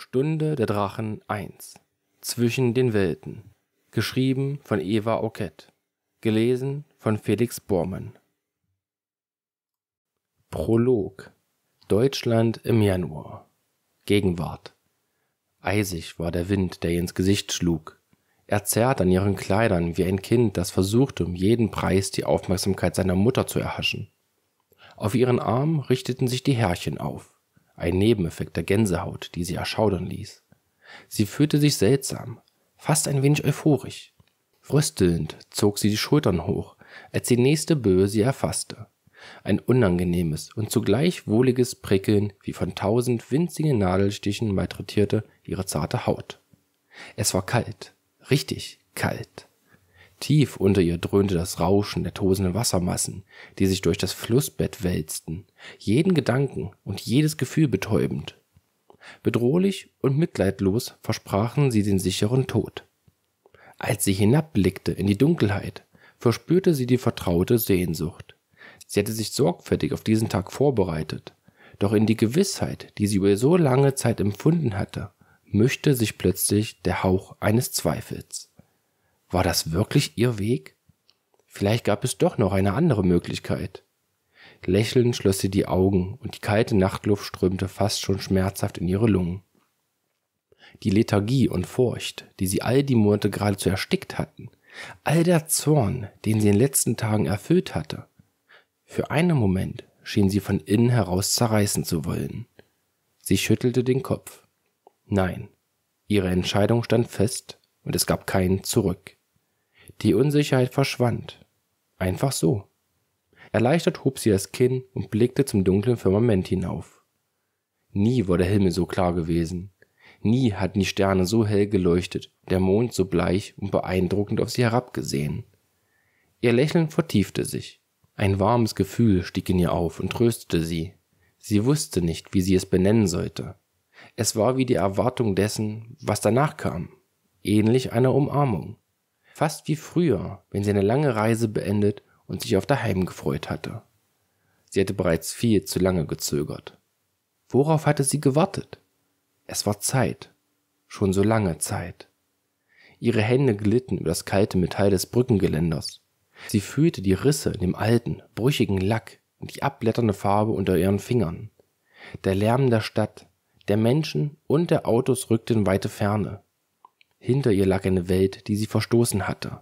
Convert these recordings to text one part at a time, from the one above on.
Stunde der Drachen 1 Zwischen den Welten Geschrieben von Eva Ockett Gelesen von Felix Bormann Prolog Deutschland im Januar Gegenwart Eisig war der Wind, der ihr ins Gesicht schlug. Er zerrte an ihren Kleidern wie ein Kind, das versuchte, um jeden Preis die Aufmerksamkeit seiner Mutter zu erhaschen. Auf ihren Arm richteten sich die Härchen auf ein Nebeneffekt der Gänsehaut, die sie erschaudern ließ. Sie fühlte sich seltsam, fast ein wenig euphorisch. Fröstelnd zog sie die Schultern hoch, als die nächste Böe sie erfasste. Ein unangenehmes und zugleich wohliges Prickeln wie von tausend winzigen Nadelstichen malträtierte ihre zarte Haut. Es war kalt, richtig kalt. Tief unter ihr dröhnte das Rauschen der tosenden Wassermassen, die sich durch das Flussbett wälzten, jeden Gedanken und jedes Gefühl betäubend. Bedrohlich und mitleidlos versprachen sie den sicheren Tod. Als sie hinabblickte in die Dunkelheit, verspürte sie die vertraute Sehnsucht. Sie hatte sich sorgfältig auf diesen Tag vorbereitet, doch in die Gewissheit, die sie über so lange Zeit empfunden hatte, mischte sich plötzlich der Hauch eines Zweifels. War das wirklich ihr Weg? Vielleicht gab es doch noch eine andere Möglichkeit. Lächelnd schloss sie die Augen und die kalte Nachtluft strömte fast schon schmerzhaft in ihre Lungen. Die Lethargie und Furcht, die sie all die Monate geradezu erstickt hatten, all der Zorn, den sie in den letzten Tagen erfüllt hatte, für einen Moment schien sie von innen heraus zerreißen zu wollen. Sie schüttelte den Kopf. Nein, ihre Entscheidung stand fest und es gab keinen Zurück. Die Unsicherheit verschwand. Einfach so. Erleichtert hob sie das Kinn und blickte zum dunklen Firmament hinauf. Nie war der Himmel so klar gewesen. Nie hatten die Sterne so hell geleuchtet, der Mond so bleich und beeindruckend auf sie herabgesehen. Ihr Lächeln vertiefte sich. Ein warmes Gefühl stieg in ihr auf und tröstete sie. Sie wusste nicht, wie sie es benennen sollte. Es war wie die Erwartung dessen, was danach kam, ähnlich einer Umarmung fast wie früher, wenn sie eine lange Reise beendet und sich auf daheim gefreut hatte. Sie hatte bereits viel zu lange gezögert. Worauf hatte sie gewartet? Es war Zeit, schon so lange Zeit. Ihre Hände glitten über das kalte Metall des Brückengeländers. Sie fühlte die Risse in dem alten, brüchigen Lack und die abblätternde Farbe unter ihren Fingern. Der Lärm der Stadt, der Menschen und der Autos rückte in weite Ferne. Hinter ihr lag eine Welt, die sie verstoßen hatte.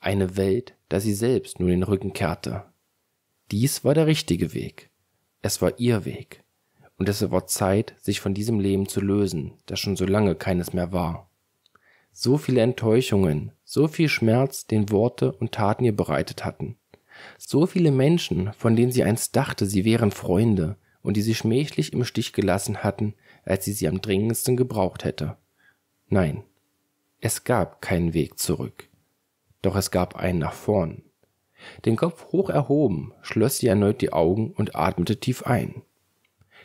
Eine Welt, da sie selbst nur den Rücken kehrte. Dies war der richtige Weg. Es war ihr Weg. Und es war Zeit, sich von diesem Leben zu lösen, das schon so lange keines mehr war. So viele Enttäuschungen, so viel Schmerz, den Worte und Taten ihr bereitet hatten. So viele Menschen, von denen sie einst dachte, sie wären Freunde und die sie schmählich im Stich gelassen hatten, als sie sie am dringendsten gebraucht hätte. Nein, es gab keinen Weg zurück. Doch es gab einen nach vorn. Den Kopf hoch erhoben, schloss sie erneut die Augen und atmete tief ein.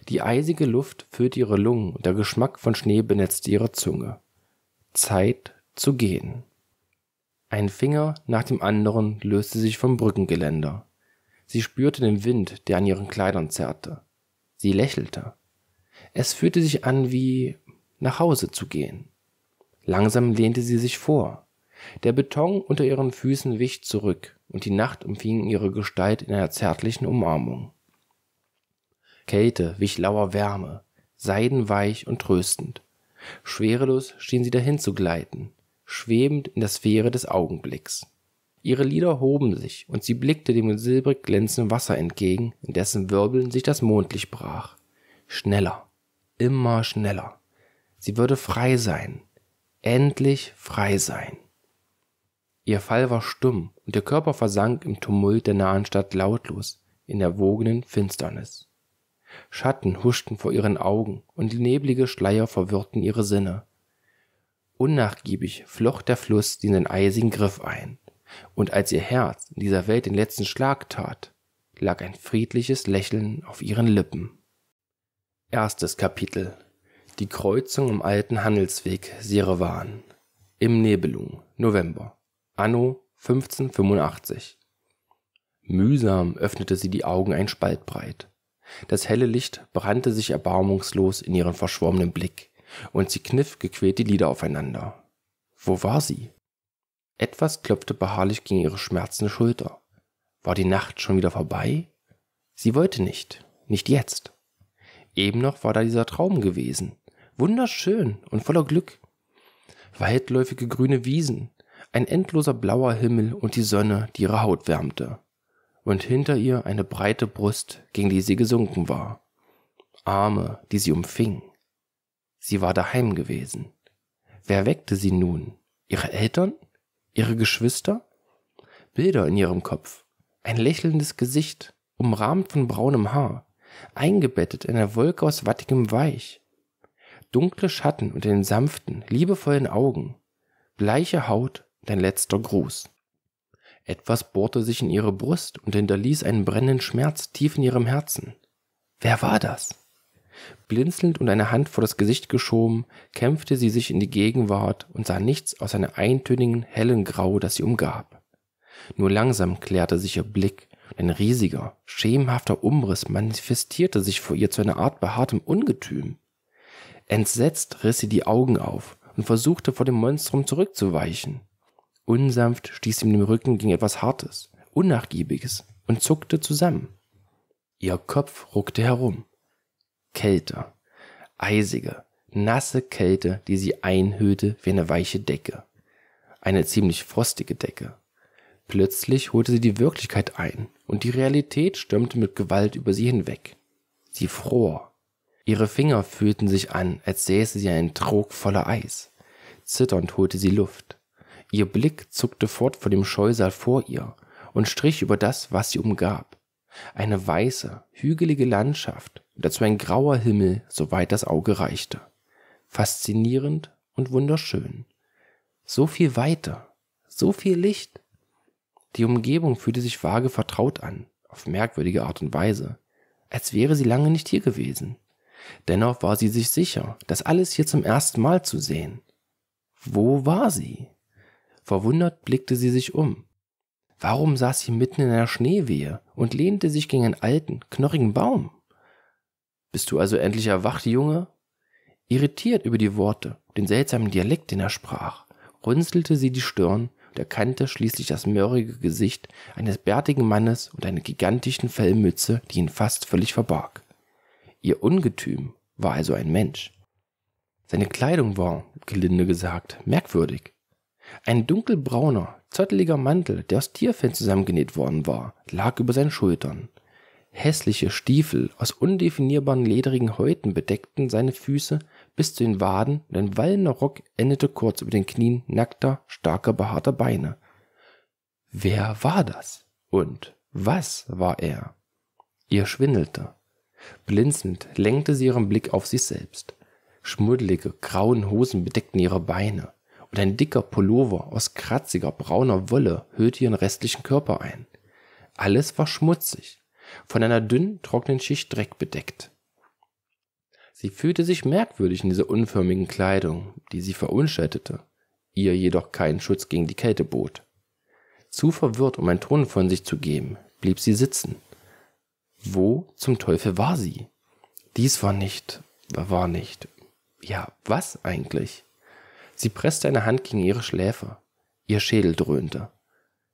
Die eisige Luft füllte ihre Lungen und der Geschmack von Schnee benetzte ihre Zunge. Zeit zu gehen. Ein Finger nach dem anderen löste sich vom Brückengeländer. Sie spürte den Wind, der an ihren Kleidern zerrte. Sie lächelte. Es fühlte sich an wie nach Hause zu gehen. Langsam lehnte sie sich vor. Der Beton unter ihren Füßen wich zurück und die Nacht umfing ihre Gestalt in einer zärtlichen Umarmung. Kälte wich lauer Wärme, seidenweich und tröstend. Schwerelos schien sie dahin zu gleiten, schwebend in der Sphäre des Augenblicks. Ihre Lider hoben sich, und sie blickte dem silbrig glänzenden Wasser entgegen, in dessen Wirbeln sich das Mondlicht brach. Schneller, immer schneller. Sie würde frei sein, endlich frei sein. Ihr Fall war stumm und ihr Körper versank im Tumult der nahen Stadt lautlos in der wogenden Finsternis. Schatten huschten vor ihren Augen und neblige Schleier verwirrten ihre Sinne. Unnachgiebig flocht der Fluss in den eisigen Griff ein, und als ihr Herz in dieser Welt den letzten Schlag tat, lag ein friedliches Lächeln auf ihren Lippen. Erstes Kapitel die Kreuzung im alten Handelsweg Jerewan im Nebelung, November, anno 1585. Mühsam öffnete sie die Augen ein Spalt breit. Das helle Licht brannte sich erbarmungslos in ihren verschwommenen Blick, und sie kniff gequält die Lider aufeinander. Wo war sie? Etwas klopfte beharrlich gegen ihre schmerzende Schulter. War die Nacht schon wieder vorbei? Sie wollte nicht, nicht jetzt. Eben noch war da dieser Traum gewesen, wunderschön und voller Glück. Weitläufige grüne Wiesen, ein endloser blauer Himmel und die Sonne, die ihre Haut wärmte. Und hinter ihr eine breite Brust, gegen die sie gesunken war. Arme, die sie umfing. Sie war daheim gewesen. Wer weckte sie nun? Ihre Eltern? Ihre Geschwister? Bilder in ihrem Kopf. Ein lächelndes Gesicht, umrahmt von braunem Haar, eingebettet in eine Wolke aus wattigem Weich, dunkle Schatten unter den sanften, liebevollen Augen, bleiche Haut, dein letzter Gruß. Etwas bohrte sich in ihre Brust und hinterließ einen brennenden Schmerz tief in ihrem Herzen. Wer war das? Blinzelnd und eine Hand vor das Gesicht geschoben, kämpfte sie sich in die Gegenwart und sah nichts aus einem eintönigen, hellen Grau, das sie umgab. Nur langsam klärte sich ihr Blick, und ein riesiger, schemenhafter Umriss manifestierte sich vor ihr zu einer Art behaartem Ungetüm. Entsetzt riss sie die Augen auf und versuchte vor dem Monstrum zurückzuweichen. Unsanft stieß sie mit dem Rücken gegen etwas Hartes, Unnachgiebiges und zuckte zusammen. Ihr Kopf ruckte herum. Kälte. Eisige, nasse Kälte, die sie einhüllte wie eine weiche Decke. Eine ziemlich frostige Decke. Plötzlich holte sie die Wirklichkeit ein und die Realität stürmte mit Gewalt über sie hinweg. Sie fror Ihre Finger fühlten sich an, als säße sie in Trog voller Eis. Zitternd holte sie Luft. Ihr Blick zuckte fort vor dem Scheusal vor ihr und strich über das, was sie umgab. Eine weiße, hügelige Landschaft dazu ein grauer Himmel, soweit das Auge reichte. Faszinierend und wunderschön. So viel Weite, so viel Licht. Die Umgebung fühlte sich vage vertraut an, auf merkwürdige Art und Weise, als wäre sie lange nicht hier gewesen. Dennoch war sie sich sicher, das alles hier zum ersten Mal zu sehen. Wo war sie? Verwundert blickte sie sich um. Warum saß sie mitten in einer Schneewehe und lehnte sich gegen einen alten, knorrigen Baum? Bist du also endlich erwacht, Junge? Irritiert über die Worte, den seltsamen Dialekt, den er sprach, runzelte sie die Stirn und erkannte schließlich das mörrige Gesicht eines bärtigen Mannes und einer gigantischen Fellmütze, die ihn fast völlig verbarg. Ihr Ungetüm war also ein Mensch. Seine Kleidung war, gelinde gesagt, merkwürdig. Ein dunkelbrauner, zotteliger Mantel, der aus Tierfell zusammengenäht worden war, lag über seinen Schultern. Hässliche Stiefel aus undefinierbaren lederigen Häuten bedeckten seine Füße bis zu den Waden und ein wallender Rock endete kurz über den Knien nackter, starker, behaarter Beine. Wer war das? Und was war er? Ihr schwindelte. Blinzend lenkte sie ihren Blick auf sich selbst. Schmuddelige, grauen Hosen bedeckten ihre Beine und ein dicker Pullover aus kratziger, brauner Wolle hüllte ihren restlichen Körper ein. Alles war schmutzig, von einer dünnen, trockenen Schicht Dreck bedeckt. Sie fühlte sich merkwürdig in dieser unförmigen Kleidung, die sie verunstaltete, ihr jedoch keinen Schutz gegen die Kälte bot. Zu verwirrt, um einen Ton von sich zu geben, blieb sie sitzen wo zum Teufel war sie? Dies war nicht, war nicht. Ja, was eigentlich? Sie presste eine Hand gegen ihre Schläfe. Ihr Schädel dröhnte.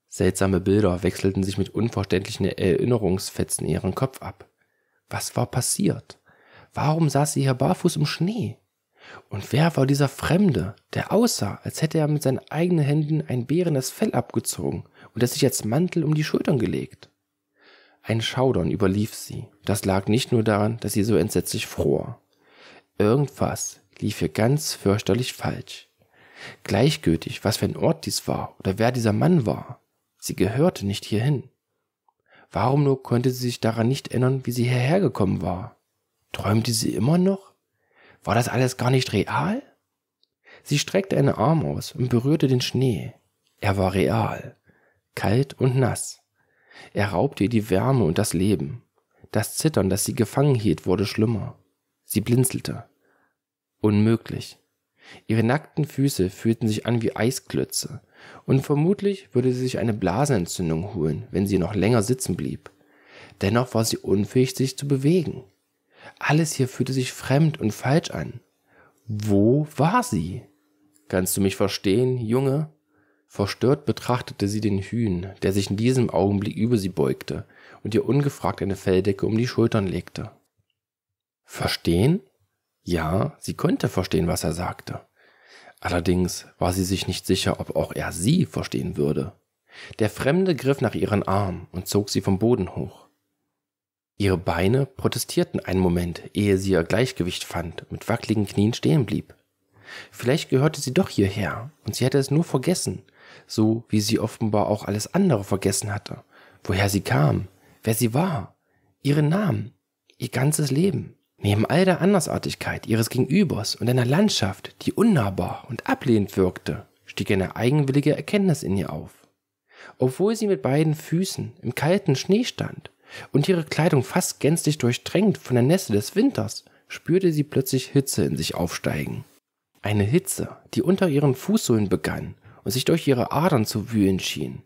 Seltsame Bilder wechselten sich mit unverständlichen Erinnerungsfetzen ihren Kopf ab. Was war passiert? Warum saß sie hier barfuß im Schnee? Und wer war dieser Fremde, der aussah, als hätte er mit seinen eigenen Händen ein bärenes Fell abgezogen und es sich als Mantel um die Schultern gelegt? Ein Schaudern überlief sie. Das lag nicht nur daran, dass sie so entsetzlich fror. Irgendwas lief ihr ganz fürchterlich falsch. Gleichgültig, was für ein Ort dies war oder wer dieser Mann war. Sie gehörte nicht hierhin. Warum nur konnte sie sich daran nicht erinnern, wie sie hierher gekommen war? Träumte sie immer noch? War das alles gar nicht real? Sie streckte einen Arm aus und berührte den Schnee. Er war real, kalt und nass. Er raubte ihr die Wärme und das Leben. Das Zittern, das sie gefangen hielt, wurde schlimmer. Sie blinzelte. Unmöglich. Ihre nackten Füße fühlten sich an wie Eisklötze, und vermutlich würde sie sich eine Blasenentzündung holen, wenn sie noch länger sitzen blieb. Dennoch war sie unfähig, sich zu bewegen. Alles hier fühlte sich fremd und falsch an. Wo war sie? Kannst du mich verstehen, Junge? Verstört betrachtete sie den Hühn, der sich in diesem Augenblick über sie beugte und ihr ungefragt eine Felldecke um die Schultern legte. Verstehen? Ja, sie konnte verstehen, was er sagte. Allerdings war sie sich nicht sicher, ob auch er sie verstehen würde. Der Fremde griff nach ihren Arm und zog sie vom Boden hoch. Ihre Beine protestierten einen Moment, ehe sie ihr Gleichgewicht fand und mit wackeligen Knien stehen blieb. Vielleicht gehörte sie doch hierher, und sie hätte es nur vergessen, so wie sie offenbar auch alles andere vergessen hatte, woher sie kam, wer sie war, ihren Namen, ihr ganzes Leben. Neben all der Andersartigkeit ihres Gegenübers und einer Landschaft, die unnahbar und ablehnend wirkte, stieg eine eigenwillige Erkenntnis in ihr auf. Obwohl sie mit beiden Füßen im kalten Schnee stand und ihre Kleidung fast gänzlich durchtränkt von der Nässe des Winters, spürte sie plötzlich Hitze in sich aufsteigen. Eine Hitze, die unter ihren Fußsohlen begann und sich durch ihre Adern zu wühlen schien.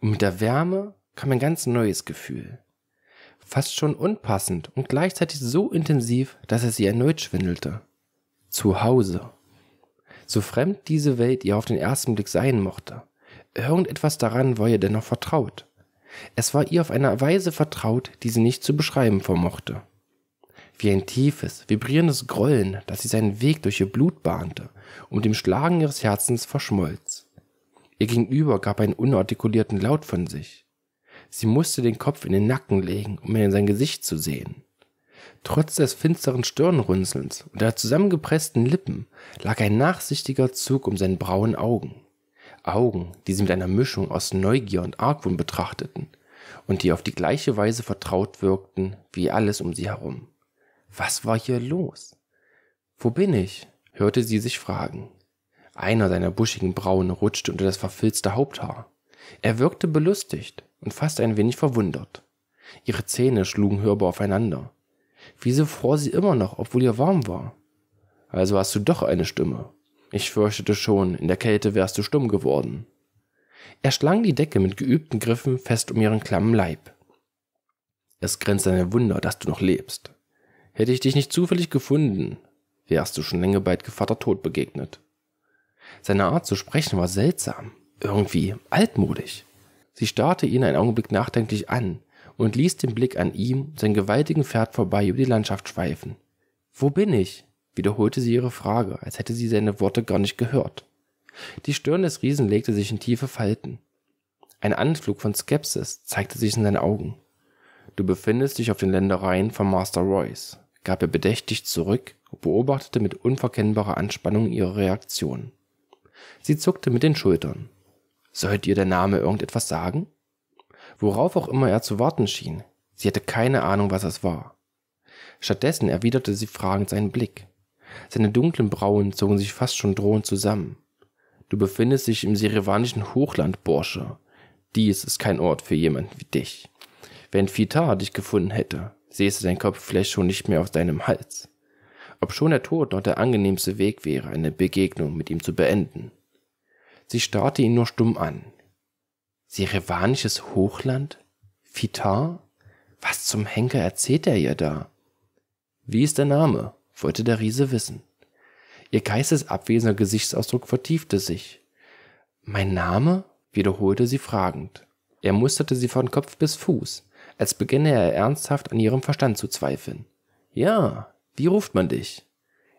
Und mit der Wärme kam ein ganz neues Gefühl. Fast schon unpassend und gleichzeitig so intensiv, dass es sie erneut schwindelte. Zu Hause. So fremd diese Welt ihr auf den ersten Blick sein mochte, irgendetwas daran war ihr dennoch vertraut. Es war ihr auf eine Weise vertraut, die sie nicht zu beschreiben vermochte. Wie ein tiefes, vibrierendes Grollen, das sie seinen Weg durch ihr Blut bahnte und dem Schlagen ihres Herzens verschmolz. Ihr Gegenüber gab einen unartikulierten Laut von sich. Sie musste den Kopf in den Nacken legen, um in sein Gesicht zu sehen. Trotz des finsteren Stirnrunzelns und der zusammengepressten Lippen lag ein nachsichtiger Zug um seine braunen Augen. Augen, die sie mit einer Mischung aus Neugier und Argwohn betrachteten und die auf die gleiche Weise vertraut wirkten wie alles um sie herum. Was war hier los? Wo bin ich? hörte sie sich fragen. Einer seiner buschigen Brauen rutschte unter das verfilzte Haupthaar. Er wirkte belustigt und fast ein wenig verwundert. Ihre Zähne schlugen hörbar aufeinander. Wieso fror sie immer noch, obwohl ihr warm war? Also hast du doch eine Stimme. Ich fürchtete schon, in der Kälte wärst du stumm geworden. Er schlang die Decke mit geübten Griffen fest um ihren klammen Leib. Es grenzt an ein Wunder, dass du noch lebst. Hätte ich dich nicht zufällig gefunden, wärst du schon länger bald Gevatter Tod begegnet. Seine Art zu sprechen war seltsam, irgendwie altmodisch. Sie starrte ihn einen Augenblick nachdenklich an und ließ den Blick an ihm, seinem gewaltigen Pferd vorbei über die Landschaft schweifen. Wo bin ich? wiederholte sie ihre Frage, als hätte sie seine Worte gar nicht gehört. Die Stirn des Riesen legte sich in tiefe Falten. Ein Anflug von Skepsis zeigte sich in seinen Augen. Du befindest dich auf den Ländereien von Master Royce, gab er bedächtig zurück und beobachtete mit unverkennbarer Anspannung ihre Reaktion. Sie zuckte mit den Schultern. Sollte ihr der Name irgendetwas sagen? Worauf auch immer er zu warten schien, sie hatte keine Ahnung, was es war. Stattdessen erwiderte sie fragend seinen Blick. Seine dunklen Brauen zogen sich fast schon drohend zusammen. Du befindest dich im serivanischen Hochland, Bursche. Dies ist kein Ort für jemanden wie dich. Wenn Fitar dich gefunden hätte, säße dein Kopf vielleicht schon nicht mehr auf deinem Hals obschon der Tod noch der angenehmste Weg wäre, eine Begegnung mit ihm zu beenden. Sie starrte ihn nur stumm an. Sirevanisches Hochland? Fitar? Was zum Henker erzählt er ihr da? Wie ist der Name? wollte der Riese wissen. Ihr geistesabwesender Gesichtsausdruck vertiefte sich. Mein Name? wiederholte sie fragend. Er musterte sie von Kopf bis Fuß, als beginne er ernsthaft an ihrem Verstand zu zweifeln. Ja, wie ruft man dich?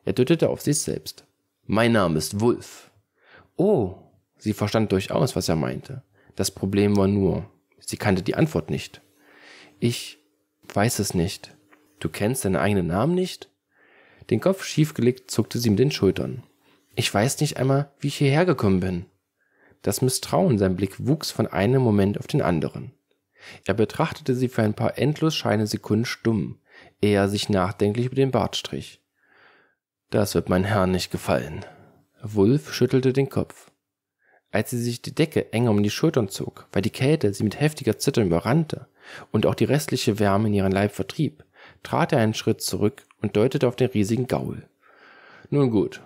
Er deutete auf sich selbst. Mein Name ist Wulf. Oh, sie verstand durchaus, was er meinte. Das Problem war nur, sie kannte die Antwort nicht. Ich weiß es nicht. Du kennst deinen eigenen Namen nicht? Den Kopf schiefgelegt zuckte sie mit den Schultern. Ich weiß nicht einmal, wie ich hierher gekommen bin. Das Misstrauen in seinem Blick wuchs von einem Moment auf den anderen. Er betrachtete sie für ein paar endlos scheine Sekunden stumm, er sich nachdenklich über den Bart strich. Das wird meinem Herrn nicht gefallen. Wulf schüttelte den Kopf. Als sie sich die Decke enger um die Schultern zog, weil die Kälte sie mit heftiger Zittern überrannte und auch die restliche Wärme in ihren Leib vertrieb, trat er einen Schritt zurück und deutete auf den riesigen Gaul. Nun gut,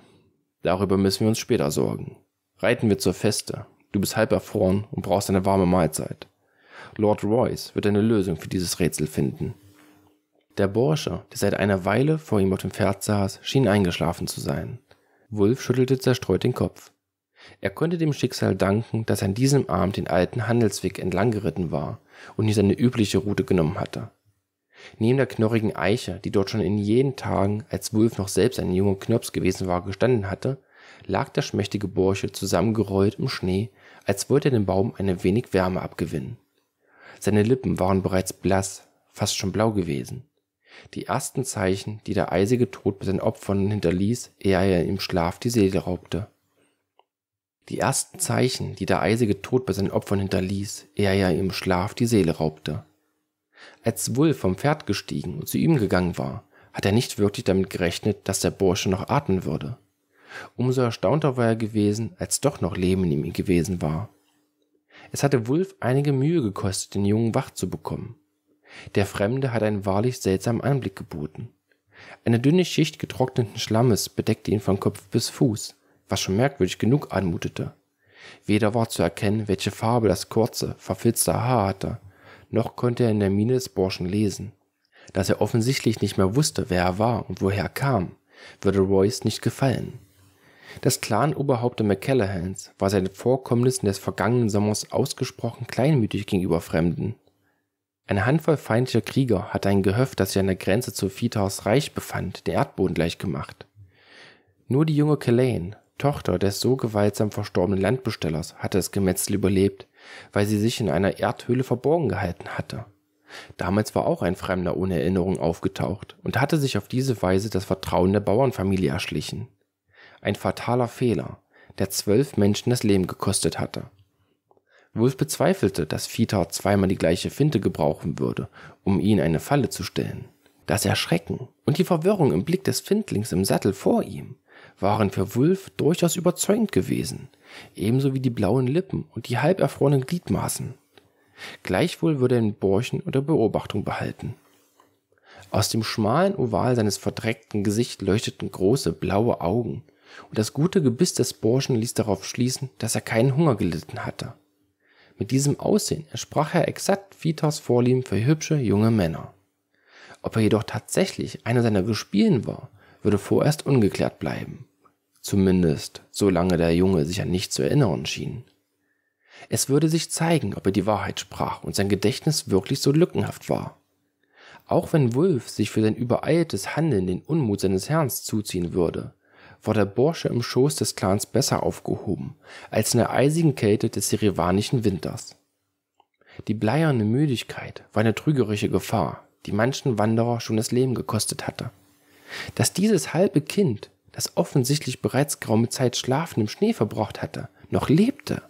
darüber müssen wir uns später sorgen. Reiten wir zur Feste. Du bist halb erfroren und brauchst eine warme Mahlzeit. Lord Royce wird eine Lösung für dieses Rätsel finden. Der Bursche, der seit einer Weile vor ihm auf dem Pferd saß, schien eingeschlafen zu sein. Wulf schüttelte zerstreut den Kopf. Er konnte dem Schicksal danken, dass er an diesem Abend den alten Handelsweg entlang geritten war und nicht seine übliche Route genommen hatte. Neben der knorrigen Eiche, die dort schon in jenen Tagen, als Wulf noch selbst ein junger Knops gewesen war, gestanden hatte, lag der schmächtige Bursche zusammengerollt im Schnee, als wollte er dem Baum eine wenig Wärme abgewinnen. Seine Lippen waren bereits blass, fast schon blau gewesen die ersten Zeichen, die der eisige Tod bei seinen Opfern hinterließ, ehe er im Schlaf die Seele raubte. Die ersten Zeichen, die der eisige Tod bei seinen Opfern hinterließ, ehe er im Schlaf die Seele raubte. Als Wulf vom Pferd gestiegen und zu ihm gegangen war, hat er nicht wirklich damit gerechnet, dass der Bursche noch atmen würde. Umso erstaunter war er gewesen, als doch noch Leben in ihm gewesen war. Es hatte Wulf einige Mühe gekostet, den Jungen wach zu bekommen. Der Fremde hat einen wahrlich seltsamen Anblick geboten. Eine dünne Schicht getrockneten Schlammes bedeckte ihn von Kopf bis Fuß, was schon merkwürdig genug anmutete. Weder war zu erkennen, welche Farbe das kurze, verfilzte Haar hatte, noch konnte er in der Miene des Burschen lesen. Dass er offensichtlich nicht mehr wusste, wer er war und woher er kam, würde Royce nicht gefallen. Das Clan-Oberhaupt der McCallahans war seinen Vorkommnissen des vergangenen Sommers ausgesprochen kleinmütig gegenüber Fremden. Eine Handvoll feindlicher Krieger hatte ein Gehöft, das sich an der Grenze zu Viethars Reich befand, dem Erdboden gleich gemacht. Nur die junge Killane, Tochter des so gewaltsam verstorbenen Landbestellers, hatte das Gemetzel überlebt, weil sie sich in einer Erdhöhle verborgen gehalten hatte. Damals war auch ein Fremder ohne Erinnerung aufgetaucht und hatte sich auf diese Weise das Vertrauen der Bauernfamilie erschlichen. Ein fataler Fehler, der zwölf Menschen das Leben gekostet hatte. Wolf bezweifelte, dass Vita zweimal die gleiche Finte gebrauchen würde, um ihn eine Falle zu stellen. Das Erschrecken und die Verwirrung im Blick des Findlings im Sattel vor ihm waren für Wulf durchaus überzeugend gewesen, ebenso wie die blauen Lippen und die halb erfrorenen Gliedmaßen. Gleichwohl würde er den Borchen unter Beobachtung behalten. Aus dem schmalen Oval seines verdreckten Gesichts leuchteten große blaue Augen, und das gute Gebiss des Borschen ließ darauf schließen, dass er keinen Hunger gelitten hatte. Mit diesem Aussehen entsprach er exakt Vitas Vorlieben für hübsche junge Männer. Ob er jedoch tatsächlich einer seiner Gespielen war, würde vorerst ungeklärt bleiben. Zumindest solange der Junge sich an nichts zu erinnern schien. Es würde sich zeigen, ob er die Wahrheit sprach und sein Gedächtnis wirklich so lückenhaft war. Auch wenn Wulf sich für sein übereiltes Handeln den Unmut seines Herrn zuziehen würde, war der Bursche im Schoß des Clans besser aufgehoben als in der eisigen Kälte des serivanischen Winters. Die bleierne Müdigkeit war eine trügerische Gefahr, die manchen Wanderer schon das Leben gekostet hatte. Dass dieses halbe Kind, das offensichtlich bereits geraume Zeit schlafen im Schnee verbraucht hatte, noch lebte,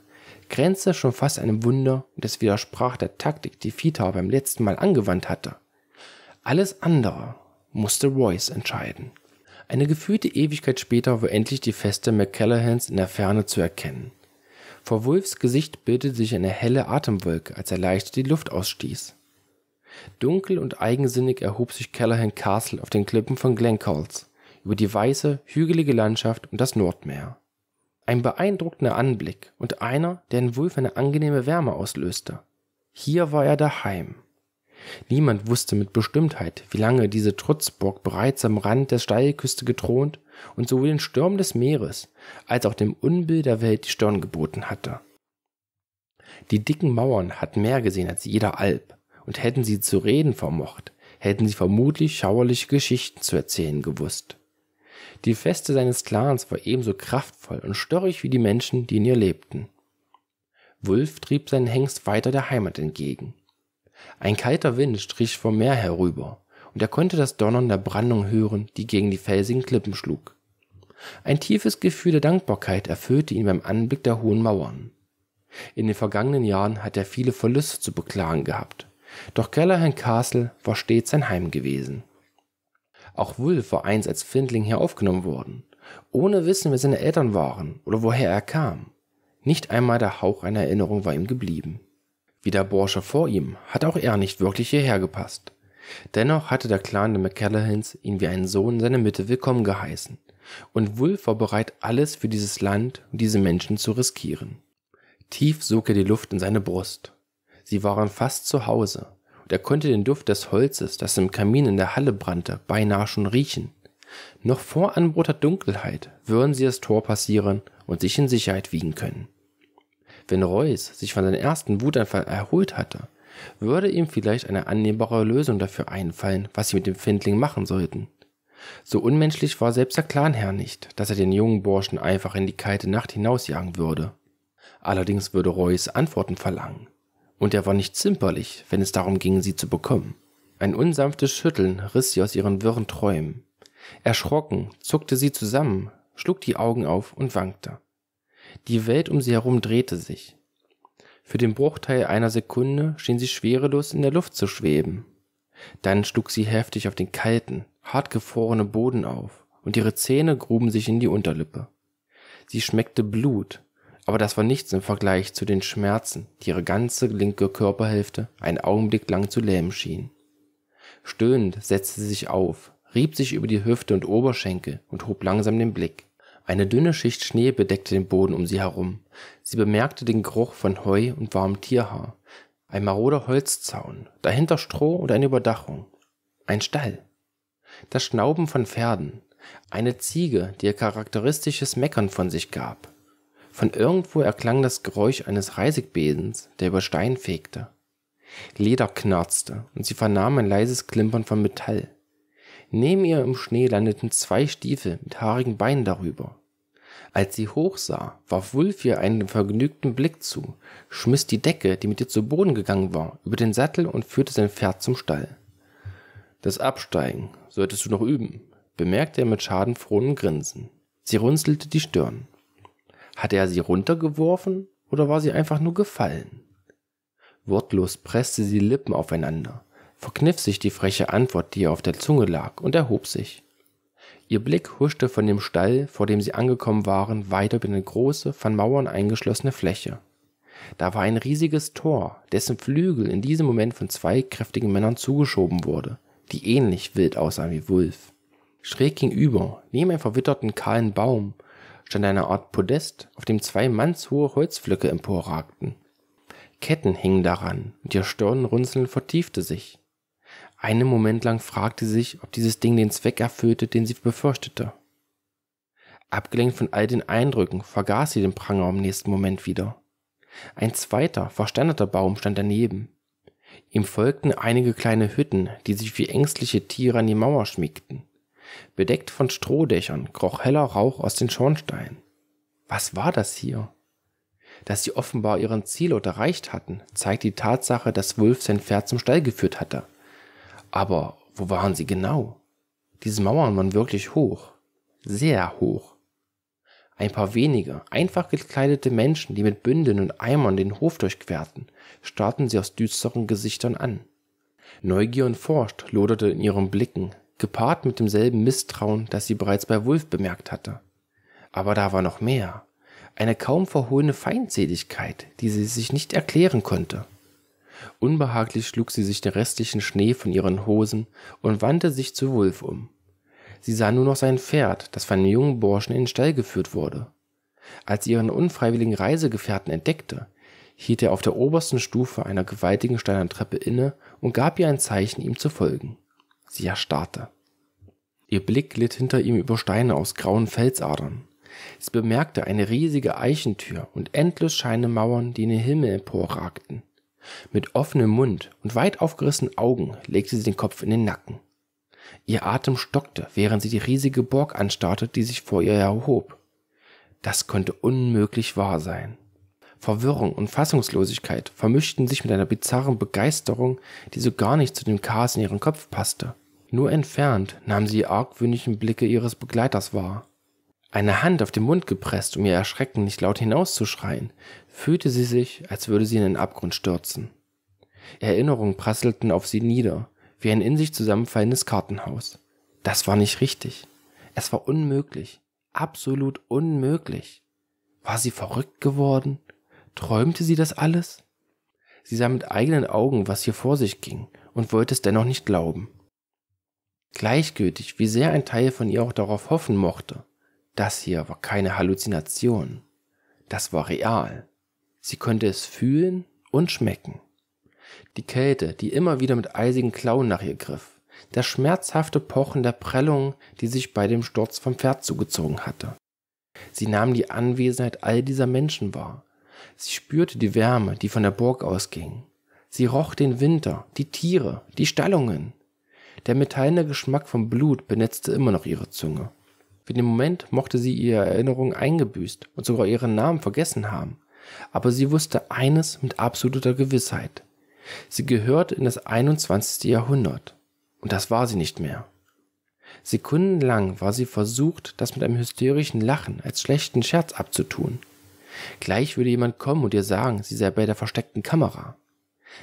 grenzte schon fast einem Wunder und es widersprach der Taktik, die Fita beim letzten Mal angewandt hatte. Alles andere musste Royce entscheiden. Eine gefühlte Ewigkeit später war endlich die Feste McCallahans in der Ferne zu erkennen. Vor Wolfs Gesicht bildete sich eine helle Atemwolke, als er leicht die Luft ausstieß. Dunkel und eigensinnig erhob sich Callahan Castle auf den Klippen von Glencolls, über die weiße, hügelige Landschaft und das Nordmeer. Ein beeindruckender Anblick und einer, der in Wolf eine angenehme Wärme auslöste. Hier war er daheim. Niemand wusste mit Bestimmtheit, wie lange diese Trutzburg bereits am Rand der Steilküste gethront und sowohl den Stürmen des Meeres als auch dem Unbill der Welt die Stirn geboten hatte. Die dicken Mauern hatten mehr gesehen als jeder Alp, und hätten sie zu reden vermocht, hätten sie vermutlich schauerliche Geschichten zu erzählen gewusst. Die Feste seines Clans war ebenso kraftvoll und störrig wie die Menschen, die in ihr lebten. Wulf trieb seinen Hengst weiter der Heimat entgegen ein kalter Wind strich vom Meer herüber, und er konnte das Donnern der Brandung hören, die gegen die felsigen Klippen schlug. Ein tiefes Gefühl der Dankbarkeit erfüllte ihn beim Anblick der hohen Mauern. In den vergangenen Jahren hat er viele Verluste zu beklagen gehabt, doch Callahan Castle war stets sein Heim gewesen. Auch Wolf war einst als Findling hier aufgenommen worden, ohne Wissen, wer seine Eltern waren oder woher er kam. Nicht einmal der Hauch einer Erinnerung war ihm geblieben. Wie der Borsche vor ihm hat auch er nicht wirklich hierher gepasst. Dennoch hatte der Clan der McCallahans ihn wie einen Sohn in seine Mitte willkommen geheißen. Und Wulf war bereit, alles für dieses Land und diese Menschen zu riskieren. Tief sog er die Luft in seine Brust. Sie waren fast zu Hause, und er konnte den Duft des Holzes, das im Kamin in der Halle brannte, beinahe schon riechen. Noch vor Anbruch der Dunkelheit würden sie das Tor passieren und sich in Sicherheit wiegen können. Wenn Reuß sich von seinem ersten Wutanfall erholt hatte, würde ihm vielleicht eine annehmbare Lösung dafür einfallen, was sie mit dem Findling machen sollten. So unmenschlich war selbst der Clanherr nicht, dass er den jungen Burschen einfach in die kalte Nacht hinausjagen würde. Allerdings würde Reuß Antworten verlangen. Und er war nicht zimperlich, wenn es darum ging, sie zu bekommen. Ein unsanftes Schütteln riss sie aus ihren wirren Träumen. Erschrocken zuckte sie zusammen, schlug die Augen auf und wankte. Die Welt um sie herum drehte sich. Für den Bruchteil einer Sekunde schien sie schwerelos in der Luft zu schweben. Dann schlug sie heftig auf den kalten, hartgefrorenen Boden auf, und ihre Zähne gruben sich in die Unterlippe. Sie schmeckte Blut, aber das war nichts im Vergleich zu den Schmerzen, die ihre ganze linke Körperhälfte einen Augenblick lang zu lähmen schien. Stöhnend setzte sie sich auf, rieb sich über die Hüfte und Oberschenkel und hob langsam den Blick. Eine dünne Schicht Schnee bedeckte den Boden um sie herum. Sie bemerkte den Geruch von Heu und warmem Tierhaar. Ein maroder Holzzaun, dahinter Stroh und eine Überdachung. Ein Stall. Das Schnauben von Pferden. Eine Ziege, die ihr charakteristisches Meckern von sich gab. Von irgendwo erklang das Geräusch eines Reisigbesens, der über Stein fegte. Leder knarzte und sie vernahm ein leises Klimpern von Metall. Neben ihr im Schnee landeten zwei Stiefel mit haarigen Beinen darüber. Als sie hochsah, warf Wulf ihr einen vergnügten Blick zu, schmiss die Decke, die mit ihr zu Boden gegangen war, über den Sattel und führte sein Pferd zum Stall. Das Absteigen solltest du noch üben, bemerkte er mit schadenfrohem Grinsen. Sie runzelte die Stirn. Hatte er sie runtergeworfen oder war sie einfach nur gefallen? Wortlos presste sie die Lippen aufeinander verkniff sich die freche Antwort, die ihr auf der Zunge lag, und erhob sich. Ihr Blick huschte von dem Stall, vor dem sie angekommen waren, weiter über eine große, von Mauern eingeschlossene Fläche. Da war ein riesiges Tor, dessen Flügel in diesem Moment von zwei kräftigen Männern zugeschoben wurde, die ähnlich wild aussahen wie Wulf. Schräg gegenüber, neben einem verwitterten kahlen Baum, stand eine Art Podest, auf dem zwei mannshohe Holzflöcke emporragten. Ketten hingen daran, und ihr Stirnrunzeln vertiefte sich. Einen Moment lang fragte sie sich, ob dieses Ding den Zweck erfüllte, den sie befürchtete. Abgelenkt von all den Eindrücken vergaß sie den Pranger im nächsten Moment wieder. Ein zweiter, versteinerter Baum stand daneben. Ihm folgten einige kleine Hütten, die sich wie ängstliche Tiere an die Mauer schmiegten. Bedeckt von Strohdächern kroch heller Rauch aus den Schornsteinen. Was war das hier? Dass sie offenbar ihren Zielort erreicht hatten, zeigt die Tatsache, dass Wulf sein Pferd zum Stall geführt hatte. Aber wo waren sie genau? Diese Mauern waren wirklich hoch. Sehr hoch. Ein paar wenige, einfach gekleidete Menschen, die mit Bündeln und Eimern den Hof durchquerten, starrten sie aus düsteren Gesichtern an. Neugier und Forscht loderte in ihren Blicken, gepaart mit demselben Misstrauen, das sie bereits bei Wulf bemerkt hatte. Aber da war noch mehr. Eine kaum verhohlene Feindseligkeit, die sie sich nicht erklären konnte. Unbehaglich schlug sie sich den restlichen Schnee von ihren Hosen und wandte sich zu Wulf um. Sie sah nur noch sein Pferd, das von einem jungen Burschen in den Stall geführt wurde. Als sie ihren unfreiwilligen Reisegefährten entdeckte, hielt er auf der obersten Stufe einer gewaltigen steinernen Treppe inne und gab ihr ein Zeichen, ihm zu folgen. Sie erstarrte. Ihr Blick glitt hinter ihm über Steine aus grauen Felsadern. Sie bemerkte eine riesige Eichentür und endlos scheine Mauern, die in den Himmel emporragten. Mit offenem Mund und weit aufgerissenen Augen legte sie den Kopf in den Nacken. Ihr Atem stockte, während sie die riesige Burg anstarrte, die sich vor ihr erhob. Das konnte unmöglich wahr sein. Verwirrung und Fassungslosigkeit vermischten sich mit einer bizarren Begeisterung, die so gar nicht zu dem Chaos in ihrem Kopf passte. Nur entfernt nahm sie die argwöhnlichen Blicke ihres Begleiters wahr. Eine Hand auf den Mund gepresst, um ihr Erschrecken nicht laut hinauszuschreien, fühlte sie sich, als würde sie in den Abgrund stürzen. Erinnerungen prasselten auf sie nieder, wie ein in sich zusammenfallendes Kartenhaus. Das war nicht richtig. Es war unmöglich. Absolut unmöglich. War sie verrückt geworden? Träumte sie das alles? Sie sah mit eigenen Augen, was hier vor sich ging, und wollte es dennoch nicht glauben. Gleichgültig, wie sehr ein Teil von ihr auch darauf hoffen mochte, das hier war keine Halluzination. Das war real. Sie konnte es fühlen und schmecken. Die Kälte, die immer wieder mit eisigen Klauen nach ihr griff, das schmerzhafte Pochen der Prellung, die sich bei dem Sturz vom Pferd zugezogen hatte. Sie nahm die Anwesenheit all dieser Menschen wahr. Sie spürte die Wärme, die von der Burg ausging. Sie roch den Winter, die Tiere, die Stallungen. Der metallene Geschmack vom Blut benetzte immer noch ihre Zunge. Für den Moment mochte sie ihre Erinnerung eingebüßt und sogar ihren Namen vergessen haben. Aber sie wusste eines mit absoluter Gewissheit. Sie gehörte in das 21. Jahrhundert. Und das war sie nicht mehr. Sekundenlang war sie versucht, das mit einem hysterischen Lachen als schlechten Scherz abzutun. Gleich würde jemand kommen und ihr sagen, sie sei bei der versteckten Kamera.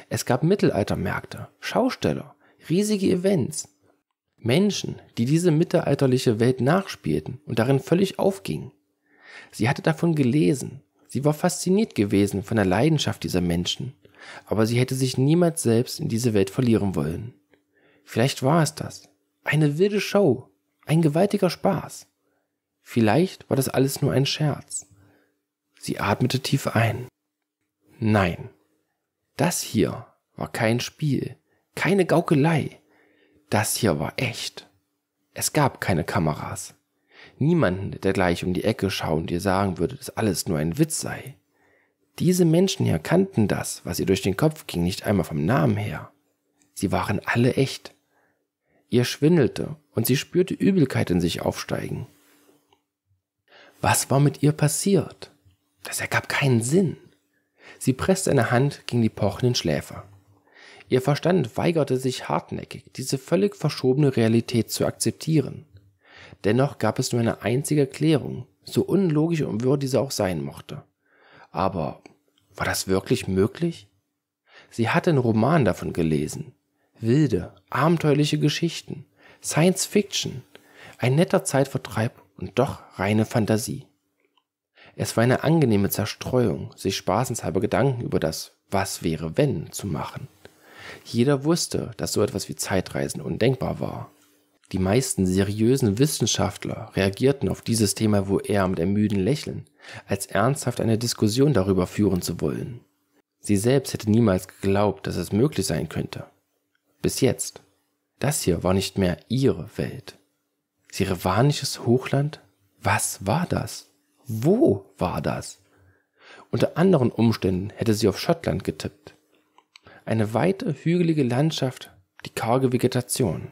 Es gab Mittelaltermärkte, Schausteller, riesige Events. Menschen, die diese mittelalterliche Welt nachspielten und darin völlig aufgingen. Sie hatte davon gelesen, Sie war fasziniert gewesen von der Leidenschaft dieser Menschen, aber sie hätte sich niemals selbst in diese Welt verlieren wollen. Vielleicht war es das. Eine wilde Show, ein gewaltiger Spaß. Vielleicht war das alles nur ein Scherz. Sie atmete tief ein. Nein, das hier war kein Spiel, keine Gaukelei. Das hier war echt. Es gab keine Kameras niemanden, der gleich um die Ecke schauen, und dir sagen würde, dass alles nur ein Witz sei. Diese Menschen hier kannten das, was ihr durch den Kopf ging, nicht einmal vom Namen her. Sie waren alle echt. Ihr schwindelte und sie spürte Übelkeit in sich aufsteigen. Was war mit ihr passiert? Das ergab keinen Sinn. Sie presste eine Hand gegen die pochenden Schläfer. Ihr Verstand weigerte sich hartnäckig, diese völlig verschobene Realität zu akzeptieren. Dennoch gab es nur eine einzige Erklärung, so unlogisch und wirr diese auch sein mochte. Aber war das wirklich möglich? Sie hatte einen Roman davon gelesen. Wilde, abenteuerliche Geschichten, Science Fiction, ein netter Zeitvertreib und doch reine Fantasie. Es war eine angenehme Zerstreuung, sich spaßenshalber Gedanken über das Was wäre wenn zu machen. Jeder wusste, dass so etwas wie Zeitreisen undenkbar war. Die meisten seriösen Wissenschaftler reagierten auf dieses Thema wohl eher mit ermüden Lächeln, als ernsthaft eine Diskussion darüber führen zu wollen. Sie selbst hätte niemals geglaubt, dass es möglich sein könnte. Bis jetzt. Das hier war nicht mehr ihre Welt. Sirevanisches Hochland? Was war das? Wo war das? Unter anderen Umständen hätte sie auf Schottland getippt. Eine weite, hügelige Landschaft, die karge Vegetation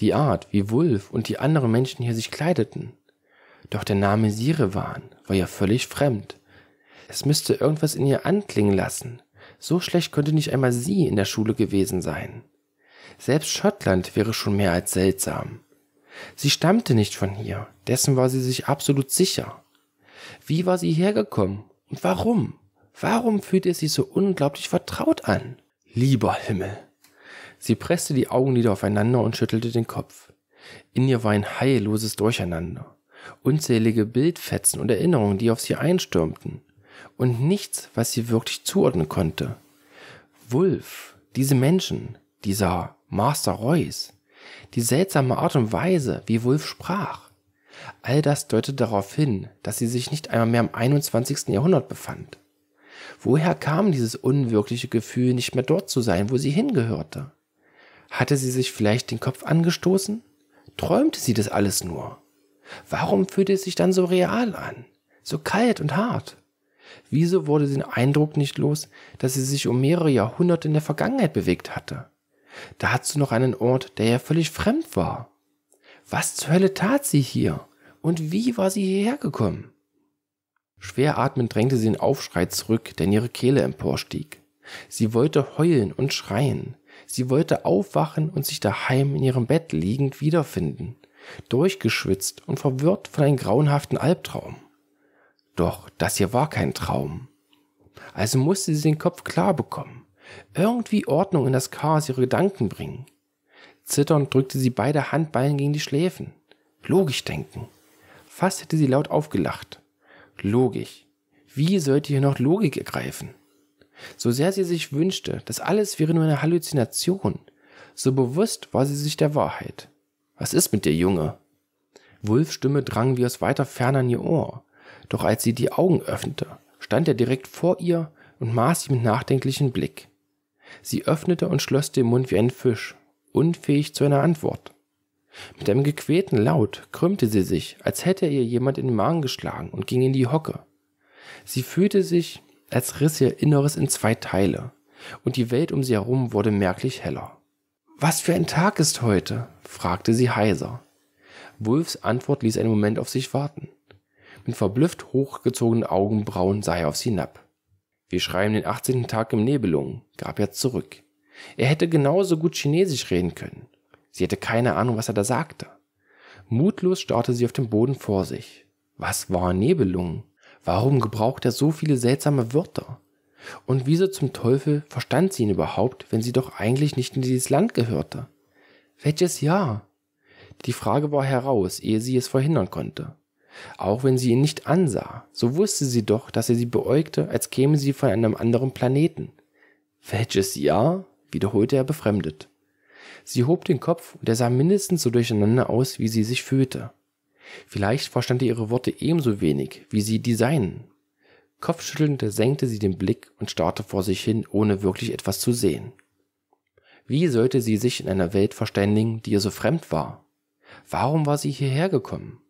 die Art, wie Wulf und die anderen Menschen hier sich kleideten. Doch der Name Sirewan war ja völlig fremd. Es müsste irgendwas in ihr anklingen lassen. So schlecht könnte nicht einmal sie in der Schule gewesen sein. Selbst Schottland wäre schon mehr als seltsam. Sie stammte nicht von hier, dessen war sie sich absolut sicher. Wie war sie hergekommen und warum? Warum fühlt es sich so unglaublich vertraut an? Lieber Himmel, Sie presste die Augenlider aufeinander und schüttelte den Kopf. In ihr war ein heilloses Durcheinander. Unzählige Bildfetzen und Erinnerungen, die auf sie einstürmten. Und nichts, was sie wirklich zuordnen konnte. Wulf, diese Menschen, dieser Master Royce, die seltsame Art und Weise, wie Wulf sprach. All das deutete darauf hin, dass sie sich nicht einmal mehr im 21. Jahrhundert befand. Woher kam dieses unwirkliche Gefühl, nicht mehr dort zu sein, wo sie hingehörte? Hatte sie sich vielleicht den Kopf angestoßen? Träumte sie das alles nur? Warum fühlte es sich dann so real an? So kalt und hart? Wieso wurde sie den Eindruck nicht los, dass sie sich um mehrere Jahrhunderte in der Vergangenheit bewegt hatte? Dazu noch einen Ort, der ja völlig fremd war. Was zur Hölle tat sie hier? Und wie war sie hierher gekommen? Schwer atmend drängte sie den Aufschrei zurück, der in ihre Kehle emporstieg. Sie wollte heulen und schreien, Sie wollte aufwachen und sich daheim in ihrem Bett liegend wiederfinden, durchgeschwitzt und verwirrt von einem grauenhaften Albtraum. Doch das hier war kein Traum. Also musste sie den Kopf klar bekommen, irgendwie Ordnung in das Chaos ihrer Gedanken bringen. Zitternd drückte sie beide Handballen gegen die Schläfen. Logisch denken. Fast hätte sie laut aufgelacht. Logik. Wie sollte hier noch Logik ergreifen? So sehr sie sich wünschte, das alles wäre nur eine Halluzination, so bewusst war sie sich der Wahrheit. Was ist mit dir, Junge? Wulfs Stimme drang wie aus weiter Ferne an ihr Ohr, doch als sie die Augen öffnete, stand er direkt vor ihr und maß sie mit nachdenklichem Blick. Sie öffnete und schloss den Mund wie ein Fisch, unfähig zu einer Antwort. Mit einem gequälten Laut krümmte sie sich, als hätte ihr jemand in den Magen geschlagen und ging in die Hocke. Sie fühlte sich als riss ihr Inneres in zwei Teile, und die Welt um sie herum wurde merklich heller. Was für ein Tag ist heute? fragte sie heiser. Wulfs Antwort ließ einen Moment auf sich warten. Mit verblüfft hochgezogenen Augenbrauen sah er auf sie hinab. Wir schreiben den 18. Tag im Nebelungen, gab er zurück. Er hätte genauso gut Chinesisch reden können. Sie hätte keine Ahnung, was er da sagte. Mutlos starrte sie auf den Boden vor sich. Was war Nebelungen? Warum gebraucht er so viele seltsame Wörter? Und wieso zum Teufel verstand sie ihn überhaupt, wenn sie doch eigentlich nicht in dieses Land gehörte? Welches Jahr? Die Frage war heraus, ehe sie es verhindern konnte. Auch wenn sie ihn nicht ansah, so wusste sie doch, dass er sie beäugte, als käme sie von einem anderen Planeten. Welches Jahr? wiederholte er befremdet. Sie hob den Kopf und er sah mindestens so durcheinander aus, wie sie sich fühlte. Vielleicht verstand er ihre Worte ebenso wenig, wie sie die seinen. Kopfschüttelnd senkte sie den Blick und starrte vor sich hin, ohne wirklich etwas zu sehen. Wie sollte sie sich in einer Welt verständigen, die ihr so fremd war? Warum war sie hierher gekommen?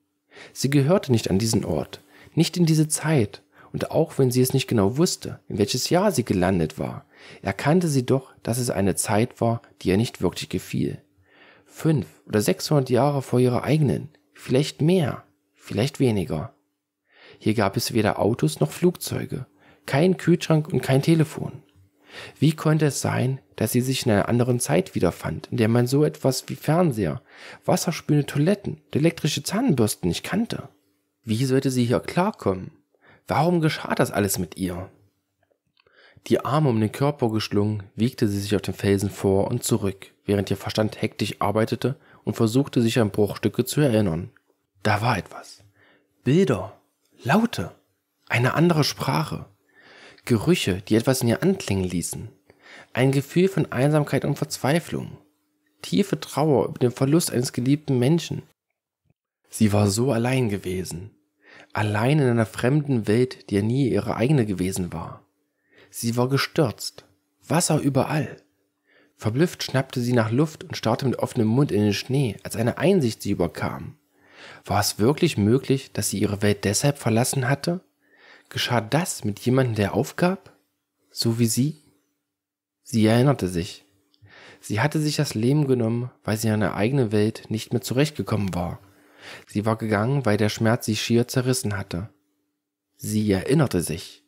Sie gehörte nicht an diesen Ort, nicht in diese Zeit, und auch wenn sie es nicht genau wusste, in welches Jahr sie gelandet war, erkannte sie doch, dass es eine Zeit war, die ihr nicht wirklich gefiel. Fünf oder sechshundert Jahre vor ihrer eigenen, vielleicht mehr, vielleicht weniger. Hier gab es weder Autos noch Flugzeuge, kein Kühlschrank und kein Telefon. Wie konnte es sein, dass sie sich in einer anderen Zeit wiederfand, in der man so etwas wie Fernseher, wasserspülende Toiletten und elektrische Zahnbürsten nicht kannte? Wie sollte sie hier klarkommen? Warum geschah das alles mit ihr? Die Arme um den Körper geschlungen, wiegte sie sich auf dem Felsen vor und zurück, während ihr Verstand hektisch arbeitete und versuchte sich an Bruchstücke zu erinnern. Da war etwas. Bilder, Laute, eine andere Sprache, Gerüche, die etwas in ihr anklingen ließen, ein Gefühl von Einsamkeit und Verzweiflung, tiefe Trauer über den Verlust eines geliebten Menschen. Sie war so allein gewesen, allein in einer fremden Welt, die ja nie ihre eigene gewesen war. Sie war gestürzt, Wasser überall, Verblüfft schnappte sie nach Luft und starrte mit offenem Mund in den Schnee, als eine Einsicht sie überkam. War es wirklich möglich, dass sie ihre Welt deshalb verlassen hatte? Geschah das mit jemandem, der aufgab? So wie sie? Sie erinnerte sich. Sie hatte sich das Leben genommen, weil sie in einer eigenen Welt nicht mehr zurechtgekommen war. Sie war gegangen, weil der Schmerz sie schier zerrissen hatte. Sie erinnerte sich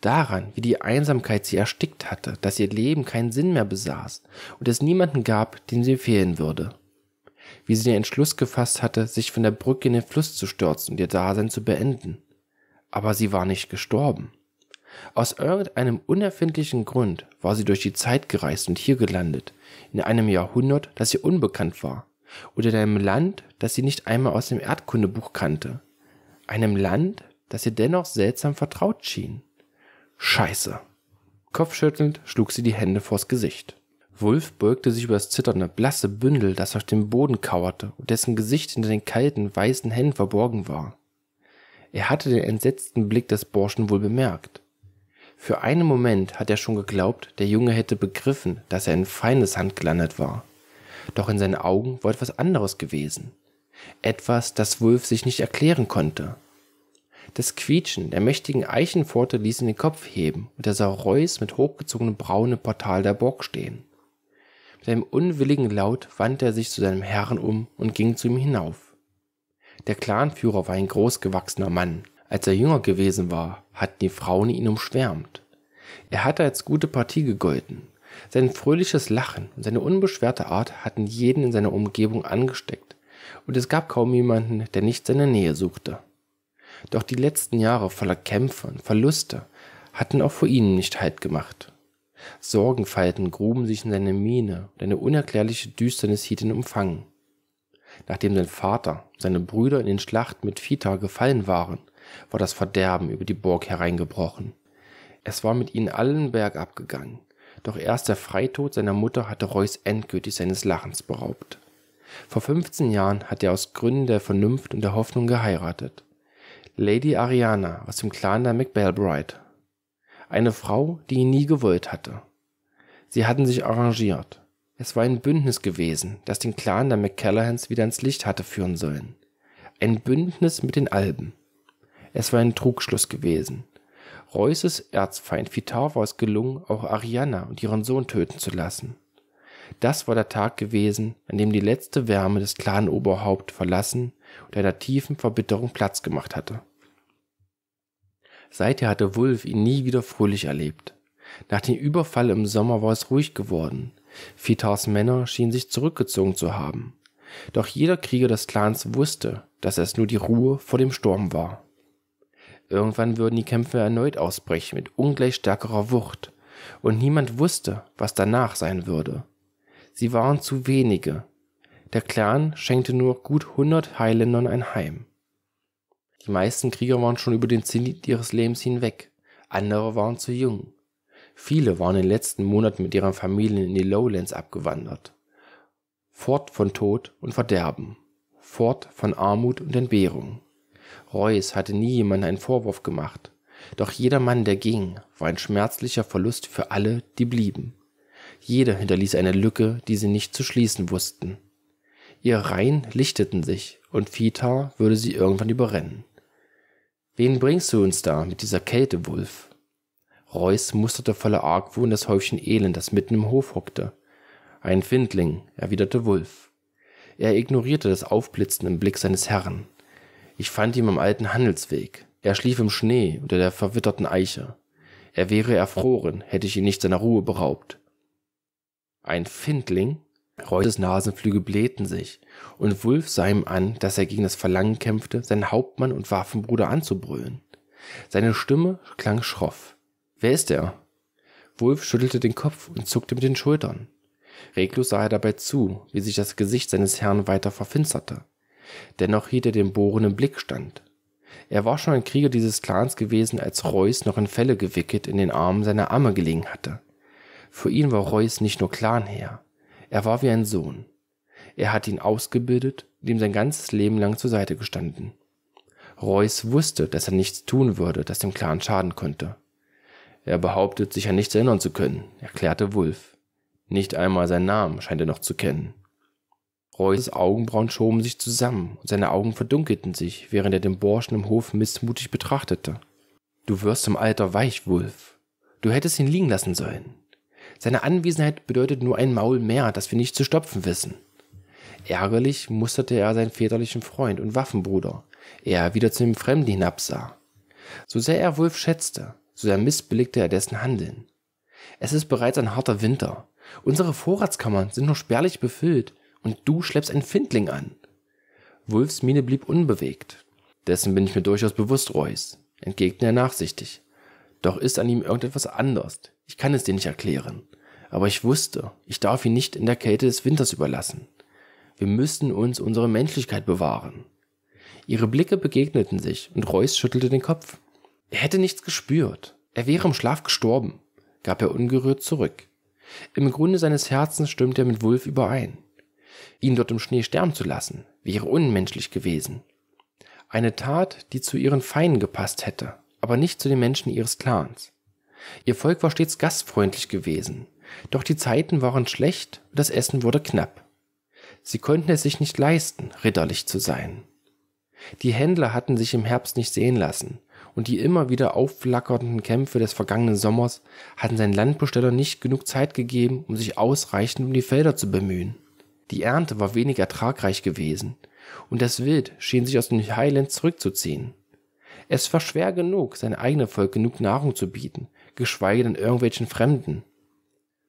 daran, wie die Einsamkeit sie erstickt hatte, dass ihr Leben keinen Sinn mehr besaß und es niemanden gab, dem sie fehlen würde. Wie sie den Entschluss gefasst hatte, sich von der Brücke in den Fluss zu stürzen und ihr Dasein zu beenden. Aber sie war nicht gestorben. Aus irgendeinem unerfindlichen Grund war sie durch die Zeit gereist und hier gelandet, in einem Jahrhundert, das ihr unbekannt war, oder in einem Land, das sie nicht einmal aus dem Erdkundebuch kannte, einem Land, das ihr dennoch seltsam vertraut schien. Scheiße. Kopfschüttelnd schlug sie die Hände vors Gesicht. Wulf beugte sich über das zitternde, blasse Bündel, das auf dem Boden kauerte und dessen Gesicht hinter den kalten, weißen Händen verborgen war. Er hatte den entsetzten Blick des Borschen wohl bemerkt. Für einen Moment hat er schon geglaubt, der Junge hätte begriffen, dass er in Feindes Hand gelandet war. Doch in seinen Augen war etwas anderes gewesen. Etwas, das Wulf sich nicht erklären konnte. Das Quietschen der mächtigen Eichenpforte ließ ihn den Kopf heben, und er sah Reus mit hochgezogenem Brauen im Portal der Burg stehen. Mit einem unwilligen Laut wandte er sich zu seinem Herrn um und ging zu ihm hinauf. Der Clanführer war ein großgewachsener Mann. Als er jünger gewesen war, hatten die Frauen ihn umschwärmt. Er hatte als gute Partie gegolten. Sein fröhliches Lachen und seine unbeschwerte Art hatten jeden in seiner Umgebung angesteckt, und es gab kaum jemanden, der nicht seine Nähe suchte. Doch die letzten Jahre voller Kämpfe und Verluste hatten auch vor ihnen nicht Halt gemacht. Sorgenfalten gruben sich in seine Miene und eine unerklärliche Düsternis hielt ihn umfangen. Nachdem sein Vater, seine Brüder in den Schlachten mit Fita gefallen waren, war das Verderben über die Burg hereingebrochen. Es war mit ihnen allen bergab gegangen, doch erst der Freitod seiner Mutter hatte Reus endgültig seines Lachens beraubt. Vor 15 Jahren hatte er aus Gründen der Vernunft und der Hoffnung geheiratet. Lady Ariana aus dem Clan der McBellbride. Eine Frau, die ihn nie gewollt hatte. Sie hatten sich arrangiert. Es war ein Bündnis gewesen, das den Clan der McCallahans wieder ins Licht hatte führen sollen. Ein Bündnis mit den Alben. Es war ein Trugschluss gewesen. Royces Erzfeind Vitar war es gelungen, auch Ariana und ihren Sohn töten zu lassen. Das war der Tag gewesen, an dem die letzte Wärme des Clan-Oberhaupt verlassen und einer tiefen Verbitterung Platz gemacht hatte. Seither hatte Wulf ihn nie wieder fröhlich erlebt. Nach dem Überfall im Sommer war es ruhig geworden. Fitars Männer schienen sich zurückgezogen zu haben. Doch jeder Krieger des Clans wusste, dass es nur die Ruhe vor dem Sturm war. Irgendwann würden die Kämpfe erneut ausbrechen mit ungleich stärkerer Wucht, und niemand wusste, was danach sein würde. Sie waren zu wenige. Der Clan schenkte nur gut hundert Highlandern ein Heim. Die meisten Krieger waren schon über den Zenit ihres Lebens hinweg, andere waren zu jung. Viele waren in den letzten Monaten mit ihren Familien in die Lowlands abgewandert. Fort von Tod und Verderben, fort von Armut und Entbehrung. Reuß hatte nie jemand einen Vorwurf gemacht, doch jeder Mann, der ging, war ein schmerzlicher Verlust für alle, die blieben. Jeder hinterließ eine Lücke, die sie nicht zu schließen wussten. Ihr Reihen lichteten sich, und Vita würde sie irgendwann überrennen. Wen bringst du uns da mit dieser Kälte, Wulf? Reus musterte voller Argwohn das Häufchen Elend, das mitten im Hof hockte. Ein Findling, erwiderte Wulf. Er ignorierte das Aufblitzen im Blick seines Herrn. Ich fand ihn am alten Handelsweg. Er schlief im Schnee unter der verwitterten Eiche. Er wäre erfroren, hätte ich ihn nicht seiner Ruhe beraubt. Ein Findling? Reutes Nasenflüge blähten sich, und Wulf sah ihm an, dass er gegen das Verlangen kämpfte, seinen Hauptmann und Waffenbruder anzubrüllen. Seine Stimme klang schroff. Wer ist er? Wulf schüttelte den Kopf und zuckte mit den Schultern. Reglos sah er dabei zu, wie sich das Gesicht seines Herrn weiter verfinsterte. Dennoch hielt er den bohrenden Blick stand. Er war schon ein Krieger dieses Clans gewesen, als Reus noch in Fälle gewickelt in den Armen seiner Amme gelegen hatte. Für ihn war Reus nicht nur Clanherr, er war wie ein Sohn. Er hat ihn ausgebildet und ihm sein ganzes Leben lang zur Seite gestanden. Reuß wusste, dass er nichts tun würde, das dem Clan schaden könnte. Er behauptet, sich an nichts erinnern zu können, erklärte Wulf. Nicht einmal seinen Namen scheint er noch zu kennen. Reußes Augenbrauen schoben sich zusammen und seine Augen verdunkelten sich, während er den Borschen im Hof missmutig betrachtete. Du wirst im Alter weich, Wulf. Du hättest ihn liegen lassen sollen. Seine Anwesenheit bedeutet nur ein Maul mehr, das wir nicht zu stopfen wissen. Ärgerlich musterte er seinen väterlichen Freund und Waffenbruder, er wieder zu dem Fremden hinabsah. So sehr er Wolf schätzte, so sehr missbilligte er dessen Handeln. Es ist bereits ein harter Winter. Unsere Vorratskammern sind nur spärlich befüllt und du schleppst einen Findling an. Wolfs Miene blieb unbewegt. Dessen bin ich mir durchaus bewusst, Reus, entgegnete er nachsichtig. Doch ist an ihm irgendetwas anders. Ich kann es dir nicht erklären, aber ich wusste, ich darf ihn nicht in der Kälte des Winters überlassen. Wir müssen uns unsere Menschlichkeit bewahren. Ihre Blicke begegneten sich und Reus schüttelte den Kopf. Er hätte nichts gespürt. Er wäre im Schlaf gestorben, gab er ungerührt zurück. Im Grunde seines Herzens stimmte er mit Wulf überein. Ihn dort im Schnee sterben zu lassen, wäre unmenschlich gewesen. Eine Tat, die zu ihren Feinden gepasst hätte, aber nicht zu den Menschen ihres Clans. Ihr Volk war stets gastfreundlich gewesen, doch die Zeiten waren schlecht und das Essen wurde knapp. Sie konnten es sich nicht leisten, ritterlich zu sein. Die Händler hatten sich im Herbst nicht sehen lassen, und die immer wieder aufflackernden Kämpfe des vergangenen Sommers hatten seinen Landbesteller nicht genug Zeit gegeben, um sich ausreichend um die Felder zu bemühen. Die Ernte war wenig ertragreich gewesen, und das Wild schien sich aus den Highlands zurückzuziehen. Es war schwer genug, sein eigenes Volk genug Nahrung zu bieten, geschweige denn irgendwelchen Fremden.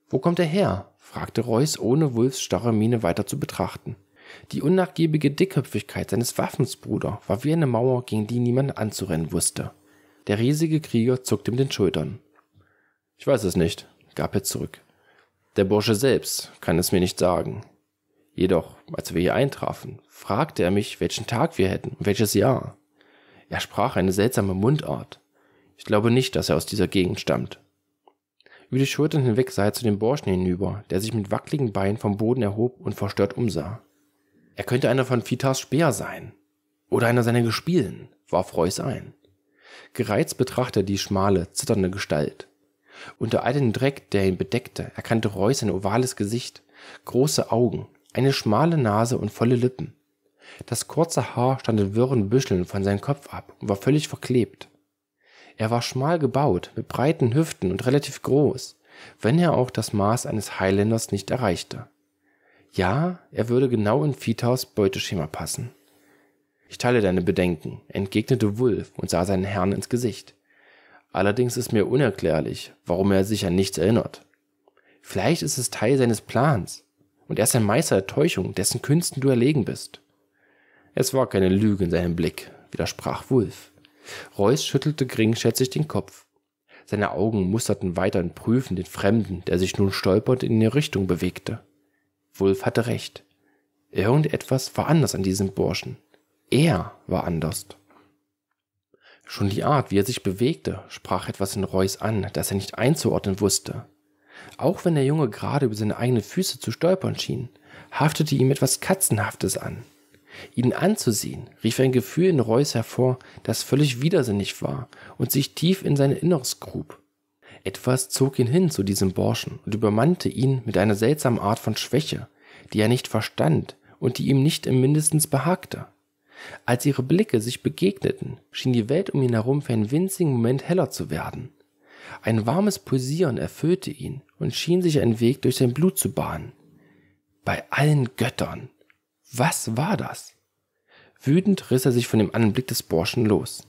Wo kommt er her? fragte Reuß, ohne Wulfs starre Miene weiter zu betrachten. Die unnachgiebige Dickköpfigkeit seines Waffensbruder war wie eine Mauer, gegen die niemand anzurennen wusste. Der riesige Krieger zuckte mit den Schultern. Ich weiß es nicht, gab er zurück. Der Bursche selbst kann es mir nicht sagen. Jedoch, als wir hier eintrafen, fragte er mich, welchen Tag wir hätten und welches Jahr. Er sprach eine seltsame Mundart. Ich glaube nicht, dass er aus dieser Gegend stammt. Über die Schultern hinweg sah er zu dem Borschen hinüber, der sich mit wackligen Beinen vom Boden erhob und verstört umsah. Er könnte einer von Fitas Speer sein. Oder einer seiner Gespielen, warf Reus ein. Gereizt betrachtete er die schmale, zitternde Gestalt. Unter all dem Dreck, der ihn bedeckte, erkannte Reus ein ovales Gesicht, große Augen, eine schmale Nase und volle Lippen. Das kurze Haar stand in wirren Büscheln von seinem Kopf ab und war völlig verklebt. Er war schmal gebaut, mit breiten Hüften und relativ groß, wenn er auch das Maß eines Highlanders nicht erreichte. Ja, er würde genau in Viethaus Beuteschema passen. Ich teile deine Bedenken, entgegnete Wulf und sah seinen Herrn ins Gesicht. Allerdings ist mir unerklärlich, warum er sich an nichts erinnert. Vielleicht ist es Teil seines Plans, und er ist ein Meister der Täuschung, dessen Künsten du erlegen bist. Es war keine Lüge in seinem Blick, widersprach Wulf. Reuß schüttelte geringschätzig den Kopf. Seine Augen musterten weiterhin prüfend den Fremden, der sich nun stolpernd in ihre Richtung bewegte. Wulf hatte recht. Irgendetwas war anders an diesem Burschen. Er war anders. Schon die Art, wie er sich bewegte, sprach etwas in Reuß an, das er nicht einzuordnen wusste. Auch wenn der Junge gerade über seine eigenen Füße zu stolpern schien, haftete ihm etwas Katzenhaftes an. Ihn anzusehen, rief ein Gefühl in Reuß hervor, das völlig widersinnig war und sich tief in sein Inneres grub. Etwas zog ihn hin zu diesem Burschen und übermannte ihn mit einer seltsamen Art von Schwäche, die er nicht verstand und die ihm nicht im mindesten behagte. Als ihre Blicke sich begegneten, schien die Welt um ihn herum für einen winzigen Moment heller zu werden. Ein warmes Pulsieren erfüllte ihn und schien sich ein Weg durch sein Blut zu bahnen. Bei allen Göttern, was war das? Wütend riss er sich von dem Anblick des Borschen los.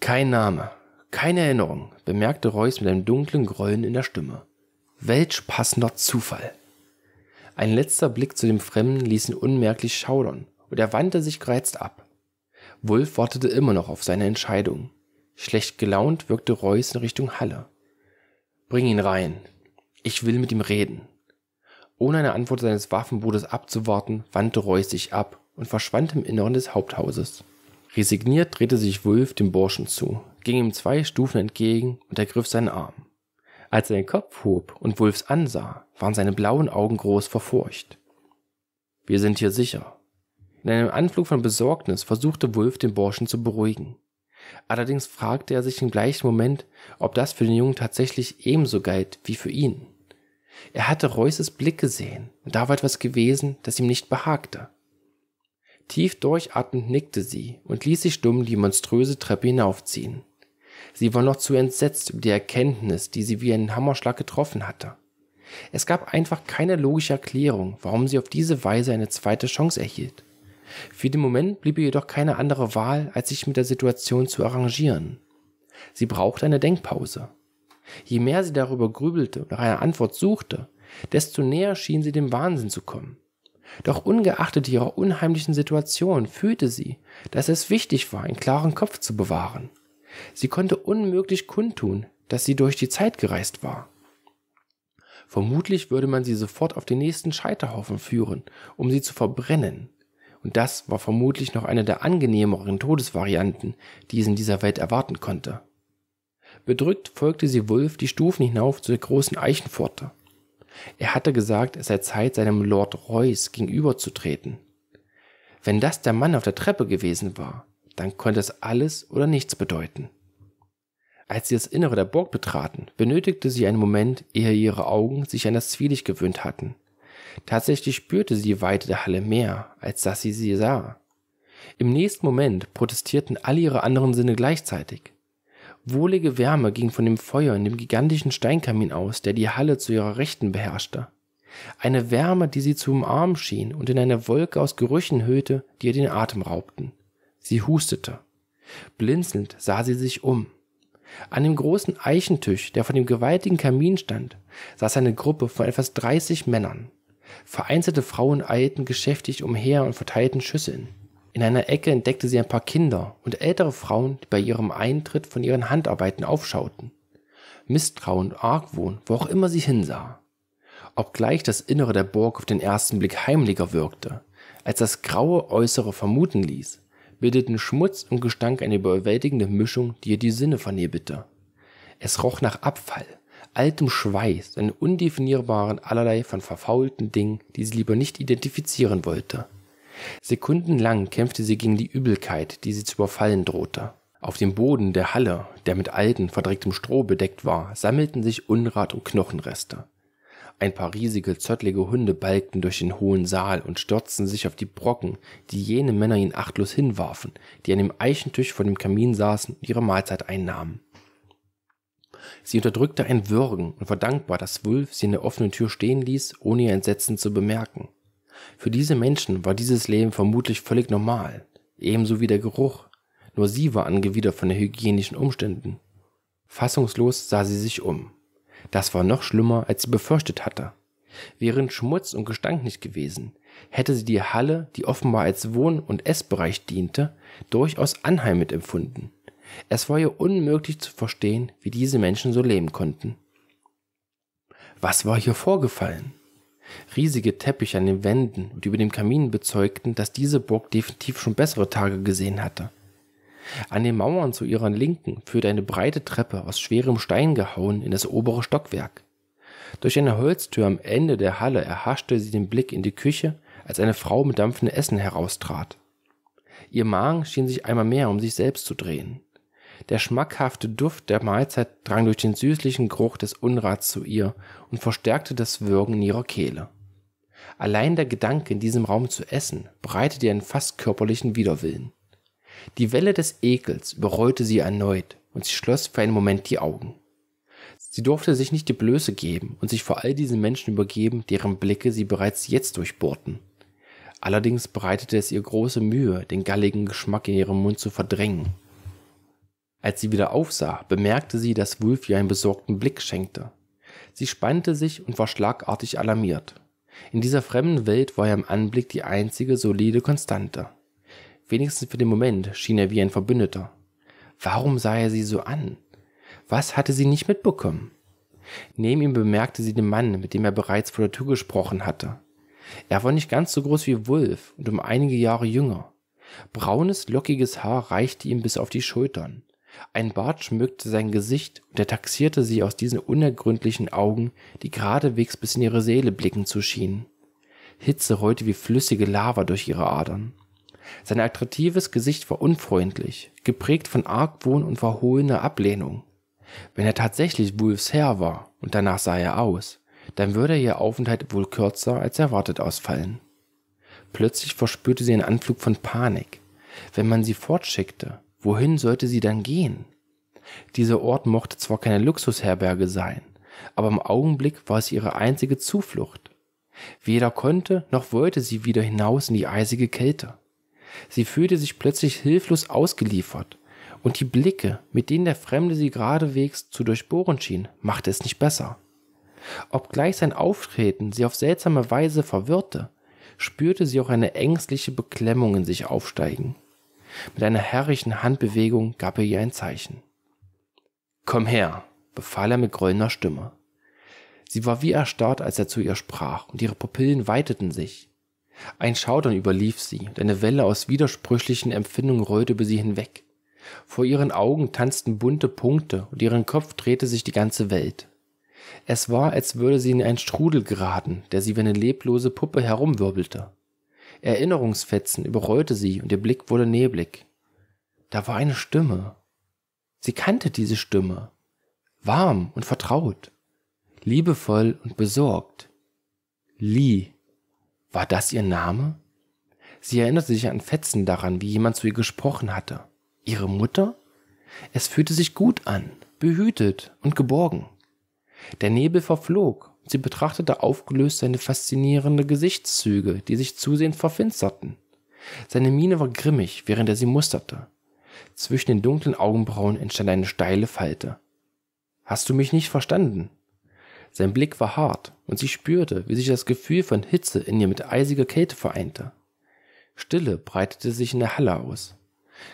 Kein Name, keine Erinnerung, bemerkte Reus mit einem dunklen Grollen in der Stimme. Welch passender Zufall. Ein letzter Blick zu dem Fremden ließ ihn unmerklich schaudern, und er wandte sich gereizt ab. Wulf wartete immer noch auf seine Entscheidung. Schlecht gelaunt wirkte Reus in Richtung Halle. Bring ihn rein. Ich will mit ihm reden. Ohne eine Antwort seines Waffenbruders abzuwarten, wandte Roy sich ab und verschwand im Inneren des Haupthauses. Resigniert drehte sich Wulf dem Burschen zu, ging ihm zwei Stufen entgegen und ergriff seinen Arm. Als er den Kopf hob und Wulfs ansah, waren seine blauen Augen groß vor Furcht. Wir sind hier sicher. In einem Anflug von Besorgnis versuchte Wulf den Burschen zu beruhigen. Allerdings fragte er sich im gleichen Moment, ob das für den Jungen tatsächlich ebenso galt wie für ihn. Er hatte Reusses Blick gesehen, und da war etwas gewesen, das ihm nicht behagte. Tief durchatmend nickte sie und ließ sich dumm die monströse Treppe hinaufziehen. Sie war noch zu entsetzt über die Erkenntnis, die sie wie einen Hammerschlag getroffen hatte. Es gab einfach keine logische Erklärung, warum sie auf diese Weise eine zweite Chance erhielt. Für den Moment blieb ihr jedoch keine andere Wahl, als sich mit der Situation zu arrangieren. Sie brauchte eine Denkpause. Je mehr sie darüber grübelte und nach einer Antwort suchte, desto näher schien sie dem Wahnsinn zu kommen. Doch ungeachtet ihrer unheimlichen Situation fühlte sie, dass es wichtig war, einen klaren Kopf zu bewahren. Sie konnte unmöglich kundtun, dass sie durch die Zeit gereist war. Vermutlich würde man sie sofort auf den nächsten Scheiterhaufen führen, um sie zu verbrennen. Und das war vermutlich noch eine der angenehmeren Todesvarianten, die es in dieser Welt erwarten konnte. Bedrückt folgte sie Wulf die Stufen hinauf zur großen Eichenpforte. Er hatte gesagt, es sei Zeit, seinem Lord Reuss gegenüberzutreten. Wenn das der Mann auf der Treppe gewesen war, dann konnte es alles oder nichts bedeuten. Als sie das Innere der Burg betraten, benötigte sie einen Moment, ehe ihre Augen sich an das Zwielicht gewöhnt hatten. Tatsächlich spürte sie die Weite der Halle mehr, als dass sie sie sah. Im nächsten Moment protestierten alle ihre anderen Sinne gleichzeitig. Wohlige Wärme ging von dem Feuer in dem gigantischen Steinkamin aus, der die Halle zu ihrer Rechten beherrschte. Eine Wärme, die sie zu umarmen schien und in eine Wolke aus Gerüchen hüllte, die ihr den Atem raubten. Sie hustete. Blinzelnd sah sie sich um. An dem großen Eichentisch, der vor dem gewaltigen Kamin stand, saß eine Gruppe von etwas 30 Männern. Vereinzelte Frauen eilten geschäftig umher und verteilten Schüsseln. In einer Ecke entdeckte sie ein paar Kinder und ältere Frauen, die bei ihrem Eintritt von ihren Handarbeiten aufschauten. Misstrauen und Argwohn, wo auch immer sie hinsah. Obgleich das Innere der Burg auf den ersten Blick heimlicher wirkte, als das graue Äußere vermuten ließ, bildeten Schmutz und Gestank eine überwältigende Mischung, die ihr die Sinne vernebelte. Es roch nach Abfall, altem Schweiß und undefinierbaren allerlei von verfaulten Dingen, die sie lieber nicht identifizieren wollte. Sekundenlang kämpfte sie gegen die Übelkeit, die sie zu überfallen drohte. Auf dem Boden der Halle, der mit altem, verdrecktem Stroh bedeckt war, sammelten sich Unrat und Knochenreste. Ein paar riesige, zottelige Hunde balgten durch den hohen Saal und stürzten sich auf die Brocken, die jene Männer ihnen achtlos hinwarfen, die an dem Eichentisch vor dem Kamin saßen und ihre Mahlzeit einnahmen. Sie unterdrückte ein Würgen und war dankbar, dass Wulf sie in der offenen Tür stehen ließ, ohne ihr Entsetzen zu bemerken. Für diese Menschen war dieses Leben vermutlich völlig normal, ebenso wie der Geruch, nur sie war angewidert von den hygienischen Umständen. Fassungslos sah sie sich um. Das war noch schlimmer, als sie befürchtet hatte. Wären Schmutz und Gestank nicht gewesen, hätte sie die Halle, die offenbar als Wohn- und Essbereich diente, durchaus anheimend empfunden. Es war ihr unmöglich zu verstehen, wie diese Menschen so leben konnten. Was war hier vorgefallen? Riesige Teppiche an den Wänden und über dem Kamin bezeugten, dass diese Burg definitiv schon bessere Tage gesehen hatte. An den Mauern zu ihrer Linken führte eine breite Treppe aus schwerem Stein gehauen in das obere Stockwerk. Durch eine Holztür am Ende der Halle erhaschte sie den Blick in die Küche, als eine Frau mit dampfendem Essen heraustrat. Ihr Magen schien sich einmal mehr um sich selbst zu drehen. Der schmackhafte Duft der Mahlzeit drang durch den süßlichen Geruch des Unrats zu ihr und verstärkte das Würgen in ihrer Kehle. Allein der Gedanke, in diesem Raum zu essen, bereitete ihren fast körperlichen Widerwillen. Die Welle des Ekels überrollte sie erneut und sie schloss für einen Moment die Augen. Sie durfte sich nicht die Blöße geben und sich vor all diesen Menschen übergeben, deren Blicke sie bereits jetzt durchbohrten. Allerdings bereitete es ihr große Mühe, den galligen Geschmack in ihrem Mund zu verdrängen. Als sie wieder aufsah, bemerkte sie, dass Wulf ihr einen besorgten Blick schenkte. Sie spannte sich und war schlagartig alarmiert. In dieser fremden Welt war er im Anblick die einzige solide Konstante. Wenigstens für den Moment schien er wie ein Verbündeter. Warum sah er sie so an? Was hatte sie nicht mitbekommen? Neben ihm bemerkte sie den Mann, mit dem er bereits vor der Tür gesprochen hatte. Er war nicht ganz so groß wie Wulf und um einige Jahre jünger. Braunes, lockiges Haar reichte ihm bis auf die Schultern. Ein Bart schmückte sein Gesicht, und er taxierte sie aus diesen unergründlichen Augen, die geradewegs bis in ihre Seele blicken zu schienen. Hitze rollte wie flüssige Lava durch ihre Adern. Sein attraktives Gesicht war unfreundlich, geprägt von Argwohn und verhohlener Ablehnung. Wenn er tatsächlich Wolfs Herr war, und danach sah er aus, dann würde ihr Aufenthalt wohl kürzer als erwartet ausfallen. Plötzlich verspürte sie einen Anflug von Panik. Wenn man sie fortschickte, Wohin sollte sie dann gehen? Dieser Ort mochte zwar keine Luxusherberge sein, aber im Augenblick war es ihre einzige Zuflucht. Weder konnte noch wollte sie wieder hinaus in die eisige Kälte. Sie fühlte sich plötzlich hilflos ausgeliefert, und die Blicke, mit denen der Fremde sie geradewegs zu durchbohren schien, machte es nicht besser. Obgleich sein Auftreten sie auf seltsame Weise verwirrte, spürte sie auch eine ängstliche Beklemmung in sich aufsteigen. Mit einer herrlichen Handbewegung gab er ihr ein Zeichen. Komm her, befahl er mit grollender Stimme. Sie war wie erstarrt, als er zu ihr sprach, und ihre Pupillen weiteten sich. Ein Schaudern überlief sie, und eine Welle aus widersprüchlichen Empfindungen rollte über sie hinweg. Vor ihren Augen tanzten bunte Punkte, und ihren Kopf drehte sich die ganze Welt. Es war, als würde sie in einen Strudel geraten, der sie wie eine leblose Puppe herumwirbelte. Erinnerungsfetzen überrollte sie und ihr Blick wurde neblig. Da war eine Stimme. Sie kannte diese Stimme. Warm und vertraut. Liebevoll und besorgt. Lee. War das ihr Name? Sie erinnerte sich an Fetzen daran, wie jemand zu ihr gesprochen hatte. Ihre Mutter? Es fühlte sich gut an, behütet und geborgen. Der Nebel verflog Sie betrachtete aufgelöst seine faszinierenden Gesichtszüge, die sich zusehends verfinsterten. Seine Miene war grimmig, während er sie musterte. Zwischen den dunklen Augenbrauen entstand eine steile Falte. Hast du mich nicht verstanden? Sein Blick war hart, und sie spürte, wie sich das Gefühl von Hitze in ihr mit eisiger Kälte vereinte. Stille breitete sich in der Halle aus.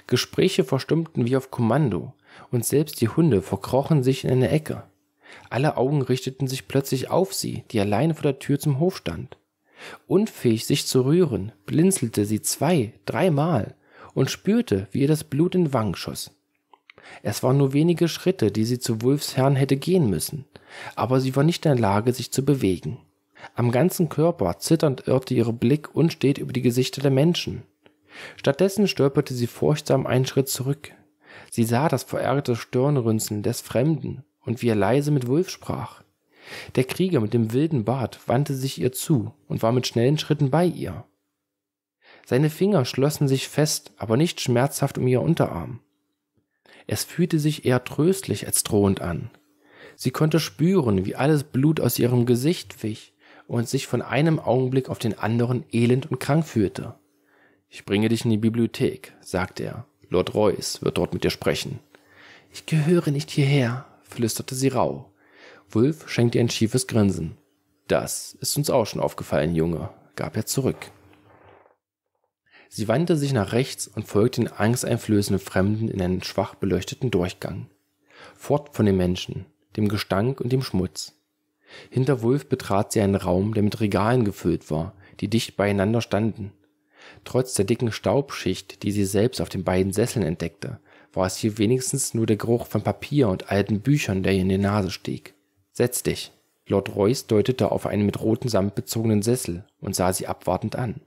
Gespräche verstummten wie auf Kommando, und selbst die Hunde verkrochen sich in eine Ecke. Alle Augen richteten sich plötzlich auf sie, die alleine vor der Tür zum Hof stand. Unfähig, sich zu rühren, blinzelte sie zwei, dreimal und spürte, wie ihr das Blut in Wangen schoss. Es waren nur wenige Schritte, die sie zu Wulfs Herrn hätte gehen müssen, aber sie war nicht in der Lage, sich zu bewegen. Am ganzen Körper zitternd irrte ihr Blick unstet über die Gesichter der Menschen. Stattdessen stolperte sie furchtsam einen Schritt zurück. Sie sah das verärgerte Stirnrünzeln des Fremden und wie er leise mit Wulf sprach. Der Krieger mit dem wilden Bart wandte sich ihr zu und war mit schnellen Schritten bei ihr. Seine Finger schlossen sich fest, aber nicht schmerzhaft um ihr Unterarm. Es fühlte sich eher tröstlich als drohend an. Sie konnte spüren, wie alles Blut aus ihrem Gesicht wich und sich von einem Augenblick auf den anderen elend und krank fühlte. Ich bringe dich in die Bibliothek, sagte er. Lord Royce wird dort mit dir sprechen. Ich gehöre nicht hierher, flüsterte sie rau. Wulf schenkte ihr ein schiefes Grinsen. Das ist uns auch schon aufgefallen, Junge, gab er zurück. Sie wandte sich nach rechts und folgte den angsteinflößenden Fremden in einen schwach beleuchteten Durchgang. Fort von den Menschen, dem Gestank und dem Schmutz. Hinter Wulf betrat sie einen Raum, der mit Regalen gefüllt war, die dicht beieinander standen. Trotz der dicken Staubschicht, die sie selbst auf den beiden Sesseln entdeckte, war es hier wenigstens nur der Geruch von Papier und alten Büchern, der ihr in die Nase stieg. Setz dich. Lord Royce deutete auf einen mit rotem Samt bezogenen Sessel und sah sie abwartend an.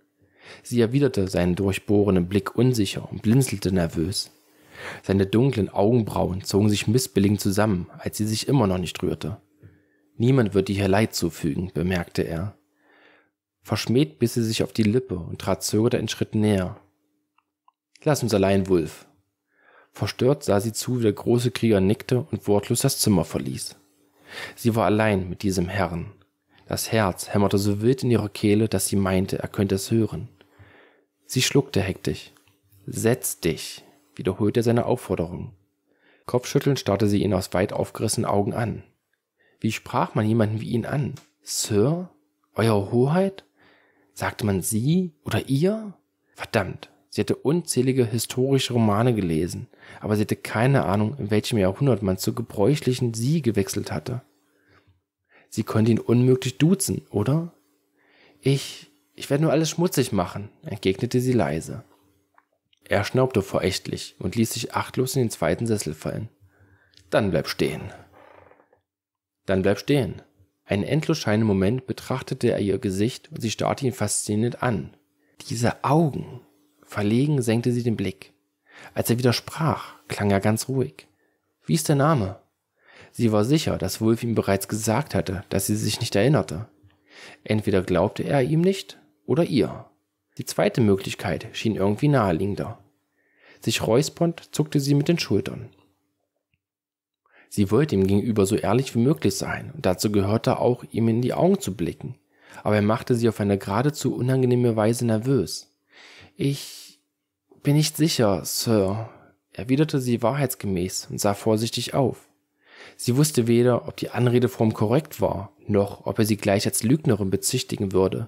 Sie erwiderte seinen durchbohrenden Blick unsicher und blinzelte nervös. Seine dunklen Augenbrauen zogen sich missbilligend zusammen, als sie sich immer noch nicht rührte. Niemand wird dir hier Leid zufügen, bemerkte er. Verschmäht biss sie sich auf die Lippe und trat zögernd einen Schritt näher. Lass uns allein, Wulf, Verstört sah sie zu, wie der große Krieger nickte und wortlos das Zimmer verließ. Sie war allein mit diesem Herrn. Das Herz hämmerte so wild in ihrer Kehle, dass sie meinte, er könnte es hören. Sie schluckte hektisch. Setz dich, wiederholte er seine Aufforderung. Kopfschüttelnd starrte sie ihn aus weit aufgerissenen Augen an. Wie sprach man jemanden wie ihn an? Sir? Euer Hoheit? Sagte man sie oder ihr? Verdammt, Sie hatte unzählige historische Romane gelesen, aber sie hatte keine Ahnung, in welchem Jahrhundert man zur gebräuchlichen Sie gewechselt hatte. Sie konnte ihn unmöglich duzen, oder? Ich, ich werde nur alles schmutzig machen, entgegnete sie leise. Er schnaubte verächtlich und ließ sich achtlos in den zweiten Sessel fallen. Dann bleib stehen. Dann bleib stehen. Einen endlos scheinenden Moment betrachtete er ihr Gesicht und sie starrte ihn faszinierend an. Diese Augen, Verlegen senkte sie den Blick. Als er widersprach, klang er ganz ruhig. Wie ist der Name? Sie war sicher, dass Wolf ihm bereits gesagt hatte, dass sie sich nicht erinnerte. Entweder glaubte er ihm nicht oder ihr. Die zweite Möglichkeit schien irgendwie naheliegender. Sich räuspernd zuckte sie mit den Schultern. Sie wollte ihm gegenüber so ehrlich wie möglich sein, und dazu gehörte auch, ihm in die Augen zu blicken. Aber er machte sie auf eine geradezu unangenehme Weise nervös. Ich bin nicht sicher, Sir, erwiderte sie wahrheitsgemäß und sah vorsichtig auf. Sie wusste weder, ob die Anredeform korrekt war, noch ob er sie gleich als Lügnerin bezichtigen würde.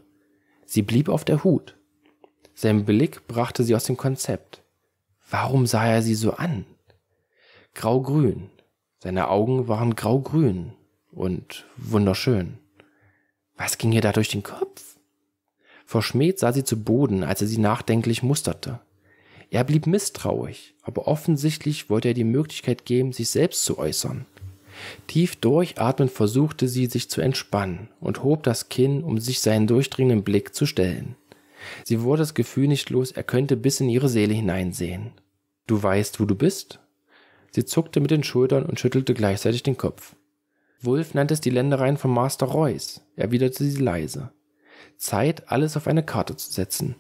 Sie blieb auf der Hut. Sein Blick brachte sie aus dem Konzept. Warum sah er sie so an? Graugrün. Seine Augen waren graugrün und wunderschön. Was ging ihr da durch den Kopf? Verschmäht sah sie zu Boden, als er sie nachdenklich musterte. Er blieb misstrauisch, aber offensichtlich wollte er die Möglichkeit geben, sich selbst zu äußern. Tief durchatmend versuchte sie, sich zu entspannen und hob das Kinn, um sich seinen durchdringenden Blick zu stellen. Sie wurde das Gefühl nicht los, er könnte bis in ihre Seele hineinsehen. Du weißt, wo du bist? Sie zuckte mit den Schultern und schüttelte gleichzeitig den Kopf. Wolf nannte es die Ländereien von Master Royce, erwiderte sie leise. Zeit, alles auf eine Karte zu setzen.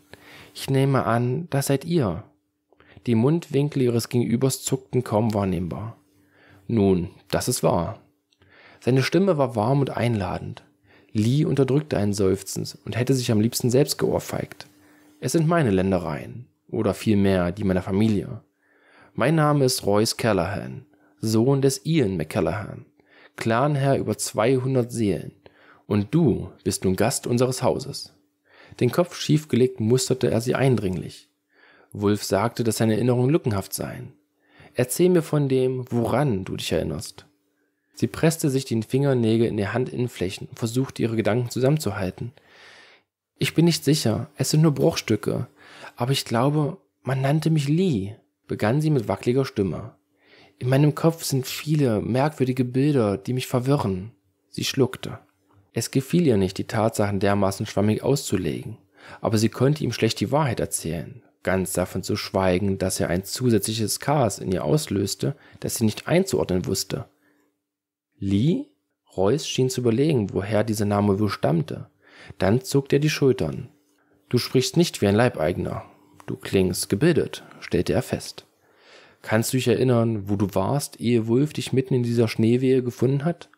Ich nehme an, das seid ihr, die Mundwinkel ihres Gegenübers zuckten kaum wahrnehmbar. Nun, das ist wahr. Seine Stimme war warm und einladend. Lee unterdrückte einen Seufzens und hätte sich am liebsten selbst geohrfeigt. Es sind meine Ländereien. Oder vielmehr die meiner Familie. Mein Name ist Royce Callahan, Sohn des Ian McCallahan, Clanherr über 200 Seelen. Und du bist nun Gast unseres Hauses. Den Kopf schiefgelegt musterte er sie eindringlich. Wolf sagte, dass seine Erinnerungen lückenhaft seien. Erzähl mir von dem, woran du dich erinnerst. Sie presste sich den Fingernägel in die Handinnenflächen und versuchte ihre Gedanken zusammenzuhalten. Ich bin nicht sicher, es sind nur Bruchstücke, aber ich glaube, man nannte mich Lee, begann sie mit wackeliger Stimme. In meinem Kopf sind viele merkwürdige Bilder, die mich verwirren. Sie schluckte. Es gefiel ihr nicht, die Tatsachen dermaßen schwammig auszulegen, aber sie konnte ihm schlecht die Wahrheit erzählen, ganz davon zu schweigen, dass er ein zusätzliches Chaos in ihr auslöste, das sie nicht einzuordnen wusste. Lee? Reus schien zu überlegen, woher dieser Name wohl stammte. Dann zuckt er die Schultern. Du sprichst nicht wie ein Leibeigener. Du klingst gebildet, stellte er fest. Kannst du dich erinnern, wo du warst, ehe Wulf dich mitten in dieser Schneewehe gefunden hat?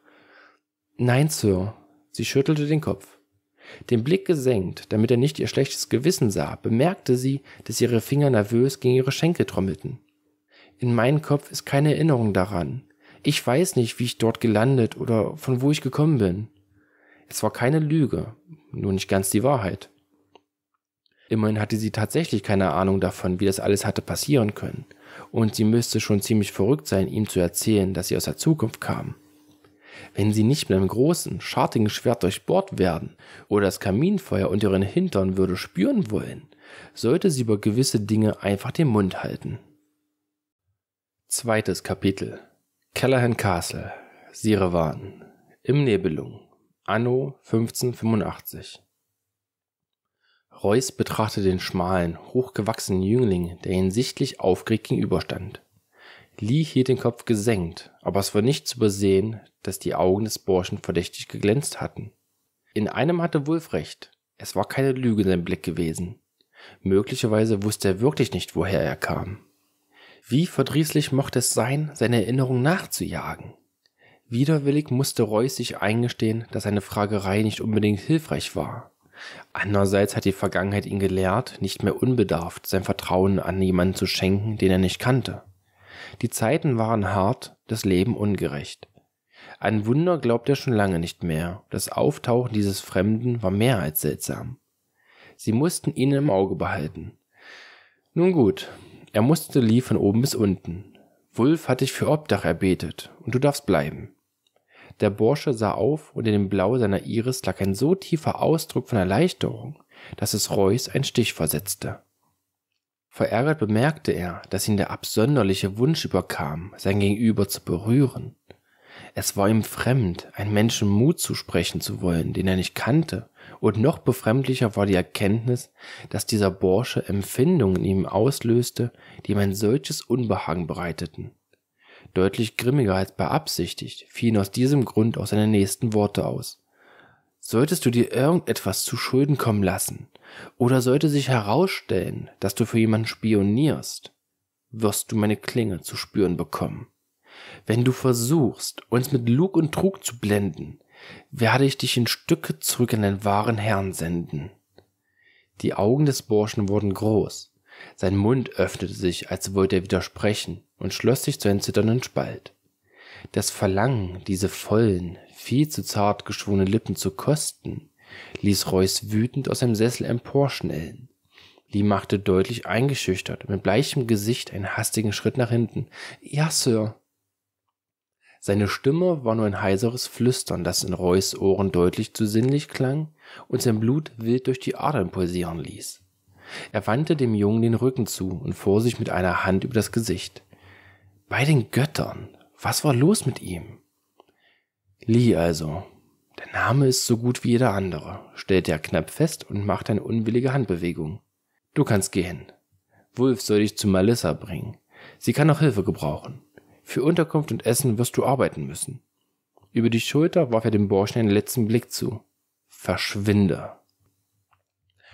Nein, Sir. Sie schüttelte den Kopf. Den Blick gesenkt, damit er nicht ihr schlechtes Gewissen sah, bemerkte sie, dass ihre Finger nervös gegen ihre Schenkel trommelten. In meinem Kopf ist keine Erinnerung daran. Ich weiß nicht, wie ich dort gelandet oder von wo ich gekommen bin. Es war keine Lüge, nur nicht ganz die Wahrheit. Immerhin hatte sie tatsächlich keine Ahnung davon, wie das alles hatte passieren können, und sie müsste schon ziemlich verrückt sein, ihm zu erzählen, dass sie aus der Zukunft kam. Wenn sie nicht mit einem großen, schartigen Schwert durchbohrt werden oder das Kaminfeuer unter ihren Hintern würde spüren wollen, sollte sie über gewisse Dinge einfach den Mund halten. Zweites Kapitel Callahan Castle, Sirewan, im Nebelung, Anno 1585. Reuß betrachtete den schmalen, hochgewachsenen Jüngling, der ihn sichtlich aufgeregt gegenüberstand. Lee hielt den Kopf gesenkt, aber es war nicht zu übersehen, dass die Augen des Burschen verdächtig geglänzt hatten. In einem hatte Wulf recht. Es war keine Lüge sein Blick gewesen. Möglicherweise wusste er wirklich nicht, woher er kam. Wie verdrießlich mochte es sein, seine Erinnerung nachzujagen. Widerwillig musste Reuß sich eingestehen, dass seine Fragerei nicht unbedingt hilfreich war. Andererseits hat die Vergangenheit ihn gelehrt, nicht mehr unbedarft sein Vertrauen an jemanden zu schenken, den er nicht kannte. Die Zeiten waren hart, das Leben ungerecht. An Wunder glaubt er schon lange nicht mehr. Das Auftauchen dieses Fremden war mehr als seltsam. Sie mussten ihn im Auge behalten. Nun gut, er musste Lee von oben bis unten. Wulf hat dich für Obdach erbetet, und du darfst bleiben. Der Bursche sah auf, und in dem Blau seiner Iris lag ein so tiefer Ausdruck von Erleichterung, dass es Reus einen Stich versetzte. Verärgert bemerkte er, dass ihn der absonderliche Wunsch überkam, sein Gegenüber zu berühren. Es war ihm fremd, einem Menschen Mut zusprechen zu wollen, den er nicht kannte. Und noch befremdlicher war die Erkenntnis, dass dieser Borsche Empfindungen in ihm auslöste, die ihm ein solches Unbehagen bereiteten. Deutlich grimmiger als beabsichtigt fielen aus diesem Grund auch seine nächsten Worte aus. Solltest du dir irgendetwas zu Schulden kommen lassen, oder sollte sich herausstellen, dass du für jemanden spionierst, wirst du meine Klinge zu spüren bekommen. Wenn du versuchst, uns mit Lug und Trug zu blenden, werde ich dich in Stücke zurück an deinen wahren Herrn senden. Die Augen des Burschen wurden groß, sein Mund öffnete sich, als wollte er widersprechen, und schloss sich zu einem zitternden Spalt. Das Verlangen, diese vollen, viel zu zart geschwungenen Lippen zu kosten, ließ Reus wütend aus seinem Sessel emporschnellen. Lee machte deutlich eingeschüchtert, mit bleichem Gesicht einen hastigen Schritt nach hinten. Ja, Sir, seine Stimme war nur ein heiseres Flüstern, das in Roys Ohren deutlich zu sinnlich klang und sein Blut wild durch die Adern pulsieren ließ. Er wandte dem Jungen den Rücken zu und fuhr sich mit einer Hand über das Gesicht. Bei den Göttern! Was war los mit ihm? Lee also. Der Name ist so gut wie jeder andere, stellte er knapp fest und machte eine unwillige Handbewegung. Du kannst gehen. Wolf soll dich zu Melissa bringen. Sie kann noch Hilfe gebrauchen. Für Unterkunft und Essen wirst du arbeiten müssen. Über die Schulter warf er dem Borschen einen letzten Blick zu. Verschwinde.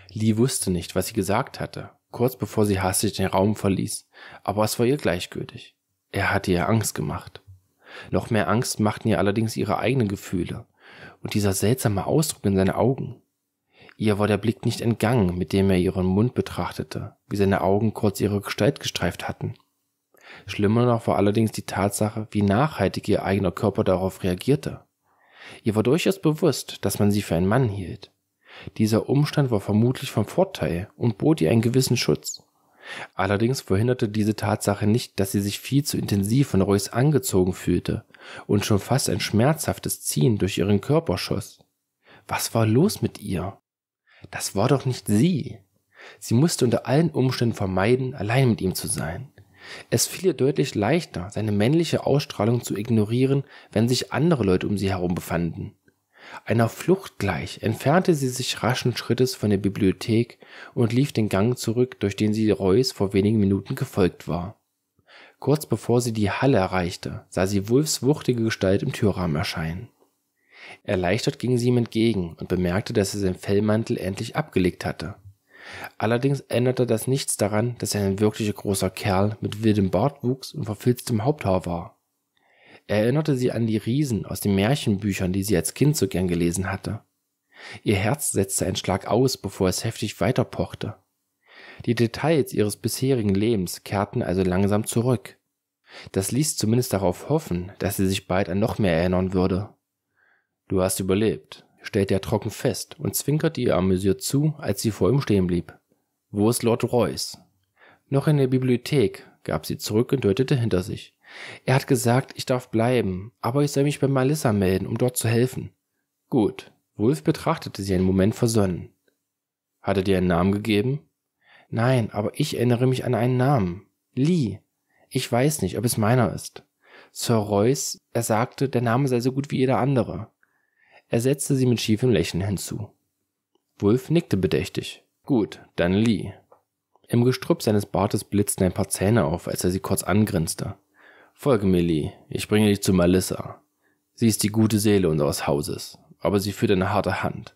Lee wusste nicht, was sie gesagt hatte, kurz bevor sie hastig den Raum verließ, aber es war ihr gleichgültig. Er hatte ihr Angst gemacht. Noch mehr Angst machten ihr allerdings ihre eigenen Gefühle und dieser seltsame Ausdruck in seinen Augen. Ihr war der Blick nicht entgangen, mit dem er ihren Mund betrachtete, wie seine Augen kurz ihre Gestalt gestreift hatten. Schlimmer noch war allerdings die Tatsache, wie nachhaltig ihr eigener Körper darauf reagierte. Ihr war durchaus bewusst, dass man sie für einen Mann hielt. Dieser Umstand war vermutlich von Vorteil und bot ihr einen gewissen Schutz. Allerdings verhinderte diese Tatsache nicht, dass sie sich viel zu intensiv von Royce angezogen fühlte und schon fast ein schmerzhaftes Ziehen durch ihren Körper schoss. Was war los mit ihr? Das war doch nicht sie. Sie musste unter allen Umständen vermeiden, allein mit ihm zu sein. Es fiel ihr deutlich leichter, seine männliche Ausstrahlung zu ignorieren, wenn sich andere Leute um sie herum befanden. Einer Flucht gleich entfernte sie sich raschen Schrittes von der Bibliothek und lief den Gang zurück, durch den sie Reuß vor wenigen Minuten gefolgt war. Kurz bevor sie die Halle erreichte, sah sie Wulfs wuchtige Gestalt im Türrahmen erscheinen. Erleichtert ging sie ihm entgegen und bemerkte, dass er seinen Fellmantel endlich abgelegt hatte. Allerdings änderte das nichts daran, dass er ein wirklich großer Kerl mit wildem Bartwuchs und verfilztem Haupthaar war. Er erinnerte sie an die Riesen aus den Märchenbüchern, die sie als Kind so gern gelesen hatte. Ihr Herz setzte einen Schlag aus, bevor es heftig weiterpochte. Die Details ihres bisherigen Lebens kehrten also langsam zurück. Das ließ zumindest darauf hoffen, dass sie sich bald an noch mehr erinnern würde. Du hast überlebt, stellt er trocken fest und zwinkerte ihr amüsiert zu, als sie vor ihm stehen blieb. Wo ist Lord Royce? Noch in der Bibliothek, gab sie zurück und deutete hinter sich. Er hat gesagt, ich darf bleiben, aber ich soll mich bei Melissa melden, um dort zu helfen. Gut. Wolf betrachtete sie einen Moment versonnen. Hat er dir einen Namen gegeben? Nein, aber ich erinnere mich an einen Namen. Lee. Ich weiß nicht, ob es meiner ist. Sir Royce, er sagte, der Name sei so gut wie jeder andere. Er setzte sie mit schiefem Lächeln hinzu. Wolf nickte bedächtig. Gut, dann Lee. Im Gestrüpp seines Bartes blitzten ein paar Zähne auf, als er sie kurz angrinste. Folge mir, Lee. Ich bringe dich zu Melissa. Sie ist die gute Seele unseres Hauses, aber sie führt eine harte Hand.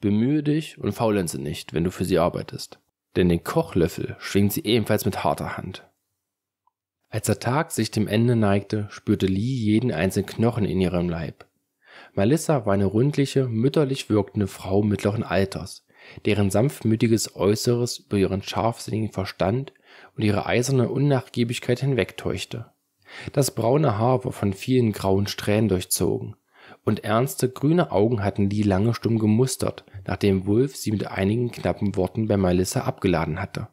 Bemühe dich und faulenze nicht, wenn du für sie arbeitest. Denn den Kochlöffel schwingt sie ebenfalls mit harter Hand. Als der Tag sich dem Ende neigte, spürte Lee jeden einzelnen Knochen in ihrem Leib. Melissa war eine rundliche, mütterlich wirkende Frau mittleren Alters, deren sanftmütiges Äußeres über ihren scharfsinnigen Verstand und ihre eiserne Unnachgiebigkeit hinwegtäuschte. Das braune Haar war von vielen grauen Strähnen durchzogen, und ernste grüne Augen hatten die lange stumm gemustert, nachdem Wolf sie mit einigen knappen Worten bei Melissa abgeladen hatte.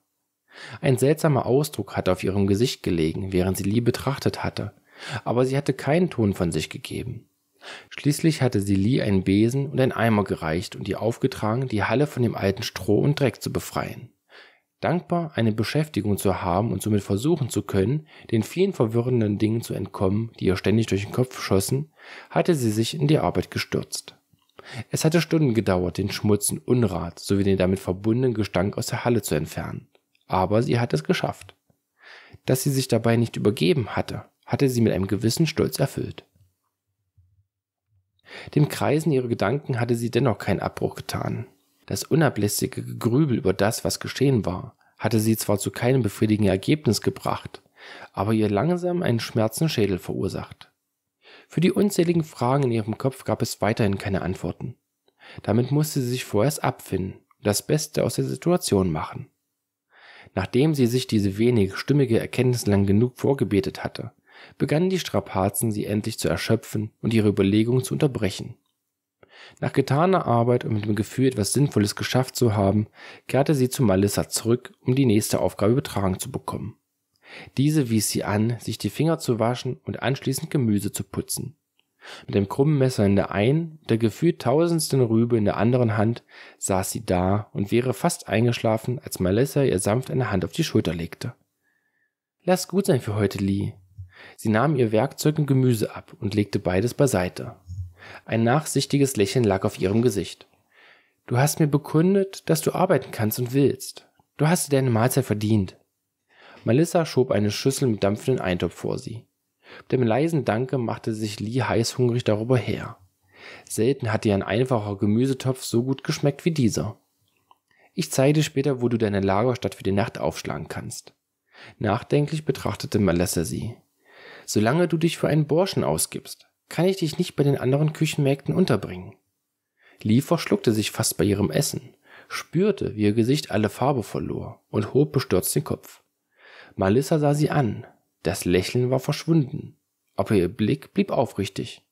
Ein seltsamer Ausdruck hatte auf ihrem Gesicht gelegen, während sie Lee betrachtet hatte, aber sie hatte keinen Ton von sich gegeben. Schließlich hatte sie Lee einen Besen und einen Eimer gereicht und ihr aufgetragen, die Halle von dem alten Stroh und Dreck zu befreien. Dankbar, eine Beschäftigung zu haben und somit versuchen zu können, den vielen verwirrenden Dingen zu entkommen, die ihr ständig durch den Kopf schossen, hatte sie sich in die Arbeit gestürzt. Es hatte Stunden gedauert, den Schmutz und Unrat sowie den damit verbundenen Gestank aus der Halle zu entfernen. Aber sie hatte es geschafft. Dass sie sich dabei nicht übergeben hatte, hatte sie mit einem gewissen Stolz erfüllt. Dem Kreisen ihrer Gedanken hatte sie dennoch keinen Abbruch getan. Das unablässige Gegrübel über das, was geschehen war, hatte sie zwar zu keinem befriedigenden Ergebnis gebracht, aber ihr langsam einen schmerzenden Schädel verursacht. Für die unzähligen Fragen in ihrem Kopf gab es weiterhin keine Antworten. Damit musste sie sich vorerst abfinden und das Beste aus der Situation machen. Nachdem sie sich diese wenig stimmige Erkenntnis lang genug vorgebetet hatte, begannen die Strapazen sie endlich zu erschöpfen und ihre Überlegungen zu unterbrechen. Nach getaner Arbeit und mit dem Gefühl, etwas Sinnvolles geschafft zu haben, kehrte sie zu Melissa zurück, um die nächste Aufgabe übertragen zu bekommen. Diese wies sie an, sich die Finger zu waschen und anschließend Gemüse zu putzen. Mit dem krummen Messer in der einen und der gefühlt tausendsten Rübe in der anderen Hand saß sie da und wäre fast eingeschlafen, als Melissa ihr sanft eine Hand auf die Schulter legte. Lass gut sein für heute, Lee. Sie nahm ihr Werkzeug und Gemüse ab und legte beides beiseite. Ein nachsichtiges Lächeln lag auf ihrem Gesicht. Du hast mir bekundet, dass du arbeiten kannst und willst. Du hast dir deine Mahlzeit verdient. Melissa schob eine Schüssel mit dampfenden Eintopf vor sie. Mit dem leisen Danke machte sich Lee heißhungrig darüber her. Selten hatte ihr ein einfacher Gemüsetopf so gut geschmeckt wie dieser. Ich zeige dir später, wo du deine Lagerstadt für die Nacht aufschlagen kannst. Nachdenklich betrachtete Melissa sie. Solange du dich für einen Borschen ausgibst, kann ich dich nicht bei den anderen Küchenmägden unterbringen. Lee verschluckte sich fast bei ihrem Essen, spürte, wie ihr Gesicht alle Farbe verlor und hob bestürzt den Kopf. Melissa sah sie an. Das Lächeln war verschwunden, aber ihr Blick blieb aufrichtig.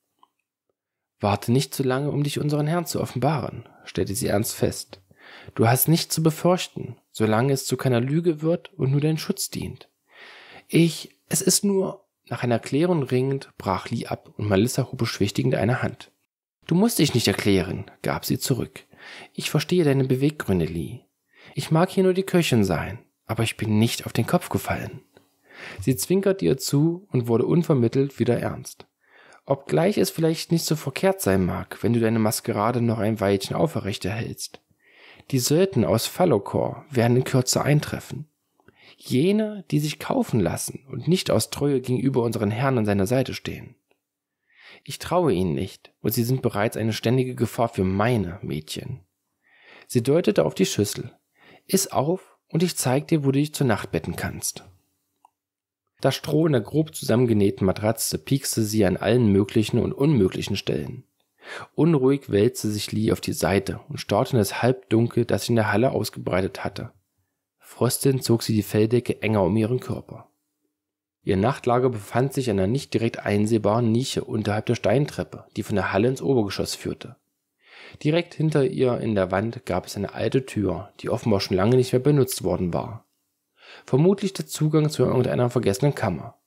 Warte nicht zu lange, um dich unseren Herrn zu offenbaren, stellte sie ernst fest. Du hast nichts zu befürchten, solange es zu keiner Lüge wird und nur dein Schutz dient. Ich, es ist nur, nach einer Erklärung ringend brach Lee ab und Melissa hob beschwichtigend eine Hand. Du musst dich nicht erklären, gab sie zurück. Ich verstehe deine Beweggründe, Lee. Ich mag hier nur die Köchin sein, aber ich bin nicht auf den Kopf gefallen. Sie zwinkerte ihr zu und wurde unvermittelt wieder ernst. Obgleich es vielleicht nicht so verkehrt sein mag, wenn du deine Maskerade noch ein Weilchen aufrecht erhältst. Die Söldner aus Fallokor werden in Kürze eintreffen jene, die sich kaufen lassen und nicht aus Treue gegenüber unseren Herrn an seiner Seite stehen. Ich traue ihnen nicht, und sie sind bereits eine ständige Gefahr für meine Mädchen. Sie deutete auf die Schüssel. Iss auf, und ich zeig dir, wo du dich zur Nacht betten kannst. Das Stroh in der grob zusammengenähten Matratze piekste sie an allen möglichen und unmöglichen Stellen. Unruhig wälzte sich Lee auf die Seite und starrte in das Halbdunkel, das sich in der Halle ausgebreitet hatte, Fröstelnd zog sie die Felldecke enger um ihren Körper. Ihr Nachtlager befand sich in einer nicht direkt einsehbaren Nische unterhalb der Steintreppe, die von der Halle ins Obergeschoss führte. Direkt hinter ihr in der Wand gab es eine alte Tür, die offenbar schon lange nicht mehr benutzt worden war. Vermutlich der Zugang zu irgendeiner vergessenen Kammer.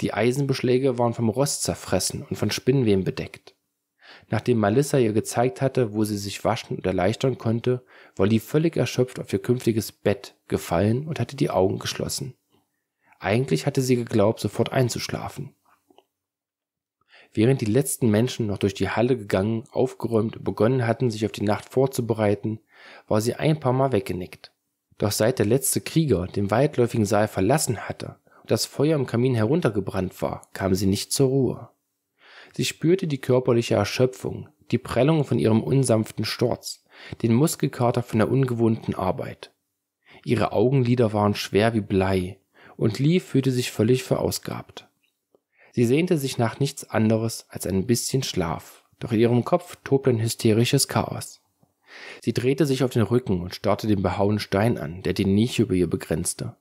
Die Eisenbeschläge waren vom Rost zerfressen und von Spinnweben bedeckt. Nachdem Melissa ihr gezeigt hatte, wo sie sich waschen und erleichtern konnte, war Lee völlig erschöpft auf ihr künftiges Bett gefallen und hatte die Augen geschlossen. Eigentlich hatte sie geglaubt, sofort einzuschlafen. Während die letzten Menschen noch durch die Halle gegangen, aufgeräumt und begonnen hatten, sich auf die Nacht vorzubereiten, war sie ein paar Mal weggenickt. Doch seit der letzte Krieger den weitläufigen Saal verlassen hatte und das Feuer im Kamin heruntergebrannt war, kam sie nicht zur Ruhe. Sie spürte die körperliche Erschöpfung, die Prellung von ihrem unsanften Sturz, den Muskelkater von der ungewohnten Arbeit. Ihre Augenlider waren schwer wie Blei, und Lee fühlte sich völlig verausgabt. Sie sehnte sich nach nichts anderes als ein bisschen Schlaf, doch in ihrem Kopf tobte ein hysterisches Chaos. Sie drehte sich auf den Rücken und starrte den behauenen Stein an, der die Niche über ihr begrenzte.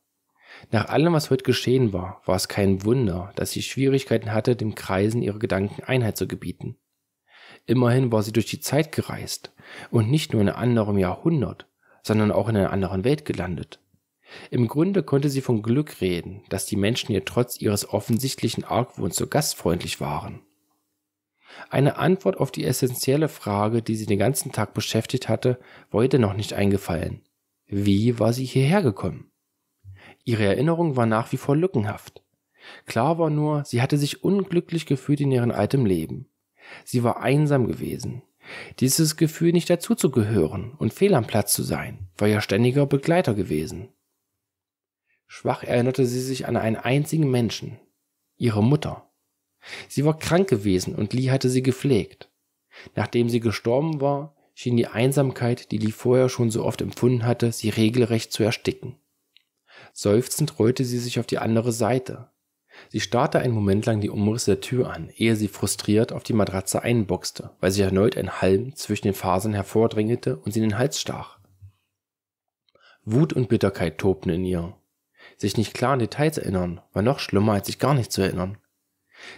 Nach allem, was heute geschehen war, war es kein Wunder, dass sie Schwierigkeiten hatte, dem Kreisen ihrer Gedanken Einheit zu gebieten. Immerhin war sie durch die Zeit gereist und nicht nur in einem anderen Jahrhundert, sondern auch in einer anderen Welt gelandet. Im Grunde konnte sie von Glück reden, dass die Menschen ihr trotz ihres offensichtlichen Argwohns so gastfreundlich waren. Eine Antwort auf die essentielle Frage, die sie den ganzen Tag beschäftigt hatte, war ihr noch nicht eingefallen. Wie war sie hierher gekommen? Ihre Erinnerung war nach wie vor lückenhaft. Klar war nur, sie hatte sich unglücklich gefühlt in ihrem altem Leben. Sie war einsam gewesen. Dieses Gefühl, nicht dazuzugehören und fehl am Platz zu sein, war ihr ständiger Begleiter gewesen. Schwach erinnerte sie sich an einen einzigen Menschen, ihre Mutter. Sie war krank gewesen und Lee hatte sie gepflegt. Nachdem sie gestorben war, schien die Einsamkeit, die Lee vorher schon so oft empfunden hatte, sie regelrecht zu ersticken. Seufzend rollte sie sich auf die andere Seite. Sie starrte einen Moment lang die Umrisse der Tür an, ehe sie frustriert auf die Matratze einboxte, weil sich erneut ein Halm zwischen den Fasern hervordrängelte und sie in den Hals stach. Wut und Bitterkeit tobten in ihr. Sich nicht klar an Details erinnern, war noch schlimmer, als sich gar nicht zu erinnern.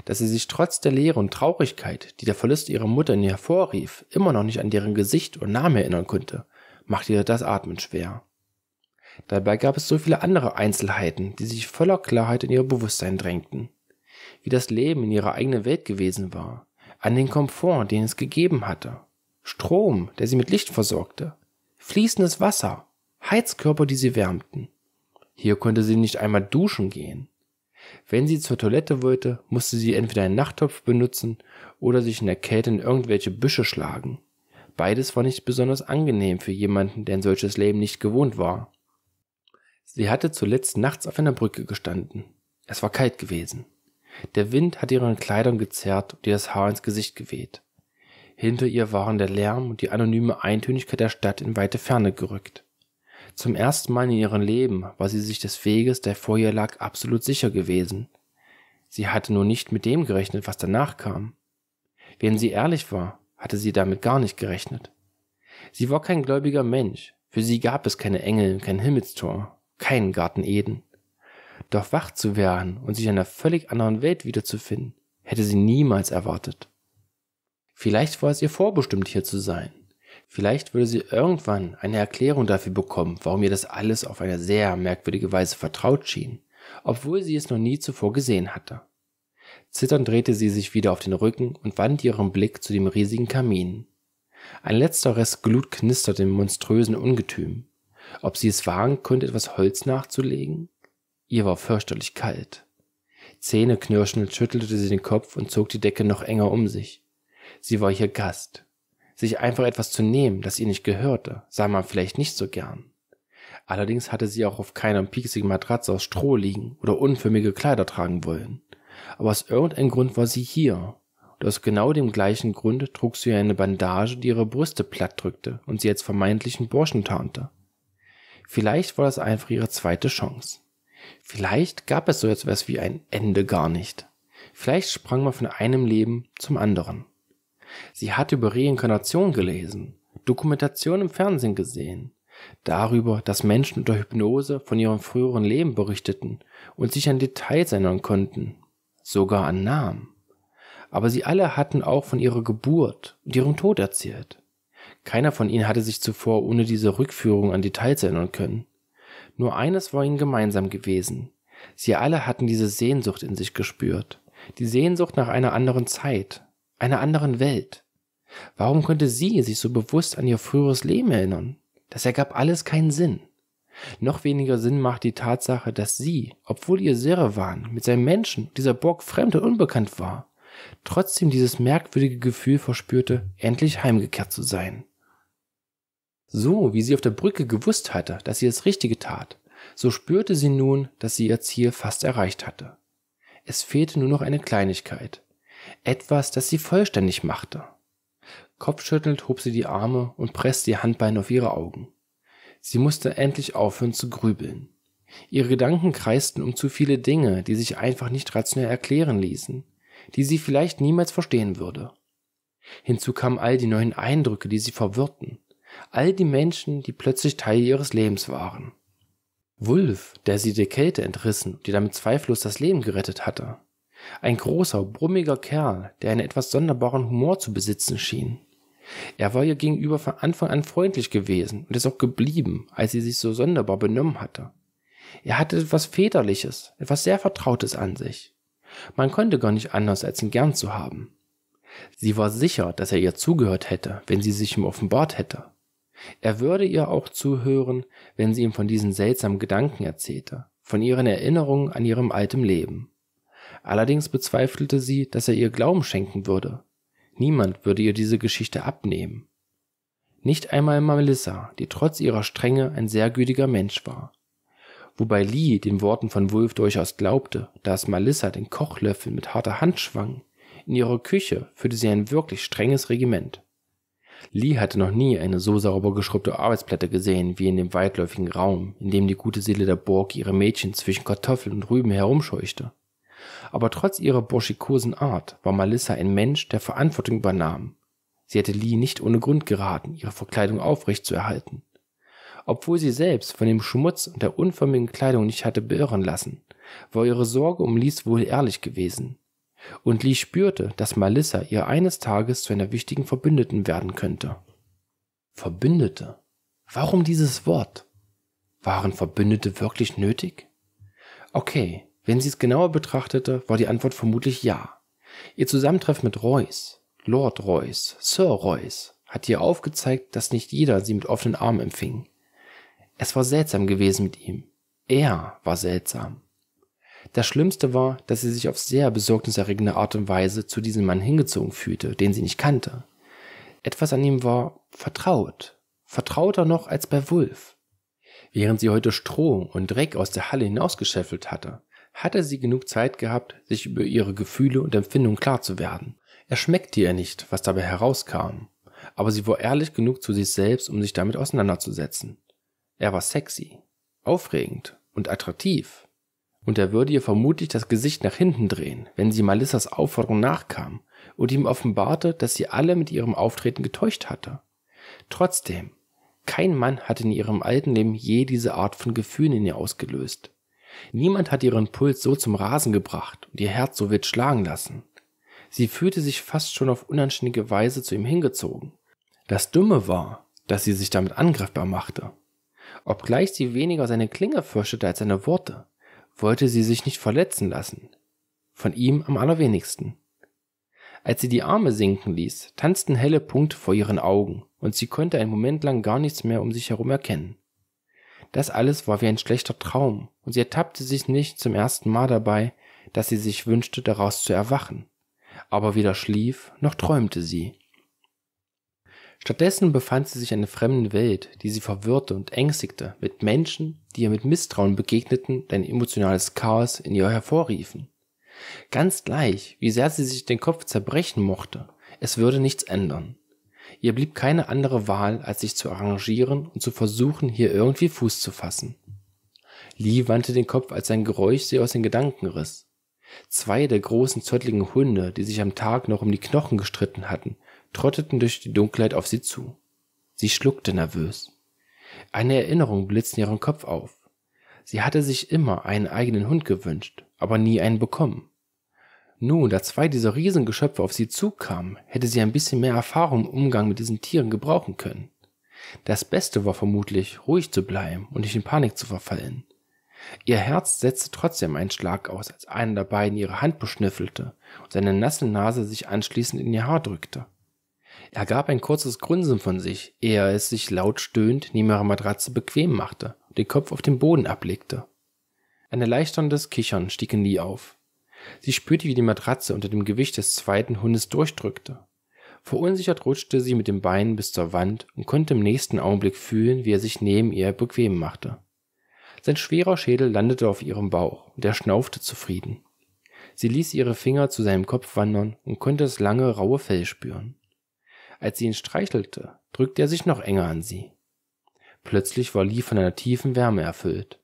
Dass sie sich trotz der Leere und Traurigkeit, die der Verlust ihrer Mutter in ihr hervorrief, immer noch nicht an deren Gesicht und Namen erinnern konnte, machte ihr das Atmen schwer. Dabei gab es so viele andere Einzelheiten, die sich voller Klarheit in ihr Bewusstsein drängten. Wie das Leben in ihrer eigenen Welt gewesen war, an den Komfort, den es gegeben hatte, Strom, der sie mit Licht versorgte, fließendes Wasser, Heizkörper, die sie wärmten. Hier konnte sie nicht einmal duschen gehen. Wenn sie zur Toilette wollte, musste sie entweder einen Nachttopf benutzen oder sich in der Kälte in irgendwelche Büsche schlagen. Beides war nicht besonders angenehm für jemanden, der ein solches Leben nicht gewohnt war. Sie hatte zuletzt nachts auf einer Brücke gestanden. Es war kalt gewesen. Der Wind hatte ihren Kleidern gezerrt und ihr das Haar ins Gesicht geweht. Hinter ihr waren der Lärm und die anonyme Eintönigkeit der Stadt in weite Ferne gerückt. Zum ersten Mal in ihrem Leben war sie sich des Weges, der vor ihr lag, absolut sicher gewesen. Sie hatte nur nicht mit dem gerechnet, was danach kam. Wenn sie ehrlich war, hatte sie damit gar nicht gerechnet. Sie war kein gläubiger Mensch, für sie gab es keine Engel, kein Himmelstor keinen Garten Eden. Doch wach zu werden und sich in einer völlig anderen Welt wiederzufinden, hätte sie niemals erwartet. Vielleicht war es ihr vorbestimmt, hier zu sein. Vielleicht würde sie irgendwann eine Erklärung dafür bekommen, warum ihr das alles auf eine sehr merkwürdige Weise vertraut schien, obwohl sie es noch nie zuvor gesehen hatte. Zitternd drehte sie sich wieder auf den Rücken und wandte ihren Blick zu dem riesigen Kamin. Ein letzter Rest Glut knisterte im monströsen Ungetüm. Ob sie es wagen könnte, etwas Holz nachzulegen? Ihr war fürchterlich kalt. Zähneknirschend schüttelte sie den Kopf und zog die Decke noch enger um sich. Sie war hier Gast. Sich einfach etwas zu nehmen, das ihr nicht gehörte, sah man vielleicht nicht so gern. Allerdings hatte sie auch auf keiner pieksigen Matratze aus Stroh liegen oder unförmige Kleider tragen wollen. Aber aus irgendeinem Grund war sie hier. Und aus genau dem gleichen Grund trug sie eine Bandage, die ihre Brüste plattdrückte und sie als vermeintlichen Burschen tarnte. Vielleicht war das einfach ihre zweite Chance. Vielleicht gab es so etwas wie ein Ende gar nicht. Vielleicht sprang man von einem Leben zum anderen. Sie hat über Reinkarnation gelesen, Dokumentation im Fernsehen gesehen, darüber, dass Menschen unter Hypnose von ihrem früheren Leben berichteten und sich an Details erinnern konnten, sogar an Namen. Aber sie alle hatten auch von ihrer Geburt und ihrem Tod erzählt. Keiner von ihnen hatte sich zuvor ohne diese Rückführung an Details erinnern können. Nur eines war ihnen gemeinsam gewesen. Sie alle hatten diese Sehnsucht in sich gespürt. Die Sehnsucht nach einer anderen Zeit, einer anderen Welt. Warum konnte sie sich so bewusst an ihr früheres Leben erinnern? Das ergab alles keinen Sinn. Noch weniger Sinn macht die Tatsache, dass sie, obwohl ihr Serewan mit seinem Menschen, dieser Burg fremd und unbekannt war, trotzdem dieses merkwürdige Gefühl verspürte, endlich heimgekehrt zu sein. So wie sie auf der Brücke gewusst hatte, dass sie das Richtige tat, so spürte sie nun, dass sie ihr Ziel fast erreicht hatte. Es fehlte nur noch eine Kleinigkeit, etwas, das sie vollständig machte. Kopfschüttelnd hob sie die Arme und presste die Handbeine auf ihre Augen. Sie musste endlich aufhören zu grübeln. Ihre Gedanken kreisten um zu viele Dinge, die sich einfach nicht rationell erklären ließen, die sie vielleicht niemals verstehen würde. Hinzu kamen all die neuen Eindrücke, die sie verwirrten all die Menschen, die plötzlich Teil ihres Lebens waren. Wulf, der sie der Kälte entrissen, und ihr damit zweifellos das Leben gerettet hatte. Ein großer, brummiger Kerl, der einen etwas sonderbaren Humor zu besitzen schien. Er war ihr gegenüber von Anfang an freundlich gewesen und ist auch geblieben, als sie sich so sonderbar benommen hatte. Er hatte etwas Väterliches, etwas sehr Vertrautes an sich. Man konnte gar nicht anders, als ihn gern zu haben. Sie war sicher, dass er ihr zugehört hätte, wenn sie sich ihm offenbart hätte. Er würde ihr auch zuhören, wenn sie ihm von diesen seltsamen Gedanken erzählte, von ihren Erinnerungen an ihrem altem Leben. Allerdings bezweifelte sie, dass er ihr Glauben schenken würde. Niemand würde ihr diese Geschichte abnehmen. Nicht einmal Melissa, die trotz ihrer Strenge ein sehr gütiger Mensch war. Wobei Lee den Worten von Wolf durchaus glaubte, dass Melissa den Kochlöffel mit harter Hand schwang. In ihrer Küche führte sie ein wirklich strenges Regiment. Lee hatte noch nie eine so sauber geschrubbte Arbeitsplatte gesehen wie in dem weitläufigen Raum, in dem die gute Seele der Borg ihre Mädchen zwischen Kartoffeln und Rüben herumscheuchte. Aber trotz ihrer burschikosen Art war Melissa ein Mensch, der Verantwortung übernahm. Sie hätte Lee nicht ohne Grund geraten, ihre Verkleidung aufrecht zu erhalten. Obwohl sie selbst von dem Schmutz und der unförmigen Kleidung nicht hatte beirren lassen, war ihre Sorge um Lees wohl ehrlich gewesen und Lee spürte, dass Melissa ihr eines Tages zu einer wichtigen Verbündeten werden könnte. Verbündete? Warum dieses Wort? Waren Verbündete wirklich nötig? Okay, wenn sie es genauer betrachtete, war die Antwort vermutlich ja. Ihr Zusammentreffen mit Royce, Lord Royce, Sir Royce, hat ihr aufgezeigt, dass nicht jeder sie mit offenen Armen empfing. Es war seltsam gewesen mit ihm. Er war seltsam. Das Schlimmste war, dass sie sich auf sehr besorgniserregende Art und Weise zu diesem Mann hingezogen fühlte, den sie nicht kannte. Etwas an ihm war vertraut, vertrauter noch als bei Wulf. Während sie heute Stroh und Dreck aus der Halle hinausgeschäffelt hatte, hatte sie genug Zeit gehabt, sich über ihre Gefühle und Empfindungen klar zu werden. Er schmeckte ihr nicht, was dabei herauskam, aber sie war ehrlich genug zu sich selbst, um sich damit auseinanderzusetzen. Er war sexy, aufregend und attraktiv und er würde ihr vermutlich das Gesicht nach hinten drehen, wenn sie Malissas Aufforderung nachkam und ihm offenbarte, dass sie alle mit ihrem Auftreten getäuscht hatte. Trotzdem, kein Mann hat in ihrem alten Leben je diese Art von Gefühlen in ihr ausgelöst. Niemand hat ihren Puls so zum Rasen gebracht und ihr Herz so wild schlagen lassen. Sie fühlte sich fast schon auf unanständige Weise zu ihm hingezogen. Das Dumme war, dass sie sich damit angriffbar machte. Obgleich sie weniger seine Klinge fürchtete als seine Worte wollte sie sich nicht verletzen lassen. Von ihm am allerwenigsten. Als sie die Arme sinken ließ, tanzten helle Punkte vor ihren Augen und sie konnte einen Moment lang gar nichts mehr um sich herum erkennen. Das alles war wie ein schlechter Traum und sie ertappte sich nicht zum ersten Mal dabei, dass sie sich wünschte, daraus zu erwachen. Aber weder schlief noch träumte sie. Stattdessen befand sie sich in einer fremden Welt, die sie verwirrte und ängstigte, mit Menschen, die ihr mit Misstrauen begegneten und ein emotionales Chaos in ihr hervorriefen. Ganz gleich, wie sehr sie sich den Kopf zerbrechen mochte, es würde nichts ändern. Ihr blieb keine andere Wahl, als sich zu arrangieren und zu versuchen, hier irgendwie Fuß zu fassen. Lee wandte den Kopf, als ein Geräusch sie aus den Gedanken riss. Zwei der großen zottligen Hunde, die sich am Tag noch um die Knochen gestritten hatten, trotteten durch die Dunkelheit auf sie zu. Sie schluckte nervös. Eine Erinnerung blitzte in ihrem Kopf auf. Sie hatte sich immer einen eigenen Hund gewünscht, aber nie einen bekommen. Nun, da zwei dieser Riesengeschöpfe auf sie zukamen, hätte sie ein bisschen mehr Erfahrung im Umgang mit diesen Tieren gebrauchen können. Das Beste war vermutlich, ruhig zu bleiben und nicht in Panik zu verfallen. Ihr Herz setzte trotzdem einen Schlag aus, als einer der beiden ihre Hand beschnüffelte und seine nasse Nase sich anschließend in ihr Haar drückte. Er gab ein kurzes Grunzen von sich, ehe er es sich laut stöhnt neben ihrer Matratze bequem machte und den Kopf auf den Boden ablegte. Ein erleichterndes Kichern stieg in Lee auf. Sie spürte, wie die Matratze unter dem Gewicht des zweiten Hundes durchdrückte. Verunsichert rutschte sie mit den Beinen bis zur Wand und konnte im nächsten Augenblick fühlen, wie er sich neben ihr bequem machte. Sein schwerer Schädel landete auf ihrem Bauch und er schnaufte zufrieden. Sie ließ ihre Finger zu seinem Kopf wandern und konnte das lange, raue Fell spüren. Als sie ihn streichelte, drückte er sich noch enger an sie. Plötzlich war Lee von einer tiefen Wärme erfüllt.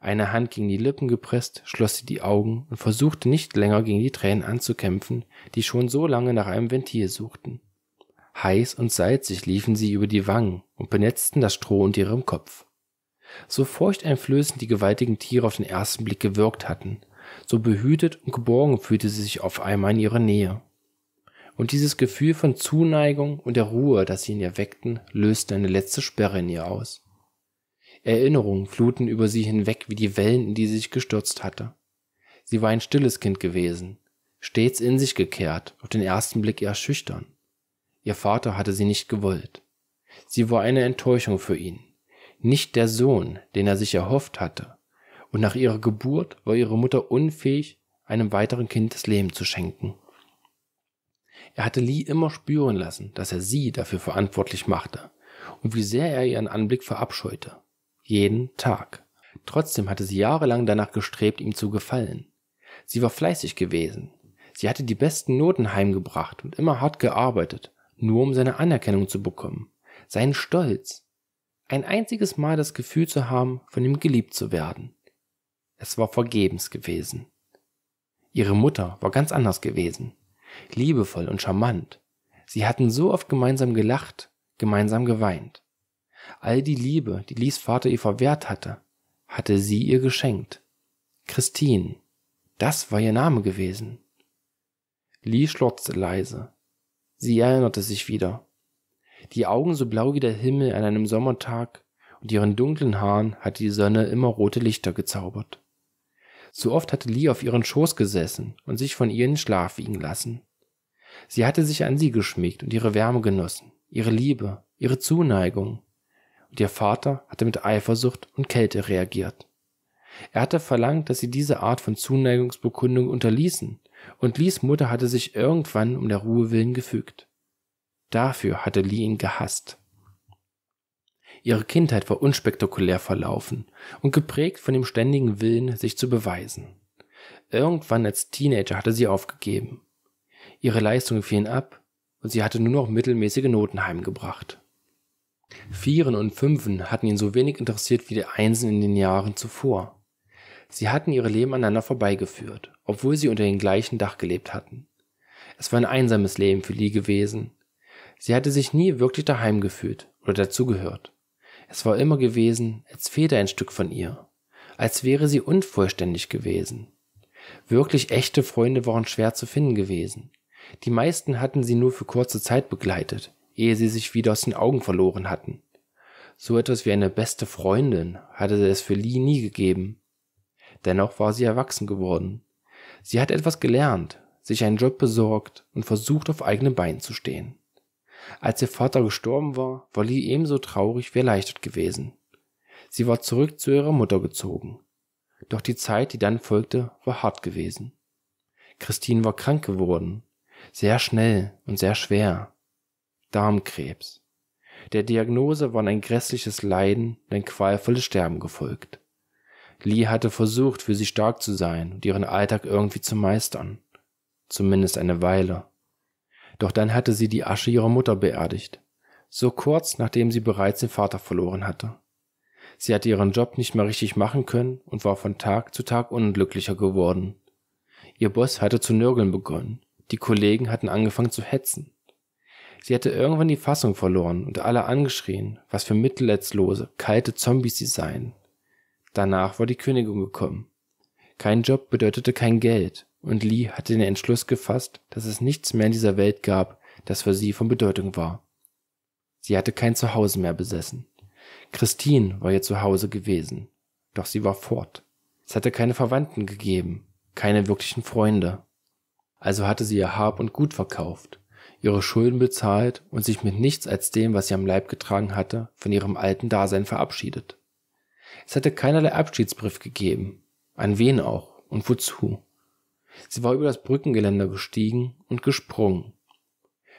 Eine Hand gegen die Lippen gepresst, schloss sie die Augen und versuchte nicht länger gegen die Tränen anzukämpfen, die schon so lange nach einem Ventil suchten. Heiß und salzig liefen sie über die Wangen und benetzten das Stroh unter ihrem Kopf. So furchteinflößend die gewaltigen Tiere auf den ersten Blick gewirkt hatten, so behütet und geborgen fühlte sie sich auf einmal in ihrer Nähe und dieses Gefühl von Zuneigung und der Ruhe, das sie in ihr weckten, löste eine letzte Sperre in ihr aus. Erinnerungen fluten über sie hinweg wie die Wellen, in die sie sich gestürzt hatte. Sie war ein stilles Kind gewesen, stets in sich gekehrt, auf den ersten Blick eher schüchtern. Ihr Vater hatte sie nicht gewollt. Sie war eine Enttäuschung für ihn, nicht der Sohn, den er sich erhofft hatte, und nach ihrer Geburt war ihre Mutter unfähig, einem weiteren Kind das Leben zu schenken. Er hatte Lee immer spüren lassen, dass er sie dafür verantwortlich machte und wie sehr er ihren Anblick verabscheute. Jeden Tag. Trotzdem hatte sie jahrelang danach gestrebt, ihm zu gefallen. Sie war fleißig gewesen. Sie hatte die besten Noten heimgebracht und immer hart gearbeitet, nur um seine Anerkennung zu bekommen, seinen Stolz, ein einziges Mal das Gefühl zu haben, von ihm geliebt zu werden. Es war vergebens gewesen. Ihre Mutter war ganz anders gewesen liebevoll und charmant. Sie hatten so oft gemeinsam gelacht, gemeinsam geweint. All die Liebe, die Lies Vater ihr verwehrt hatte, hatte sie ihr geschenkt. Christine. Das war ihr Name gewesen. Lies schlotzte leise. Sie erinnerte sich wieder. Die Augen so blau wie der Himmel an einem Sommertag und ihren dunklen Haaren hatte die Sonne immer rote Lichter gezaubert. So oft hatte Lee auf ihren Schoß gesessen und sich von ihr in den Schlaf wiegen lassen. Sie hatte sich an sie geschmiegt und ihre Wärme genossen, ihre Liebe, ihre Zuneigung. Und ihr Vater hatte mit Eifersucht und Kälte reagiert. Er hatte verlangt, dass sie diese Art von Zuneigungsbekundung unterließen, und Lees Mutter hatte sich irgendwann um der Ruhe willen gefügt. Dafür hatte Lee ihn gehasst. Ihre Kindheit war unspektakulär verlaufen und geprägt von dem ständigen Willen, sich zu beweisen. Irgendwann als Teenager hatte sie aufgegeben. Ihre Leistungen fielen ab und sie hatte nur noch mittelmäßige Noten heimgebracht. Vieren und Fünfen hatten ihn so wenig interessiert wie die Einsen in den Jahren zuvor. Sie hatten ihre Leben aneinander vorbeigeführt, obwohl sie unter dem gleichen Dach gelebt hatten. Es war ein einsames Leben für Lee gewesen. Sie hatte sich nie wirklich daheim gefühlt oder dazugehört. Es war immer gewesen, als fehle ein Stück von ihr, als wäre sie unvollständig gewesen. Wirklich echte Freunde waren schwer zu finden gewesen. Die meisten hatten sie nur für kurze Zeit begleitet, ehe sie sich wieder aus den Augen verloren hatten. So etwas wie eine beste Freundin hatte es für Lee nie gegeben. Dennoch war sie erwachsen geworden. Sie hat etwas gelernt, sich einen Job besorgt und versucht auf eigenen Beinen zu stehen. Als ihr Vater gestorben war, war Lee ebenso traurig wie erleichtert gewesen. Sie war zurück zu ihrer Mutter gezogen. Doch die Zeit, die dann folgte, war hart gewesen. Christine war krank geworden. Sehr schnell und sehr schwer. Darmkrebs. Der Diagnose waren ein grässliches Leiden und ein qualvolles Sterben gefolgt. Lee hatte versucht, für sie stark zu sein und ihren Alltag irgendwie zu meistern. Zumindest eine Weile doch dann hatte sie die Asche ihrer Mutter beerdigt. So kurz, nachdem sie bereits den Vater verloren hatte. Sie hatte ihren Job nicht mehr richtig machen können und war von Tag zu Tag unglücklicher geworden. Ihr Boss hatte zu nörgeln begonnen. Die Kollegen hatten angefangen zu hetzen. Sie hatte irgendwann die Fassung verloren und alle angeschrien, was für mittelletzlose, kalte Zombies sie seien. Danach war die Kündigung gekommen. Kein Job bedeutete kein Geld, und Lee hatte den Entschluss gefasst, dass es nichts mehr in dieser Welt gab, das für sie von Bedeutung war. Sie hatte kein Zuhause mehr besessen. Christine war ihr Zuhause gewesen, doch sie war fort. Es hatte keine Verwandten gegeben, keine wirklichen Freunde. Also hatte sie ihr Hab und Gut verkauft, ihre Schulden bezahlt und sich mit nichts als dem, was sie am Leib getragen hatte, von ihrem alten Dasein verabschiedet. Es hatte keinerlei Abschiedsbrief gegeben. An wen auch und wozu? Sie war über das Brückengeländer gestiegen und gesprungen.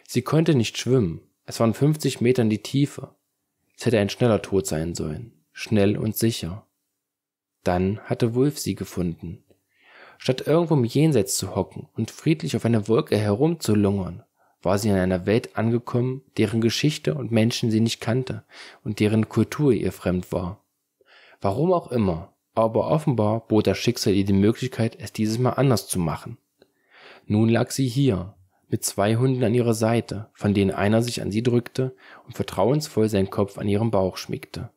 Sie konnte nicht schwimmen. Es waren 50 Meter in die Tiefe. Es hätte ein schneller Tod sein sollen. Schnell und sicher. Dann hatte Wulf sie gefunden. Statt irgendwo im Jenseits zu hocken und friedlich auf einer Wolke herumzulungern, war sie in einer Welt angekommen, deren Geschichte und Menschen sie nicht kannte und deren Kultur ihr fremd war. Warum auch immer, aber offenbar bot das Schicksal ihr die Möglichkeit, es dieses Mal anders zu machen. Nun lag sie hier, mit zwei Hunden an ihrer Seite, von denen einer sich an sie drückte und vertrauensvoll seinen Kopf an ihrem Bauch schmiegte.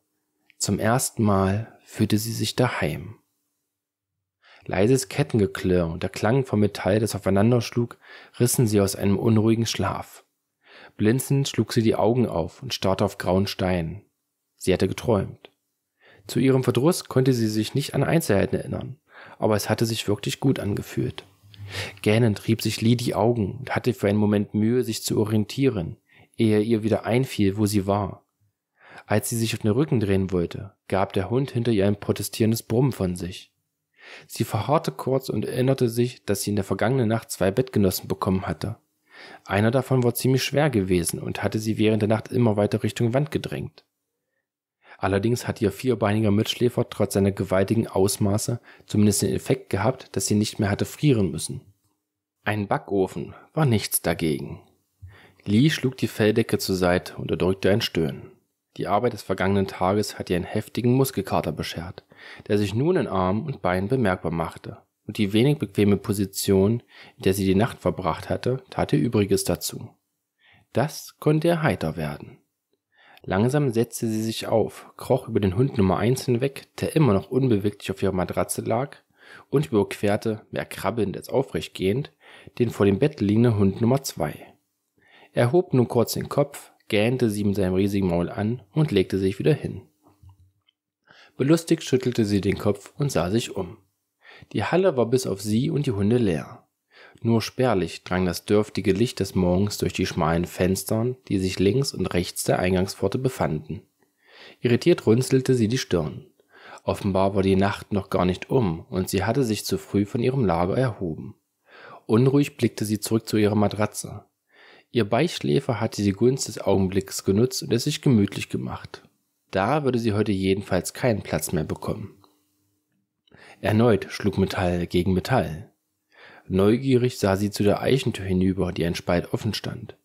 Zum ersten Mal fühlte sie sich daheim. Leises Kettengeklirr und der Klang vom Metall, das aufeinanderschlug, rissen sie aus einem unruhigen Schlaf. Blinzend schlug sie die Augen auf und starrte auf grauen Steinen. Sie hatte geträumt. Zu ihrem Verdruss konnte sie sich nicht an Einzelheiten erinnern, aber es hatte sich wirklich gut angefühlt. Gähnend rieb sich Lee die Augen und hatte für einen Moment Mühe, sich zu orientieren, ehe ihr wieder einfiel, wo sie war. Als sie sich auf den Rücken drehen wollte, gab der Hund hinter ihr ein protestierendes Brummen von sich. Sie verharrte kurz und erinnerte sich, dass sie in der vergangenen Nacht zwei Bettgenossen bekommen hatte. Einer davon war ziemlich schwer gewesen und hatte sie während der Nacht immer weiter Richtung Wand gedrängt. Allerdings hat ihr vierbeiniger Mitschläfer trotz seiner gewaltigen Ausmaße zumindest den Effekt gehabt, dass sie nicht mehr hatte frieren müssen. Ein Backofen war nichts dagegen. Lee schlug die Felldecke zur Seite und erdrückte ein Stöhnen. Die Arbeit des vergangenen Tages hatte ihr einen heftigen Muskelkater beschert, der sich nun in Armen und Beinen bemerkbar machte, und die wenig bequeme Position, in der sie die Nacht verbracht hatte, tat ihr Übriges dazu. Das konnte ihr heiter werden. Langsam setzte sie sich auf, kroch über den Hund Nummer eins hinweg, der immer noch unbeweglich auf ihrer Matratze lag, und überquerte, mehr krabbelnd als aufrecht gehend, den vor dem Bett liegenden Hund Nummer zwei. Er hob nun kurz den Kopf, gähnte sie mit seinem riesigen Maul an und legte sich wieder hin. Belustigt schüttelte sie den Kopf und sah sich um. Die Halle war bis auf sie und die Hunde leer. Nur spärlich drang das dürftige Licht des Morgens durch die schmalen Fenster, die sich links und rechts der Eingangspforte befanden. Irritiert runzelte sie die Stirn. Offenbar war die Nacht noch gar nicht um, und sie hatte sich zu früh von ihrem Lager erhoben. Unruhig blickte sie zurück zu ihrer Matratze. Ihr Beischläfer hatte die Gunst des Augenblicks genutzt und es sich gemütlich gemacht. Da würde sie heute jedenfalls keinen Platz mehr bekommen. Erneut schlug Metall gegen Metall. Neugierig sah sie zu der Eichentür hinüber, die ein Spalt offen stand.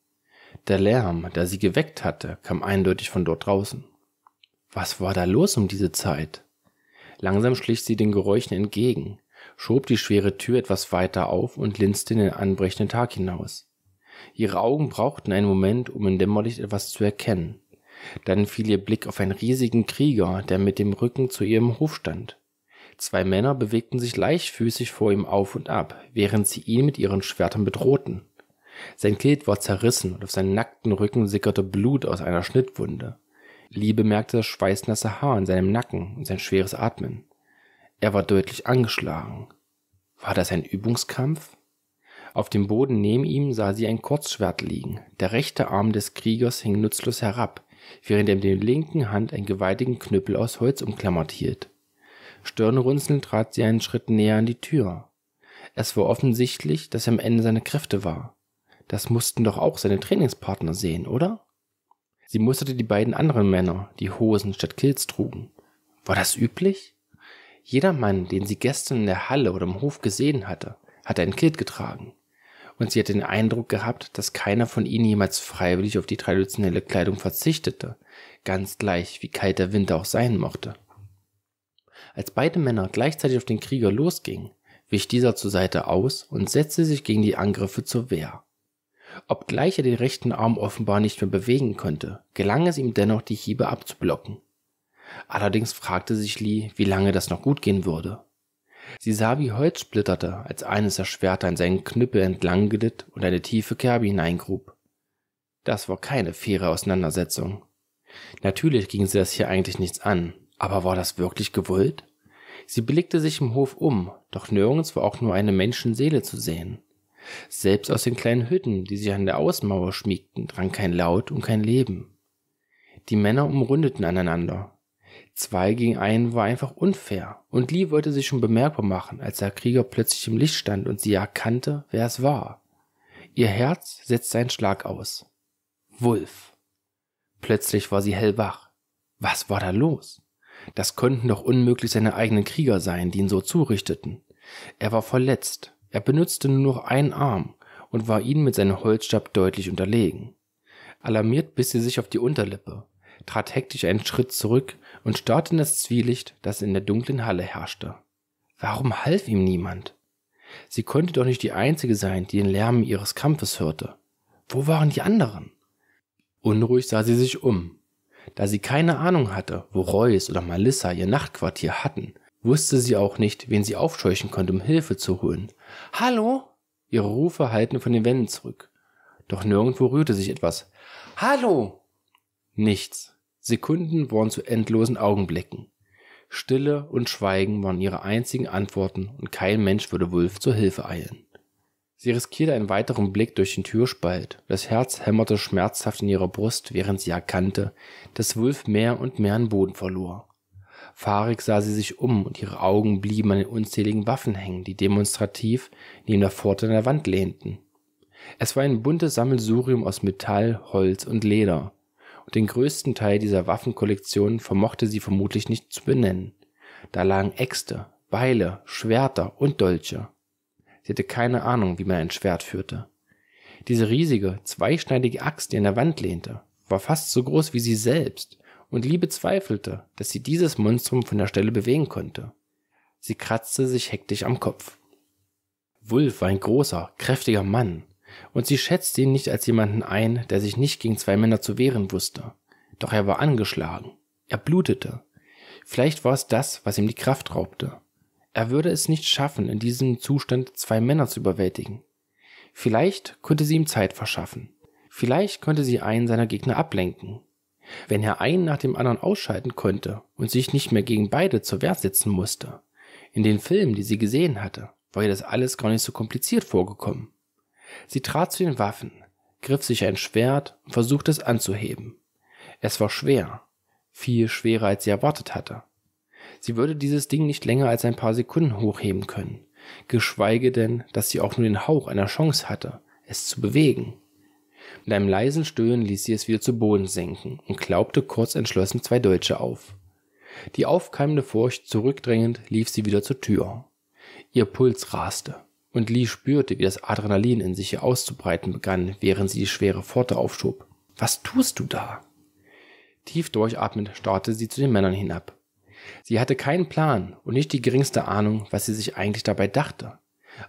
Der Lärm, der sie geweckt hatte, kam eindeutig von dort draußen. Was war da los um diese Zeit? Langsam schlich sie den Geräuschen entgegen, schob die schwere Tür etwas weiter auf und linste in den anbrechenden Tag hinaus. Ihre Augen brauchten einen Moment, um im Dämmerlicht etwas zu erkennen. Dann fiel ihr Blick auf einen riesigen Krieger, der mit dem Rücken zu ihrem Hof stand. Zwei Männer bewegten sich leichtfüßig vor ihm auf und ab, während sie ihn mit ihren Schwertern bedrohten. Sein Kilt war zerrissen und auf seinen nackten Rücken sickerte Blut aus einer Schnittwunde. Lee bemerkte das schweißnasse Haar in seinem Nacken und sein schweres Atmen. Er war deutlich angeschlagen. War das ein Übungskampf? Auf dem Boden neben ihm sah sie ein Kurzschwert liegen. Der rechte Arm des Kriegers hing nutzlos herab, während er mit der linken Hand einen gewaltigen Knüppel aus Holz umklammert hielt. Stirnrunzelnd trat sie einen Schritt näher an die Tür. Es war offensichtlich, dass er am Ende seiner Kräfte war. Das mussten doch auch seine Trainingspartner sehen, oder? Sie musterte die beiden anderen Männer, die Hosen statt Kilts trugen. War das üblich? Jeder Mann, den sie gestern in der Halle oder im Hof gesehen hatte, hatte ein Kilt getragen. Und sie hatte den Eindruck gehabt, dass keiner von ihnen jemals freiwillig auf die traditionelle Kleidung verzichtete, ganz gleich, wie kalt der Winter auch sein mochte. Als beide Männer gleichzeitig auf den Krieger losgingen, wich dieser zur Seite aus und setzte sich gegen die Angriffe zur Wehr. Obgleich er den rechten Arm offenbar nicht mehr bewegen konnte, gelang es ihm dennoch, die Hiebe abzublocken. Allerdings fragte sich Lee, wie lange das noch gut gehen würde. Sie sah, wie Holz splitterte, als eines der Schwerter an seinen Knüppel entlang glitt und eine tiefe Kerbe hineingrub. Das war keine faire Auseinandersetzung. Natürlich ging sie das hier eigentlich nichts an, aber war das wirklich gewollt? Sie blickte sich im Hof um, doch nirgends war auch nur eine Menschenseele zu sehen. Selbst aus den kleinen Hütten, die sich an der Außenmauer schmiegten, drang kein Laut und kein Leben. Die Männer umrundeten aneinander. Zwei gegen einen war einfach unfair, und Lee wollte sich schon bemerkbar machen, als der Krieger plötzlich im Licht stand und sie erkannte, wer es war. Ihr Herz setzte einen Schlag aus. Wulf. Plötzlich war sie hellwach. Was war da los? Das könnten doch unmöglich seine eigenen Krieger sein, die ihn so zurichteten. Er war verletzt, er benutzte nur noch einen Arm und war ihnen mit seinem Holzstab deutlich unterlegen. Alarmiert biss sie sich auf die Unterlippe, trat hektisch einen Schritt zurück und starrte in das Zwielicht, das in der dunklen Halle herrschte. Warum half ihm niemand? Sie konnte doch nicht die Einzige sein, die den Lärm ihres Kampfes hörte. Wo waren die anderen? Unruhig sah sie sich um. Da sie keine Ahnung hatte, wo Royce oder Melissa ihr Nachtquartier hatten, wusste sie auch nicht, wen sie aufscheuchen konnte, um Hilfe zu holen. Hallo? Ihre Rufe hallten von den Wänden zurück. Doch nirgendwo rührte sich etwas. Hallo? Nichts. Sekunden wurden zu endlosen Augenblicken. Stille und Schweigen waren ihre einzigen Antworten und kein Mensch würde Wulf zur Hilfe eilen. Sie riskierte einen weiteren Blick durch den Türspalt. Das Herz hämmerte schmerzhaft in ihrer Brust, während sie erkannte, dass Wulf mehr und mehr an Boden verlor. Fahrig sah sie sich um und ihre Augen blieben an den unzähligen Waffen hängen, die demonstrativ neben der Pforte an der Wand lehnten. Es war ein buntes Sammelsurium aus Metall, Holz und Leder. Und den größten Teil dieser Waffenkollektion vermochte sie vermutlich nicht zu benennen. Da lagen Äxte, Beile, Schwerter und Dolche. Sie hatte keine Ahnung, wie man ein Schwert führte. Diese riesige, zweischneidige Axt, die an der Wand lehnte, war fast so groß wie sie selbst, und Liebe zweifelte, dass sie dieses Monstrum von der Stelle bewegen konnte. Sie kratzte sich hektisch am Kopf. Wulf war ein großer, kräftiger Mann, und sie schätzte ihn nicht als jemanden ein, der sich nicht gegen zwei Männer zu wehren wusste. Doch er war angeschlagen. Er blutete. Vielleicht war es das, was ihm die Kraft raubte. Er würde es nicht schaffen, in diesem Zustand zwei Männer zu überwältigen. Vielleicht könnte sie ihm Zeit verschaffen. Vielleicht könnte sie einen seiner Gegner ablenken. Wenn er einen nach dem anderen ausschalten konnte und sich nicht mehr gegen beide zur Wehr setzen musste. In den Filmen, die sie gesehen hatte, war ihr das alles gar nicht so kompliziert vorgekommen. Sie trat zu den Waffen, griff sich ein Schwert und versuchte es anzuheben. Es war schwer, viel schwerer als sie erwartet hatte. Sie würde dieses Ding nicht länger als ein paar Sekunden hochheben können, geschweige denn, dass sie auch nur den Hauch einer Chance hatte, es zu bewegen. Mit einem leisen Stöhnen ließ sie es wieder zu Boden sinken und klaubte kurz entschlossen zwei Deutsche auf. Die aufkeimende Furcht zurückdrängend lief sie wieder zur Tür. Ihr Puls raste, und Lee spürte, wie das Adrenalin in sich ihr auszubreiten begann, während sie die schwere Pforte aufschob. Was tust du da? Tief durchatmend starrte sie zu den Männern hinab. Sie hatte keinen Plan und nicht die geringste Ahnung, was sie sich eigentlich dabei dachte.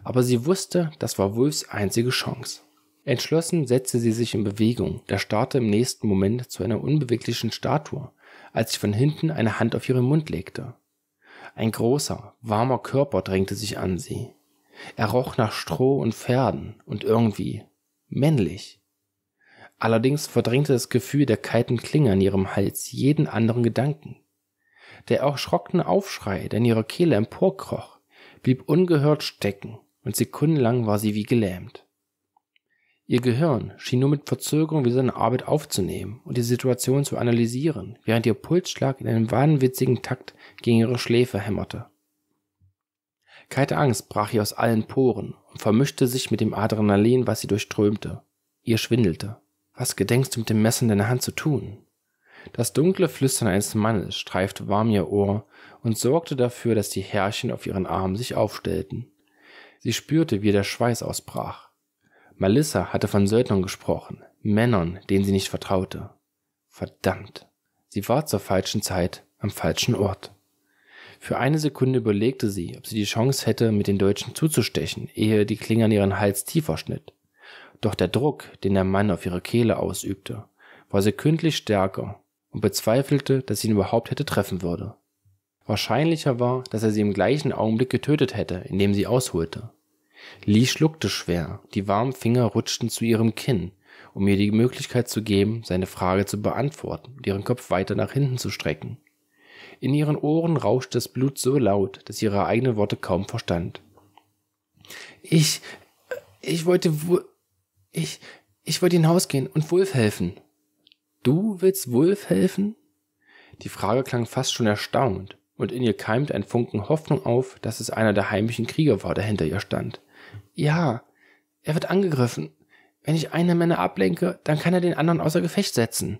Aber sie wusste, das war Wolfs einzige Chance. Entschlossen setzte sie sich in Bewegung, der starrte im nächsten Moment zu einer unbeweglichen Statue, als sich von hinten eine Hand auf ihren Mund legte. Ein großer, warmer Körper drängte sich an sie. Er roch nach Stroh und Pferden und irgendwie männlich. Allerdings verdrängte das Gefühl der kalten Klinge an ihrem Hals jeden anderen Gedanken. Der erschrockene Aufschrei, der in ihrer Kehle emporkroch, blieb ungehört stecken, und sekundenlang war sie wie gelähmt. Ihr Gehirn schien nur mit Verzögerung wieder seine Arbeit aufzunehmen und die Situation zu analysieren, während ihr Pulsschlag in einem wahnwitzigen Takt gegen ihre Schläfe hämmerte. Kalte Angst brach ihr aus allen Poren und vermischte sich mit dem Adrenalin, was sie durchströmte. Ihr schwindelte. Was gedenkst du mit dem Messer in deiner Hand zu tun? Das dunkle Flüstern eines Mannes streifte warm ihr Ohr und sorgte dafür, dass die Härchen auf ihren Armen sich aufstellten. Sie spürte, wie der Schweiß ausbrach. Melissa hatte von Söldnern gesprochen, Männern, denen sie nicht vertraute. Verdammt, sie war zur falschen Zeit am falschen Ort. Für eine Sekunde überlegte sie, ob sie die Chance hätte, mit den Deutschen zuzustechen, ehe die Klinge an ihren Hals tiefer schnitt. Doch der Druck, den der Mann auf ihre Kehle ausübte, war sekündlich stärker und bezweifelte, dass sie ihn überhaupt hätte treffen würde. Wahrscheinlicher war, dass er sie im gleichen Augenblick getötet hätte, indem sie ausholte. Lee schluckte schwer, die warmen Finger rutschten zu ihrem Kinn, um ihr die Möglichkeit zu geben, seine Frage zu beantworten und ihren Kopf weiter nach hinten zu strecken. In ihren Ohren rauschte das Blut so laut, dass sie ihre eigenen Worte kaum verstand. Ich, ich wollte, ich, ich wollte hinausgehen und Wolf helfen, Du willst Wulf helfen? Die Frage klang fast schon erstaunt, und in ihr keimt ein Funken Hoffnung auf, dass es einer der heimlichen Krieger war, der hinter ihr stand. Ja, er wird angegriffen. Wenn ich einen Männer ablenke, dann kann er den anderen außer Gefecht setzen.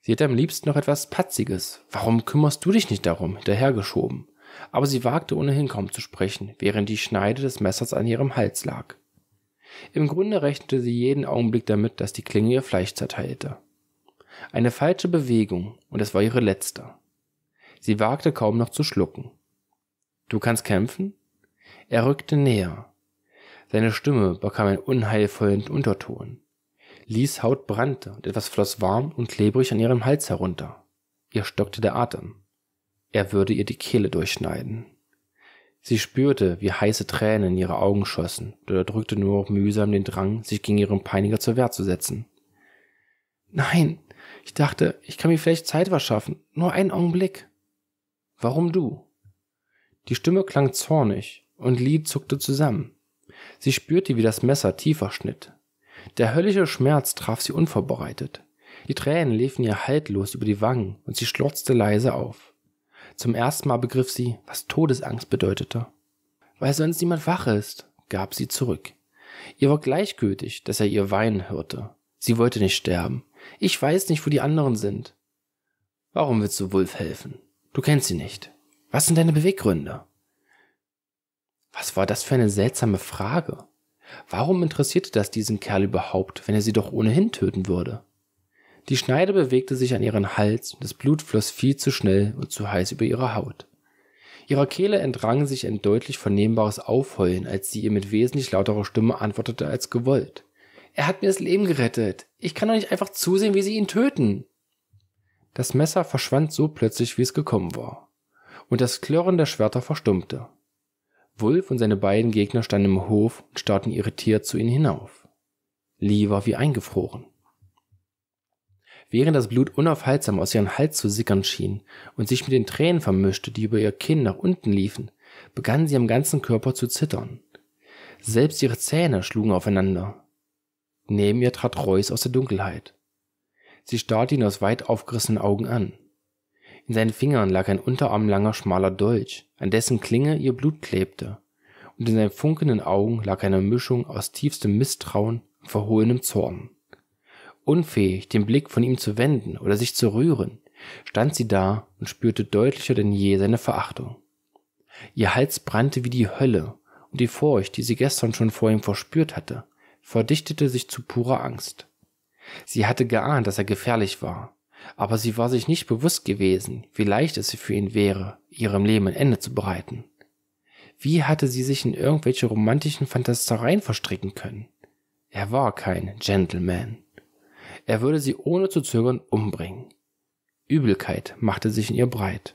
Sie hätte am liebsten noch etwas Patziges. Warum kümmerst du dich nicht darum? hinterhergeschoben. Aber sie wagte ohnehin kaum zu sprechen, während die Schneide des Messers an ihrem Hals lag. Im Grunde rechnete sie jeden Augenblick damit, dass die Klinge ihr Fleisch zerteilte. Eine falsche Bewegung, und es war ihre letzte. Sie wagte kaum noch zu schlucken. Du kannst kämpfen? Er rückte näher. Seine Stimme bekam einen unheilvollen Unterton. Lies Haut brannte und etwas floss warm und klebrig an ihrem Hals herunter. Ihr stockte der Atem. Er würde ihr die Kehle durchschneiden. Sie spürte, wie heiße Tränen in ihre Augen schossen und unterdrückte nur mühsam den Drang, sich gegen ihren Peiniger zur Wehr zu setzen. Nein, ich dachte, ich kann mir vielleicht Zeit verschaffen. Nur einen Augenblick. Warum du? Die Stimme klang zornig und Lee zuckte zusammen. Sie spürte, wie das Messer tiefer schnitt. Der höllische Schmerz traf sie unvorbereitet. Die Tränen liefen ihr haltlos über die Wangen und sie schlotzte leise auf. Zum ersten Mal begriff sie, was Todesangst bedeutete. Weil sonst niemand wach ist, gab sie zurück. Ihr war gleichgültig, dass er ihr weinen hörte. Sie wollte nicht sterben. Ich weiß nicht, wo die anderen sind. Warum willst du Wulf helfen? Du kennst sie nicht. Was sind deine Beweggründe? Was war das für eine seltsame Frage? Warum interessierte das diesen Kerl überhaupt, wenn er sie doch ohnehin töten würde? Die Schneide bewegte sich an ihren Hals und das Blut floss viel zu schnell und zu heiß über ihre Haut. Ihrer Kehle entrang sich ein deutlich vernehmbares Aufheulen, als sie ihr mit wesentlich lauterer Stimme antwortete als gewollt. Er hat mir das Leben gerettet. Ich kann doch nicht einfach zusehen, wie sie ihn töten. Das Messer verschwand so plötzlich, wie es gekommen war. Und das Klirren der Schwerter verstummte. Wulf und seine beiden Gegner standen im Hof und starrten irritiert zu ihnen hinauf. Lee war wie eingefroren. Während das Blut unaufhaltsam aus ihrem Hals zu sickern schien und sich mit den Tränen vermischte, die über ihr Kinn nach unten liefen, begann sie am ganzen Körper zu zittern. Selbst ihre Zähne schlugen aufeinander. Neben ihr trat Reus aus der Dunkelheit. Sie starrte ihn aus weit aufgerissenen Augen an. In seinen Fingern lag ein unterarmlanger schmaler Dolch, an dessen Klinge ihr Blut klebte, und in seinen funkelnden Augen lag eine Mischung aus tiefstem Misstrauen und verhohlenem Zorn. Unfähig, den Blick von ihm zu wenden oder sich zu rühren, stand sie da und spürte deutlicher denn je seine Verachtung. Ihr Hals brannte wie die Hölle, und die Furcht, die sie gestern schon vor ihm verspürt hatte, verdichtete sich zu purer Angst. Sie hatte geahnt, dass er gefährlich war, aber sie war sich nicht bewusst gewesen, wie leicht es für ihn wäre, ihrem Leben ein Ende zu bereiten. Wie hatte sie sich in irgendwelche romantischen Fantastereien verstricken können? Er war kein Gentleman. Er würde sie ohne zu zögern umbringen. Übelkeit machte sich in ihr breit.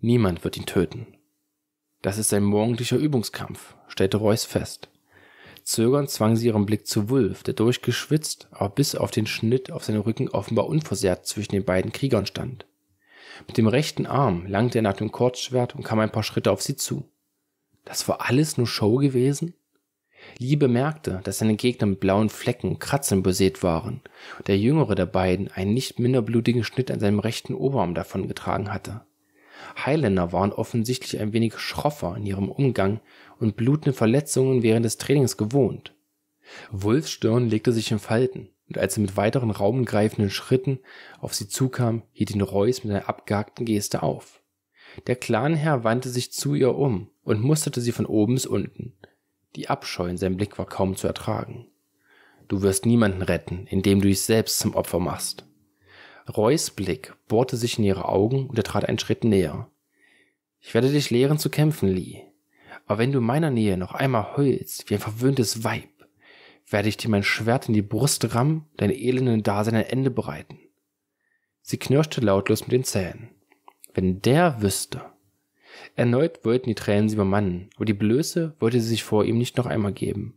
Niemand wird ihn töten. Das ist ein morgendlicher Übungskampf, stellte Royce fest. Zögernd zwang sie ihren Blick zu Wulf, der durchgeschwitzt, aber bis auf den Schnitt auf seinem Rücken offenbar unversehrt zwischen den beiden Kriegern stand. Mit dem rechten Arm langte er nach dem Kurzschwert und kam ein paar Schritte auf sie zu. Das war alles nur Show gewesen? Lee bemerkte, dass seine Gegner mit blauen Flecken und Kratzen besät waren und der jüngere der beiden einen nicht minder blutigen Schnitt an seinem rechten Oberarm davongetragen hatte. Highlander waren offensichtlich ein wenig schroffer in ihrem Umgang und blutende Verletzungen während des Trainings gewohnt. Wulfs Stirn legte sich in Falten, und als er mit weiteren raumgreifenden Schritten auf sie zukam, hielt ihn Reus mit einer abgehackten Geste auf. Der Clanherr wandte sich zu ihr um und musterte sie von oben bis unten. Die Abscheu in seinem Blick war kaum zu ertragen. Du wirst niemanden retten, indem du dich selbst zum Opfer machst. Reus Blick bohrte sich in ihre Augen und er trat einen Schritt näher. Ich werde dich lehren zu kämpfen, Lee. Aber wenn du in meiner Nähe noch einmal heulst wie ein verwöhntes Weib, werde ich dir mein Schwert in die Brust rammen, dein elenden Dasein ein Ende bereiten. Sie knirschte lautlos mit den Zähnen. Wenn der wüsste. Erneut wollten die Tränen sie übermannen, aber die Blöße wollte sie sich vor ihm nicht noch einmal geben.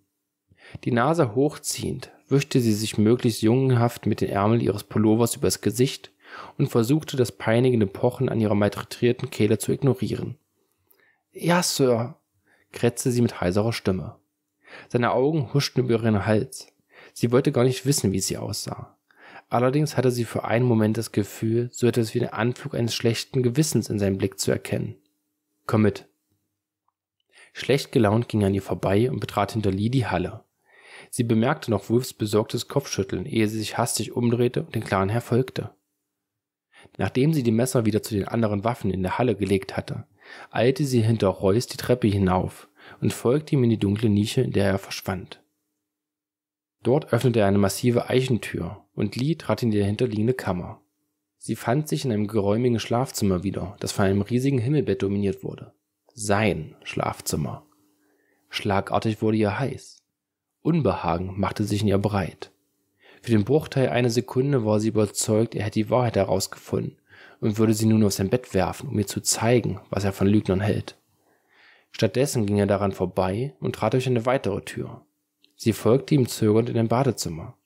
Die Nase hochziehend wischte sie sich möglichst jungenhaft mit den Ärmeln ihres Pullovers übers Gesicht und versuchte das peinigende Pochen an ihrer malträtierten Kehle zu ignorieren. Ja, Sir, krätzte sie mit heiserer Stimme. Seine Augen huschten über ihren Hals. Sie wollte gar nicht wissen, wie sie aussah. Allerdings hatte sie für einen Moment das Gefühl, so etwas wie den Anflug eines schlechten Gewissens in seinem Blick zu erkennen. Komm mit. Schlecht gelaunt ging er an ihr vorbei und betrat hinter Lee die Halle. Sie bemerkte noch Wolfs besorgtes Kopfschütteln, ehe sie sich hastig umdrehte und den Clan herfolgte. Nachdem sie die Messer wieder zu den anderen Waffen in der Halle gelegt hatte, eilte sie hinter Reuß die Treppe hinauf und folgte ihm in die dunkle Nische, in der er verschwand. Dort öffnete er eine massive Eichentür und Lee trat in die dahinterliegende Kammer. Sie fand sich in einem geräumigen Schlafzimmer wieder, das von einem riesigen Himmelbett dominiert wurde. Sein Schlafzimmer. Schlagartig wurde ihr heiß. Unbehagen machte sich in ihr breit. Für den Bruchteil einer Sekunde war sie überzeugt, er hätte die Wahrheit herausgefunden und würde sie nun auf sein Bett werfen, um ihr zu zeigen, was er von Lügnern hält. Stattdessen ging er daran vorbei und trat durch eine weitere Tür. Sie folgte ihm zögernd in ein Badezimmer.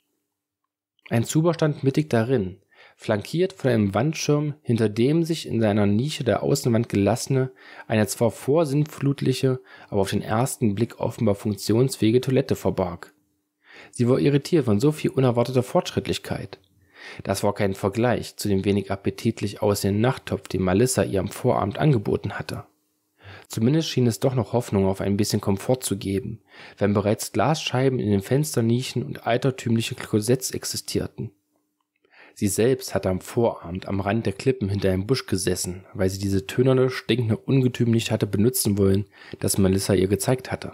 Ein Zuber stand mittig darin, flankiert von einem Wandschirm, hinter dem sich in seiner Nische der Außenwand gelassene, eine zwar vorsinnflutliche, aber auf den ersten Blick offenbar funktionsfähige Toilette verbarg. Sie war irritiert von so viel unerwarteter Fortschrittlichkeit. Das war kein Vergleich zu dem wenig appetitlich aussehenden Nachttopf, den Melissa ihr am Vorabend angeboten hatte. Zumindest schien es doch noch Hoffnung auf ein bisschen Komfort zu geben, wenn bereits Glasscheiben in den Fensternischen und altertümliche Klosetts existierten. Sie selbst hatte am Vorabend am Rand der Klippen hinter einem Busch gesessen, weil sie diese tönerne, stinkende Ungetüm nicht hatte benutzen wollen, das Melissa ihr gezeigt hatte.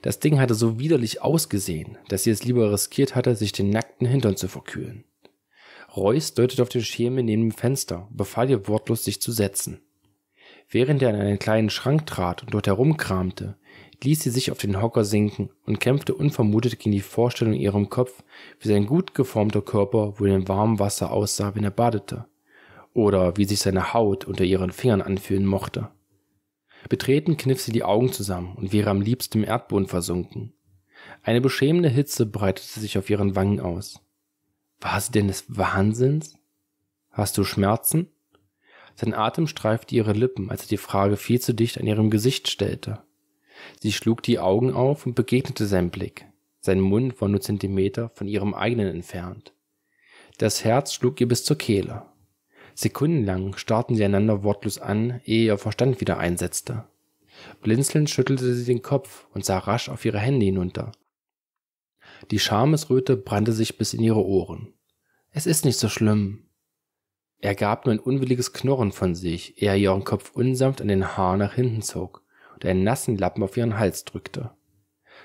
Das Ding hatte so widerlich ausgesehen, dass sie es lieber riskiert hatte, sich den nackten Hintern zu verkühlen. Reuss deutete auf die Schemel neben dem Fenster und befahl ihr wortlos, sich zu setzen. Während er in einen kleinen Schrank trat und dort herumkramte, ließ sie sich auf den Hocker sinken und kämpfte unvermutet gegen die Vorstellung in ihrem Kopf, wie sein gut geformter Körper wohl in warmem Wasser aussah, wenn er badete, oder wie sich seine Haut unter ihren Fingern anfühlen mochte. Betreten kniff sie die Augen zusammen und wäre am liebsten im Erdboden versunken. Eine beschämende Hitze breitete sich auf ihren Wangen aus. War sie denn des Wahnsinns? Hast du Schmerzen? Sein Atem streifte ihre Lippen, als er die Frage viel zu dicht an ihrem Gesicht stellte. Sie schlug die Augen auf und begegnete seinem Blick. Sein Mund war nur Zentimeter von ihrem eigenen entfernt. Das Herz schlug ihr bis zur Kehle. Sekundenlang starrten sie einander wortlos an, ehe ihr Verstand wieder einsetzte. Blinzelnd schüttelte sie den Kopf und sah rasch auf ihre Hände hinunter, die Schamesröte brannte sich bis in ihre Ohren. Es ist nicht so schlimm. Er gab nur ein unwilliges Knurren von sich, ehe er ihren Kopf unsanft an den Haar nach hinten zog und einen nassen Lappen auf ihren Hals drückte.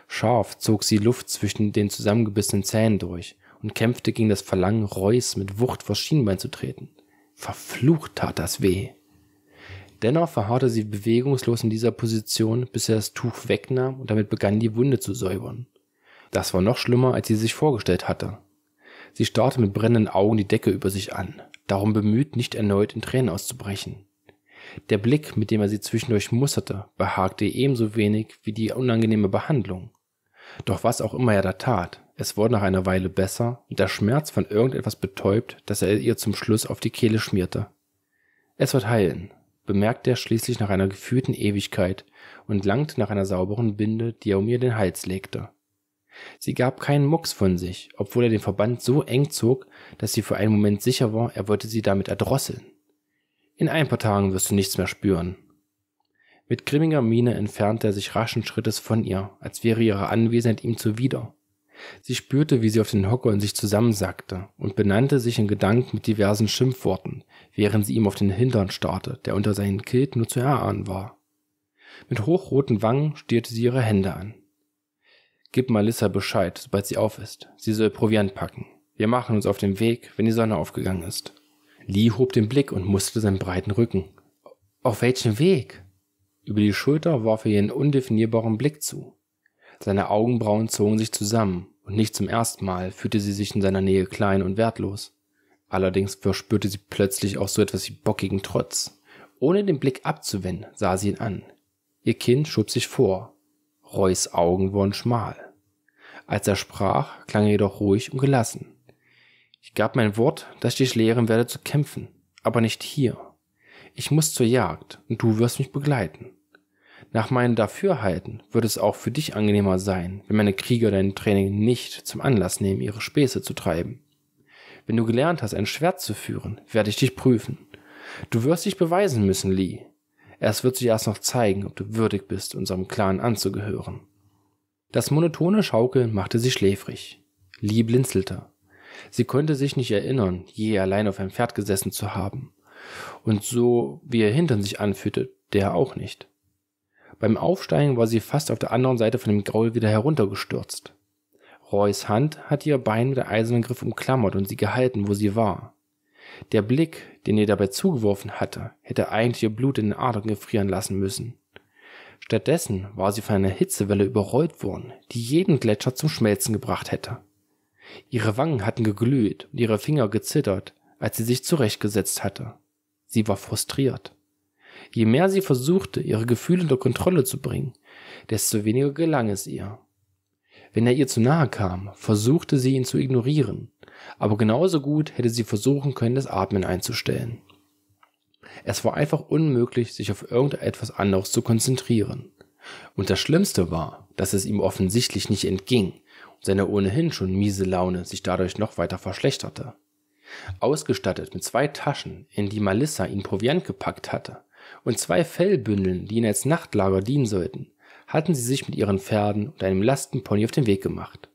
Scharf zog sie Luft zwischen den zusammengebissenen Zähnen durch und kämpfte gegen das Verlangen, Reus mit Wucht vor Schienbein zu treten. Verflucht tat das weh. Dennoch verharrte sie bewegungslos in dieser Position, bis er das Tuch wegnahm und damit begann, die Wunde zu säubern. Das war noch schlimmer, als sie sich vorgestellt hatte. Sie starrte mit brennenden Augen die Decke über sich an, darum bemüht, nicht erneut in Tränen auszubrechen. Der Blick, mit dem er sie zwischendurch musterte, behagte ihr ebenso wenig wie die unangenehme Behandlung. Doch was auch immer er da tat, es wurde nach einer Weile besser und der Schmerz von irgendetwas betäubt, das er ihr zum Schluss auf die Kehle schmierte. Es wird heilen, bemerkte er schließlich nach einer gefühlten Ewigkeit und langte nach einer sauberen Binde, die er um ihr den Hals legte. Sie gab keinen Mucks von sich, obwohl er den Verband so eng zog, dass sie für einen Moment sicher war, er wollte sie damit erdrosseln. In ein paar Tagen wirst du nichts mehr spüren. Mit grimmiger Miene entfernte er sich raschen Schrittes von ihr, als wäre ihre Anwesenheit ihm zuwider. Sie spürte, wie sie auf den Hocker in sich zusammensackte und benannte sich in Gedanken mit diversen Schimpfworten, während sie ihm auf den Hintern starrte, der unter seinen Kilt nur zu erahnen war. Mit hochroten Wangen stierte sie ihre Hände an. Gib Melissa Bescheid, sobald sie auf ist. Sie soll Proviant packen. Wir machen uns auf den Weg, wenn die Sonne aufgegangen ist. Lee hob den Blick und musste seinen breiten Rücken. Auf welchen Weg? Über die Schulter warf er ihr einen undefinierbaren Blick zu. Seine Augenbrauen zogen sich zusammen, und nicht zum ersten Mal fühlte sie sich in seiner Nähe klein und wertlos. Allerdings verspürte sie plötzlich auch so etwas wie bockigen Trotz. Ohne den Blick abzuwenden, sah sie ihn an. Ihr Kind schob sich vor, Roys Augen wurden schmal. Als er sprach, klang er jedoch ruhig und gelassen. Ich gab mein Wort, dass ich dich lehren werde zu kämpfen, aber nicht hier. Ich muss zur Jagd und du wirst mich begleiten. Nach meinem Dafürhalten würde es auch für dich angenehmer sein, wenn meine Krieger dein Training nicht zum Anlass nehmen, ihre Späße zu treiben. Wenn du gelernt hast, ein Schwert zu führen, werde ich dich prüfen. Du wirst dich beweisen müssen, Lee. Es wird sich erst noch zeigen, ob du würdig bist, unserem Clan anzugehören. Das monotone Schaukeln machte sie schläfrig. Lee blinzelte. Sie konnte sich nicht erinnern, je allein auf einem Pferd gesessen zu haben. Und so, wie er Hintern sich anfühlte, der auch nicht. Beim Aufsteigen war sie fast auf der anderen Seite von dem Graul wieder heruntergestürzt. Roys Hand hatte ihr Bein mit einem eisernen Griff umklammert und sie gehalten, wo sie war. Der Blick, den ihr dabei zugeworfen hatte, hätte eigentlich ihr Blut in den Adern gefrieren lassen müssen. Stattdessen war sie von einer Hitzewelle überrollt worden, die jeden Gletscher zum Schmelzen gebracht hätte. Ihre Wangen hatten geglüht und ihre Finger gezittert, als sie sich zurechtgesetzt hatte. Sie war frustriert. Je mehr sie versuchte, ihre Gefühle unter Kontrolle zu bringen, desto weniger gelang es ihr. Wenn er ihr zu nahe kam, versuchte sie ihn zu ignorieren, aber genauso gut hätte sie versuchen können, das Atmen einzustellen. Es war einfach unmöglich, sich auf irgendetwas anderes zu konzentrieren. Und das Schlimmste war, dass es ihm offensichtlich nicht entging und seine ohnehin schon miese Laune sich dadurch noch weiter verschlechterte. Ausgestattet mit zwei Taschen, in die Melissa ihn Proviant gepackt hatte, und zwei Fellbündeln, die ihnen als Nachtlager dienen sollten, hatten sie sich mit ihren Pferden und einem Lastenpony auf den Weg gemacht.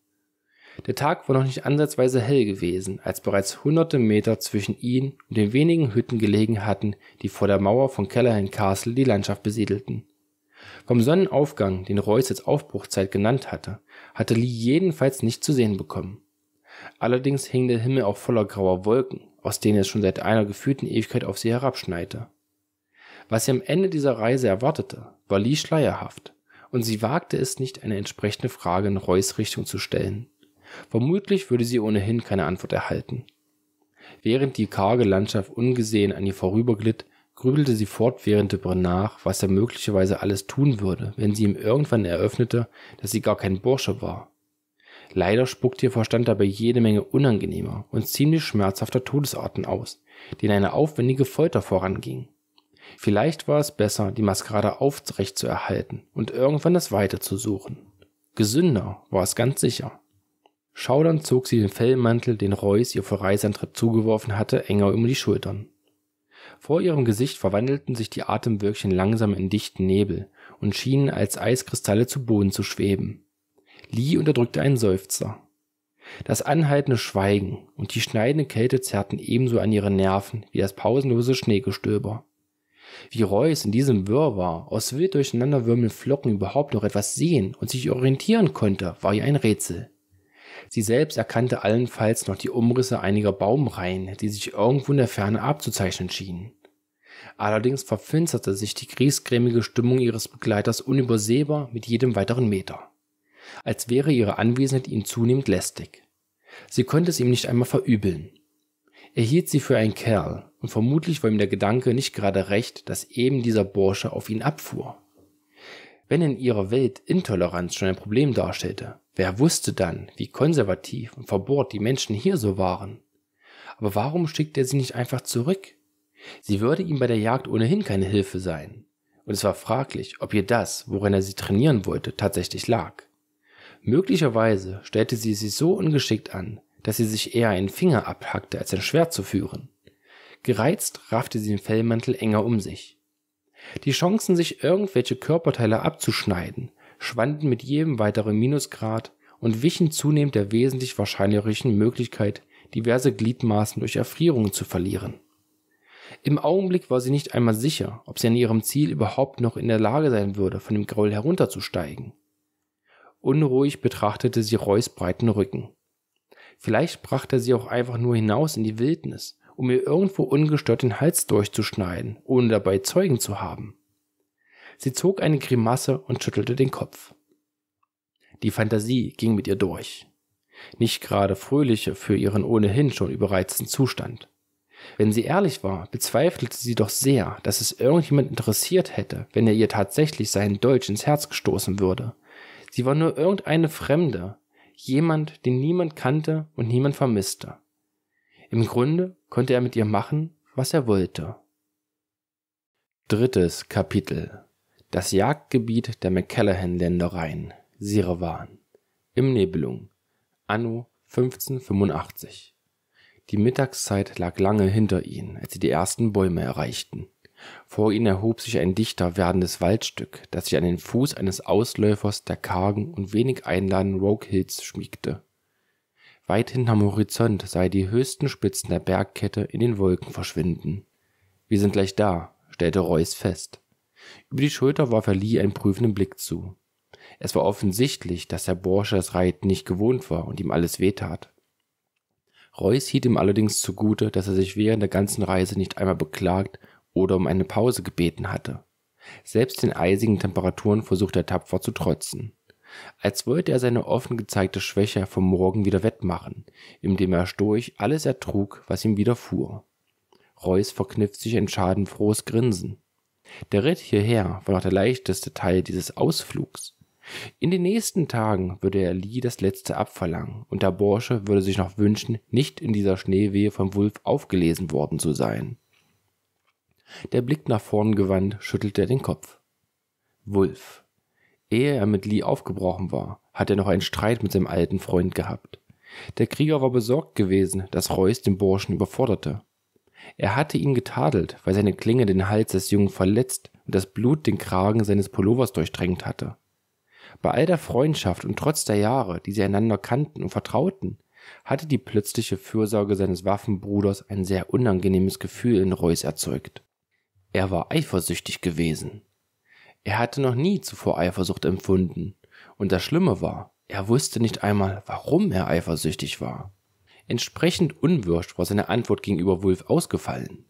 Der Tag war noch nicht ansatzweise hell gewesen, als bereits hunderte Meter zwischen ihnen und den wenigen Hütten gelegen hatten, die vor der Mauer von Callaghan Castle die Landschaft besiedelten. Vom Sonnenaufgang, den Royce jetzt Aufbruchzeit genannt hatte, hatte Lee jedenfalls nicht zu sehen bekommen. Allerdings hing der Himmel auch voller grauer Wolken, aus denen es schon seit einer gefühlten Ewigkeit auf sie herabschneite. Was sie am Ende dieser Reise erwartete, war Lee schleierhaft, und sie wagte es nicht, eine entsprechende Frage in Royce Richtung zu stellen. Vermutlich würde sie ohnehin keine Antwort erhalten. Während die karge Landschaft ungesehen an ihr vorüberglitt, grübelte sie fortwährend darüber nach, was er möglicherweise alles tun würde, wenn sie ihm irgendwann eröffnete, dass sie gar kein Bursche war. Leider spuckte ihr Verstand dabei jede Menge unangenehmer und ziemlich schmerzhafter Todesarten aus, denen eine aufwendige Folter voranging. Vielleicht war es besser, die Maskerade aufrecht zu erhalten und irgendwann das Weite zu suchen. Gesünder war es ganz sicher. Schaudernd zog sie den Fellmantel, den Reus ihr vor Reiseantritt zugeworfen hatte, enger um die Schultern. Vor ihrem Gesicht verwandelten sich die Atemwölkchen langsam in dichten Nebel und schienen als Eiskristalle zu Boden zu schweben. Lee unterdrückte einen Seufzer. Das anhaltende Schweigen und die schneidende Kälte zerrten ebenso an ihre Nerven wie das pausenlose Schneegestöber. Wie Reus in diesem Wirrwarr aus wild durcheinanderwirbelnden Flocken überhaupt noch etwas sehen und sich orientieren konnte, war ihr ein Rätsel. Sie selbst erkannte allenfalls noch die Umrisse einiger Baumreihen, die sich irgendwo in der Ferne abzuzeichnen schienen. Allerdings verfinsterte sich die griesgrämige Stimmung ihres Begleiters unübersehbar mit jedem weiteren Meter. Als wäre ihre Anwesenheit ihn zunehmend lästig. Sie konnte es ihm nicht einmal verübeln. Er hielt sie für einen Kerl, und vermutlich war ihm der Gedanke nicht gerade recht, dass eben dieser Bursche auf ihn abfuhr. Wenn in ihrer Welt Intoleranz schon ein Problem darstellte, Wer wusste dann, wie konservativ und verbohrt die Menschen hier so waren? Aber warum schickte er sie nicht einfach zurück? Sie würde ihm bei der Jagd ohnehin keine Hilfe sein. Und es war fraglich, ob ihr das, worin er sie trainieren wollte, tatsächlich lag. Möglicherweise stellte sie sich so ungeschickt an, dass sie sich eher einen Finger abhackte, als ein Schwert zu führen. Gereizt raffte sie den Fellmantel enger um sich. Die Chancen, sich irgendwelche Körperteile abzuschneiden, schwanden mit jedem weiteren Minusgrad und wichen zunehmend der wesentlich wahrscheinlichen Möglichkeit, diverse Gliedmaßen durch Erfrierungen zu verlieren. Im Augenblick war sie nicht einmal sicher, ob sie an ihrem Ziel überhaupt noch in der Lage sein würde, von dem Graul herunterzusteigen. Unruhig betrachtete sie Reus breiten Rücken. Vielleicht brachte er sie auch einfach nur hinaus in die Wildnis, um ihr irgendwo ungestört den Hals durchzuschneiden, ohne dabei Zeugen zu haben. Sie zog eine Grimasse und schüttelte den Kopf. Die Fantasie ging mit ihr durch. Nicht gerade fröhliche für ihren ohnehin schon überreizten Zustand. Wenn sie ehrlich war, bezweifelte sie doch sehr, dass es irgendjemand interessiert hätte, wenn er ihr tatsächlich sein Deutsch ins Herz gestoßen würde. Sie war nur irgendeine Fremde, jemand, den niemand kannte und niemand vermisste. Im Grunde konnte er mit ihr machen, was er wollte. Drittes Kapitel das Jagdgebiet der mccallaghan ländereien Sirwan, im Nebelung, anno 1585. Die Mittagszeit lag lange hinter ihnen, als sie die ersten Bäume erreichten. Vor ihnen erhob sich ein dichter werdendes Waldstück, das sich an den Fuß eines Ausläufers der kargen und wenig einladenden Rogue Hills schmiegte. Weit hinterm Horizont sah er die höchsten Spitzen der Bergkette in den Wolken verschwinden. Wir sind gleich da, stellte Reuß fest. Über die Schulter warf er Lee einen prüfenden Blick zu. Es war offensichtlich, dass der Bursche das Reiten nicht gewohnt war und ihm alles wehtat. Reus hielt ihm allerdings zugute, dass er sich während der ganzen Reise nicht einmal beklagt oder um eine Pause gebeten hatte. Selbst den eisigen Temperaturen versuchte er tapfer zu trotzen. Als wollte er seine offen gezeigte Schwäche vom Morgen wieder wettmachen, indem er stoisch alles ertrug, was ihm widerfuhr. Reus verkniff sich ein schadenfrohes Grinsen. Der Ritt hierher war noch der leichteste Teil dieses Ausflugs. In den nächsten Tagen würde er Lee das letzte abverlangen, und der Bursche würde sich noch wünschen, nicht in dieser Schneewehe vom Wulf aufgelesen worden zu sein. Der Blick nach vorn gewandt, schüttelte er den Kopf. Wulf. Ehe er mit Lee aufgebrochen war, hatte er noch einen Streit mit seinem alten Freund gehabt. Der Krieger war besorgt gewesen, dass Reus den Burschen überforderte. Er hatte ihn getadelt, weil seine Klinge den Hals des Jungen verletzt und das Blut den Kragen seines Pullovers durchtränkt hatte. Bei all der Freundschaft und trotz der Jahre, die sie einander kannten und vertrauten, hatte die plötzliche Fürsorge seines Waffenbruders ein sehr unangenehmes Gefühl in Reuß erzeugt. Er war eifersüchtig gewesen. Er hatte noch nie zuvor Eifersucht empfunden, und das Schlimme war, er wusste nicht einmal, warum er eifersüchtig war. Entsprechend unwirsch war seine Antwort gegenüber Wulf ausgefallen.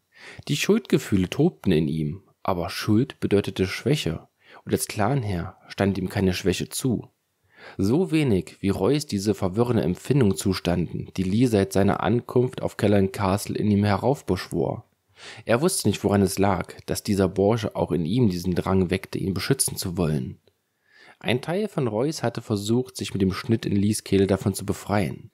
Die Schuldgefühle tobten in ihm, aber Schuld bedeutete Schwäche, und als Clanherr stand ihm keine Schwäche zu. So wenig, wie Reus diese verwirrende Empfindung zustanden, die Lee seit seiner Ankunft auf Kellan Castle in ihm heraufbeschwor. Er wusste nicht, woran es lag, dass dieser Borsche auch in ihm diesen Drang weckte, ihn beschützen zu wollen. Ein Teil von Reus hatte versucht, sich mit dem Schnitt in Lees Kehle davon zu befreien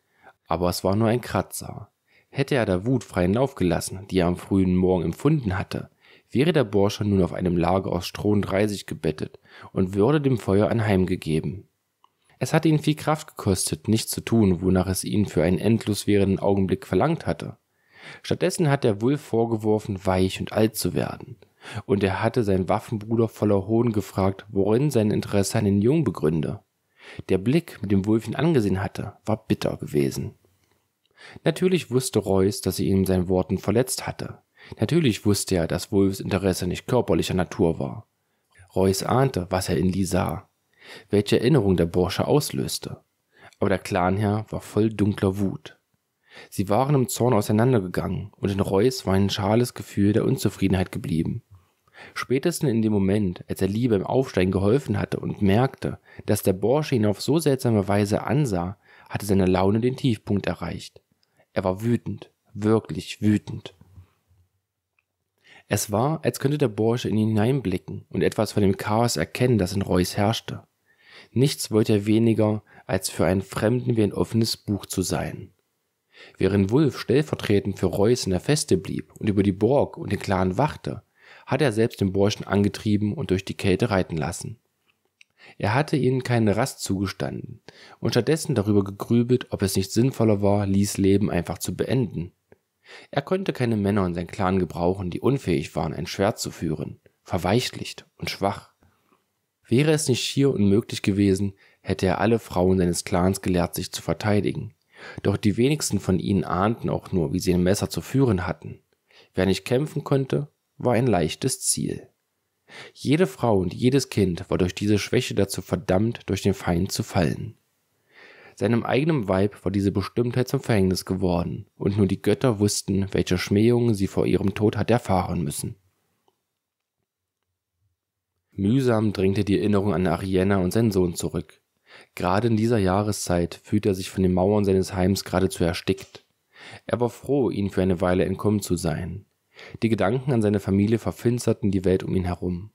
aber es war nur ein Kratzer. Hätte er der Wut freien Lauf gelassen, die er am frühen Morgen empfunden hatte, wäre der Borscher nun auf einem Lager aus Stroh und Reisig gebettet und würde dem Feuer anheimgegeben. Es hatte ihn viel Kraft gekostet, nichts zu tun, wonach es ihn für einen endlos währenden Augenblick verlangt hatte. Stattdessen hat der Wulf vorgeworfen, weich und alt zu werden. Und er hatte seinen Waffenbruder voller Hohn gefragt, worin sein Interesse an den Jungen begründe. Der Blick, mit dem Wulf ihn angesehen hatte, war bitter gewesen. Natürlich wusste Reuß, dass sie ihn in seinen Worten verletzt hatte. Natürlich wusste er, dass Wulfs Interesse nicht körperlicher Natur war. Reuß ahnte, was er in Lee sah, welche Erinnerung der Bursche auslöste. Aber der Clanherr war voll dunkler Wut. Sie waren im Zorn auseinandergegangen und in Reuß war ein schales Gefühl der Unzufriedenheit geblieben. Spätestens in dem Moment, als er Lee beim Aufsteigen geholfen hatte und merkte, dass der Bursche ihn auf so seltsame Weise ansah, hatte seine Laune den Tiefpunkt erreicht. Er war wütend, wirklich wütend. Es war, als könnte der Bursche in ihn hineinblicken und etwas von dem Chaos erkennen, das in Reus herrschte. Nichts wollte er weniger, als für einen Fremden wie ein offenes Buch zu sein. Während Wulf stellvertretend für Reus in der Feste blieb und über die Burg und den Clan wachte, hat er selbst den Burschen angetrieben und durch die Kälte reiten lassen. Er hatte ihnen keine Rast zugestanden und stattdessen darüber gegrübelt, ob es nicht sinnvoller war, Lees Leben einfach zu beenden. Er konnte keine Männer in seinen Clan gebrauchen, die unfähig waren, ein Schwert zu führen, verweichlicht und schwach. Wäre es nicht schier unmöglich gewesen, hätte er alle Frauen seines Clans gelehrt, sich zu verteidigen. Doch die wenigsten von ihnen ahnten auch nur, wie sie ein Messer zu führen hatten. Wer nicht kämpfen konnte, war ein leichtes Ziel. Jede Frau und jedes Kind war durch diese Schwäche dazu verdammt, durch den Feind zu fallen. Seinem eigenen Weib war diese Bestimmtheit zum Verhängnis geworden, und nur die Götter wussten, welche Schmähungen sie vor ihrem Tod hatte erfahren müssen. Mühsam drängte die Erinnerung an Ariana und seinen Sohn zurück. Gerade in dieser Jahreszeit fühlte er sich von den Mauern seines Heims geradezu erstickt. Er war froh, ihnen für eine Weile entkommen zu sein. Die Gedanken an seine Familie verfinsterten die Welt um ihn herum.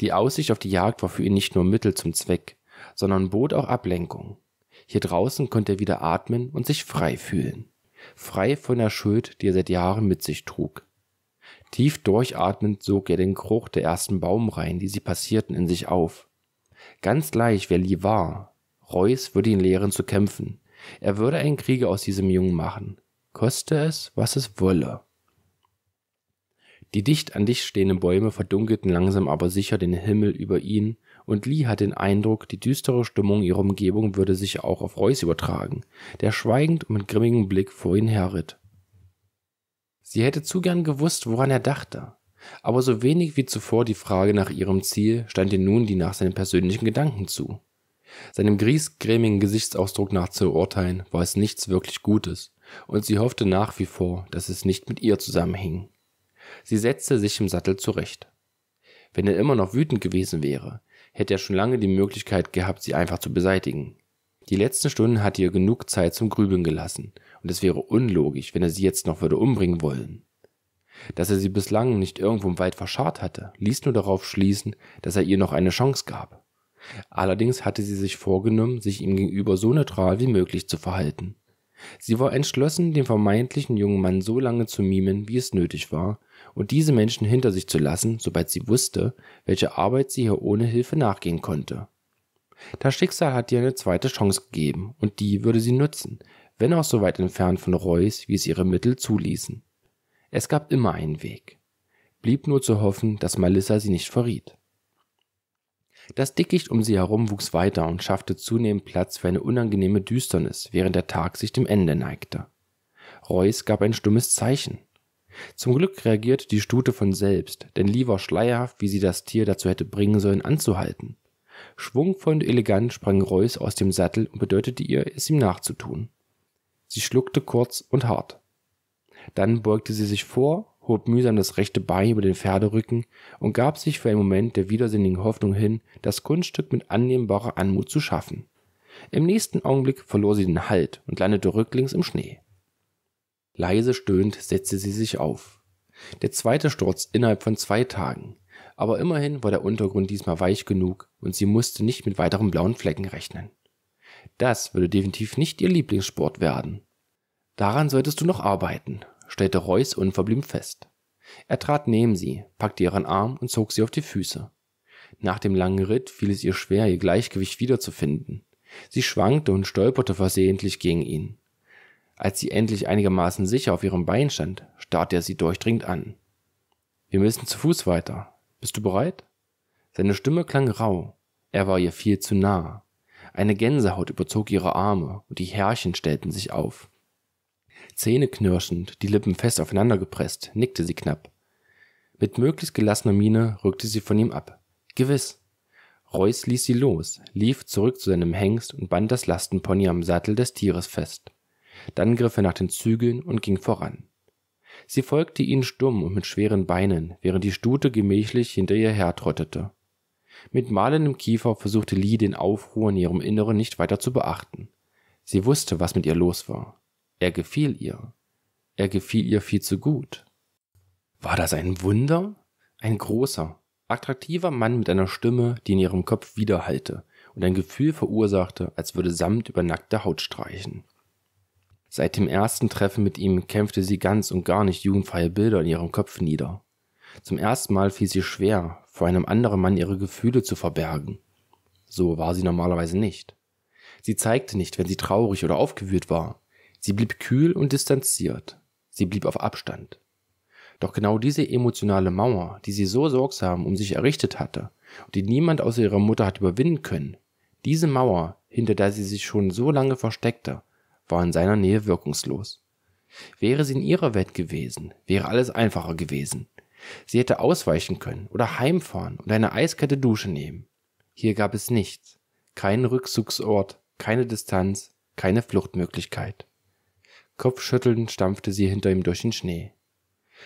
Die Aussicht auf die Jagd war für ihn nicht nur Mittel zum Zweck, sondern bot auch Ablenkung. Hier draußen konnte er wieder atmen und sich frei fühlen. Frei von der Schuld, die er seit Jahren mit sich trug. Tief durchatmend sog er den Geruch der ersten Baumreihen, die sie passierten, in sich auf. Ganz gleich, wer Lee war, Reuß würde ihn lehren zu kämpfen. Er würde einen Krieger aus diesem Jungen machen, koste es, was es wolle. Die dicht an dicht stehenden Bäume verdunkelten langsam aber sicher den Himmel über ihn, und Lee hat den Eindruck, die düstere Stimmung ihrer Umgebung würde sich auch auf Royce übertragen, der schweigend und mit grimmigem Blick vor ihn herritt. Sie hätte zu gern gewusst, woran er dachte, aber so wenig wie zuvor die Frage nach ihrem Ziel stand ihr nun die nach seinen persönlichen Gedanken zu. Seinem griesgrämigen Gesichtsausdruck nach zu urteilen, war es nichts wirklich Gutes, und sie hoffte nach wie vor, dass es nicht mit ihr zusammenhing. Sie setzte sich im Sattel zurecht. Wenn er immer noch wütend gewesen wäre, hätte er schon lange die Möglichkeit gehabt, sie einfach zu beseitigen. Die letzten Stunden hatte ihr genug Zeit zum Grübeln gelassen, und es wäre unlogisch, wenn er sie jetzt noch würde umbringen wollen. Dass er sie bislang nicht irgendwo im Wald verscharrt hatte, ließ nur darauf schließen, dass er ihr noch eine Chance gab. Allerdings hatte sie sich vorgenommen, sich ihm gegenüber so neutral wie möglich zu verhalten. Sie war entschlossen, den vermeintlichen jungen Mann so lange zu mimen, wie es nötig war, und diese Menschen hinter sich zu lassen, sobald sie wusste, welche Arbeit sie hier ohne Hilfe nachgehen konnte. Das Schicksal hat ihr eine zweite Chance gegeben, und die würde sie nutzen, wenn auch so weit entfernt von Reus, wie es ihre Mittel zuließen. Es gab immer einen Weg. Blieb nur zu hoffen, dass Melissa sie nicht verriet. Das Dickicht um sie herum wuchs weiter und schaffte zunehmend Platz für eine unangenehme Düsternis, während der Tag sich dem Ende neigte. Reus gab ein stummes Zeichen. Zum Glück reagierte die Stute von selbst, denn Lee war schleierhaft, wie sie das Tier dazu hätte bringen sollen, anzuhalten. Schwungvoll und elegant sprang Reuß aus dem Sattel und bedeutete ihr, es ihm nachzutun. Sie schluckte kurz und hart. Dann beugte sie sich vor, hob mühsam das rechte Bein über den Pferderücken und gab sich für einen Moment der widersinnigen Hoffnung hin, das Kunststück mit annehmbarer Anmut zu schaffen. Im nächsten Augenblick verlor sie den Halt und landete rücklings im Schnee. Leise stöhnend setzte sie sich auf. Der zweite Sturz innerhalb von zwei Tagen. Aber immerhin war der Untergrund diesmal weich genug und sie musste nicht mit weiteren blauen Flecken rechnen. Das würde definitiv nicht ihr Lieblingssport werden. Daran solltest du noch arbeiten, stellte Reus unverblümt fest. Er trat neben sie, packte ihren Arm und zog sie auf die Füße. Nach dem langen Ritt fiel es ihr schwer, ihr Gleichgewicht wiederzufinden. Sie schwankte und stolperte versehentlich gegen ihn. Als sie endlich einigermaßen sicher auf ihrem Bein stand, starrte er sie durchdringend an. Wir müssen zu Fuß weiter. Bist du bereit? Seine Stimme klang rau. Er war ihr viel zu nah. Eine Gänsehaut überzog ihre Arme und die Härchen stellten sich auf. Zähne knirschend, die Lippen fest aufeinander gepresst, nickte sie knapp. Mit möglichst gelassener Miene rückte sie von ihm ab. Gewiss. Reus ließ sie los, lief zurück zu seinem Hengst und band das Lastenpony am Sattel des Tieres fest. Dann griff er nach den Zügeln und ging voran. Sie folgte ihnen stumm und mit schweren Beinen, während die Stute gemächlich hinter ihr hertrottete. Mit mahlendem Kiefer versuchte Lee den Aufruhr in ihrem Inneren nicht weiter zu beachten. Sie wusste, was mit ihr los war. Er gefiel ihr. Er gefiel ihr viel zu gut. War das ein Wunder? Ein großer, attraktiver Mann mit einer Stimme, die in ihrem Kopf widerhallte und ein Gefühl verursachte, als würde Samt über nackte Haut streichen. Seit dem ersten Treffen mit ihm kämpfte sie ganz und gar nicht jugendfreie Bilder in ihrem Kopf nieder. Zum ersten Mal fiel sie schwer, vor einem anderen Mann ihre Gefühle zu verbergen. So war sie normalerweise nicht. Sie zeigte nicht, wenn sie traurig oder aufgewühlt war. Sie blieb kühl und distanziert. Sie blieb auf Abstand. Doch genau diese emotionale Mauer, die sie so sorgsam um sich errichtet hatte und die niemand außer ihrer Mutter hat überwinden können, diese Mauer, hinter der sie sich schon so lange versteckte, war in seiner Nähe wirkungslos. Wäre sie in ihrer Welt gewesen, wäre alles einfacher gewesen. Sie hätte ausweichen können oder heimfahren und eine eiskalte Dusche nehmen. Hier gab es nichts. Keinen Rückzugsort, keine Distanz, keine Fluchtmöglichkeit. Kopfschüttelnd stampfte sie hinter ihm durch den Schnee.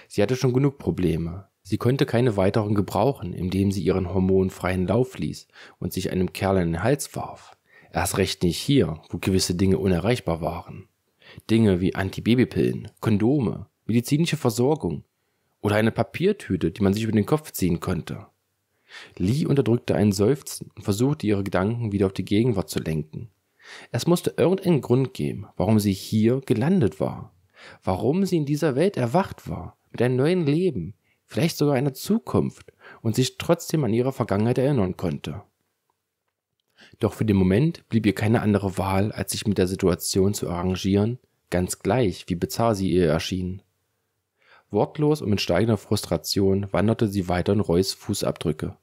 Sie hatte schon genug Probleme. Sie konnte keine weiteren gebrauchen, indem sie ihren hormonfreien Lauf ließ und sich einem Kerl in den Hals warf. Erst recht nicht hier, wo gewisse Dinge unerreichbar waren. Dinge wie Antibabypillen, Kondome, medizinische Versorgung oder eine Papiertüte, die man sich über den Kopf ziehen konnte. Lee unterdrückte einen Seufzen und versuchte ihre Gedanken wieder auf die Gegenwart zu lenken. Es musste irgendeinen Grund geben, warum sie hier gelandet war, warum sie in dieser Welt erwacht war, mit einem neuen Leben, vielleicht sogar einer Zukunft und sich trotzdem an ihre Vergangenheit erinnern konnte. Doch für den Moment blieb ihr keine andere Wahl, als sich mit der Situation zu arrangieren, ganz gleich, wie bizarr sie ihr erschien. Wortlos und mit steigender Frustration wanderte sie weiter in Roys Fußabdrücke.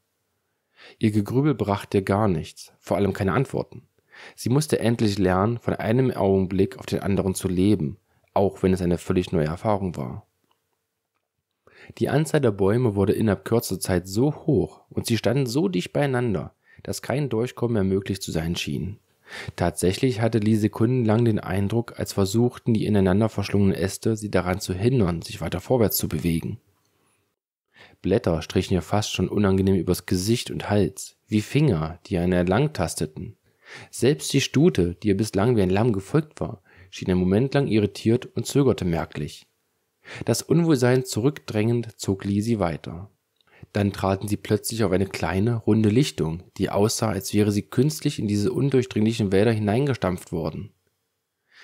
Ihr Gegrübel brachte gar nichts, vor allem keine Antworten. Sie musste endlich lernen, von einem Augenblick auf den anderen zu leben, auch wenn es eine völlig neue Erfahrung war. Die Anzahl der Bäume wurde innerhalb kürzester Zeit so hoch und sie standen so dicht beieinander, dass kein Durchkommen mehr möglich zu sein schien. Tatsächlich hatte Lee sekundenlang den Eindruck, als versuchten die ineinander verschlungenen Äste, sie daran zu hindern, sich weiter vorwärts zu bewegen. Blätter strichen ihr fast schon unangenehm übers Gesicht und Hals, wie Finger, die an ihr langtasteten. Selbst die Stute, die ihr bislang wie ein Lamm gefolgt war, schien einen Moment lang irritiert und zögerte merklich. Das Unwohlsein zurückdrängend zog Lee sie weiter. Dann traten sie plötzlich auf eine kleine, runde Lichtung, die aussah, als wäre sie künstlich in diese undurchdringlichen Wälder hineingestampft worden.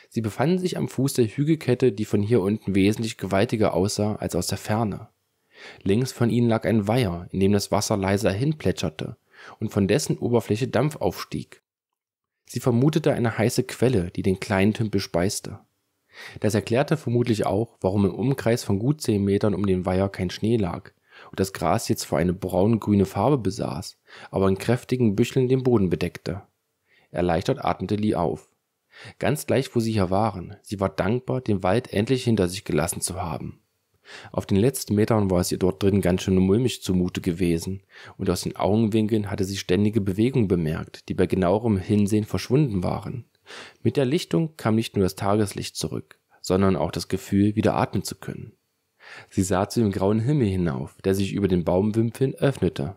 Sie befanden sich am Fuß der Hügelkette, die von hier unten wesentlich gewaltiger aussah als aus der Ferne. Links von ihnen lag ein Weiher, in dem das Wasser leise hinplätscherte und von dessen Oberfläche Dampf aufstieg. Sie vermutete eine heiße Quelle, die den kleinen Tümpel speiste. Das erklärte vermutlich auch, warum im Umkreis von gut zehn Metern um den Weiher kein Schnee lag, das Gras jetzt vor eine braungrüne Farbe besaß, aber in kräftigen Büscheln den Boden bedeckte. Erleichtert atmete Lee auf. Ganz gleich, wo sie hier waren, sie war dankbar, den Wald endlich hinter sich gelassen zu haben. Auf den letzten Metern war es ihr dort drin ganz schön mulmig zumute gewesen, und aus den Augenwinkeln hatte sie ständige Bewegungen bemerkt, die bei genauerem Hinsehen verschwunden waren. Mit der Lichtung kam nicht nur das Tageslicht zurück, sondern auch das Gefühl, wieder atmen zu können. Sie sah zu dem grauen Himmel hinauf, der sich über den Baumwimpeln öffnete.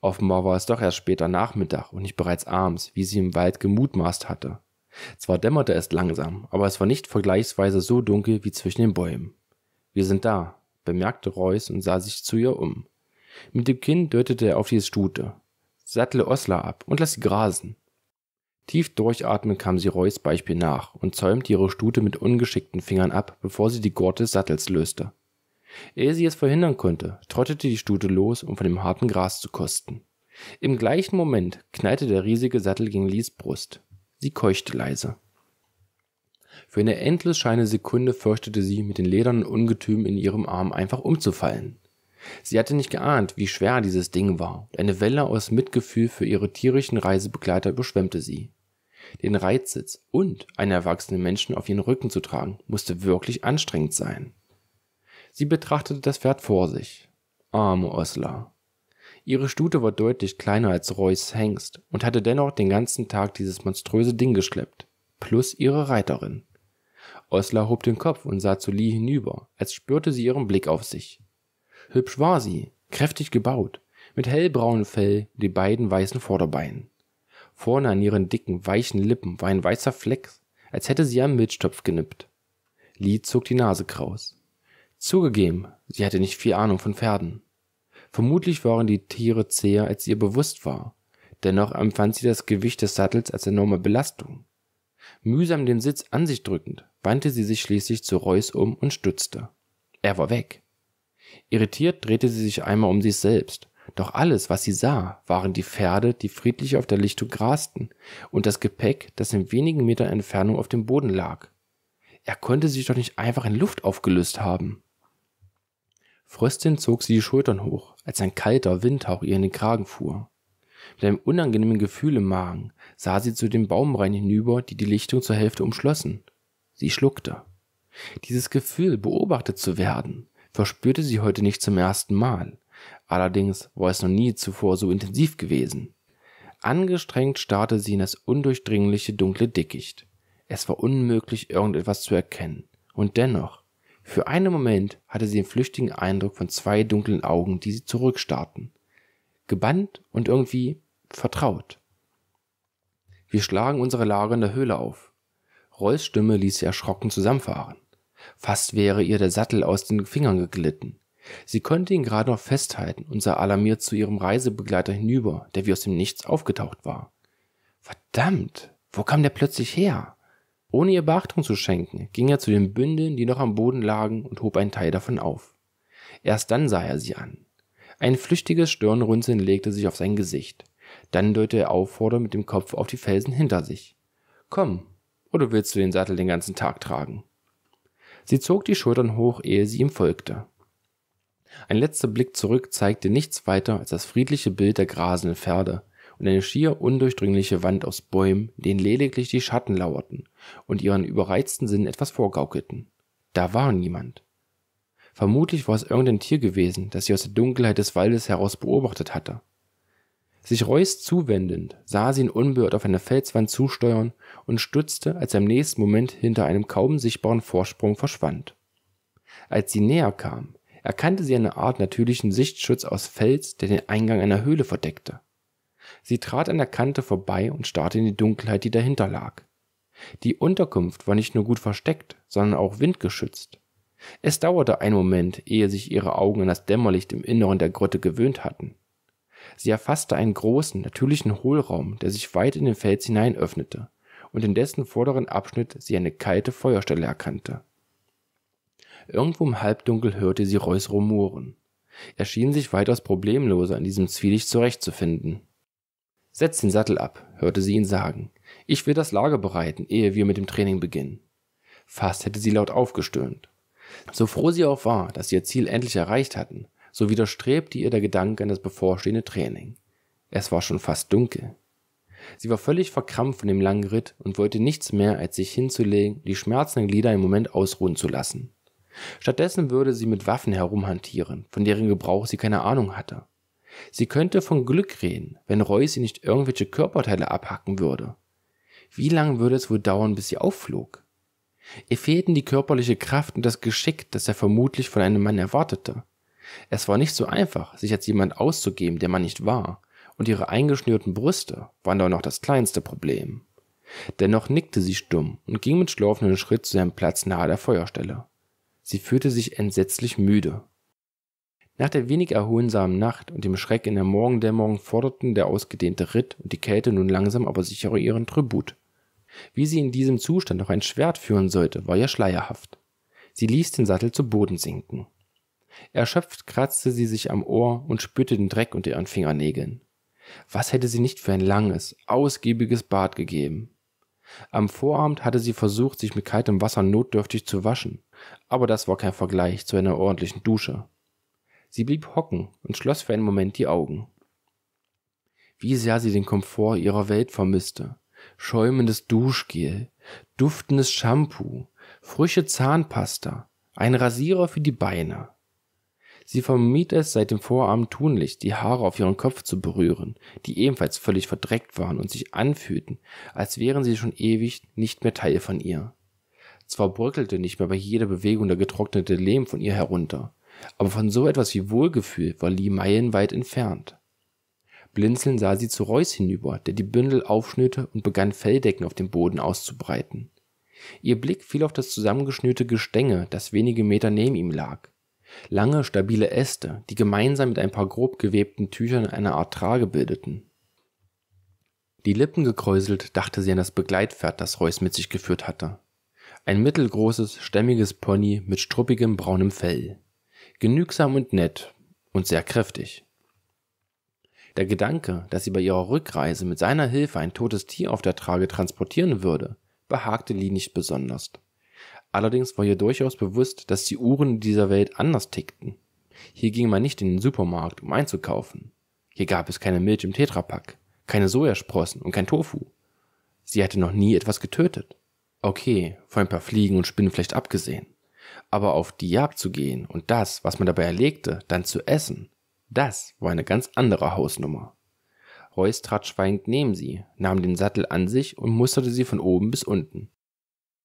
Offenbar war es doch erst später Nachmittag und nicht bereits abends, wie sie im Wald gemutmaßt hatte. Zwar dämmerte es langsam, aber es war nicht vergleichsweise so dunkel wie zwischen den Bäumen. Wir sind da, bemerkte Reuß und sah sich zu ihr um. Mit dem Kinn deutete er auf die Stute. Sattle Osla ab und lass sie grasen. Tief durchatmend kam sie Reus Beispiel nach und zäumte ihre Stute mit ungeschickten Fingern ab, bevor sie die Gurte des Sattels löste. Ehe sie es verhindern konnte, trottete die Stute los, um von dem harten Gras zu kosten. Im gleichen Moment knallte der riesige Sattel gegen Lies Brust. Sie keuchte leise. Für eine endlos scheine Sekunde fürchtete sie, mit den ledernen Ungetüm in ihrem Arm einfach umzufallen. Sie hatte nicht geahnt, wie schwer dieses Ding war, und eine Welle aus Mitgefühl für ihre tierischen Reisebegleiter überschwemmte sie. Den Reitsitz und einen erwachsenen Menschen auf ihren Rücken zu tragen, musste wirklich anstrengend sein. Sie betrachtete das Pferd vor sich. Arme Osler. Ihre Stute war deutlich kleiner als Roys Hengst und hatte dennoch den ganzen Tag dieses monströse Ding geschleppt, plus ihre Reiterin. Osler hob den Kopf und sah zu Lee hinüber, als spürte sie ihren Blick auf sich. Hübsch war sie, kräftig gebaut, mit hellbraunem Fell, und die beiden weißen Vorderbeinen. Vorne an ihren dicken, weichen Lippen war ein weißer Fleck, als hätte sie am Milchtopf genippt. Lee zog die Nase kraus. Zugegeben, sie hatte nicht viel Ahnung von Pferden. Vermutlich waren die Tiere zäher, als ihr bewusst war. Dennoch empfand sie das Gewicht des Sattels als enorme Belastung. Mühsam den Sitz an sich drückend, wandte sie sich schließlich zu Reus um und stutzte. Er war weg. Irritiert drehte sie sich einmal um sich selbst, doch alles, was sie sah, waren die Pferde, die friedlich auf der Lichtung grasten, und das Gepäck, das in wenigen Metern Entfernung auf dem Boden lag. Er konnte sich doch nicht einfach in Luft aufgelöst haben. Fröstin zog sie die Schultern hoch, als ein kalter Windhauch ihr in den Kragen fuhr. Mit einem unangenehmen Gefühl im Magen sah sie zu den Baumreihen hinüber, die die Lichtung zur Hälfte umschlossen. Sie schluckte. Dieses Gefühl, beobachtet zu werden, verspürte sie heute nicht zum ersten Mal. Allerdings war es noch nie zuvor so intensiv gewesen. Angestrengt starrte sie in das undurchdringliche dunkle Dickicht. Es war unmöglich, irgendetwas zu erkennen. Und dennoch, für einen Moment hatte sie den flüchtigen Eindruck von zwei dunklen Augen, die sie zurückstarrten. Gebannt und irgendwie vertraut. Wir schlagen unsere Lage in der Höhle auf. Rolls Stimme ließ sie erschrocken zusammenfahren. Fast wäre ihr der Sattel aus den Fingern geglitten. Sie konnte ihn gerade noch festhalten und sah alarmiert zu ihrem Reisebegleiter hinüber, der wie aus dem Nichts aufgetaucht war. Verdammt, wo kam der plötzlich her? Ohne ihr Beachtung zu schenken, ging er zu den Bündeln, die noch am Boden lagen, und hob einen Teil davon auf. Erst dann sah er sie an. Ein flüchtiges Stirnrunzeln legte sich auf sein Gesicht. Dann deutete er auffordernd mit dem Kopf auf die Felsen hinter sich. Komm, oder willst du den Sattel den ganzen Tag tragen? Sie zog die Schultern hoch, ehe sie ihm folgte. Ein letzter Blick zurück zeigte nichts weiter als das friedliche Bild der grasenden Pferde, und eine schier undurchdringliche Wand aus Bäumen, denen lediglich die Schatten lauerten und ihren überreizten Sinn etwas vorgaukelten. Da war niemand. Vermutlich war es irgendein Tier gewesen, das sie aus der Dunkelheit des Waldes heraus beobachtet hatte. Sich Reus zuwendend, sah sie ihn unbeirrt auf eine Felswand zusteuern und stutzte, als er im nächsten Moment hinter einem kaum sichtbaren Vorsprung verschwand. Als sie näher kam, erkannte sie eine Art natürlichen Sichtschutz aus Fels, der den Eingang einer Höhle verdeckte. Sie trat an der Kante vorbei und starrte in die Dunkelheit, die dahinter lag. Die Unterkunft war nicht nur gut versteckt, sondern auch windgeschützt. Es dauerte einen Moment, ehe sich ihre Augen an das Dämmerlicht im Inneren der Grotte gewöhnt hatten. Sie erfasste einen großen, natürlichen Hohlraum, der sich weit in den Fels hinein öffnete und in dessen vorderen Abschnitt sie eine kalte Feuerstelle erkannte. Irgendwo im Halbdunkel hörte sie Reus rumoren. Er schien sich weitaus problemloser in diesem Zwielicht zurechtzufinden. Setz den Sattel ab, hörte sie ihn sagen. Ich will das Lager bereiten, ehe wir mit dem Training beginnen. Fast hätte sie laut aufgestöhnt. So froh sie auch war, dass sie ihr Ziel endlich erreicht hatten, so widerstrebte ihr der Gedanke an das bevorstehende Training. Es war schon fast dunkel. Sie war völlig verkrampft von dem langen Ritt und wollte nichts mehr, als sich hinzulegen, die schmerzenden Glieder im Moment ausruhen zu lassen. Stattdessen würde sie mit Waffen herumhantieren, von deren Gebrauch sie keine Ahnung hatte. Sie könnte von Glück reden, wenn Roy sie nicht irgendwelche Körperteile abhacken würde. Wie lange würde es wohl dauern, bis sie aufflog? Ihr fehlten die körperliche Kraft und das Geschick, das er vermutlich von einem Mann erwartete. Es war nicht so einfach, sich als jemand auszugeben, der man nicht war, und ihre eingeschnürten Brüste waren doch noch das kleinste Problem. Dennoch nickte sie stumm und ging mit schlafenden Schritt zu seinem Platz nahe der Feuerstelle. Sie fühlte sich entsetzlich müde. Nach der wenig erholsamen Nacht und dem Schreck in der Morgendämmerung forderten der ausgedehnte Ritt und die Kälte nun langsam aber sicher ihren Tribut. Wie sie in diesem Zustand noch ein Schwert führen sollte, war ihr schleierhaft. Sie ließ den Sattel zu Boden sinken. Erschöpft kratzte sie sich am Ohr und spürte den Dreck unter ihren Fingernägeln. Was hätte sie nicht für ein langes, ausgiebiges Bad gegeben? Am Vorabend hatte sie versucht, sich mit kaltem Wasser notdürftig zu waschen, aber das war kein Vergleich zu einer ordentlichen Dusche. Sie blieb hocken und schloss für einen Moment die Augen. Wie sehr sie den Komfort ihrer Welt vermisste. Schäumendes Duschgel, duftendes Shampoo, frische Zahnpasta, ein Rasierer für die Beine. Sie vermied es seit dem Vorabend tunlich, die Haare auf ihren Kopf zu berühren, die ebenfalls völlig verdreckt waren und sich anfühlten, als wären sie schon ewig nicht mehr Teil von ihr. Zwar bröckelte nicht mehr bei jeder Bewegung der getrocknete Lehm von ihr herunter, aber von so etwas wie Wohlgefühl war Lee meilenweit entfernt. Blinzeln sah sie zu Reus hinüber, der die Bündel aufschnürte und begann Felldecken auf dem Boden auszubreiten. Ihr Blick fiel auf das zusammengeschnürte Gestänge, das wenige Meter neben ihm lag. Lange, stabile Äste, die gemeinsam mit ein paar grob gewebten Tüchern eine Art Trage bildeten. Die Lippen gekräuselt dachte sie an das Begleitpferd, das Reus mit sich geführt hatte. Ein mittelgroßes, stämmiges Pony mit struppigem braunem Fell genügsam und nett und sehr kräftig. Der Gedanke, dass sie bei ihrer Rückreise mit seiner Hilfe ein totes Tier auf der Trage transportieren würde, behagte Lee nicht besonders. Allerdings war ihr durchaus bewusst, dass die Uhren dieser Welt anders tickten. Hier ging man nicht in den Supermarkt, um einzukaufen. Hier gab es keine Milch im Tetrapack, keine Sojasprossen und kein Tofu. Sie hatte noch nie etwas getötet. Okay, von ein paar Fliegen und Spinnen vielleicht abgesehen. Aber auf die Jagd zu gehen und das, was man dabei erlegte, dann zu essen, das war eine ganz andere Hausnummer. Reus trat schweigend neben sie, nahm den Sattel an sich und musterte sie von oben bis unten.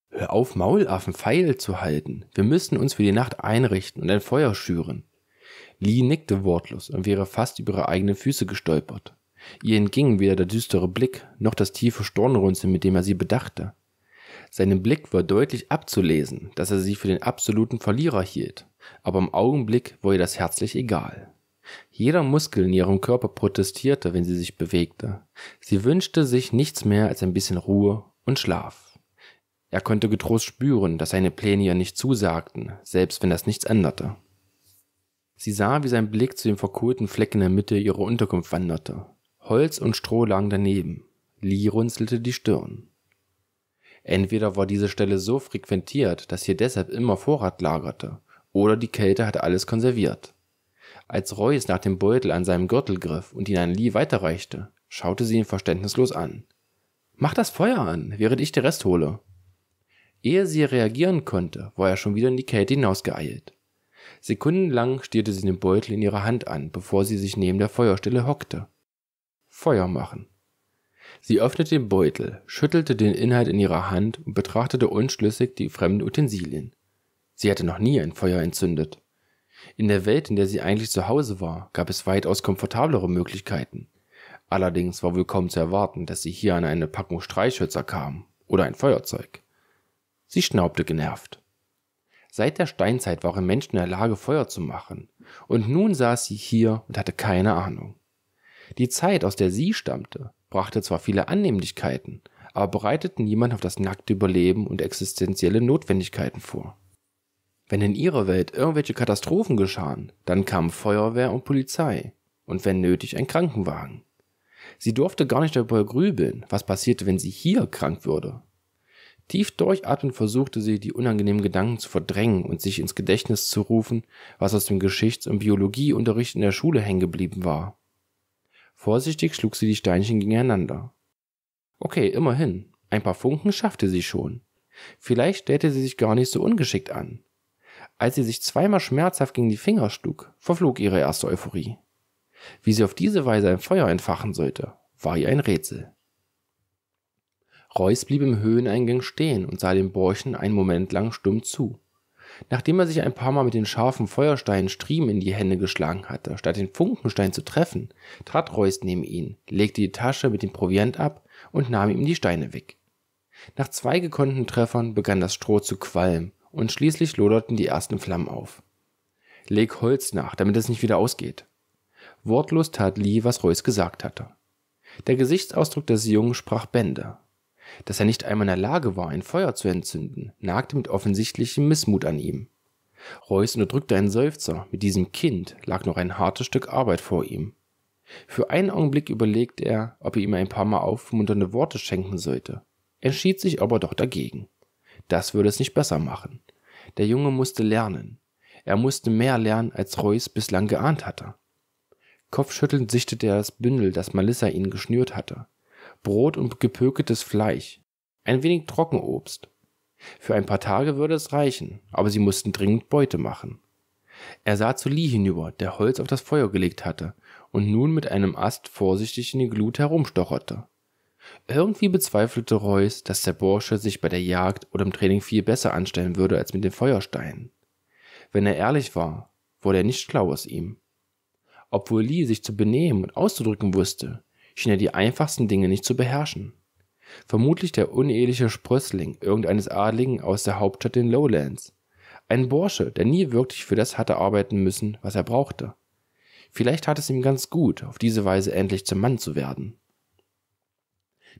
Hör auf, Maulaffen feil zu halten. Wir müssen uns für die Nacht einrichten und ein Feuer schüren. Lee nickte wortlos und wäre fast über ihre eigenen Füße gestolpert. Ihr entging weder der düstere Blick noch das tiefe Stornrunzeln, mit dem er sie bedachte. Seinem Blick war deutlich abzulesen, dass er sie für den absoluten Verlierer hielt, aber im Augenblick war ihr das herzlich egal. Jeder Muskel in ihrem Körper protestierte, wenn sie sich bewegte. Sie wünschte sich nichts mehr als ein bisschen Ruhe und Schlaf. Er konnte getrost spüren, dass seine Pläne ihr nicht zusagten, selbst wenn das nichts änderte. Sie sah, wie sein Blick zu dem verkohlten Fleck in der Mitte ihrer Unterkunft wanderte. Holz und Stroh lagen daneben. Lee runzelte die Stirn. Entweder war diese Stelle so frequentiert, dass hier deshalb immer Vorrat lagerte, oder die Kälte hatte alles konserviert. Als Reus nach dem Beutel an seinem Gürtel griff und ihn an Lee weiterreichte, schaute sie ihn verständnislos an. Mach das Feuer an, während ich den Rest hole. Ehe sie reagieren konnte, war er schon wieder in die Kälte hinausgeeilt. Sekundenlang stierte sie den Beutel in ihrer Hand an, bevor sie sich neben der Feuerstelle hockte. Feuer machen. Sie öffnete den Beutel, schüttelte den Inhalt in ihrer Hand und betrachtete unschlüssig die fremden Utensilien. Sie hatte noch nie ein Feuer entzündet. In der Welt, in der sie eigentlich zu Hause war, gab es weitaus komfortablere Möglichkeiten. Allerdings war wohl kaum zu erwarten, dass sie hier an eine Packung Streichhölzer kam oder ein Feuerzeug. Sie schnaubte genervt. Seit der Steinzeit waren Menschen in der Lage, Feuer zu machen, und nun saß sie hier und hatte keine Ahnung. Die Zeit, aus der sie stammte, brachte zwar viele Annehmlichkeiten, aber bereiteten niemand auf das nackte Überleben und existenzielle Notwendigkeiten vor. Wenn in ihrer Welt irgendwelche Katastrophen geschahen, dann kamen Feuerwehr und Polizei und wenn nötig ein Krankenwagen. Sie durfte gar nicht darüber grübeln, was passierte, wenn sie hier krank würde. Tief durchatmend versuchte sie, die unangenehmen Gedanken zu verdrängen und sich ins Gedächtnis zu rufen, was aus dem Geschichts- und Biologieunterricht in der Schule hängen geblieben war. Vorsichtig schlug sie die Steinchen gegeneinander. Okay, immerhin. Ein paar Funken schaffte sie schon. Vielleicht stellte sie sich gar nicht so ungeschickt an. Als sie sich zweimal schmerzhaft gegen die Finger schlug, verflog ihre erste Euphorie. Wie sie auf diese Weise ein Feuer entfachen sollte, war ihr ein Rätsel. Reus blieb im Höheneingang stehen und sah dem Borchen einen Moment lang stumm zu. Nachdem er sich ein paar Mal mit den scharfen Feuersteinen Striemen in die Hände geschlagen hatte, statt den Funkenstein zu treffen, trat Reus neben ihn, legte die Tasche mit dem Proviant ab und nahm ihm die Steine weg. Nach zwei gekonnten Treffern begann das Stroh zu qualmen und schließlich loderten die ersten Flammen auf. Leg Holz nach, damit es nicht wieder ausgeht. Wortlos tat Lee, was Reus gesagt hatte. Der Gesichtsausdruck des Jungen sprach Bände. Dass er nicht einmal in der Lage war, ein Feuer zu entzünden, nagte mit offensichtlichem Missmut an ihm. Reuß unterdrückte einen Seufzer, mit diesem Kind lag noch ein hartes Stück Arbeit vor ihm. Für einen Augenblick überlegte er, ob er ihm ein paar Mal aufmunternde Worte schenken sollte, entschied sich aber doch dagegen. Das würde es nicht besser machen. Der Junge musste lernen. Er musste mehr lernen, als Reuß bislang geahnt hatte. Kopfschüttelnd sichtete er das Bündel, das Melissa ihn geschnürt hatte. Brot und gepökeltes Fleisch, ein wenig Trockenobst. Für ein paar Tage würde es reichen, aber sie mussten dringend Beute machen. Er sah zu Lee hinüber, der Holz auf das Feuer gelegt hatte und nun mit einem Ast vorsichtig in die Glut herumstocherte. Irgendwie bezweifelte Reus, dass der Bursche sich bei der Jagd oder im Training viel besser anstellen würde als mit den Feuersteinen. Wenn er ehrlich war, wurde er nicht schlau aus ihm. Obwohl Lee sich zu benehmen und auszudrücken wusste, schien er die einfachsten Dinge nicht zu beherrschen. Vermutlich der uneheliche Sprössling irgendeines Adligen aus der Hauptstadt den Lowlands. Ein Bursche, der nie wirklich für das hatte arbeiten müssen, was er brauchte. Vielleicht tat es ihm ganz gut, auf diese Weise endlich zum Mann zu werden.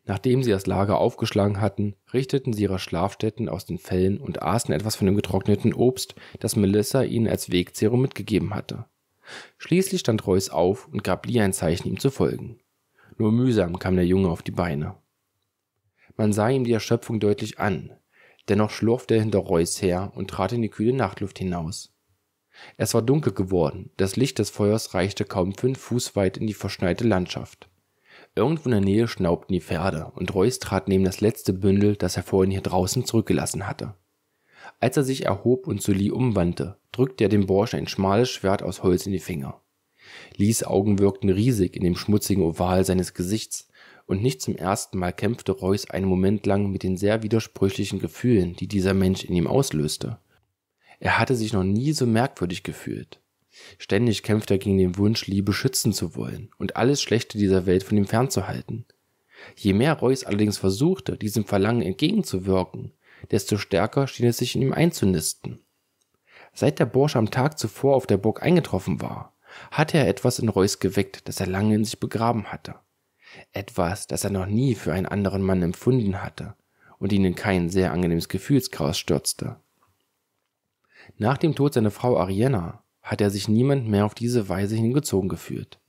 Nachdem sie das Lager aufgeschlagen hatten, richteten sie ihre Schlafstätten aus den Fellen und aßen etwas von dem getrockneten Obst, das Melissa ihnen als Wegzehrung mitgegeben hatte. Schließlich stand Reus auf und gab Lee ein Zeichen, ihm zu folgen. Nur mühsam kam der Junge auf die Beine. Man sah ihm die Erschöpfung deutlich an. Dennoch schlurfte er hinter Reus her und trat in die kühle Nachtluft hinaus. Es war dunkel geworden, das Licht des Feuers reichte kaum fünf Fuß weit in die verschneite Landschaft. Irgendwo in der Nähe schnaubten die Pferde, und Reus trat neben das letzte Bündel, das er vorhin hier draußen zurückgelassen hatte. Als er sich erhob und zu Lee umwandte, drückte er dem Borsch ein schmales Schwert aus Holz in die Finger. Lees Augen wirkten riesig in dem schmutzigen Oval seines Gesichts, und nicht zum ersten Mal kämpfte Reuß einen Moment lang mit den sehr widersprüchlichen Gefühlen, die dieser Mensch in ihm auslöste. Er hatte sich noch nie so merkwürdig gefühlt. Ständig kämpfte er gegen den Wunsch, Liebe schützen zu wollen und alles Schlechte dieser Welt von ihm fernzuhalten. Je mehr Reuß allerdings versuchte, diesem Verlangen entgegenzuwirken, desto stärker schien es sich in ihm einzunisten. Seit der Bursche am Tag zuvor auf der Burg eingetroffen war, hatte er etwas in Reus geweckt, das er lange in sich begraben hatte. Etwas, das er noch nie für einen anderen Mann empfunden hatte und ihn in kein sehr angenehmes Gefühlschaos stürzte. Nach dem Tod seiner Frau Ariana hat er sich niemand mehr auf diese Weise hingezogen gefühlt.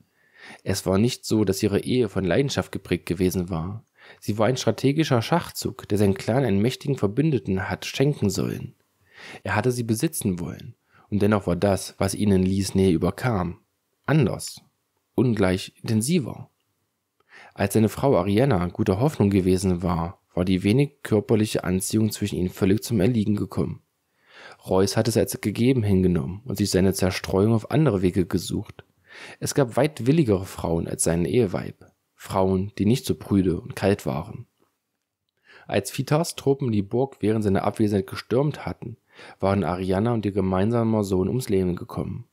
Es war nicht so, dass ihre Ehe von Leidenschaft geprägt gewesen war. Sie war ein strategischer Schachzug, der sein Clan einen mächtigen Verbündeten hat schenken sollen. Er hatte sie besitzen wollen, und dennoch war das, was ihnen Lies Nähe überkam, anders, ungleich intensiver. Als seine Frau Ariana guter Hoffnung gewesen war, war die wenig körperliche Anziehung zwischen ihnen völlig zum Erliegen gekommen. Reuss hatte es als gegeben hingenommen und sich seine Zerstreuung auf andere Wege gesucht. Es gab weit willigere Frauen als seinen Eheweib, Frauen, die nicht so prüde und kalt waren. Als Vitas Truppen die Burg während seiner Abwesenheit gestürmt hatten, waren Ariana und ihr gemeinsamer Sohn ums Leben gekommen.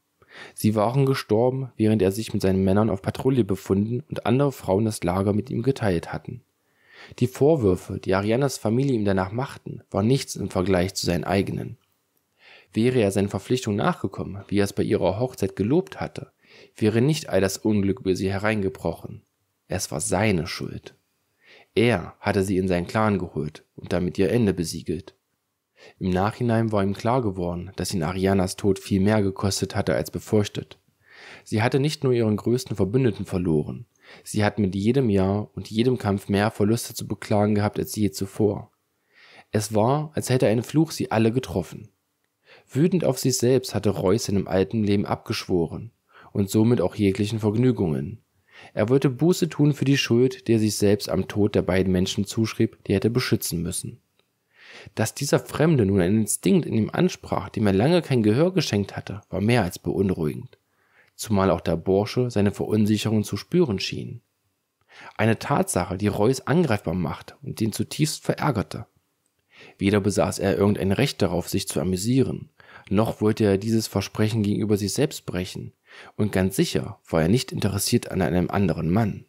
Sie waren gestorben, während er sich mit seinen Männern auf Patrouille befunden und andere Frauen das Lager mit ihm geteilt hatten. Die Vorwürfe, die Ariannas Familie ihm danach machten, waren nichts im Vergleich zu seinen eigenen. Wäre er seinen Verpflichtungen nachgekommen, wie er es bei ihrer Hochzeit gelobt hatte, wäre nicht all das Unglück über sie hereingebrochen. Es war seine Schuld. Er hatte sie in seinen Clan geholt und damit ihr Ende besiegelt. Im Nachhinein war ihm klar geworden, dass ihn Arianas Tod viel mehr gekostet hatte als befürchtet. Sie hatte nicht nur ihren größten Verbündeten verloren, sie hat mit jedem Jahr und jedem Kampf mehr Verluste zu beklagen gehabt als je zuvor. Es war, als hätte ein Fluch sie alle getroffen. Wütend auf sich selbst hatte Reuß seinem alten Leben abgeschworen und somit auch jeglichen Vergnügungen. Er wollte Buße tun für die Schuld, die er sich selbst am Tod der beiden Menschen zuschrieb, die er hätte beschützen müssen. Dass dieser Fremde nun einen Instinkt in ihm ansprach, dem er lange kein Gehör geschenkt hatte, war mehr als beunruhigend, zumal auch der Bursche seine Verunsicherung zu spüren schien. Eine Tatsache, die Reus angreifbar machte und den zutiefst verärgerte. Weder besaß er irgendein Recht darauf, sich zu amüsieren, noch wollte er dieses Versprechen gegenüber sich selbst brechen, und ganz sicher war er nicht interessiert an einem anderen Mann.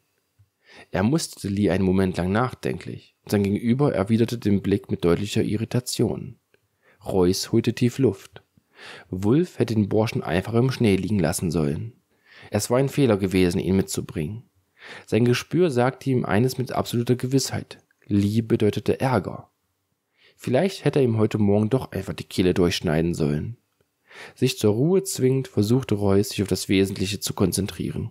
Er musterte Lee einen Moment lang nachdenklich. Sein Gegenüber erwiderte den Blick mit deutlicher Irritation. Reuß holte tief Luft. Wulf hätte den Burschen einfach im Schnee liegen lassen sollen. Es war ein Fehler gewesen, ihn mitzubringen. Sein Gespür sagte ihm eines mit absoluter Gewissheit. Lee bedeutete Ärger. Vielleicht hätte er ihm heute Morgen doch einfach die Kehle durchschneiden sollen. Sich zur Ruhe zwingend versuchte Reuß, sich auf das Wesentliche zu konzentrieren.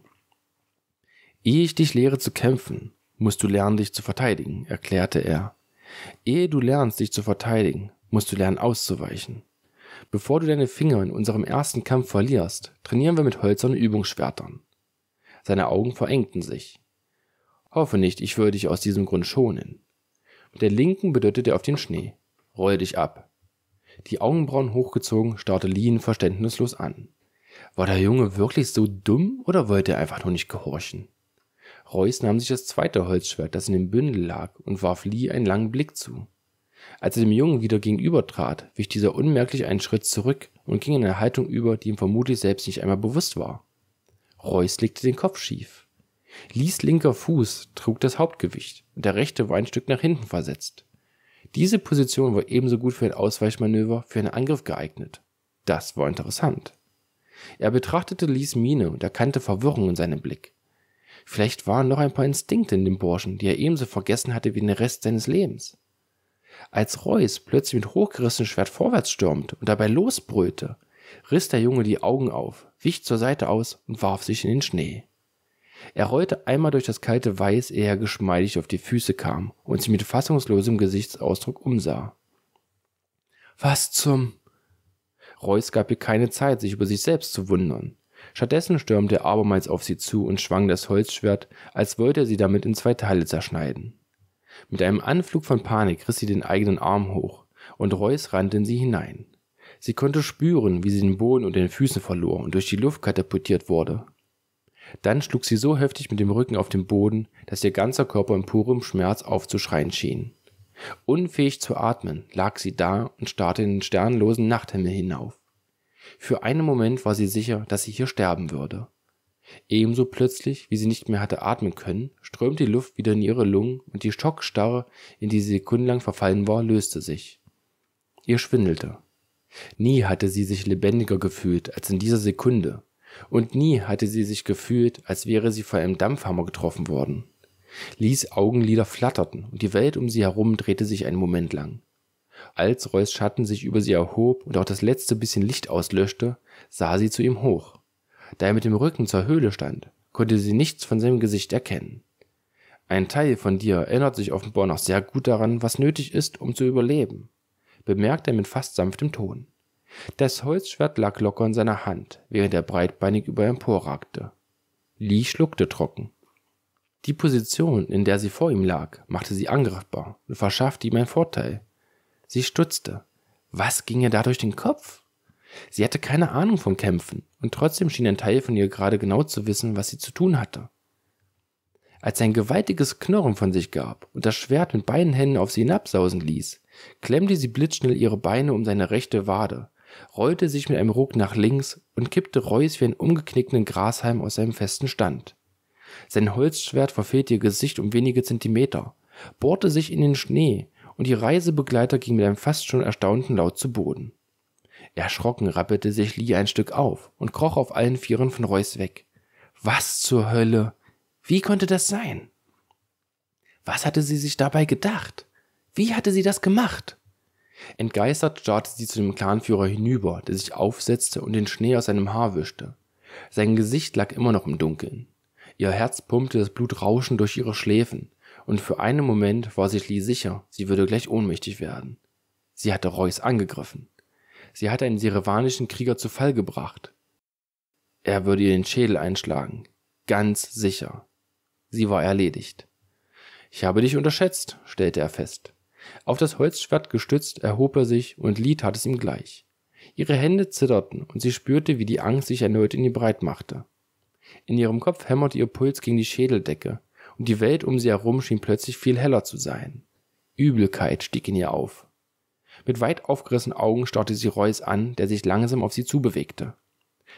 Ehe ich dich lehre zu kämpfen, musst du lernen, dich zu verteidigen, erklärte er. Ehe du lernst, dich zu verteidigen, musst du lernen, auszuweichen. Bevor du deine Finger in unserem ersten Kampf verlierst, trainieren wir mit hölzernen Übungsschwertern. Seine Augen verengten sich. Hoffe nicht, ich würde dich aus diesem Grund schonen. Mit der linken bedeutete er auf den Schnee. Roll dich ab. Die Augenbrauen hochgezogen, starrte Lien verständnislos an. War der Junge wirklich so dumm oder wollte er einfach nur nicht gehorchen? Reuß nahm sich das zweite Holzschwert, das in dem Bündel lag, und warf Lee einen langen Blick zu. Als er dem Jungen wieder gegenübertrat, wich dieser unmerklich einen Schritt zurück und ging in eine Haltung über, die ihm vermutlich selbst nicht einmal bewusst war. Reuß legte den Kopf schief. Lees linker Fuß trug das Hauptgewicht, und der rechte war ein Stück nach hinten versetzt. Diese Position war ebenso gut für ein Ausweichmanöver, für einen Angriff geeignet. Das war interessant. Er betrachtete Lees Miene und erkannte Verwirrung in seinem Blick. Vielleicht waren noch ein paar Instinkte in dem Burschen, die er ebenso vergessen hatte wie den Rest seines Lebens. Als Reus plötzlich mit hochgerissenem Schwert vorwärts stürmte und dabei losbrüllte, riss der Junge die Augen auf, wich zur Seite aus und warf sich in den Schnee. Er rollte einmal durch das kalte Weiß, ehe er geschmeidig auf die Füße kam und sich mit fassungslosem Gesichtsausdruck umsah. Was zum? Reus gab ihr keine Zeit, sich über sich selbst zu wundern. Stattdessen stürmte er abermals auf sie zu und schwang das Holzschwert, als wollte er sie damit in zwei Teile zerschneiden. Mit einem Anflug von Panik riss sie den eigenen Arm hoch, und Reus rannte in sie hinein. Sie konnte spüren, wie sie den Boden unter den Füßen verlor und durch die Luft katapultiert wurde. Dann schlug sie so heftig mit dem Rücken auf den Boden, dass ihr ganzer Körper in purem Schmerz aufzuschreien schien. Unfähig zu atmen, lag sie da und starrte in den sternlosen Nachthimmel hinauf. Für einen Moment war sie sicher, dass sie hier sterben würde. Ebenso plötzlich, wie sie nicht mehr hatte atmen können, strömte die Luft wieder in ihre Lungen und die Schockstarre, in die sie sekundenlang verfallen war, löste sich. Ihr schwindelte. Nie hatte sie sich lebendiger gefühlt als in dieser Sekunde. Und nie hatte sie sich gefühlt, als wäre sie vor einem Dampfhammer getroffen worden. Lies Augenlider flatterten und die Welt um sie herum drehte sich einen Moment lang. Als Reus Schatten sich über sie erhob und auch das letzte bisschen Licht auslöschte, sah sie zu ihm hoch. Da er mit dem Rücken zur Höhle stand, konnte sie nichts von seinem Gesicht erkennen. Ein Teil von dir erinnert sich offenbar noch sehr gut daran, was nötig ist, um zu überleben, bemerkte er mit fast sanftem Ton. Das Holzschwert lag locker in seiner Hand, während er breitbeinig über emporragte. Lee schluckte trocken. Die Position, in der sie vor ihm lag, machte sie angriffbar und verschaffte ihm einen Vorteil. Sie stutzte. Was ging ihr da durch den Kopf? Sie hatte keine Ahnung von Kämpfen, und trotzdem schien ein Teil von ihr gerade genau zu wissen, was sie zu tun hatte. Als er ein gewaltiges Knurren von sich gab und das Schwert mit beiden Händen auf sie hinabsausen ließ, klemmte sie blitzschnell ihre Beine um seine rechte Wade, rollte sich mit einem Ruck nach links und kippte Reus wie einen umgeknickten Grashalm aus seinem festen Stand. Sein Holzschwert verfehlte ihr Gesicht um wenige Zentimeter, bohrte sich in den Schnee und ihr Reisebegleiter ging mit einem fast schon erstaunten Laut zu Boden. Erschrocken rappelte sich Lee ein Stück auf und kroch auf allen Vieren von Royce weg. Was zur Hölle? Wie konnte das sein? Was hatte sie sich dabei gedacht? Wie hatte sie das gemacht? Entgeistert starrte sie zu dem Clanführer hinüber, der sich aufsetzte und den Schnee aus seinem Haar wischte. Sein Gesicht lag immer noch im Dunkeln. Ihr Herz pumpte das Blut rauschend durch ihre Schläfen und für einen Moment war sich Lee sicher, sie würde gleich ohnmächtig werden. Sie hatte Royce angegriffen. Sie hatte einen sirevanischen Krieger zu Fall gebracht. Er würde ihr den Schädel einschlagen. Ganz sicher. Sie war erledigt. Ich habe dich unterschätzt, stellte er fest. Auf das Holzschwert gestützt erhob er sich und Lee tat es ihm gleich. Ihre Hände zitterten und sie spürte, wie die Angst sich erneut in ihr breit machte. In ihrem Kopf hämmerte ihr Puls gegen die Schädeldecke, und die Welt um sie herum schien plötzlich viel heller zu sein. Übelkeit stieg in ihr auf. Mit weit aufgerissenen Augen starrte sie Reus an, der sich langsam auf sie zubewegte.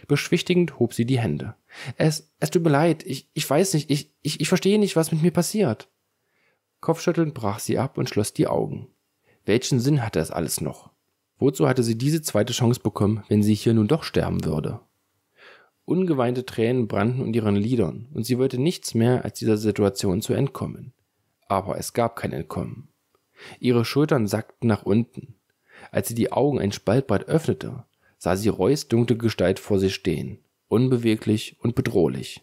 Beschwichtigend hob sie die Hände. Es, es tut mir leid, ich, ich weiß nicht, ich, ich, ich verstehe nicht, was mit mir passiert. Kopfschüttelnd brach sie ab und schloss die Augen. Welchen Sinn hatte das alles noch? Wozu hatte sie diese zweite Chance bekommen, wenn sie hier nun doch sterben würde? Ungeweinte Tränen brannten in ihren Lidern, und sie wollte nichts mehr, als dieser Situation zu entkommen. Aber es gab kein Entkommen. Ihre Schultern sackten nach unten. Als sie die Augen ein Spaltbreit öffnete, sah sie Reus dunkle Gestalt vor sich stehen, unbeweglich und bedrohlich.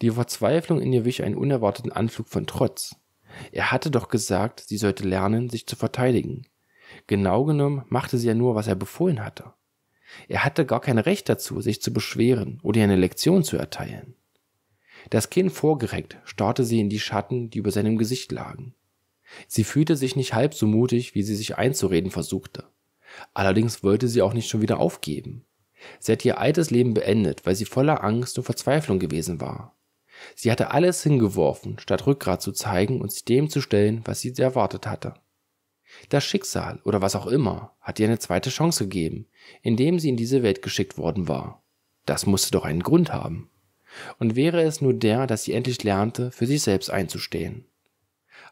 Die Verzweiflung in ihr wich einen unerwarteten Anflug von Trotz. Er hatte doch gesagt, sie sollte lernen, sich zu verteidigen. Genau genommen machte sie ja nur, was er befohlen hatte. Er hatte gar kein Recht dazu, sich zu beschweren oder ihr eine Lektion zu erteilen. Das Kinn vorgereckt starrte sie in die Schatten, die über seinem Gesicht lagen. Sie fühlte sich nicht halb so mutig, wie sie sich einzureden versuchte. Allerdings wollte sie auch nicht schon wieder aufgeben. Sie hat ihr altes Leben beendet, weil sie voller Angst und Verzweiflung gewesen war. Sie hatte alles hingeworfen, statt Rückgrat zu zeigen und sich dem zu stellen, was sie erwartet hatte. Das Schicksal oder was auch immer hat ihr eine zweite Chance gegeben, in dem sie in diese Welt geschickt worden war. Das musste doch einen Grund haben. Und wäre es nur der, dass sie endlich lernte, für sich selbst einzustehen.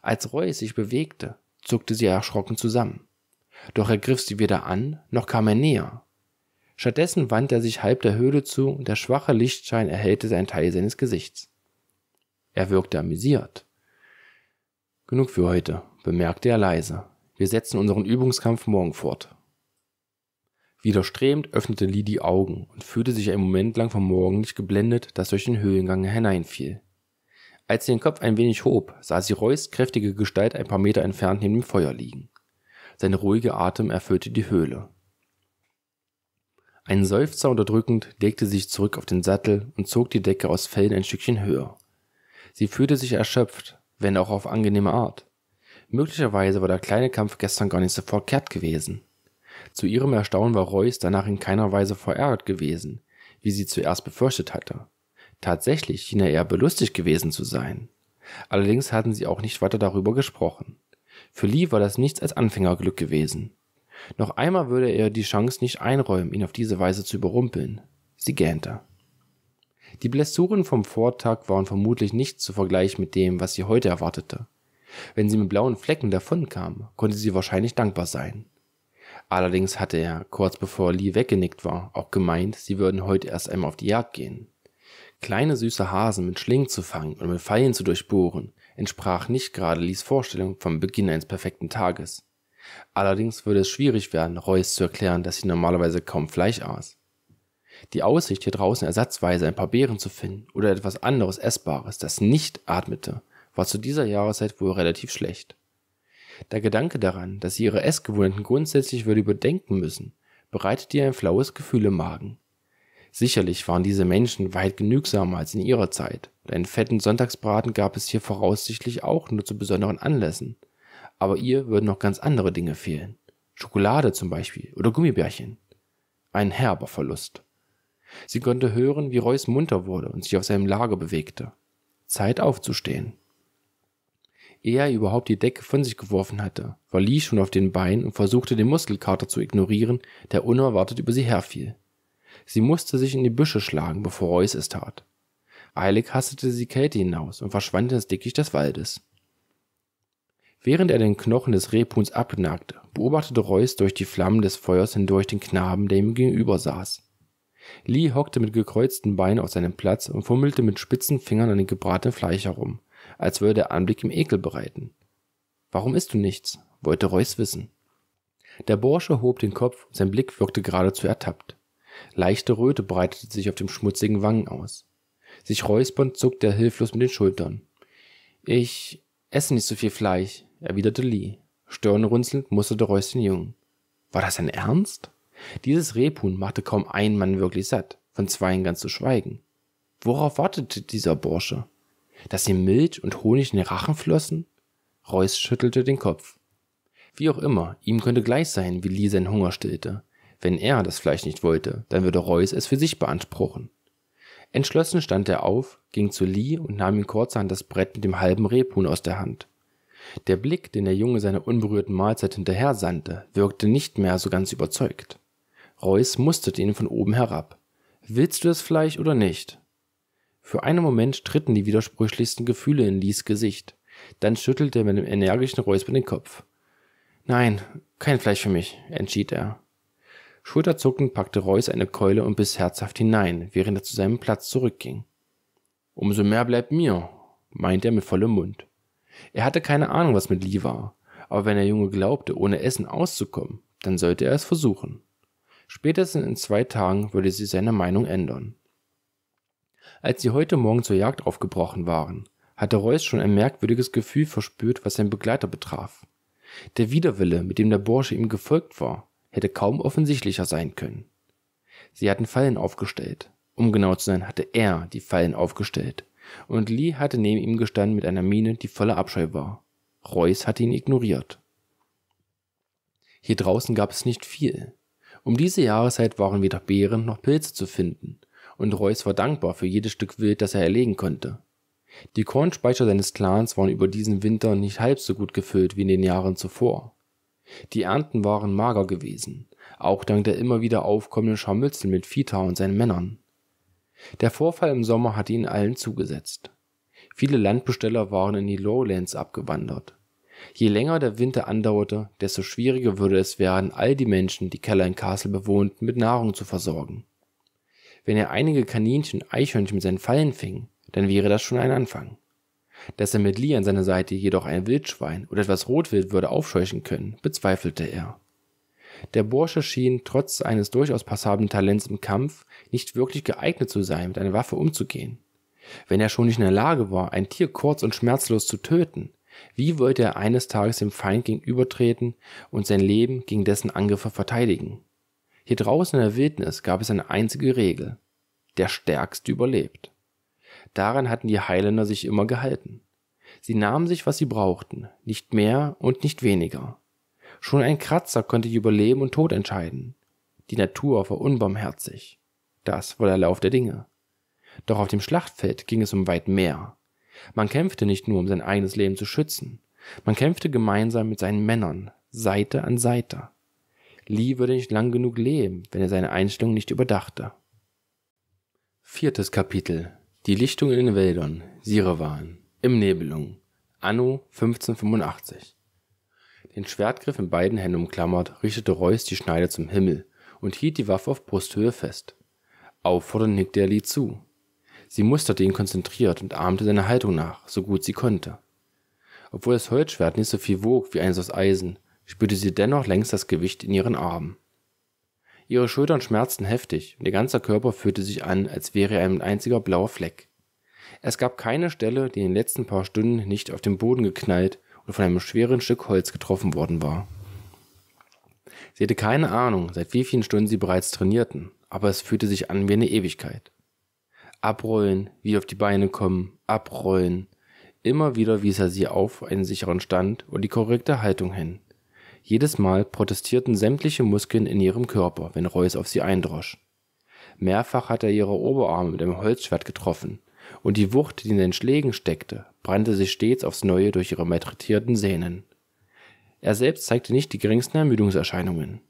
Als Roy sich bewegte, zuckte sie erschrocken zusammen. Doch er griff sie weder an, noch kam er näher. Stattdessen wandte er sich halb der Höhle zu und der schwache Lichtschein erhellte seinen Teil seines Gesichts. Er wirkte amüsiert. Genug für heute, bemerkte er leise. Wir setzen unseren Übungskampf morgen fort. Widerstrebend öffnete Lee die Augen und fühlte sich einen Moment lang vom Morgenlicht geblendet, das durch den Höhlengang hineinfiel. Als sie den Kopf ein wenig hob, sah sie Roys kräftige Gestalt ein paar Meter entfernt neben dem Feuer liegen. Sein ruhiger Atem erfüllte die Höhle. Ein Seufzer unterdrückend legte sie sich zurück auf den Sattel und zog die Decke aus Fellen ein Stückchen höher. Sie fühlte sich erschöpft, wenn auch auf angenehme Art. Möglicherweise war der kleine Kampf gestern gar nicht so verkehrt gewesen. Zu ihrem Erstaunen war Reuß danach in keiner Weise verärgert gewesen, wie sie zuerst befürchtet hatte. Tatsächlich schien er eher belustigt gewesen zu sein. Allerdings hatten sie auch nicht weiter darüber gesprochen. Für Lee war das nichts als Anfängerglück gewesen. Noch einmal würde er die Chance nicht einräumen, ihn auf diese Weise zu überrumpeln. Sie gähnte. Die Blessuren vom Vortag waren vermutlich nicht zu vergleichen mit dem, was sie heute erwartete. Wenn sie mit blauen Flecken davonkam, konnte sie wahrscheinlich dankbar sein. Allerdings hatte er, kurz bevor Lee weggenickt war, auch gemeint, sie würden heute erst einmal auf die Jagd gehen. Kleine süße Hasen mit Schlingen zu fangen und mit Pfeilen zu durchbohren, entsprach nicht gerade Lees Vorstellung vom Beginn eines perfekten Tages. Allerdings würde es schwierig werden, Reus zu erklären, dass sie normalerweise kaum Fleisch aß. Die Aussicht, hier draußen ersatzweise ein paar Beeren zu finden oder etwas anderes Essbares, das nicht atmete, war zu dieser Jahreszeit wohl relativ schlecht. Der Gedanke daran, dass sie ihre Essgewohnheiten grundsätzlich würde überdenken müssen, bereitet ihr ein flaues Gefühl im Magen. Sicherlich waren diese Menschen weit genügsamer als in ihrer Zeit, und einen fetten Sonntagsbraten gab es hier voraussichtlich auch nur zu besonderen Anlässen. Aber ihr würden noch ganz andere Dinge fehlen. Schokolade zum Beispiel oder Gummibärchen. Ein herber Verlust. Sie konnte hören, wie Reus munter wurde und sich auf seinem Lager bewegte. Zeit aufzustehen ehe er überhaupt die Decke von sich geworfen hatte, war Lee schon auf den Beinen und versuchte den Muskelkater zu ignorieren, der unerwartet über sie herfiel. Sie musste sich in die Büsche schlagen, bevor Reus es tat. Eilig hastete sie Kälte hinaus und verschwand ins Dickicht des Waldes. Während er den Knochen des Rebhuhns abnagte, beobachtete Reus durch die Flammen des Feuers hindurch den Knaben, der ihm gegenüber saß. Lee hockte mit gekreuzten Beinen auf seinem Platz und fummelte mit spitzen Fingern an dem gebratenen Fleisch herum, als würde der Anblick ihm Ekel bereiten. Warum isst du nichts? wollte Reuß wissen. Der Bursche hob den Kopf sein Blick wirkte geradezu ertappt. Leichte Röte breitete sich auf dem schmutzigen Wangen aus. Sich räuspernd zuckte er hilflos mit den Schultern. Ich esse nicht so viel Fleisch, erwiderte Lee. Stirnrunzelnd musterte Reuß den Jungen. War das ein Ernst? Dieses Rebhuhn machte kaum einen Mann wirklich satt, von zweien ganz zu schweigen. Worauf wartete dieser Bursche? dass ihm Milch und Honig in den Rachen flossen? Reus schüttelte den Kopf. Wie auch immer, ihm könnte gleich sein, wie Lee seinen Hunger stillte. Wenn er das Fleisch nicht wollte, dann würde Reus es für sich beanspruchen. Entschlossen stand er auf, ging zu Lee und nahm ihm kurzerhand das Brett mit dem halben Rebhuhn aus der Hand. Der Blick, den der Junge seiner unberührten Mahlzeit hinterher sandte, wirkte nicht mehr so ganz überzeugt. Reus musterte ihn von oben herab. Willst du das Fleisch oder nicht? Für einen Moment stritten die widersprüchlichsten Gefühle in Lees Gesicht. Dann schüttelte er mit einem energischen Räuspern den Kopf. Nein, kein Fleisch für mich, entschied er. Schulterzuckend packte Reus eine Keule und biss herzhaft hinein, während er zu seinem Platz zurückging. Umso mehr bleibt mir, meinte er mit vollem Mund. Er hatte keine Ahnung, was mit Lee war, aber wenn der Junge glaubte, ohne Essen auszukommen, dann sollte er es versuchen. Spätestens in zwei Tagen würde sie seine Meinung ändern. Als sie heute Morgen zur Jagd aufgebrochen waren, hatte Reus schon ein merkwürdiges Gefühl verspürt, was sein Begleiter betraf. Der Widerwille, mit dem der Bursche ihm gefolgt war, hätte kaum offensichtlicher sein können. Sie hatten Fallen aufgestellt. Um genau zu sein, hatte er die Fallen aufgestellt. Und Lee hatte neben ihm gestanden mit einer Miene, die voller Abscheu war. Reus hatte ihn ignoriert. Hier draußen gab es nicht viel. Um diese Jahreszeit waren weder Beeren noch Pilze zu finden, und Reus war dankbar für jedes Stück Wild, das er erlegen konnte. Die Kornspeicher seines Clans waren über diesen Winter nicht halb so gut gefüllt wie in den Jahren zuvor. Die Ernten waren mager gewesen, auch dank der immer wieder aufkommenden Scharmützel mit Fita und seinen Männern. Der Vorfall im Sommer hatte ihnen allen zugesetzt. Viele Landbesteller waren in die Lowlands abgewandert. Je länger der Winter andauerte, desto schwieriger würde es werden, all die Menschen, die Keller in Castle bewohnten, mit Nahrung zu versorgen. Wenn er einige Kaninchen Eichhörnchen mit seinen Fallen fing, dann wäre das schon ein Anfang. Dass er mit Lee an seiner Seite jedoch ein Wildschwein oder etwas Rotwild würde aufscheuchen können, bezweifelte er. Der Bursche schien trotz eines durchaus passablen Talents im Kampf nicht wirklich geeignet zu sein, mit einer Waffe umzugehen. Wenn er schon nicht in der Lage war, ein Tier kurz und schmerzlos zu töten, wie wollte er eines Tages dem Feind gegenübertreten und sein Leben gegen dessen Angriffe verteidigen? Hier draußen in der Wildnis gab es eine einzige Regel. Der Stärkste überlebt. Daran hatten die Highlander sich immer gehalten. Sie nahmen sich, was sie brauchten, nicht mehr und nicht weniger. Schon ein Kratzer konnte die über Leben und Tod entscheiden. Die Natur war unbarmherzig. Das war der Lauf der Dinge. Doch auf dem Schlachtfeld ging es um weit mehr. Man kämpfte nicht nur, um sein eigenes Leben zu schützen. Man kämpfte gemeinsam mit seinen Männern, Seite an Seite. Lee würde nicht lang genug leben, wenn er seine Einstellung nicht überdachte. Viertes Kapitel. Die Lichtung in den Wäldern, Sirewan, im Nebelung, anno 1585. Den Schwertgriff in beiden Händen umklammert, richtete Reuß die Schneide zum Himmel und hielt die Waffe auf Brusthöhe fest. Auffordernd nickte er Lee zu. Sie musterte ihn konzentriert und ahmte seine Haltung nach, so gut sie konnte. Obwohl das Holzschwert nicht so viel wog wie eines aus Eisen, spürte sie dennoch längst das Gewicht in ihren Armen. Ihre Schultern schmerzten heftig und ihr ganzer Körper fühlte sich an, als wäre er ein einziger blauer Fleck. Es gab keine Stelle, die in den letzten paar Stunden nicht auf den Boden geknallt und von einem schweren Stück Holz getroffen worden war. Sie hatte keine Ahnung, seit wie vielen Stunden sie bereits trainierten, aber es fühlte sich an wie eine Ewigkeit. Abrollen, wie auf die Beine kommen, abrollen. Immer wieder wies er sie auf einen sicheren Stand und die korrekte Haltung hin, jedes Mal protestierten sämtliche Muskeln in ihrem Körper, wenn Reus auf sie eindrosch. Mehrfach hatte er ihre Oberarme mit einem Holzschwert getroffen, und die Wucht, die in den Schlägen steckte, brannte sich stets aufs Neue durch ihre malträtierten Sehnen. Er selbst zeigte nicht die geringsten Ermüdungserscheinungen.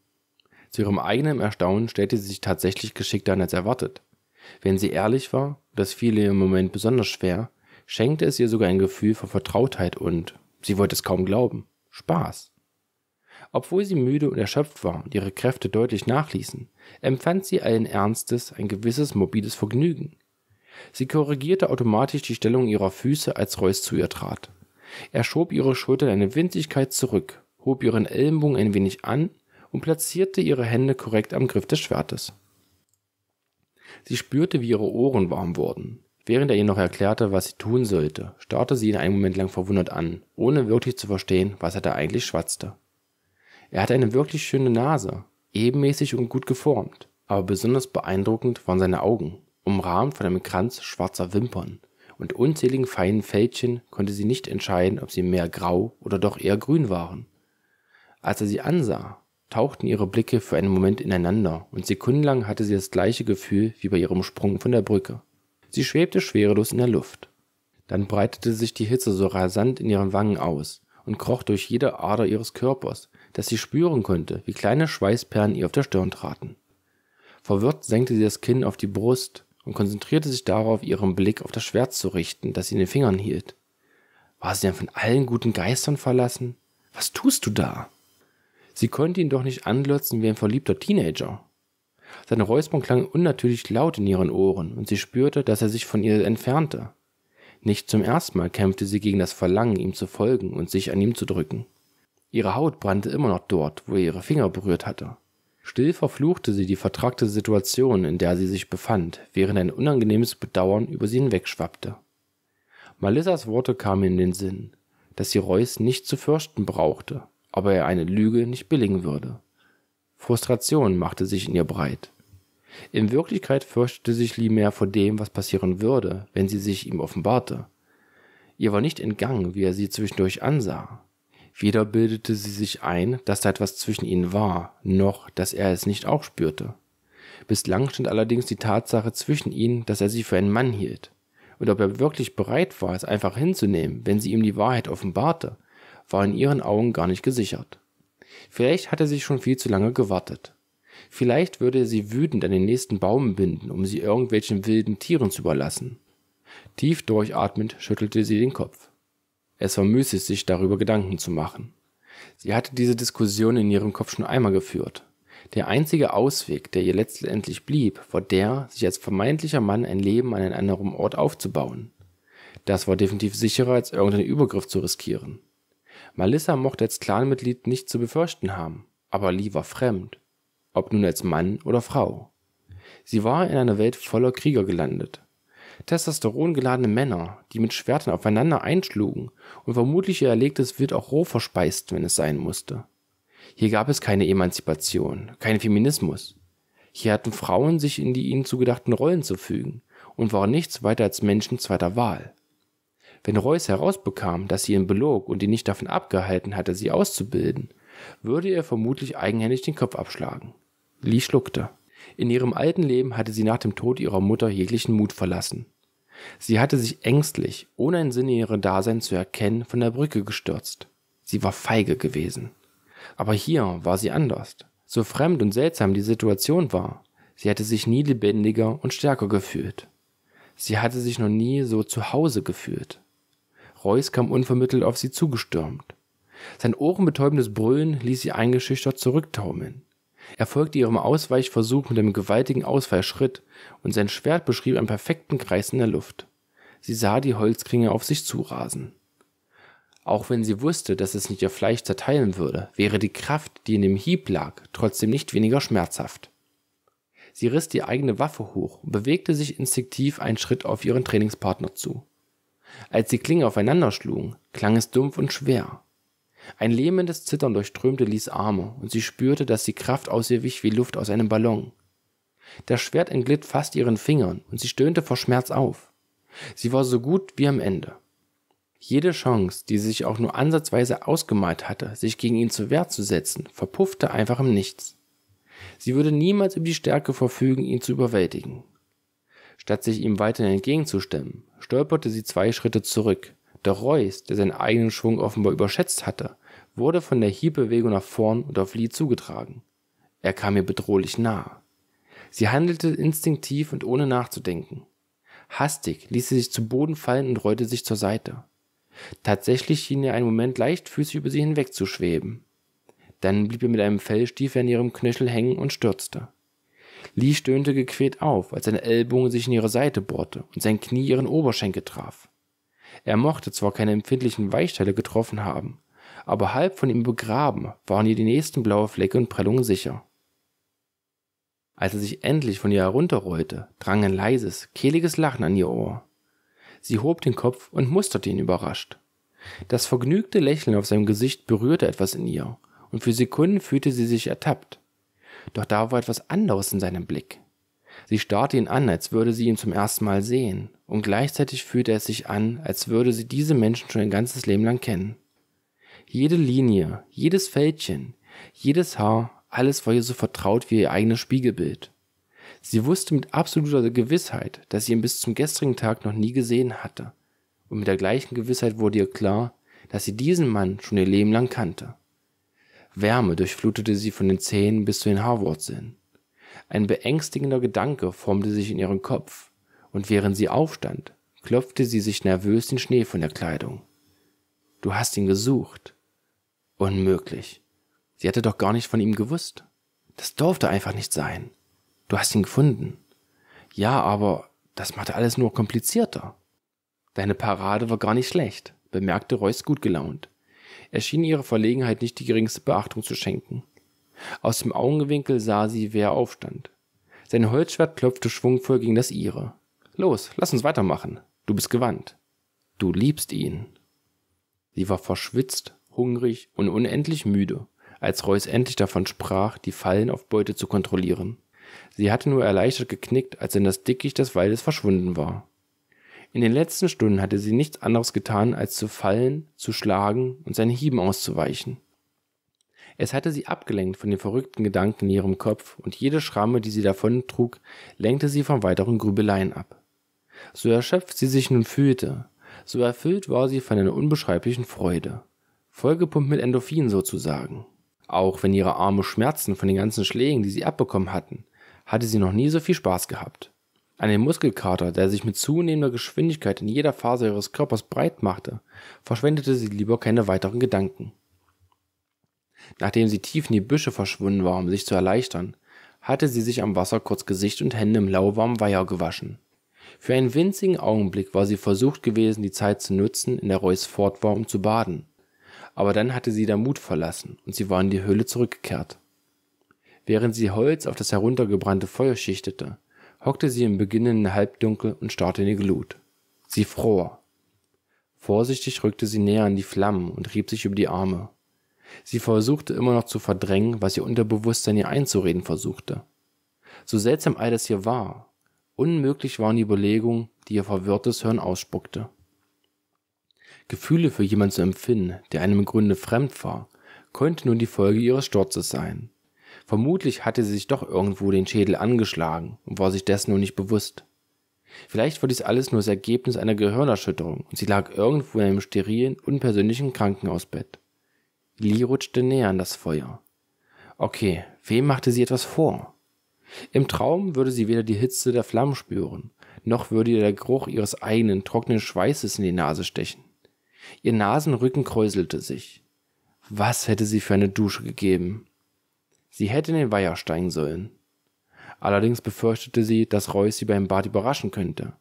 Zu ihrem eigenen Erstaunen stellte sie sich tatsächlich geschickter an als erwartet. Wenn sie ehrlich war, das fiel ihr im Moment besonders schwer, schenkte es ihr sogar ein Gefühl von Vertrautheit und, sie wollte es kaum glauben, Spaß. Obwohl sie müde und erschöpft war und ihre Kräfte deutlich nachließen, empfand sie allen Ernstes ein gewisses mobiles Vergnügen. Sie korrigierte automatisch die Stellung ihrer Füße, als Reus zu ihr trat. Er schob ihre Schultern eine Winzigkeit zurück, hob ihren Ellenbogen ein wenig an und platzierte ihre Hände korrekt am Griff des Schwertes. Sie spürte, wie ihre Ohren warm wurden. Während er ihr noch erklärte, was sie tun sollte, starrte sie ihn einen Moment lang verwundert an, ohne wirklich zu verstehen, was er da eigentlich schwatzte. Er hatte eine wirklich schöne Nase, ebenmäßig und gut geformt, aber besonders beeindruckend waren seine Augen, umrahmt von einem Kranz schwarzer Wimpern, und unzähligen feinen Fältchen konnte sie nicht entscheiden, ob sie mehr grau oder doch eher grün waren. Als er sie ansah, tauchten ihre Blicke für einen Moment ineinander, und sekundenlang hatte sie das gleiche Gefühl wie bei ihrem Sprung von der Brücke. Sie schwebte schwerelos in der Luft. Dann breitete sich die Hitze so rasant in ihren Wangen aus und kroch durch jede Ader ihres Körpers, dass sie spüren konnte, wie kleine Schweißperlen ihr auf der Stirn traten. Verwirrt senkte sie das Kinn auf die Brust und konzentrierte sich darauf, ihren Blick auf das Schwert zu richten, das sie in den Fingern hielt. War sie denn von allen guten Geistern verlassen? Was tust du da? Sie konnte ihn doch nicht anlotzen wie ein verliebter Teenager. Seine Räuspern klang unnatürlich laut in ihren Ohren, und sie spürte, dass er sich von ihr entfernte. Nicht zum ersten Mal kämpfte sie gegen das Verlangen, ihm zu folgen und sich an ihm zu drücken. Ihre Haut brannte immer noch dort, wo er ihre Finger berührt hatte. Still verfluchte sie die vertrackte Situation, in der sie sich befand, während ein unangenehmes Bedauern über sie hinwegschwappte. Malissas Worte kamen in den Sinn, dass sie Reus nicht zu fürchten brauchte, aber er eine Lüge nicht billigen würde. Frustration machte sich in ihr breit. In Wirklichkeit fürchtete sich Lee mehr vor dem, was passieren würde, wenn sie sich ihm offenbarte. Ihr war nicht entgangen, wie er sie zwischendurch ansah. Weder bildete sie sich ein, dass da etwas zwischen ihnen war, noch dass er es nicht auch spürte. Bislang stand allerdings die Tatsache zwischen ihnen, dass er sie für einen Mann hielt. Und ob er wirklich bereit war, es einfach hinzunehmen, wenn sie ihm die Wahrheit offenbarte, war in ihren Augen gar nicht gesichert. Vielleicht hatte sie schon viel zu lange gewartet. Vielleicht würde er sie wütend an den nächsten Baum binden, um sie irgendwelchen wilden Tieren zu überlassen. Tief durchatmend schüttelte sie den Kopf. Es war müßig, sich darüber Gedanken zu machen. Sie hatte diese Diskussion in ihrem Kopf schon einmal geführt. Der einzige Ausweg, der ihr letztendlich blieb, war der, sich als vermeintlicher Mann ein Leben an einem anderen Ort aufzubauen. Das war definitiv sicherer, als irgendeinen Übergriff zu riskieren. Melissa mochte als Clanmitglied nicht zu befürchten haben, aber Lee war fremd. Ob nun als Mann oder Frau. Sie war in einer Welt voller Krieger gelandet. Testosteron geladene Männer, die mit Schwertern aufeinander einschlugen, und vermutlich ihr erlegtes Wild auch roh verspeisten, wenn es sein musste. Hier gab es keine Emanzipation, keinen Feminismus. Hier hatten Frauen sich in die ihnen zugedachten Rollen zu fügen und waren nichts weiter als Menschen zweiter Wahl. Wenn Reuss herausbekam, dass sie ihn belog und ihn nicht davon abgehalten hatte, sie auszubilden, würde er vermutlich eigenhändig den Kopf abschlagen. Lee schluckte. In ihrem alten Leben hatte sie nach dem Tod ihrer Mutter jeglichen Mut verlassen. Sie hatte sich ängstlich, ohne einen Sinn in ihrem Dasein zu erkennen, von der Brücke gestürzt. Sie war feige gewesen. Aber hier war sie anders. So fremd und seltsam die Situation war, sie hatte sich nie lebendiger und stärker gefühlt. Sie hatte sich noch nie so zu Hause gefühlt. Reus kam unvermittelt auf sie zugestürmt. Sein ohrenbetäubendes Brüllen ließ sie eingeschüchtert zurücktaumeln. Er folgte ihrem Ausweichversuch mit einem gewaltigen Ausfallschritt, und sein Schwert beschrieb einen perfekten Kreis in der Luft. Sie sah die Holzklinge auf sich zurasen. Auch wenn sie wusste, dass es nicht ihr Fleisch zerteilen würde, wäre die Kraft, die in dem Hieb lag, trotzdem nicht weniger schmerzhaft. Sie riss die eigene Waffe hoch und bewegte sich instinktiv einen Schritt auf ihren Trainingspartner zu. Als die Klinge aufeinander schlugen, klang es dumpf und schwer. Ein lähmendes Zittern durchströmte Lis Arme, und sie spürte, dass die Kraft aus ihr wich wie Luft aus einem Ballon. Das Schwert entglitt fast ihren Fingern, und sie stöhnte vor Schmerz auf. Sie war so gut wie am Ende. Jede Chance, die sie sich auch nur ansatzweise ausgemalt hatte, sich gegen ihn zur Wehr zu setzen, verpuffte einfach im Nichts. Sie würde niemals über die Stärke verfügen, ihn zu überwältigen. Statt sich ihm weiterhin entgegenzustemmen, stolperte sie zwei Schritte zurück, der Reus, der seinen eigenen Schwung offenbar überschätzt hatte, wurde von der Hiebbewegung nach vorn und auf Lee zugetragen. Er kam ihr bedrohlich nahe. Sie handelte instinktiv und ohne nachzudenken. Hastig ließ sie sich zu Boden fallen und rollte sich zur Seite. Tatsächlich schien er einen Moment leichtfüßig über sie hinwegzuschweben. Dann blieb er mit einem Fellstiefel an ihrem Knöchel hängen und stürzte. Lee stöhnte gequält auf, als seine Ellbogen sich in ihre Seite bohrte und sein Knie ihren Oberschenkel traf. Er mochte zwar keine empfindlichen Weichteile getroffen haben, aber halb von ihm begraben waren ihr die nächsten blauen Flecke und Prellungen sicher. Als er sich endlich von ihr herunterrollte, drang ein leises, kehliges Lachen an ihr Ohr. Sie hob den Kopf und musterte ihn überrascht. Das vergnügte Lächeln auf seinem Gesicht berührte etwas in ihr, und für Sekunden fühlte sie sich ertappt. Doch da war etwas anderes in seinem Blick. Sie starrte ihn an, als würde sie ihn zum ersten Mal sehen, und gleichzeitig fühlte es sich an, als würde sie diese Menschen schon ein ganzes Leben lang kennen. Jede Linie, jedes Fältchen, jedes Haar, alles war ihr so vertraut wie ihr eigenes Spiegelbild. Sie wusste mit absoluter Gewissheit, dass sie ihn bis zum gestrigen Tag noch nie gesehen hatte. Und mit der gleichen Gewissheit wurde ihr klar, dass sie diesen Mann schon ihr Leben lang kannte. Wärme durchflutete sie von den Zähnen bis zu den Haarwurzeln. Ein beängstigender Gedanke formte sich in ihren Kopf, und während sie aufstand, klopfte sie sich nervös den Schnee von der Kleidung. Du hast ihn gesucht. Unmöglich. Sie hatte doch gar nicht von ihm gewusst. Das durfte einfach nicht sein. Du hast ihn gefunden. Ja, aber das machte alles nur komplizierter. Deine Parade war gar nicht schlecht, bemerkte Royce gut gelaunt. Er schien ihrer Verlegenheit nicht die geringste Beachtung zu schenken. Aus dem Augenwinkel sah sie, wer aufstand. Sein Holzschwert klopfte schwungvoll gegen das ihre. Los, lass uns weitermachen. Du bist gewandt. Du liebst ihn. Sie war verschwitzt, hungrig und unendlich müde, als Reus endlich davon sprach, die Fallen auf Beute zu kontrollieren. Sie hatte nur erleichtert geknickt, als in das Dickicht des Waldes verschwunden war. In den letzten Stunden hatte sie nichts anderes getan, als zu fallen, zu schlagen und seinen Hieben auszuweichen. Es hatte sie abgelenkt von den verrückten Gedanken in ihrem Kopf, und jede Schramme, die sie davontrug, lenkte sie von weiteren Grübeleien ab. So erschöpft sie sich nun fühlte, so erfüllt war sie von einer unbeschreiblichen Freude. Vollgepumpt mit Endorphin sozusagen. Auch wenn ihre Arme schmerzten von den ganzen Schlägen, die sie abbekommen hatten, hatte sie noch nie so viel Spaß gehabt. An den Muskelkater, der sich mit zunehmender Geschwindigkeit in jeder Phase ihres Körpers breit machte, verschwendete sie lieber keine weiteren Gedanken nachdem sie tief in die Büsche verschwunden war, um sich zu erleichtern, hatte sie sich am Wasser kurz Gesicht und Hände im lauwarmen Weiher gewaschen. Für einen winzigen Augenblick war sie versucht gewesen, die Zeit zu nutzen, in der Reus fort war, um zu baden. Aber dann hatte sie der Mut verlassen und sie war in die Höhle zurückgekehrt. Während sie Holz auf das heruntergebrannte Feuer schichtete, hockte sie im beginnenden Halbdunkel und starrte in die Glut. Sie fror. Vorsichtig rückte sie näher an die Flammen und rieb sich über die Arme. Sie versuchte immer noch zu verdrängen, was ihr Unterbewusstsein ihr einzureden versuchte. So seltsam all das hier war, unmöglich waren die Überlegungen, die ihr verwirrtes Hirn ausspuckte. Gefühle für jemanden zu empfinden, der einem im Grunde fremd war, konnte nun die Folge ihres Sturzes sein. Vermutlich hatte sie sich doch irgendwo den Schädel angeschlagen und war sich dessen nur nicht bewusst. Vielleicht war dies alles nur das Ergebnis einer Gehirnerschütterung und sie lag irgendwo in einem sterilen, unpersönlichen Krankenhausbett. Lee rutschte näher an das Feuer. Okay, wem machte sie etwas vor? Im Traum würde sie weder die Hitze der Flammen spüren, noch würde ihr der Geruch ihres eigenen trockenen Schweißes in die Nase stechen. Ihr Nasenrücken kräuselte sich. Was hätte sie für eine Dusche gegeben? Sie hätte in den Weiher steigen sollen. Allerdings befürchtete sie, dass Reus sie beim Bad überraschen könnte.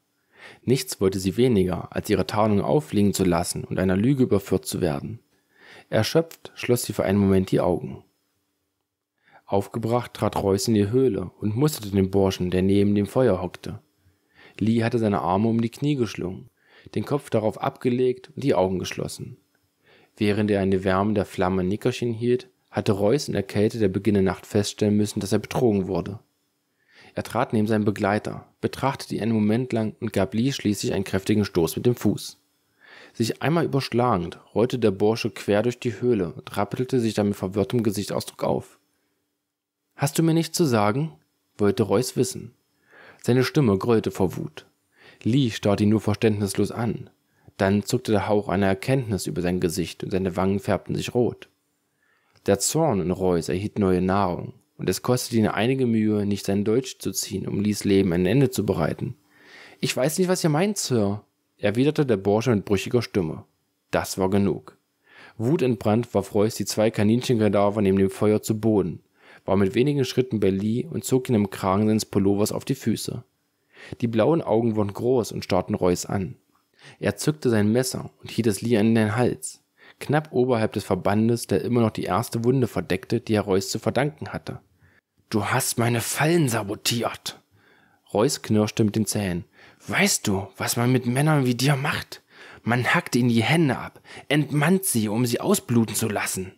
Nichts wollte sie weniger, als ihre Tarnung auffliegen zu lassen und einer Lüge überführt zu werden. Erschöpft schloss sie für einen Moment die Augen. Aufgebracht trat Reuß in die Höhle und musterte den Burschen, der neben dem Feuer hockte. Lee hatte seine Arme um die Knie geschlungen, den Kopf darauf abgelegt und die Augen geschlossen. Während er an die Wärme der Flamme Nickerchen hielt, hatte Reuß in der Kälte der Beginn der Nacht feststellen müssen, dass er betrogen wurde. Er trat neben seinen Begleiter, betrachtete ihn einen Moment lang und gab Lee schließlich einen kräftigen Stoß mit dem Fuß sich einmal überschlagend, rollte der Bursche quer durch die Höhle und rappelte sich dann mit verwirrtem Gesichtsausdruck auf. Hast du mir nichts zu sagen? wollte Reus wissen. Seine Stimme grölte vor Wut. Lee starrte ihn nur verständnislos an. Dann zuckte der Hauch einer Erkenntnis über sein Gesicht und seine Wangen färbten sich rot. Der Zorn in Reus erhielt neue Nahrung, und es kostete ihn einige Mühe, nicht sein Deutsch zu ziehen, um Lees Leben ein Ende zu bereiten. Ich weiß nicht, was ihr meint, Sir, erwiderte der Bursche mit brüchiger Stimme. Das war genug. Wutentbrannt warf Reuß die zwei Kaninchenkadaver neben dem Feuer zu Boden, war mit wenigen Schritten bei Lee und zog ihn im Kragen seines Pullovers auf die Füße. Die blauen Augen wurden groß und starrten Reuß an. Er zückte sein Messer und hielt es Lee an den Hals, knapp oberhalb des Verbandes, der immer noch die erste Wunde verdeckte, die er Reuß zu verdanken hatte. Du hast meine Fallen sabotiert! Reuß knirschte mit den Zähnen. Weißt du, was man mit Männern wie dir macht? Man hackt ihnen die Hände ab, entmannt sie, um sie ausbluten zu lassen.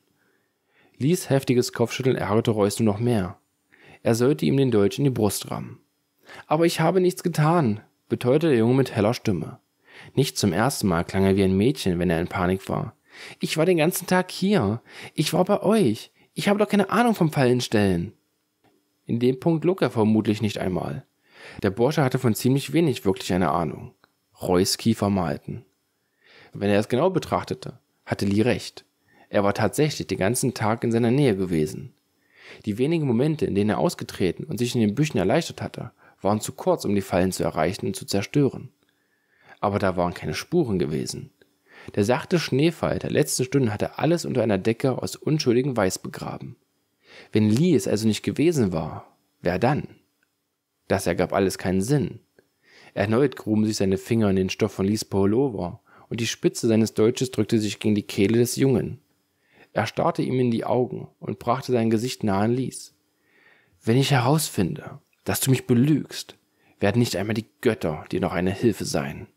Lies heftiges Kopfschütteln ärgerte Reus nur noch mehr. Er sollte ihm den Dolch in die Brust rammen. Aber ich habe nichts getan, beteuerte der Junge mit heller Stimme. Nicht zum ersten Mal klang er wie ein Mädchen, wenn er in Panik war. Ich war den ganzen Tag hier. Ich war bei euch. Ich habe doch keine Ahnung vom Fallenstellen. In dem Punkt log er vermutlich nicht einmal. Der Bursche hatte von ziemlich wenig wirklich eine Ahnung. Reus Kiefer malten. Wenn er es genau betrachtete, hatte Lee recht. Er war tatsächlich den ganzen Tag in seiner Nähe gewesen. Die wenigen Momente, in denen er ausgetreten und sich in den Büchen erleichtert hatte, waren zu kurz, um die Fallen zu erreichen und zu zerstören. Aber da waren keine Spuren gewesen. Der sachte Schneefall der letzten Stunden hatte alles unter einer Decke aus unschuldigem Weiß begraben. Wenn Lee es also nicht gewesen war, wer dann? Das ergab alles keinen Sinn. Erneut gruben sich seine Finger in den Stoff von Lies Polowa und die Spitze seines Deutsches drückte sich gegen die Kehle des Jungen. Er starrte ihm in die Augen und brachte sein Gesicht nah an Lies. Wenn ich herausfinde, dass du mich belügst, werden nicht einmal die Götter dir noch eine Hilfe sein.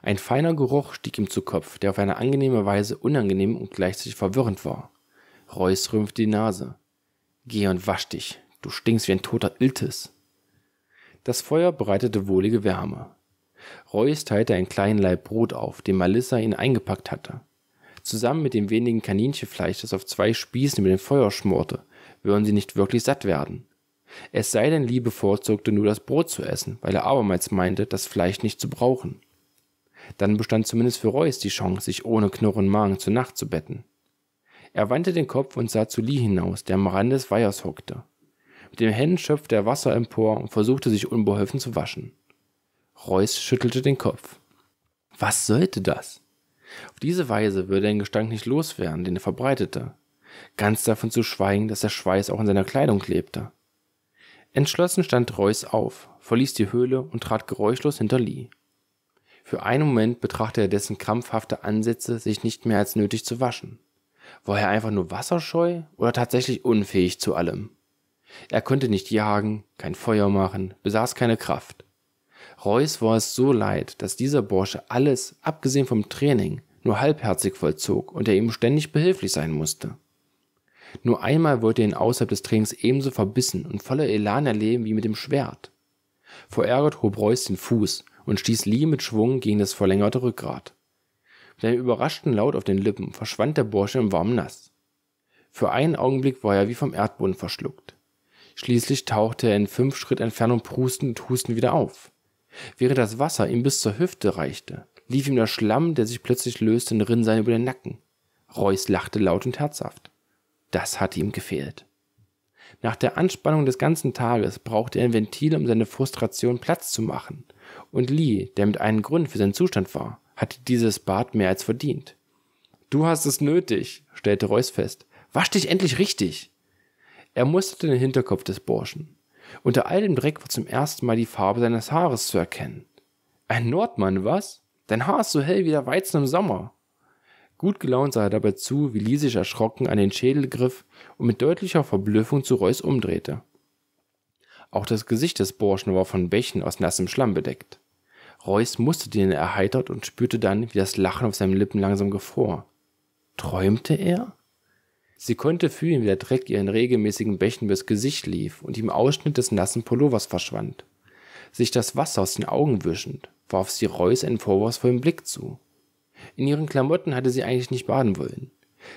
Ein feiner Geruch stieg ihm zu Kopf, der auf eine angenehme Weise unangenehm und gleichzeitig verwirrend war. Reus rümpfte die Nase. Geh und wasch dich, Du stinkst wie ein toter Iltis. Das Feuer bereitete wohlige Wärme. Reus teilte einen kleinen Laib Brot auf, den Melissa ihn eingepackt hatte. Zusammen mit dem wenigen Kaninchenfleisch, das auf zwei Spießen über dem Feuer schmorte, würden sie nicht wirklich satt werden. Es sei denn, Lee bevorzugte nur das Brot zu essen, weil er abermals meinte, das Fleisch nicht zu brauchen. Dann bestand zumindest für Reus die Chance, sich ohne knurren Magen zur Nacht zu betten. Er wandte den Kopf und sah zu Lee hinaus, der am Rand des Weihers hockte. Mit den Händen schöpfte er Wasser empor und versuchte sich unbeholfen zu waschen. Reus schüttelte den Kopf. Was sollte das? Auf diese Weise würde er den Gestank nicht loswerden, den er verbreitete. Ganz davon zu schweigen, dass der Schweiß auch in seiner Kleidung klebte. Entschlossen stand Reus auf, verließ die Höhle und trat geräuschlos hinter Lee. Für einen Moment betrachtete er dessen krampfhafte Ansätze, sich nicht mehr als nötig zu waschen. War er einfach nur wasserscheu oder tatsächlich unfähig zu allem? Er konnte nicht jagen, kein Feuer machen, besaß keine Kraft. Reuß war es so leid, dass dieser Bursche alles, abgesehen vom Training, nur halbherzig vollzog und er ihm ständig behilflich sein musste. Nur einmal wollte er ihn außerhalb des Trainings ebenso verbissen und voller Elan erleben wie mit dem Schwert. Vor Ärger hob Reuß den Fuß und stieß Lee mit Schwung gegen das verlängerte Rückgrat. Mit einem überraschten Laut auf den Lippen verschwand der Bursche im warmen Nass. Für einen Augenblick war er wie vom Erdboden verschluckt. Schließlich tauchte er in fünf Schritt Entfernung prustend und hustend wieder auf. Während das Wasser ihm bis zur Hüfte reichte, lief ihm der Schlamm, der sich plötzlich löste, in Rinnsal über den Nacken. Reus lachte laut und herzhaft. Das hatte ihm gefehlt. Nach der Anspannung des ganzen Tages brauchte er ein Ventil, um seine Frustration Platz zu machen. Und Lee, der mit einem Grund für seinen Zustand war, hatte dieses Bad mehr als verdient. Du hast es nötig, stellte Reus fest. Wasch dich endlich richtig! Er musterte den Hinterkopf des Burschen. Unter all dem Dreck war zum ersten Mal die Farbe seines Haares zu erkennen. Ein Nordmann, was? Dein Haar ist so hell wie der Weizen im Sommer. Gut gelaunt sah er dabei zu, wie sich erschrocken an den Schädel griff und mit deutlicher Verblüffung zu Reus umdrehte. Auch das Gesicht des Burschen war von Bächen aus nassem Schlamm bedeckt. Reus musterte ihn erheitert und spürte dann, wie das Lachen auf seinen Lippen langsam gefror. Träumte er? Sie konnte fühlen, wie der Dreck ihren regelmäßigen Bächen übers Gesicht lief und ihm Ausschnitt des nassen Pullovers verschwand. Sich das Wasser aus den Augen wischend, warf sie Reus einen vorwurfsvollen Blick zu. In ihren Klamotten hatte sie eigentlich nicht baden wollen.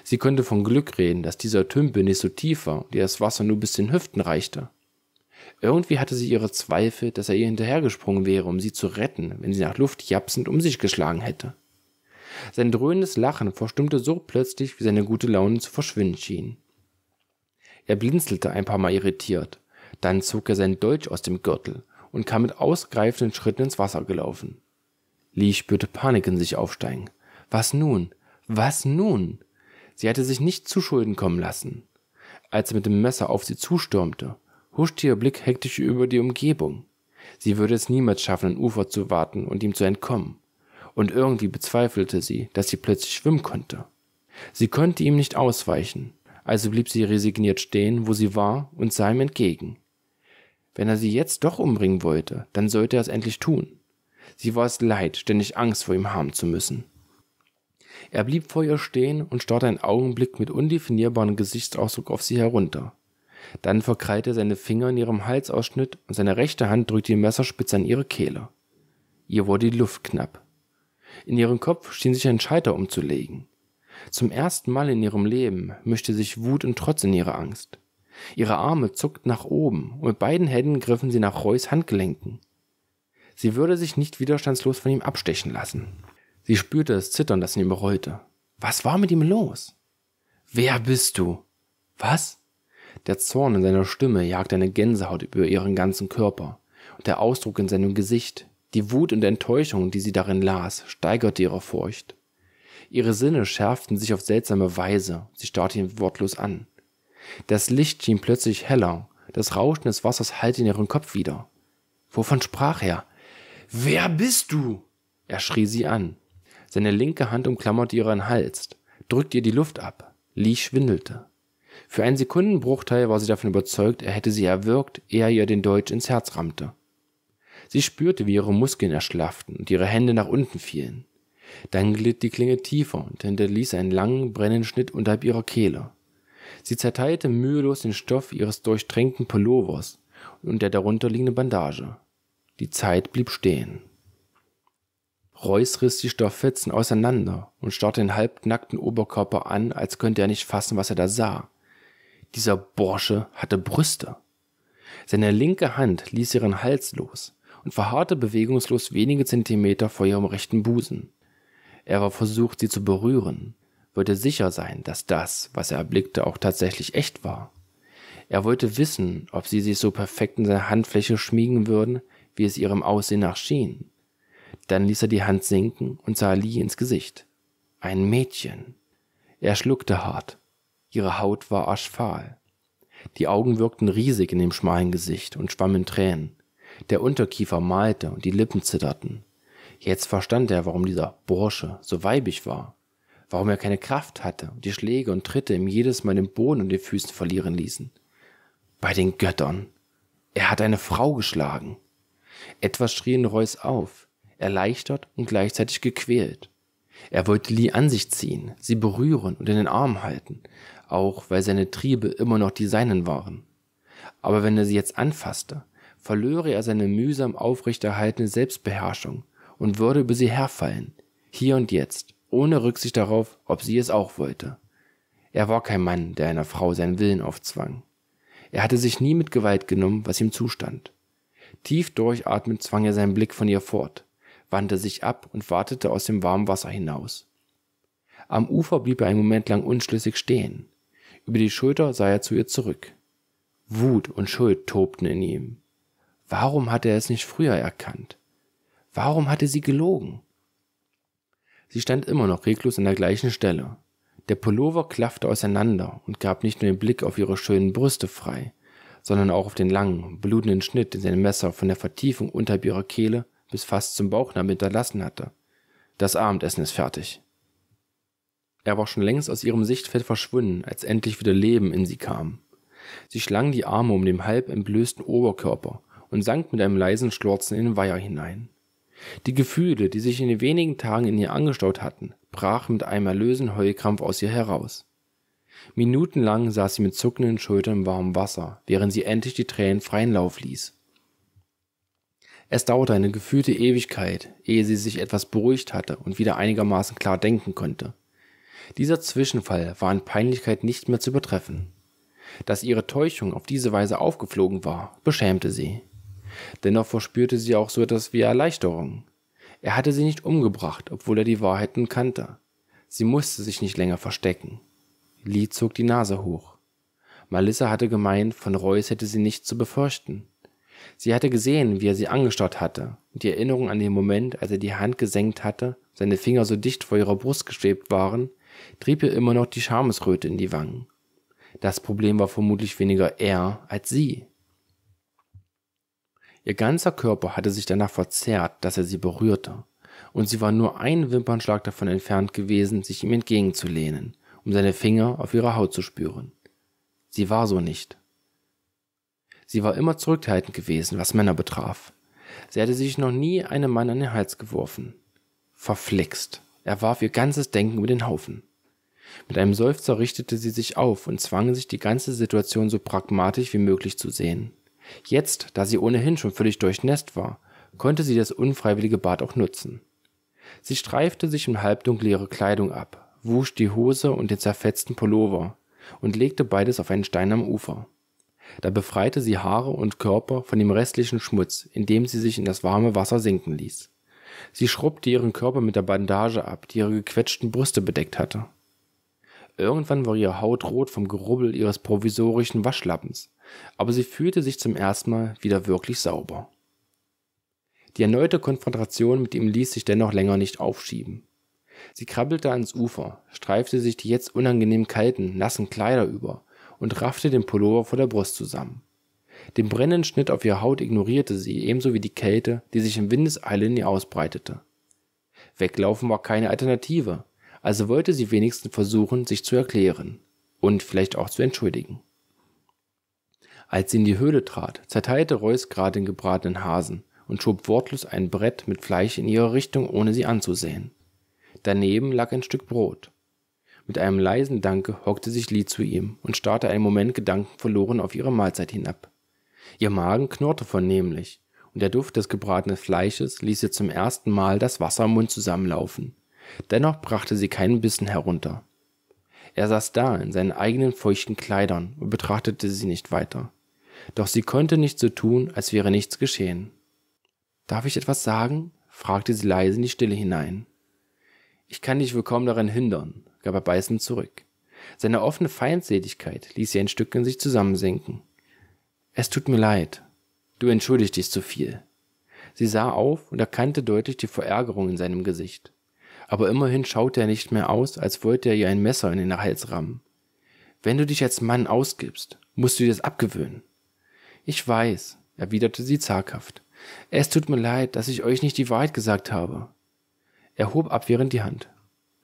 Sie konnte von Glück reden, dass dieser Tümpel nicht so tief war und ihr das Wasser nur bis den Hüften reichte. Irgendwie hatte sie ihre Zweifel, dass er ihr hinterhergesprungen wäre, um sie zu retten, wenn sie nach Luft japsend um sich geschlagen hätte. Sein dröhnendes Lachen verstummte so plötzlich, wie seine gute Laune zu verschwinden schien. Er blinzelte ein paar Mal irritiert. Dann zog er seinen Dolch aus dem Gürtel und kam mit ausgreifenden Schritten ins Wasser gelaufen. Lee spürte Panik in sich aufsteigen. Was nun? Was nun? Sie hatte sich nicht zu Schulden kommen lassen. Als er mit dem Messer auf sie zustürmte, huschte ihr Blick hektisch über die Umgebung. Sie würde es niemals schaffen, an Ufer zu warten und ihm zu entkommen und irgendwie bezweifelte sie, dass sie plötzlich schwimmen konnte. Sie konnte ihm nicht ausweichen, also blieb sie resigniert stehen, wo sie war, und sah ihm entgegen. Wenn er sie jetzt doch umbringen wollte, dann sollte er es endlich tun. Sie war es leid, ständig Angst vor ihm haben zu müssen. Er blieb vor ihr stehen und starrte einen Augenblick mit undefinierbarem Gesichtsausdruck auf sie herunter. Dann verkrallte er seine Finger in ihrem Halsausschnitt und seine rechte Hand drückte die Messerspitze an ihre Kehle. Ihr wurde die Luft knapp. In ihrem Kopf schien sich ein Scheiter umzulegen. Zum ersten Mal in ihrem Leben mischte sich Wut und Trotz in ihre Angst. Ihre Arme zuckten nach oben und mit beiden Händen griffen sie nach Roys Handgelenken. Sie würde sich nicht widerstandslos von ihm abstechen lassen. Sie spürte das Zittern, das ihn bereute. Was war mit ihm los? Wer bist du? Was? Der Zorn in seiner Stimme jagte eine Gänsehaut über ihren ganzen Körper und der Ausdruck in seinem Gesicht die Wut und Enttäuschung, die sie darin las, steigerte ihre Furcht. Ihre Sinne schärften sich auf seltsame Weise, sie starrte ihn wortlos an. Das Licht schien plötzlich heller, das Rauschen des Wassers hallte in ihren Kopf wieder. Wovon sprach er? Wer bist du? Er schrie sie an. Seine linke Hand umklammerte ihren Hals, drückte ihr die Luft ab. Lee schwindelte. Für einen Sekundenbruchteil war sie davon überzeugt, er hätte sie erwürgt, ehe er ihr den Deutsch ins Herz rammte. Sie spürte, wie ihre Muskeln erschlafften und ihre Hände nach unten fielen. Dann glitt die Klinge tiefer und hinterließ einen langen, brennenden Schnitt unterhalb ihrer Kehle. Sie zerteilte mühelos den Stoff ihres durchtränkten Pullovers und der darunterliegenden Bandage. Die Zeit blieb stehen. Reuß riss die Stofffetzen auseinander und starrte den halbnackten Oberkörper an, als könnte er nicht fassen, was er da sah. Dieser Bursche hatte Brüste. Seine linke Hand ließ ihren Hals los und verharrte bewegungslos wenige Zentimeter vor ihrem rechten Busen. Er war versucht, sie zu berühren, wollte sicher sein, dass das, was er erblickte, auch tatsächlich echt war. Er wollte wissen, ob sie sich so perfekt in seine Handfläche schmiegen würden, wie es ihrem Aussehen nach schien. Dann ließ er die Hand sinken und sah Lee ins Gesicht. Ein Mädchen. Er schluckte hart. Ihre Haut war aschfahl. Die Augen wirkten riesig in dem schmalen Gesicht und schwammen Tränen. Der Unterkiefer malte und die Lippen zitterten. Jetzt verstand er, warum dieser Bursche so weibig war, warum er keine Kraft hatte und die Schläge und Tritte ihm jedes Mal den Boden und den Füßen verlieren ließen. Bei den Göttern! Er hat eine Frau geschlagen! Etwas schrie in Reus auf, erleichtert und gleichzeitig gequält. Er wollte Lee an sich ziehen, sie berühren und in den Arm halten, auch weil seine Triebe immer noch die seinen waren. Aber wenn er sie jetzt anfasste, verlöre er seine mühsam aufrechterhaltene Selbstbeherrschung und würde über sie herfallen, hier und jetzt, ohne Rücksicht darauf, ob sie es auch wollte. Er war kein Mann, der einer Frau seinen Willen aufzwang. Er hatte sich nie mit Gewalt genommen, was ihm zustand. Tief durchatmend zwang er seinen Blick von ihr fort, wandte sich ab und wartete aus dem warmen Wasser hinaus. Am Ufer blieb er einen Moment lang unschlüssig stehen. Über die Schulter sah er zu ihr zurück. Wut und Schuld tobten in ihm. Warum hatte er es nicht früher erkannt? Warum hatte sie gelogen? Sie stand immer noch reglos an der gleichen Stelle. Der Pullover klaffte auseinander und gab nicht nur den Blick auf ihre schönen Brüste frei, sondern auch auf den langen, blutenden Schnitt, den sein Messer von der Vertiefung unterhalb ihrer Kehle bis fast zum Bauchnabel hinterlassen hatte. Das Abendessen ist fertig. Er war schon längst aus ihrem Sichtfeld verschwunden, als endlich wieder Leben in sie kam. Sie schlang die Arme um den halb entblößten Oberkörper und sank mit einem leisen Schlurzen in den Weiher hinein. Die Gefühle, die sich in den wenigen Tagen in ihr angestaut hatten, brachen mit einem erlösen Heulkrampf aus ihr heraus. Minutenlang saß sie mit zuckenden Schultern im warmen Wasser, während sie endlich die Tränen freien Lauf ließ. Es dauerte eine gefühlte Ewigkeit, ehe sie sich etwas beruhigt hatte und wieder einigermaßen klar denken konnte. Dieser Zwischenfall war an Peinlichkeit nicht mehr zu übertreffen. Dass ihre Täuschung auf diese Weise aufgeflogen war, beschämte sie. Dennoch verspürte sie auch so etwas wie Erleichterung. Er hatte sie nicht umgebracht, obwohl er die Wahrheiten kannte. Sie musste sich nicht länger verstecken. Lee zog die Nase hoch. Melissa hatte gemeint, von Reus hätte sie nichts zu befürchten. Sie hatte gesehen, wie er sie angestarrt hatte, und die Erinnerung an den Moment, als er die Hand gesenkt hatte, seine Finger so dicht vor ihrer Brust geschwebt waren, trieb ihr immer noch die Schamesröte in die Wangen. Das Problem war vermutlich weniger er als sie. Ihr ganzer Körper hatte sich danach verzerrt, dass er sie berührte, und sie war nur einen Wimpernschlag davon entfernt gewesen, sich ihm entgegenzulehnen, um seine Finger auf ihrer Haut zu spüren. Sie war so nicht. Sie war immer zurückhaltend gewesen, was Männer betraf. Sie hatte sich noch nie einem Mann an den Hals geworfen. Verflixt. Er warf ihr ganzes Denken über den Haufen. Mit einem Seufzer richtete sie sich auf und zwang sich, die ganze Situation so pragmatisch wie möglich zu sehen. Jetzt, da sie ohnehin schon völlig durchnässt war, konnte sie das unfreiwillige Bad auch nutzen. Sie streifte sich im Halbdunkel ihre Kleidung ab, wusch die Hose und den zerfetzten Pullover und legte beides auf einen Stein am Ufer. Da befreite sie Haare und Körper von dem restlichen Schmutz, indem sie sich in das warme Wasser sinken ließ. Sie schrubbte ihren Körper mit der Bandage ab, die ihre gequetschten Brüste bedeckt hatte. Irgendwann war ihre Haut rot vom Gerubbel ihres provisorischen Waschlappens aber sie fühlte sich zum ersten Mal wieder wirklich sauber. Die erneute Konfrontation mit ihm ließ sich dennoch länger nicht aufschieben. Sie krabbelte ans Ufer, streifte sich die jetzt unangenehm kalten, nassen Kleider über und raffte den Pullover vor der Brust zusammen. Den brennenden Schnitt auf ihrer Haut ignorierte sie, ebenso wie die Kälte, die sich in Windeseile in ihr ausbreitete. Weglaufen war keine Alternative, also wollte sie wenigstens versuchen, sich zu erklären und vielleicht auch zu entschuldigen. Als sie in die Höhle trat, zerteilte Reus gerade den gebratenen Hasen und schob wortlos ein Brett mit Fleisch in ihre Richtung, ohne sie anzusehen. Daneben lag ein Stück Brot. Mit einem leisen Danke hockte sich Lee zu ihm und starrte einen Moment gedankenverloren auf ihre Mahlzeit hinab. Ihr Magen knurrte vernehmlich, und der Duft des gebratenen Fleisches ließ ihr zum ersten Mal das Wasser im Mund zusammenlaufen. Dennoch brachte sie keinen Bissen herunter. Er saß da in seinen eigenen feuchten Kleidern und betrachtete sie nicht weiter doch sie konnte nicht so tun, als wäre nichts geschehen. Darf ich etwas sagen? fragte sie leise in die Stille hinein. Ich kann dich wohl kaum daran hindern, gab er beißend zurück. Seine offene Feindseligkeit ließ sie ein Stück in sich zusammensinken. Es tut mir leid. Du entschuldigst dich zu viel. Sie sah auf und erkannte deutlich die Verärgerung in seinem Gesicht. Aber immerhin schaute er nicht mehr aus, als wollte er ihr ein Messer in den Hals rammen. Wenn du dich als Mann ausgibst, musst du dir das abgewöhnen. Ich weiß, erwiderte sie zaghaft. Es tut mir leid, dass ich euch nicht die Wahrheit gesagt habe. Er hob abwehrend die Hand.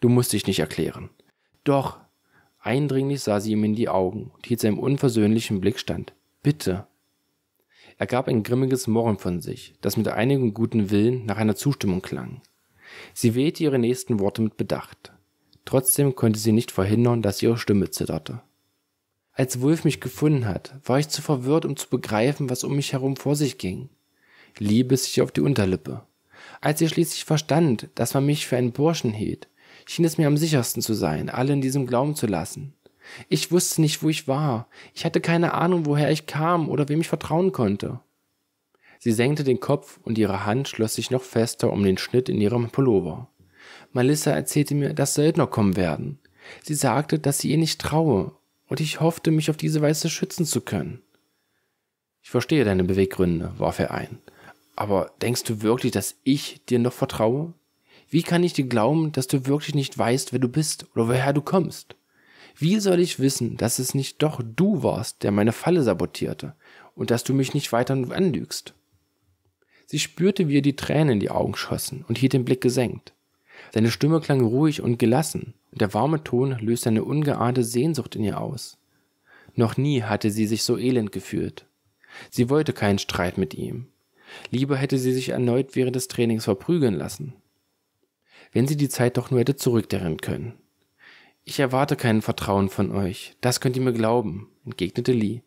Du musst dich nicht erklären. Doch. Eindringlich sah sie ihm in die Augen und hielt seinem unversöhnlichen Blick stand. Bitte. Er gab ein grimmiges Murren von sich, das mit einigem guten Willen nach einer Zustimmung klang. Sie wählte ihre nächsten Worte mit Bedacht. Trotzdem konnte sie nicht verhindern, dass ihre Stimme zitterte. Als Wolf mich gefunden hat, war ich zu verwirrt, um zu begreifen, was um mich herum vor sich ging. Liebe biss sich auf die Unterlippe. Als ich schließlich verstand, dass man mich für einen Burschen hielt, schien es mir am sichersten zu sein, alle in diesem Glauben zu lassen. Ich wusste nicht, wo ich war. Ich hatte keine Ahnung, woher ich kam oder wem ich vertrauen konnte. Sie senkte den Kopf und ihre Hand schloss sich noch fester um den Schnitt in ihrem Pullover. Melissa erzählte mir, dass Söldner kommen werden. Sie sagte, dass sie ihr nicht traue und ich hoffte, mich auf diese Weise schützen zu können. Ich verstehe deine Beweggründe, warf er ein. Aber denkst du wirklich, dass ich dir noch vertraue? Wie kann ich dir glauben, dass du wirklich nicht weißt, wer du bist oder woher du kommst? Wie soll ich wissen, dass es nicht doch du warst, der meine Falle sabotierte und dass du mich nicht weiter anlügst? Sie spürte, wie ihr die Tränen in die Augen schossen und hielt den Blick gesenkt. Seine Stimme klang ruhig und gelassen, der warme Ton löste eine ungeahnte Sehnsucht in ihr aus. Noch nie hatte sie sich so elend gefühlt. Sie wollte keinen Streit mit ihm. Lieber hätte sie sich erneut während des Trainings verprügeln lassen. Wenn sie die Zeit doch nur hätte zurückdrehen können. Ich erwarte kein Vertrauen von euch. Das könnt ihr mir glauben, entgegnete Lee.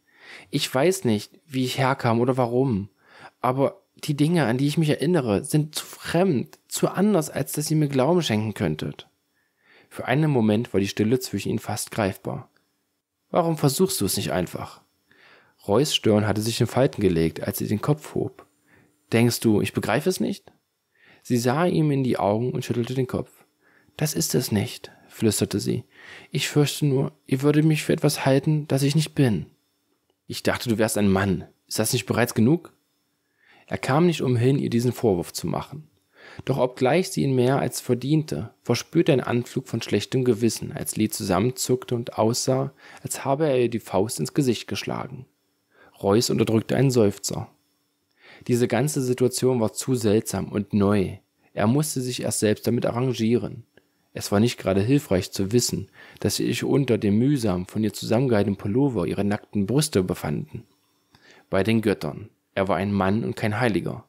Ich weiß nicht, wie ich herkam oder warum. Aber die Dinge, an die ich mich erinnere, sind zu fremd, zu anders, als dass ihr mir Glauben schenken könntet. Für einen Moment war die Stille zwischen ihnen fast greifbar. Warum versuchst du es nicht einfach? Roys Stirn hatte sich in Falten gelegt, als sie den Kopf hob. Denkst du, ich begreife es nicht? Sie sah ihm in die Augen und schüttelte den Kopf. Das ist es nicht, flüsterte sie. Ich fürchte nur, ihr würdet mich für etwas halten, das ich nicht bin. Ich dachte, du wärst ein Mann. Ist das nicht bereits genug? Er kam nicht umhin, ihr diesen Vorwurf zu machen. Doch obgleich sie ihn mehr als verdiente, verspürte ein Anflug von schlechtem Gewissen, als Lee zusammenzuckte und aussah, als habe er ihr die Faust ins Gesicht geschlagen. Reus unterdrückte einen Seufzer. Diese ganze Situation war zu seltsam und neu. Er musste sich erst selbst damit arrangieren. Es war nicht gerade hilfreich zu wissen, dass sich unter dem mühsam von ihr zusammengehaltenen Pullover ihre nackten Brüste befanden. Bei den Göttern. Er war ein Mann und kein Heiliger.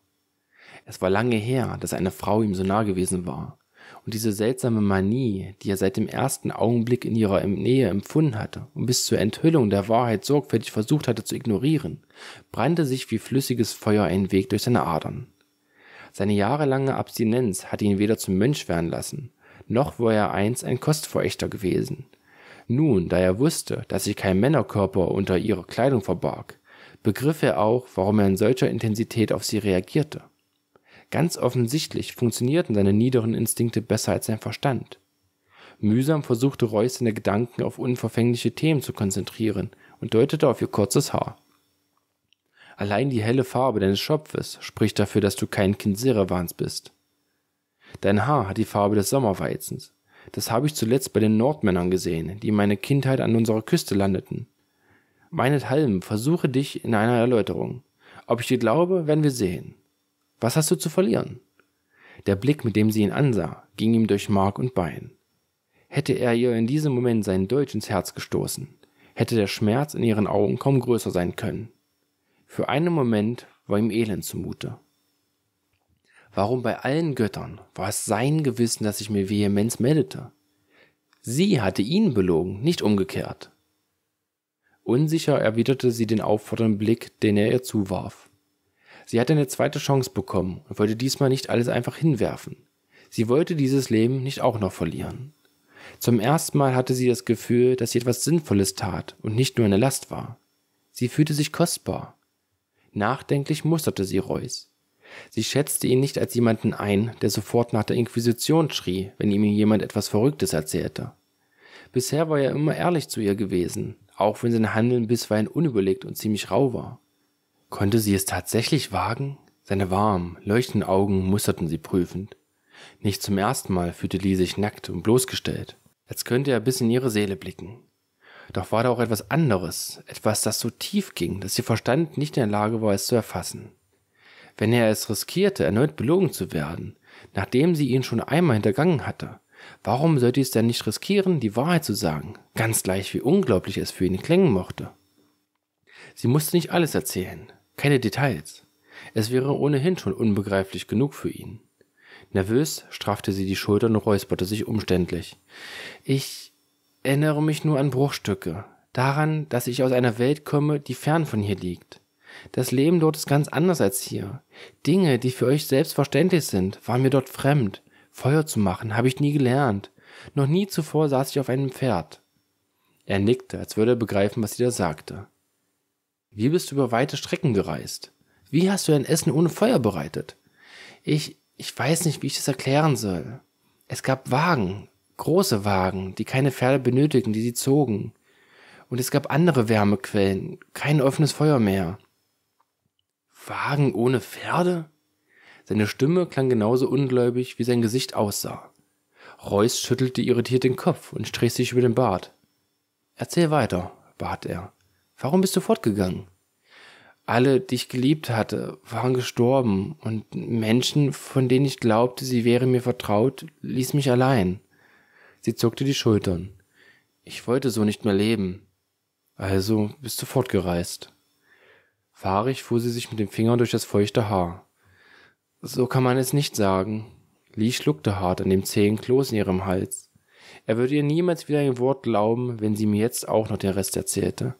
Es war lange her, dass eine Frau ihm so nah gewesen war. Und diese seltsame Manie, die er seit dem ersten Augenblick in ihrer Nähe empfunden hatte und bis zur Enthüllung der Wahrheit sorgfältig versucht hatte zu ignorieren, brannte sich wie flüssiges Feuer einen Weg durch seine Adern. Seine jahrelange Abstinenz hatte ihn weder zum Mönch werden lassen, noch war er einst ein Kostverächter gewesen. Nun, da er wusste, dass sich kein Männerkörper unter ihrer Kleidung verbarg, begriff er auch, warum er in solcher Intensität auf sie reagierte. Ganz offensichtlich funktionierten seine niederen Instinkte besser als sein Verstand. Mühsam versuchte Royce seine Gedanken auf unverfängliche Themen zu konzentrieren und deutete auf ihr kurzes Haar. Allein die helle Farbe deines Schopfes spricht dafür, dass du kein Kind Serevans bist. Dein Haar hat die Farbe des Sommerweizens. Das habe ich zuletzt bei den Nordmännern gesehen, die in meiner Kindheit an unserer Küste landeten. Meinethalben versuche dich in einer Erläuterung. Ob ich dir glaube, werden wir sehen. Was hast du zu verlieren? Der Blick, mit dem sie ihn ansah, ging ihm durch Mark und Bein. Hätte er ihr in diesem Moment seinen Deutsch ins Herz gestoßen, hätte der Schmerz in ihren Augen kaum größer sein können. Für einen Moment war ihm Elend zumute. Warum bei allen Göttern war es sein Gewissen, das sich mir vehement meldete? Sie hatte ihn belogen, nicht umgekehrt. Unsicher erwiderte sie den auffordernden Blick, den er ihr zuwarf. Sie hatte eine zweite Chance bekommen und wollte diesmal nicht alles einfach hinwerfen. Sie wollte dieses Leben nicht auch noch verlieren. Zum ersten Mal hatte sie das Gefühl, dass sie etwas Sinnvolles tat und nicht nur eine Last war. Sie fühlte sich kostbar. Nachdenklich musterte sie Reuß. Sie schätzte ihn nicht als jemanden ein, der sofort nach der Inquisition schrie, wenn ihm jemand etwas Verrücktes erzählte. Bisher war er immer ehrlich zu ihr gewesen, auch wenn sein Handeln bisweilen unüberlegt und ziemlich rau war. Konnte sie es tatsächlich wagen? Seine warmen, leuchtenden Augen musterten sie prüfend. Nicht zum ersten Mal fühlte Lee sich nackt und bloßgestellt, als könnte er bis in ihre Seele blicken. Doch war da auch etwas anderes, etwas, das so tief ging, dass ihr Verstand nicht in der Lage war, es zu erfassen. Wenn er es riskierte, erneut belogen zu werden, nachdem sie ihn schon einmal hintergangen hatte, warum sollte es denn nicht riskieren, die Wahrheit zu sagen, ganz gleich wie unglaublich es für ihn klingen mochte? Sie musste nicht alles erzählen, keine Details. Es wäre ohnehin schon unbegreiflich genug für ihn. Nervös straffte sie die Schultern und räusperte sich umständlich. Ich erinnere mich nur an Bruchstücke, daran, dass ich aus einer Welt komme, die fern von hier liegt. Das Leben dort ist ganz anders als hier. Dinge, die für euch selbstverständlich sind, waren mir dort fremd. Feuer zu machen, habe ich nie gelernt. Noch nie zuvor saß ich auf einem Pferd. Er nickte, als würde er begreifen, was sie da sagte. Wie bist du über weite Strecken gereist? Wie hast du dein Essen ohne Feuer bereitet? Ich, ich weiß nicht, wie ich das erklären soll. Es gab Wagen, große Wagen, die keine Pferde benötigen, die sie zogen. Und es gab andere Wärmequellen, kein offenes Feuer mehr. Wagen ohne Pferde? Seine Stimme klang genauso ungläubig, wie sein Gesicht aussah. Reus schüttelte irritiert den Kopf und strich sich über den Bart. Erzähl weiter, bat er. Warum bist du fortgegangen? Alle, die ich geliebt hatte, waren gestorben und Menschen, von denen ich glaubte, sie wären mir vertraut, ließ mich allein. Sie zuckte die Schultern. Ich wollte so nicht mehr leben. Also bist du fortgereist. Fahrig fuhr sie sich mit dem Finger durch das feuchte Haar. So kann man es nicht sagen. Lee schluckte hart an dem zähen Kloß in ihrem Hals. Er würde ihr niemals wieder ein Wort glauben, wenn sie mir jetzt auch noch den Rest erzählte.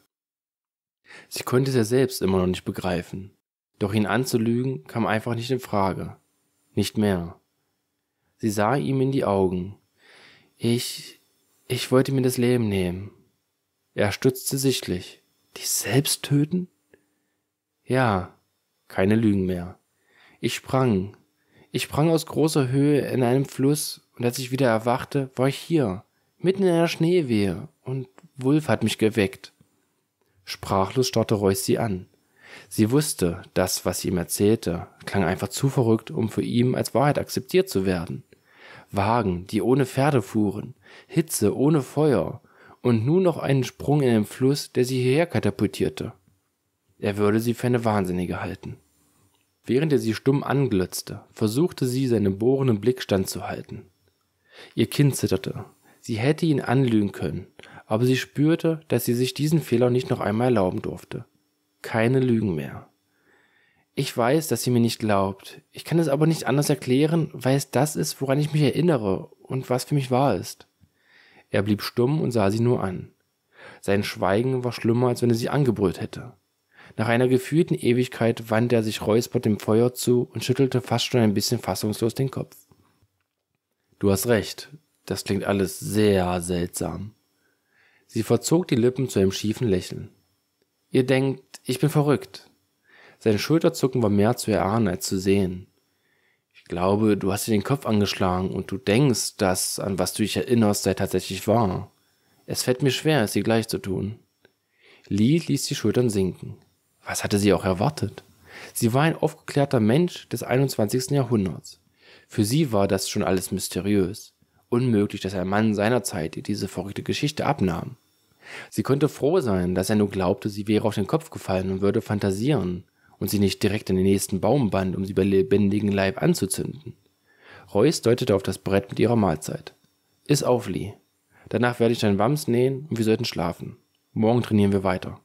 Sie konnte es ja selbst immer noch nicht begreifen. Doch ihn anzulügen kam einfach nicht in Frage. Nicht mehr. Sie sah ihm in die Augen. Ich, ich wollte mir das Leben nehmen. Er stutzte sichtlich. Dich selbst töten? Ja, keine Lügen mehr. Ich sprang. Ich sprang aus großer Höhe in einem Fluss und als ich wieder erwachte, war ich hier, mitten in einer Schneewehe und Wulf hat mich geweckt. Sprachlos starrte Royce sie an. Sie wusste, das, was sie ihm erzählte, klang einfach zu verrückt, um für ihn als Wahrheit akzeptiert zu werden. Wagen, die ohne Pferde fuhren, Hitze ohne Feuer und nun noch einen Sprung in den Fluss, der sie hierher katapultierte. Er würde sie für eine Wahnsinnige halten. Während er sie stumm anglötzte, versuchte sie, seinen bohrenden Blick standzuhalten. Ihr Kind zitterte. Sie hätte ihn anlügen können, aber sie spürte, dass sie sich diesen Fehler nicht noch einmal erlauben durfte. Keine Lügen mehr. Ich weiß, dass sie mir nicht glaubt. Ich kann es aber nicht anders erklären, weil es das ist, woran ich mich erinnere und was für mich wahr ist. Er blieb stumm und sah sie nur an. Sein Schweigen war schlimmer, als wenn er sie angebrüllt hätte. Nach einer gefühlten Ewigkeit wandte er sich räuspert dem Feuer zu und schüttelte fast schon ein bisschen fassungslos den Kopf. Du hast recht. Das klingt alles sehr seltsam. Sie verzog die Lippen zu einem schiefen Lächeln. Ihr denkt, ich bin verrückt. Sein Schulterzucken war mehr zu erahnen als zu sehen. Ich glaube, du hast dir den Kopf angeschlagen und du denkst, dass, an was du dich erinnerst, sei tatsächlich wahr. Es fällt mir schwer, es dir gleich zu tun. Lee ließ die Schultern sinken. Was hatte sie auch erwartet? Sie war ein aufgeklärter Mensch des 21. Jahrhunderts. Für sie war das schon alles mysteriös unmöglich, dass ein Mann seinerzeit ihr diese verrückte Geschichte abnahm. Sie konnte froh sein, dass er nur glaubte, sie wäre auf den Kopf gefallen und würde fantasieren und sie nicht direkt in den nächsten Baum band, um sie bei lebendigem Leib anzuzünden. Reus deutete auf das Brett mit ihrer Mahlzeit. Iss auf, Lee. Danach werde ich deinen Wams nähen und wir sollten schlafen. Morgen trainieren wir weiter.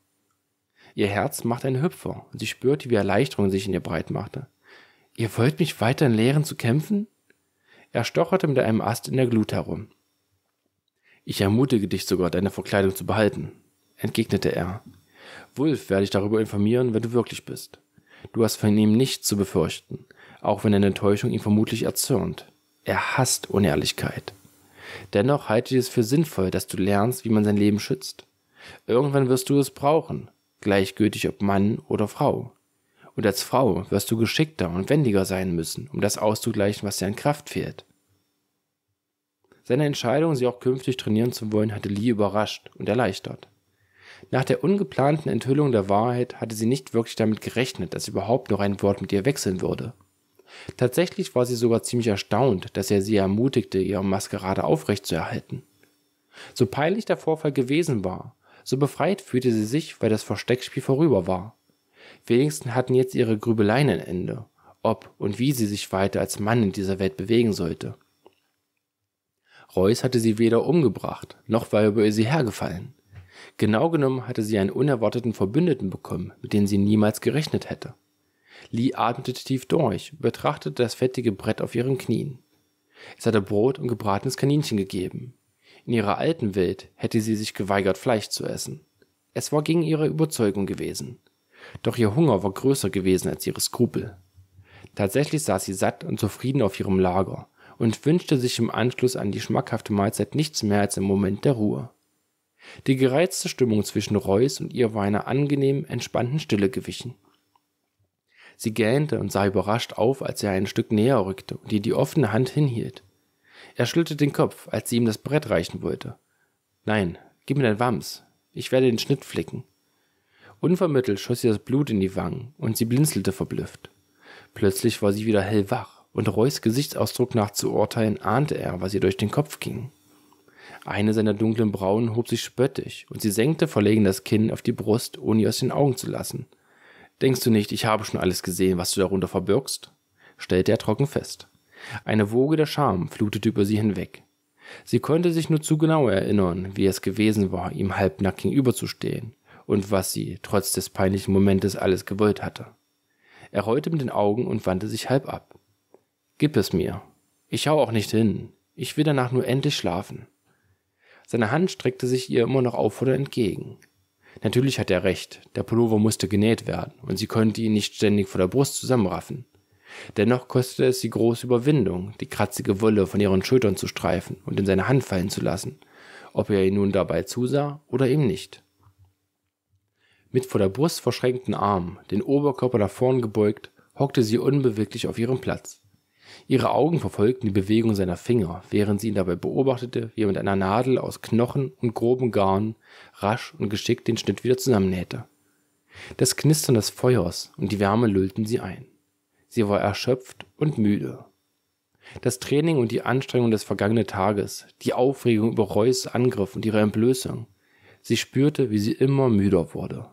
Ihr Herz machte einen Hüpfer und sie spürte, wie Erleichterung sich in ihr breit machte. Ihr wollt mich weiter in Lehren zu kämpfen? Er stocherte mit einem Ast in der Glut herum. Ich ermutige dich sogar, deine Verkleidung zu behalten, entgegnete er. Wulf werde ich darüber informieren, wenn du wirklich bist. Du hast von ihm nichts zu befürchten, auch wenn deine Enttäuschung ihn vermutlich erzürnt. Er hasst Unehrlichkeit. Dennoch halte ich es für sinnvoll, dass du lernst, wie man sein Leben schützt. Irgendwann wirst du es brauchen, gleichgültig ob Mann oder Frau und als Frau wirst du geschickter und wendiger sein müssen, um das auszugleichen, was dir an Kraft fehlt. Seine Entscheidung, sie auch künftig trainieren zu wollen, hatte Lee überrascht und erleichtert. Nach der ungeplanten Enthüllung der Wahrheit hatte sie nicht wirklich damit gerechnet, dass sie überhaupt noch ein Wort mit ihr wechseln würde. Tatsächlich war sie sogar ziemlich erstaunt, dass er sie ermutigte, ihre Maskerade aufrechtzuerhalten. So peinlich der Vorfall gewesen war, so befreit fühlte sie sich, weil das Versteckspiel vorüber war. Wenigstens hatten jetzt ihre Grübeleien ein Ende, ob und wie sie sich weiter als Mann in dieser Welt bewegen sollte. Reuß hatte sie weder umgebracht, noch war er über sie hergefallen. Genau genommen hatte sie einen unerwarteten Verbündeten bekommen, mit dem sie niemals gerechnet hätte. Lee atmete tief durch, betrachtete das fettige Brett auf ihren Knien. Es hatte Brot und gebratenes Kaninchen gegeben. In ihrer alten Welt hätte sie sich geweigert, Fleisch zu essen. Es war gegen ihre Überzeugung gewesen. Doch ihr Hunger war größer gewesen als ihre Skrupel. Tatsächlich saß sie satt und zufrieden auf ihrem Lager und wünschte sich im Anschluss an die schmackhafte Mahlzeit nichts mehr als im Moment der Ruhe. Die gereizte Stimmung zwischen Reus und ihr war einer angenehmen, entspannten Stille gewichen. Sie gähnte und sah überrascht auf, als er ein Stück näher rückte und ihr die offene Hand hinhielt. Er schüttelte den Kopf, als sie ihm das Brett reichen wollte. Nein, gib mir dein Wams. Ich werde den Schnitt flicken. Unvermittelt schoss ihr das Blut in die Wangen und sie blinzelte verblüfft. Plötzlich war sie wieder hellwach und Roys Gesichtsausdruck nach zu urteilen ahnte er, was ihr durch den Kopf ging. Eine seiner dunklen Brauen hob sich spöttisch und sie senkte verlegen das Kinn auf die Brust, ohne ihr aus den Augen zu lassen. Denkst du nicht, ich habe schon alles gesehen, was du darunter verbirgst? stellte er trocken fest. Eine Woge der Scham flutete über sie hinweg. Sie konnte sich nur zu genau erinnern, wie es gewesen war, ihm halbnackt gegenüberzustehen und was sie, trotz des peinlichen Momentes, alles gewollt hatte. Er rollte mit den Augen und wandte sich halb ab. Gib es mir. Ich schau auch nicht hin. Ich will danach nur endlich schlafen. Seine Hand streckte sich ihr immer noch auffordernd entgegen. Natürlich hatte er recht, der Pullover musste genäht werden, und sie konnte ihn nicht ständig vor der Brust zusammenraffen. Dennoch kostete es sie große Überwindung, die kratzige Wolle von ihren Schultern zu streifen und in seine Hand fallen zu lassen, ob er ihr nun dabei zusah oder ihm nicht. Mit vor der Brust verschränkten Armen, den Oberkörper nach vorn gebeugt, hockte sie unbeweglich auf ihrem Platz. Ihre Augen verfolgten die Bewegung seiner Finger, während sie ihn dabei beobachtete, wie er mit einer Nadel aus Knochen und groben Garn rasch und geschickt den Schnitt wieder zusammennähte. Das Knistern des Feuers und die Wärme lullten sie ein. Sie war erschöpft und müde. Das Training und die Anstrengung des vergangenen Tages, die Aufregung über Reus Angriff und ihre Entblößung. Sie spürte, wie sie immer müder wurde.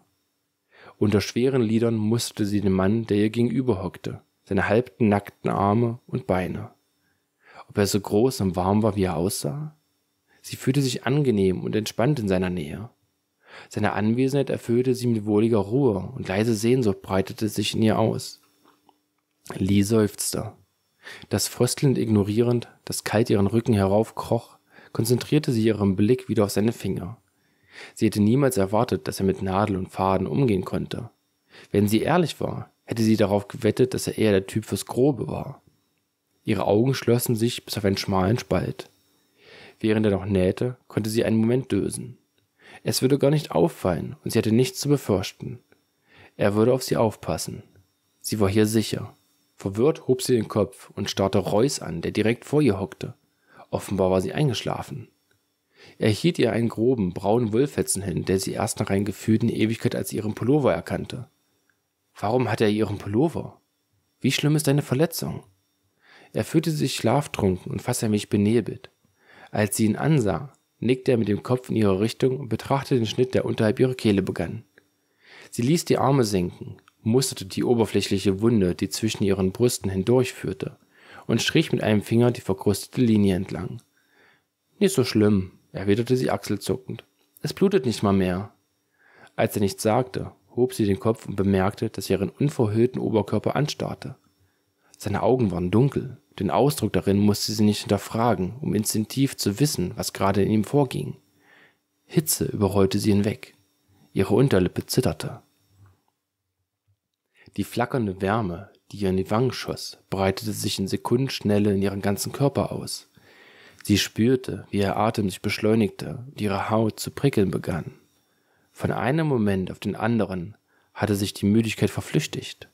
Unter schweren Lidern musterte sie den Mann, der ihr gegenüber hockte, seine halbten nackten Arme und Beine. Ob er so groß und warm war, wie er aussah? Sie fühlte sich angenehm und entspannt in seiner Nähe. Seine Anwesenheit erfüllte sie mit wohliger Ruhe und leise Sehnsucht breitete sich in ihr aus. Lee seufzte. Das fröstelnd ignorierend, das kalt ihren Rücken heraufkroch, konzentrierte sie ihren Blick wieder auf seine Finger. Sie hätte niemals erwartet, dass er mit Nadel und Faden umgehen konnte. Wenn sie ehrlich war, hätte sie darauf gewettet, dass er eher der Typ fürs Grobe war. Ihre Augen schlossen sich bis auf einen schmalen Spalt. Während er noch nähte, konnte sie einen Moment dösen. Es würde gar nicht auffallen und sie hatte nichts zu befürchten. Er würde auf sie aufpassen. Sie war hier sicher. Verwirrt hob sie den Kopf und starrte Reus an, der direkt vor ihr hockte. Offenbar war sie eingeschlafen. Er hielt ihr einen groben, braunen Wollfetzen hin, der sie erst nach einer gefühlten Ewigkeit als ihren Pullover erkannte. Warum hat er ihren Pullover? Wie schlimm ist deine Verletzung? Er fühlte sich schlaftrunken und fast ein wenig benebelt. Als sie ihn ansah, nickte er mit dem Kopf in ihre Richtung und betrachtete den Schnitt, der unterhalb ihrer Kehle begann. Sie ließ die Arme sinken, musterte die oberflächliche Wunde, die zwischen ihren Brüsten hindurchführte, und strich mit einem Finger die verkrustete Linie entlang. Nicht so schlimm, erwiderte sie achselzuckend. Es blutet nicht mal mehr. Als er nichts sagte, hob sie den Kopf und bemerkte, dass er ihren unverhüllten Oberkörper anstarrte. Seine Augen waren dunkel. Den Ausdruck darin musste sie nicht hinterfragen, um instinktiv zu wissen, was gerade in ihm vorging. Hitze überrollte sie hinweg. Ihre Unterlippe zitterte. Die flackernde Wärme, die ihr in die Wangen schoss, breitete sich in Sekundenschnelle in ihren ganzen Körper aus. Sie spürte, wie ihr Atem sich beschleunigte und ihre Haut zu prickeln begann. Von einem Moment auf den anderen hatte sich die Müdigkeit verflüchtigt.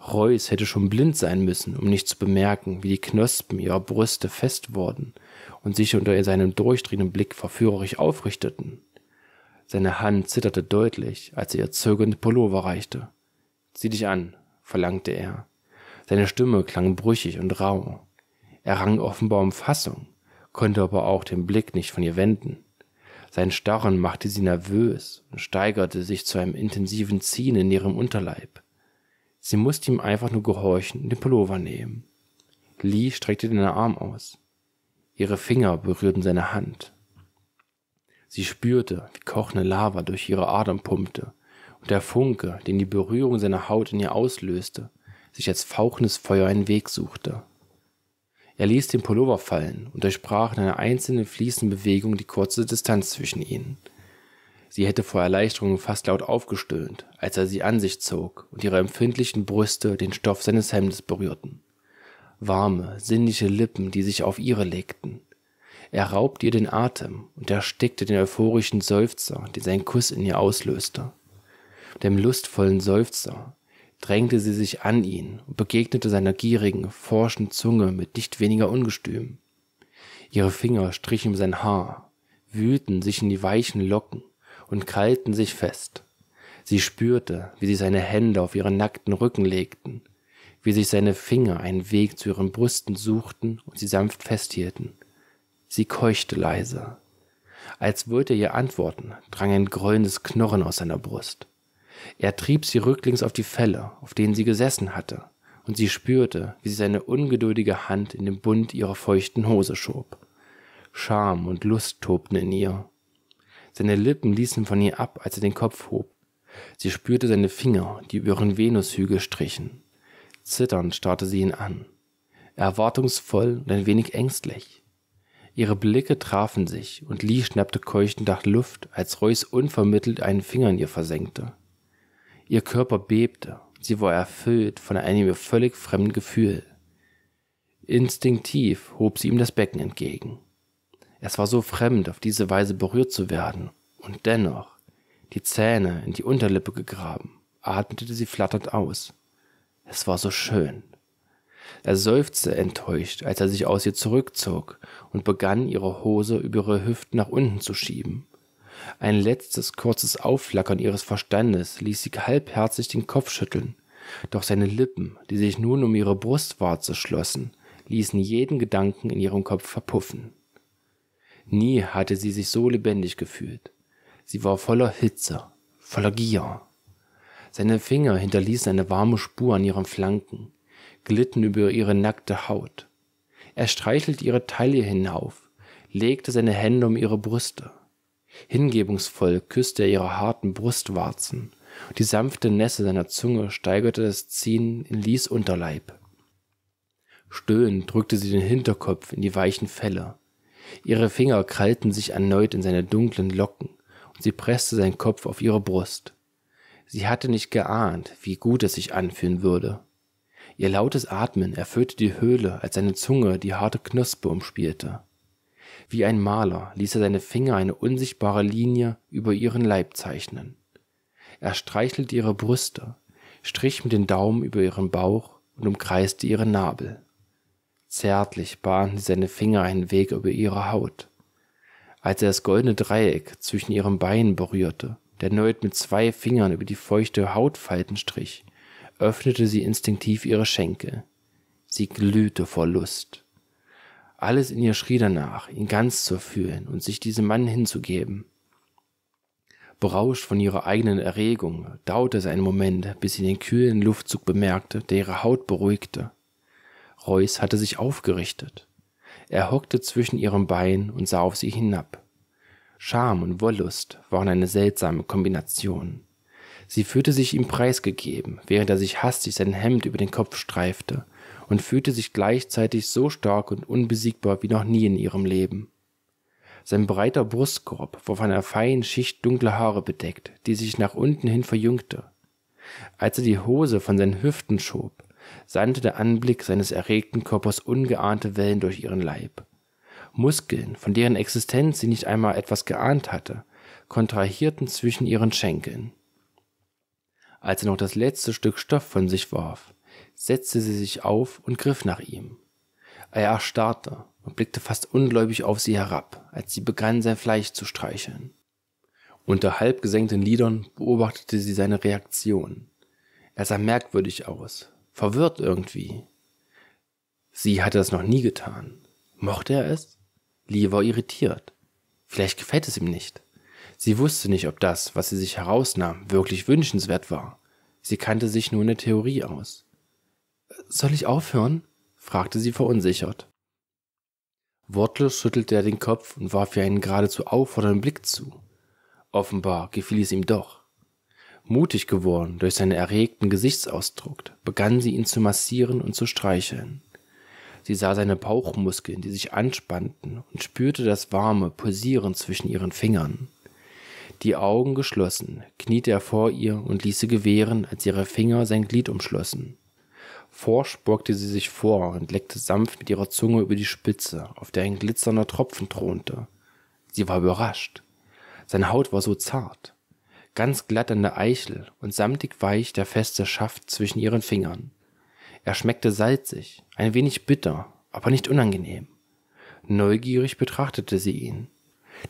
Reus hätte schon blind sein müssen, um nicht zu bemerken, wie die Knospen ihrer Brüste fest wurden und sich unter seinem durchdringenden Blick verführerisch aufrichteten. Seine Hand zitterte deutlich, als er ihr zögernd Pullover reichte. Zieh dich an, verlangte er. Seine Stimme klang brüchig und rau. Er rang offenbar um Fassung konnte aber auch den Blick nicht von ihr wenden. Sein Starren machte sie nervös und steigerte sich zu einem intensiven Ziehen in ihrem Unterleib. Sie musste ihm einfach nur gehorchen und den Pullover nehmen. Lee streckte den Arm aus. Ihre Finger berührten seine Hand. Sie spürte, wie kochende Lava durch ihre Adern pumpte und der Funke, den die Berührung seiner Haut in ihr auslöste, sich als fauchendes Feuer einen Weg suchte. Er ließ den Pullover fallen und durchbrach in einer einzelnen fließenden Bewegung die kurze Distanz zwischen ihnen. Sie hätte vor Erleichterung fast laut aufgestöhnt, als er sie an sich zog und ihre empfindlichen Brüste den Stoff seines Hemdes berührten. Warme, sinnliche Lippen, die sich auf ihre legten. Er raubte ihr den Atem und erstickte den euphorischen Seufzer, den sein Kuss in ihr auslöste. Mit dem lustvollen Seufzer drängte sie sich an ihn und begegnete seiner gierigen, forschenden Zunge mit nicht weniger Ungestüm. Ihre Finger strichen sein Haar, wühlten sich in die weichen Locken und krallten sich fest. Sie spürte, wie sich seine Hände auf ihren nackten Rücken legten, wie sich seine Finger einen Weg zu ihren Brüsten suchten und sie sanft festhielten. Sie keuchte leise. Als wollte er ihr antworten, drang ein grollendes Knurren aus seiner Brust. Er trieb sie rücklings auf die Felle, auf denen sie gesessen hatte, und sie spürte, wie sie seine ungeduldige Hand in den Bund ihrer feuchten Hose schob. Scham und Lust tobten in ihr. Seine Lippen ließen von ihr ab, als er den Kopf hob. Sie spürte seine Finger, die über ihren Venushügel strichen. Zitternd starrte sie ihn an, erwartungsvoll und ein wenig ängstlich. Ihre Blicke trafen sich und Lee schnappte keuchend nach Luft, als Reus unvermittelt einen Finger in ihr versenkte. Ihr Körper bebte, sie war erfüllt von einem ihr völlig fremden Gefühl. Instinktiv hob sie ihm das Becken entgegen. Es war so fremd, auf diese Weise berührt zu werden, und dennoch, die Zähne in die Unterlippe gegraben, atmete sie flatternd aus. Es war so schön. Er seufzte enttäuscht, als er sich aus ihr zurückzog und begann, ihre Hose über ihre Hüften nach unten zu schieben. Ein letztes kurzes Aufflackern ihres Verstandes ließ sie halbherzig den Kopf schütteln, doch seine Lippen, die sich nun um ihre Brustwarze schlossen, ließen jeden Gedanken in ihrem Kopf verpuffen. Nie hatte sie sich so lebendig gefühlt. Sie war voller Hitze, voller Gier. Seine Finger hinterließen eine warme Spur an ihren Flanken, glitten über ihre nackte Haut. Er streichelte ihre Taille hinauf, legte seine Hände um ihre Brüste. Hingebungsvoll küsste er ihre harten Brustwarzen. Die sanfte Nässe seiner Zunge steigerte das Ziehen in Lies Unterleib. Stöhnend drückte sie den Hinterkopf in die weichen Felle. Ihre Finger krallten sich erneut in seine dunklen Locken und sie presste seinen Kopf auf ihre Brust. Sie hatte nicht geahnt, wie gut es sich anfühlen würde. Ihr lautes Atmen erfüllte die Höhle, als seine Zunge die harte Knospe umspielte. Wie ein Maler ließ er seine Finger eine unsichtbare Linie über ihren Leib zeichnen. Er streichelte ihre Brüste, strich mit den Daumen über ihren Bauch und umkreiste ihren Nabel. Zärtlich bahnten seine Finger einen Weg über ihre Haut. Als er das goldene Dreieck zwischen ihren Beinen berührte, der erneut mit zwei Fingern über die feuchte Hautfalten strich, öffnete sie instinktiv ihre Schenkel. Sie glühte vor Lust. Alles in ihr schrie danach, ihn ganz zu fühlen und sich diesem Mann hinzugeben. Berauscht von ihrer eigenen Erregung dauerte es einen Moment, bis sie den kühlen Luftzug bemerkte, der ihre Haut beruhigte. Reus hatte sich aufgerichtet. Er hockte zwischen ihren Beinen und sah auf sie hinab. Scham und Wollust waren eine seltsame Kombination. Sie fühlte sich ihm preisgegeben, während er sich hastig sein Hemd über den Kopf streifte und fühlte sich gleichzeitig so stark und unbesiegbar wie noch nie in ihrem Leben. Sein breiter Brustkorb war von einer feinen Schicht dunkler Haare bedeckt, die sich nach unten hin verjüngte. Als er die Hose von seinen Hüften schob, sandte der Anblick seines erregten Körpers ungeahnte Wellen durch ihren Leib. Muskeln, von deren Existenz sie nicht einmal etwas geahnt hatte, kontrahierten zwischen ihren Schenkeln. Als er noch das letzte Stück Stoff von sich warf, setzte sie sich auf und griff nach ihm. Er erstarrte und blickte fast ungläubig auf sie herab, als sie begann, sein Fleisch zu streicheln. Unter halb gesenkten Lidern beobachtete sie seine Reaktion. Er sah merkwürdig aus, verwirrt irgendwie. Sie hatte das noch nie getan. Mochte er es? Lee war irritiert. Vielleicht gefällt es ihm nicht. Sie wusste nicht, ob das, was sie sich herausnahm, wirklich wünschenswert war. Sie kannte sich nur in der Theorie aus. Soll ich aufhören? fragte sie verunsichert. Wortlos schüttelte er den Kopf und warf ihr einen geradezu auffordernden Blick zu. Offenbar gefiel es ihm doch. Mutig geworden durch seinen erregten Gesichtsausdruck, begann sie ihn zu massieren und zu streicheln. Sie sah seine Bauchmuskeln, die sich anspannten, und spürte das warme Pulsieren zwischen ihren Fingern. Die Augen geschlossen, kniete er vor ihr und ließ sie gewähren, als ihre Finger sein Glied umschlossen. Forsch beugte sie sich vor und leckte sanft mit ihrer Zunge über die Spitze, auf der ein glitzernder Tropfen thronte. Sie war überrascht. Seine Haut war so zart, ganz glatt an der Eichel und samtig weich der feste Schaft zwischen ihren Fingern. Er schmeckte salzig, ein wenig bitter, aber nicht unangenehm. Neugierig betrachtete sie ihn.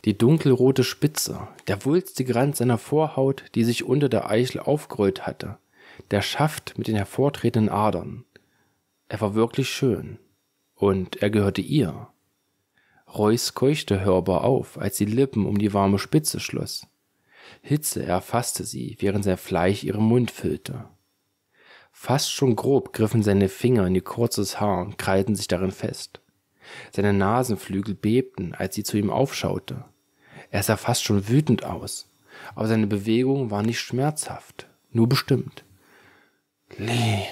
Die dunkelrote Spitze, der wulstige Rand seiner Vorhaut, die sich unter der Eichel aufgerollt hatte, der Schaft mit den hervortretenden Adern. Er war wirklich schön. Und er gehörte ihr. Reus keuchte hörbar auf, als die Lippen um die warme Spitze schloss. Hitze erfasste sie, während sein Fleisch ihren Mund füllte. Fast schon grob griffen seine Finger in ihr kurzes Haar und krallten sich darin fest. Seine Nasenflügel bebten, als sie zu ihm aufschaute. Er sah fast schon wütend aus, aber seine Bewegung war nicht schmerzhaft, nur bestimmt. Nee.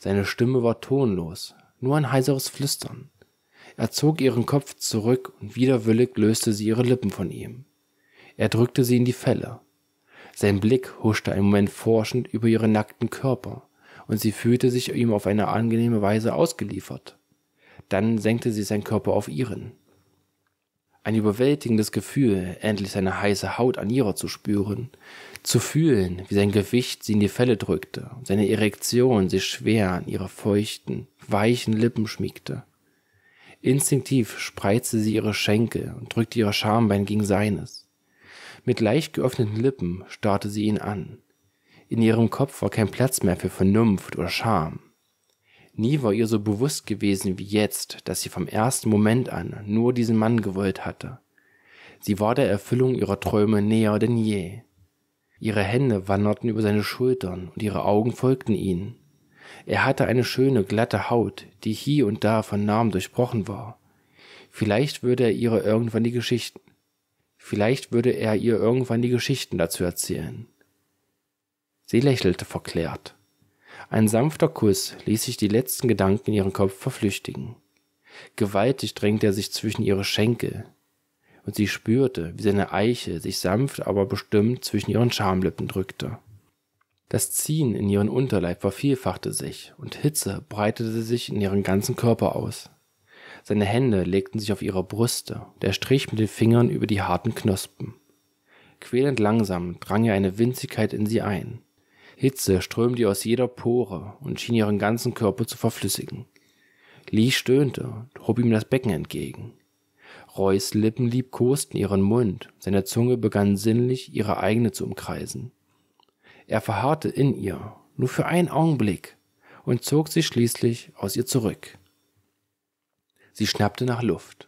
Seine Stimme war tonlos, nur ein heiseres Flüstern. Er zog ihren Kopf zurück und widerwillig löste sie ihre Lippen von ihm. Er drückte sie in die Felle. Sein Blick huschte einen Moment forschend über ihren nackten Körper, und sie fühlte sich ihm auf eine angenehme Weise ausgeliefert. Dann senkte sie seinen Körper auf ihren. Ein überwältigendes Gefühl, endlich seine heiße Haut an ihrer zu spüren, zu fühlen, wie sein Gewicht sie in die Felle drückte und seine Erektion sich schwer an ihre feuchten, weichen Lippen schmiegte. Instinktiv spreizte sie ihre Schenkel und drückte ihr Schambein gegen seines. Mit leicht geöffneten Lippen starrte sie ihn an. In ihrem Kopf war kein Platz mehr für Vernunft oder Scham. Nie war ihr so bewusst gewesen wie jetzt, dass sie vom ersten Moment an nur diesen Mann gewollt hatte. Sie war der Erfüllung ihrer Träume näher denn je. Ihre Hände wanderten über seine Schultern und ihre Augen folgten ihnen. Er hatte eine schöne, glatte Haut, die hie und da von Namen durchbrochen war. Vielleicht würde er ihr irgendwann die Geschichten. Vielleicht würde er ihr irgendwann die Geschichten dazu erzählen. Sie lächelte verklärt. Ein sanfter Kuss ließ sich die letzten Gedanken in ihren Kopf verflüchtigen. Gewaltig drängte er sich zwischen ihre Schenkel, und sie spürte, wie seine Eiche sich sanft, aber bestimmt zwischen ihren Schamlippen drückte. Das Ziehen in ihren Unterleib vervielfachte sich, und Hitze breitete sich in ihren ganzen Körper aus. Seine Hände legten sich auf ihre Brüste, und er strich mit den Fingern über die harten Knospen. Quälend langsam drang er eine Winzigkeit in sie ein, Hitze strömte ihr aus jeder Pore und schien ihren ganzen Körper zu verflüssigen. Lee stöhnte, hob ihm das Becken entgegen. Roys Lippen liebkosten ihren Mund, seine Zunge begann sinnlich, ihre eigene zu umkreisen. Er verharrte in ihr, nur für einen Augenblick, und zog sie schließlich aus ihr zurück. Sie schnappte nach Luft.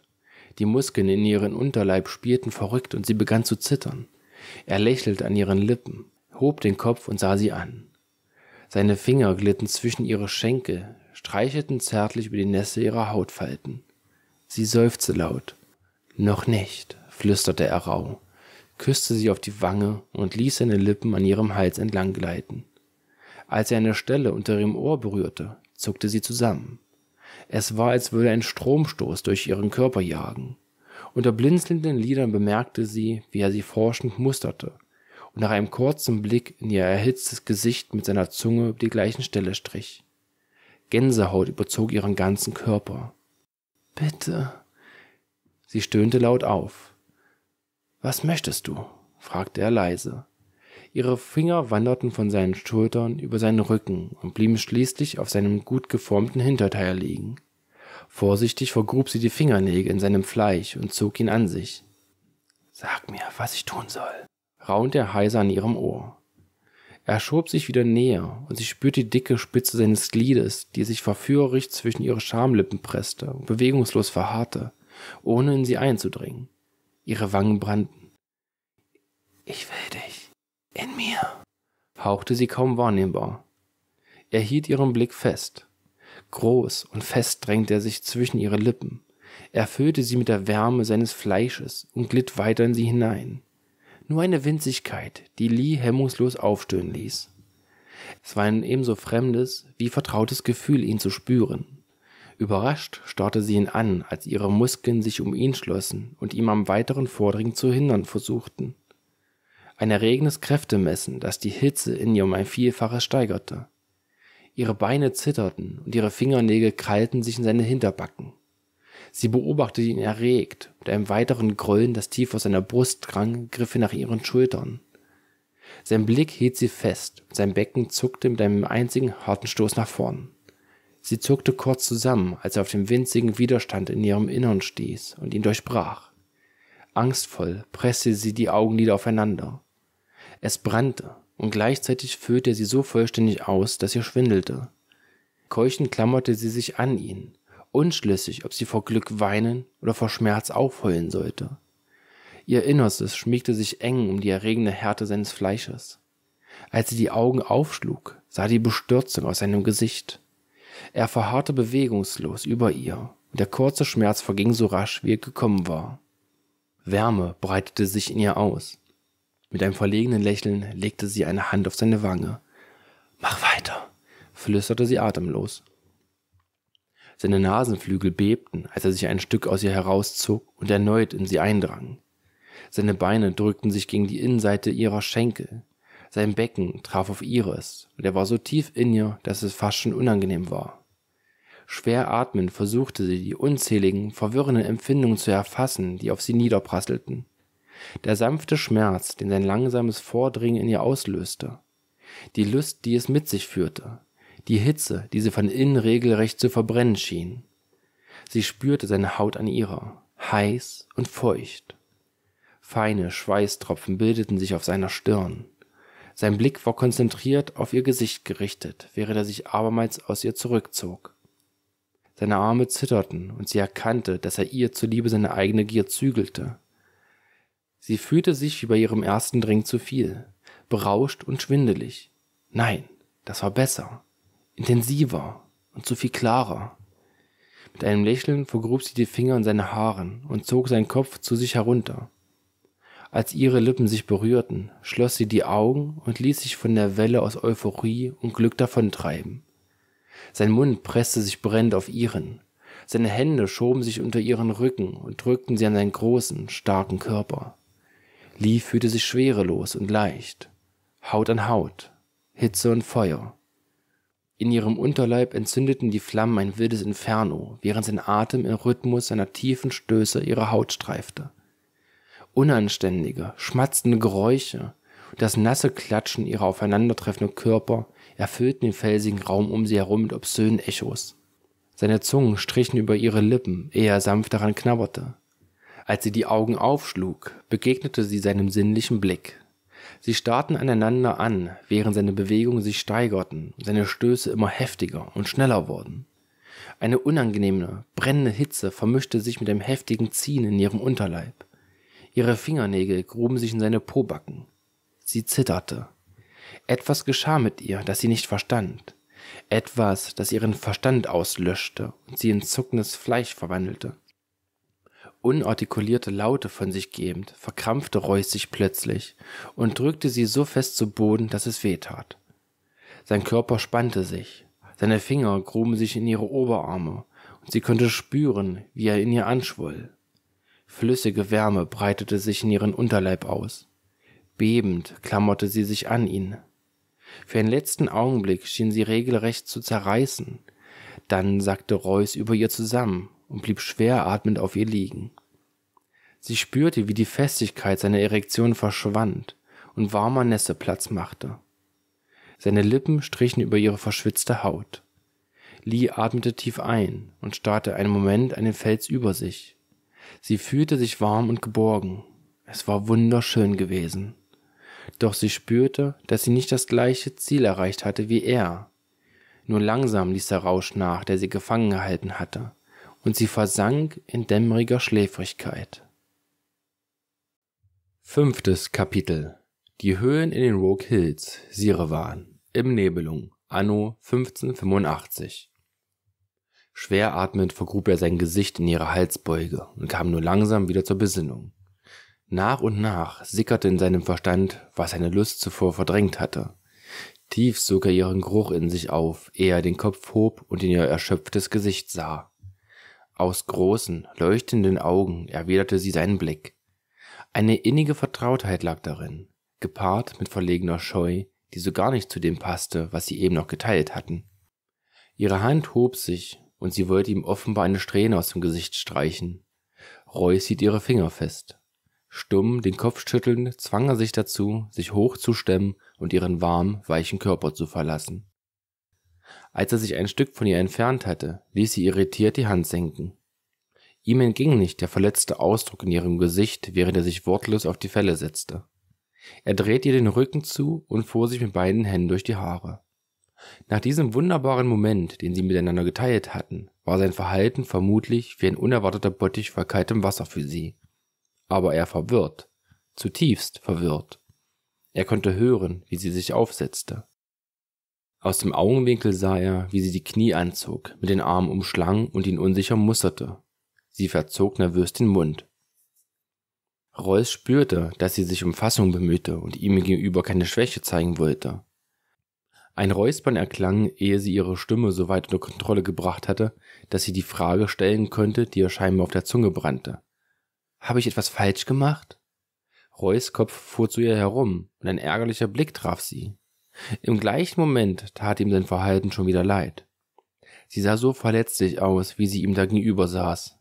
Die Muskeln in ihren Unterleib spielten verrückt und sie begann zu zittern. Er lächelte an ihren Lippen hob den Kopf und sah sie an. Seine Finger glitten zwischen ihre Schenkel, streichelten zärtlich über die Nässe ihrer Hautfalten. Sie seufzte laut. Noch nicht, flüsterte er rau, küsste sie auf die Wange und ließ seine Lippen an ihrem Hals entlang gleiten. Als er eine Stelle unter ihrem Ohr berührte, zuckte sie zusammen. Es war, als würde ein Stromstoß durch ihren Körper jagen. Unter blinzelnden Lidern bemerkte sie, wie er sie forschend musterte und nach einem kurzen Blick in ihr erhitztes Gesicht mit seiner Zunge über die gleichen Stelle strich. Gänsehaut überzog ihren ganzen Körper. Bitte. Sie stöhnte laut auf. Was möchtest du? fragte er leise. Ihre Finger wanderten von seinen Schultern über seinen Rücken und blieben schließlich auf seinem gut geformten Hinterteil liegen. Vorsichtig vergrub sie die Fingernägel in seinem Fleisch und zog ihn an sich. Sag mir, was ich tun soll, raunte er heiser an ihrem Ohr. Er schob sich wieder näher, und sie spürte die dicke Spitze seines Gliedes, die sich verführerisch zwischen ihre Schamlippen presste und bewegungslos verharrte, ohne in sie einzudringen. Ihre Wangen brannten. Ich will dich. In mir. hauchte sie kaum wahrnehmbar. Er hielt ihren Blick fest. Groß und fest drängte er sich zwischen ihre Lippen. Er füllte sie mit der Wärme seines Fleisches und glitt weiter in sie hinein. Nur eine Winzigkeit, die Lee hemmungslos aufstöhnen ließ. Es war ein ebenso fremdes wie vertrautes Gefühl, ihn zu spüren. Überrascht starrte sie ihn an, als ihre Muskeln sich um ihn schlossen und ihm am weiteren Vordringen zu hindern versuchten. Ein erregendes Kräftemessen, das die Hitze in ihr um ein Vielfaches steigerte. Ihre Beine zitterten und ihre Fingernägel krallten sich in seine Hinterbacken. Sie beobachtete ihn erregt. Mit einem weiteren Grollen, das tief aus seiner Brust drang, griff er nach ihren Schultern. Sein Blick hielt sie fest, und sein Becken zuckte mit einem einzigen harten Stoß nach vorn. Sie zuckte kurz zusammen, als er auf den winzigen Widerstand in ihrem Innern stieß und ihn durchbrach. Angstvoll presste sie die Augenlider aufeinander. Es brannte, und gleichzeitig füllte er sie so vollständig aus, dass ihr schwindelte. Keuchend klammerte sie sich an ihn, unschlüssig, ob sie vor Glück weinen oder vor Schmerz aufheulen sollte. Ihr Innerstes schmiegte sich eng um die erregende Härte seines Fleisches. Als sie die Augen aufschlug, sah die Bestürzung aus seinem Gesicht. Er verharrte bewegungslos über ihr, und der kurze Schmerz verging so rasch, wie er gekommen war. Wärme breitete sich in ihr aus. Mit einem verlegenen Lächeln legte sie eine Hand auf seine Wange. Mach weiter, flüsterte sie atemlos. Seine Nasenflügel bebten, als er sich ein Stück aus ihr herauszog und erneut in sie eindrang. Seine Beine drückten sich gegen die Innenseite ihrer Schenkel. Sein Becken traf auf ihres, und er war so tief in ihr, dass es fast schon unangenehm war. Schwer atmend versuchte sie, die unzähligen, verwirrenden Empfindungen zu erfassen, die auf sie niederprasselten. Der sanfte Schmerz, den sein langsames Vordringen in ihr auslöste. Die Lust, die es mit sich führte die Hitze, die sie von innen regelrecht zu verbrennen schien. Sie spürte seine Haut an ihrer, heiß und feucht. Feine Schweißtropfen bildeten sich auf seiner Stirn. Sein Blick war konzentriert auf ihr Gesicht gerichtet, während er sich abermals aus ihr zurückzog. Seine Arme zitterten und sie erkannte, dass er ihr zuliebe seine eigene Gier zügelte. Sie fühlte sich wie bei ihrem ersten Drink zu viel, berauscht und schwindelig. Nein, das war besser intensiver und so viel klarer. Mit einem Lächeln vergrub sie die Finger in seine Haaren und zog seinen Kopf zu sich herunter. Als ihre Lippen sich berührten, schloss sie die Augen und ließ sich von der Welle aus Euphorie und Glück davontreiben. Sein Mund presste sich brennend auf ihren, seine Hände schoben sich unter ihren Rücken und drückten sie an seinen großen, starken Körper. Lee fühlte sich schwerelos und leicht, Haut an Haut, Hitze und Feuer. In ihrem Unterleib entzündeten die Flammen ein wildes Inferno, während sein Atem im Rhythmus seiner tiefen Stöße ihre Haut streifte. Unanständige, schmatzende Geräusche und das nasse Klatschen ihrer aufeinandertreffenden Körper erfüllten den felsigen Raum um sie herum mit obsönen Echos. Seine Zungen strichen über ihre Lippen, ehe er sanft daran knabberte. Als sie die Augen aufschlug, begegnete sie seinem sinnlichen Blick. Sie starrten aneinander an, während seine Bewegungen sich steigerten, seine Stöße immer heftiger und schneller wurden. Eine unangenehme, brennende Hitze vermischte sich mit dem heftigen Ziehen in ihrem Unterleib. Ihre Fingernägel gruben sich in seine Pobacken. Sie zitterte. Etwas geschah mit ihr, das sie nicht verstand. Etwas, das ihren Verstand auslöschte und sie in zuckendes Fleisch verwandelte unartikulierte Laute von sich gebend, verkrampfte Reus sich plötzlich und drückte sie so fest zu Boden, dass es weh tat. Sein Körper spannte sich, seine Finger gruben sich in ihre Oberarme, und sie konnte spüren, wie er in ihr anschwoll. Flüssige Wärme breitete sich in ihren Unterleib aus. Bebend klammerte sie sich an ihn. Für einen letzten Augenblick schien sie regelrecht zu zerreißen. Dann sackte Reus über ihr zusammen und blieb schwer atmend auf ihr liegen. Sie spürte, wie die Festigkeit seiner Erektion verschwand und warmer Nässe Platz machte. Seine Lippen strichen über ihre verschwitzte Haut. Lee atmete tief ein und starrte einen Moment an den Fels über sich. Sie fühlte sich warm und geborgen. Es war wunderschön gewesen. Doch sie spürte, dass sie nicht das gleiche Ziel erreicht hatte wie er. Nur langsam ließ der Rausch nach, der sie gefangen gehalten hatte und sie versank in dämmeriger Schläfrigkeit. Fünftes Kapitel Die Höhen in den Rogue Hills, Sirewan, im Nebelung, anno 1585. Schwer atmend vergrub er sein Gesicht in ihre Halsbeuge und kam nur langsam wieder zur Besinnung. Nach und nach sickerte in seinem Verstand, was seine Lust zuvor verdrängt hatte. Tief sog er ihren Geruch in sich auf, ehe er den Kopf hob und in ihr erschöpftes Gesicht sah. Aus großen, leuchtenden Augen erwiderte sie seinen Blick. Eine innige Vertrautheit lag darin, gepaart mit verlegener Scheu, die so gar nicht zu dem passte, was sie eben noch geteilt hatten. Ihre Hand hob sich, und sie wollte ihm offenbar eine Strähne aus dem Gesicht streichen. Roy hielt ihre Finger fest. Stumm, den Kopf schüttelnd, zwang er sich dazu, sich hochzustemmen und ihren warmen, weichen Körper zu verlassen. Als er sich ein Stück von ihr entfernt hatte, ließ sie irritiert die Hand senken. Ihm entging nicht der verletzte Ausdruck in ihrem Gesicht, während er sich wortlos auf die Felle setzte. Er drehte ihr den Rücken zu und fuhr sich mit beiden Händen durch die Haare. Nach diesem wunderbaren Moment, den sie miteinander geteilt hatten, war sein Verhalten vermutlich wie ein unerwarteter Bottich voll kaltem Wasser für sie. Aber er verwirrt, zutiefst verwirrt. Er konnte hören, wie sie sich aufsetzte. Aus dem Augenwinkel sah er, wie sie die Knie anzog, mit den Armen umschlang und ihn unsicher musterte. Sie verzog nervös den Mund. Reus spürte, dass sie sich um Fassung bemühte und ihm gegenüber keine Schwäche zeigen wollte. Ein Räuspern erklang, ehe sie ihre Stimme so weit unter Kontrolle gebracht hatte, dass sie die Frage stellen konnte, die ihr scheinbar auf der Zunge brannte. Habe ich etwas falsch gemacht? Reus Kopf fuhr zu ihr herum und ein ärgerlicher Blick traf sie. Im gleichen Moment tat ihm sein Verhalten schon wieder leid. Sie sah so verletzlich aus, wie sie ihm da gegenüber saß.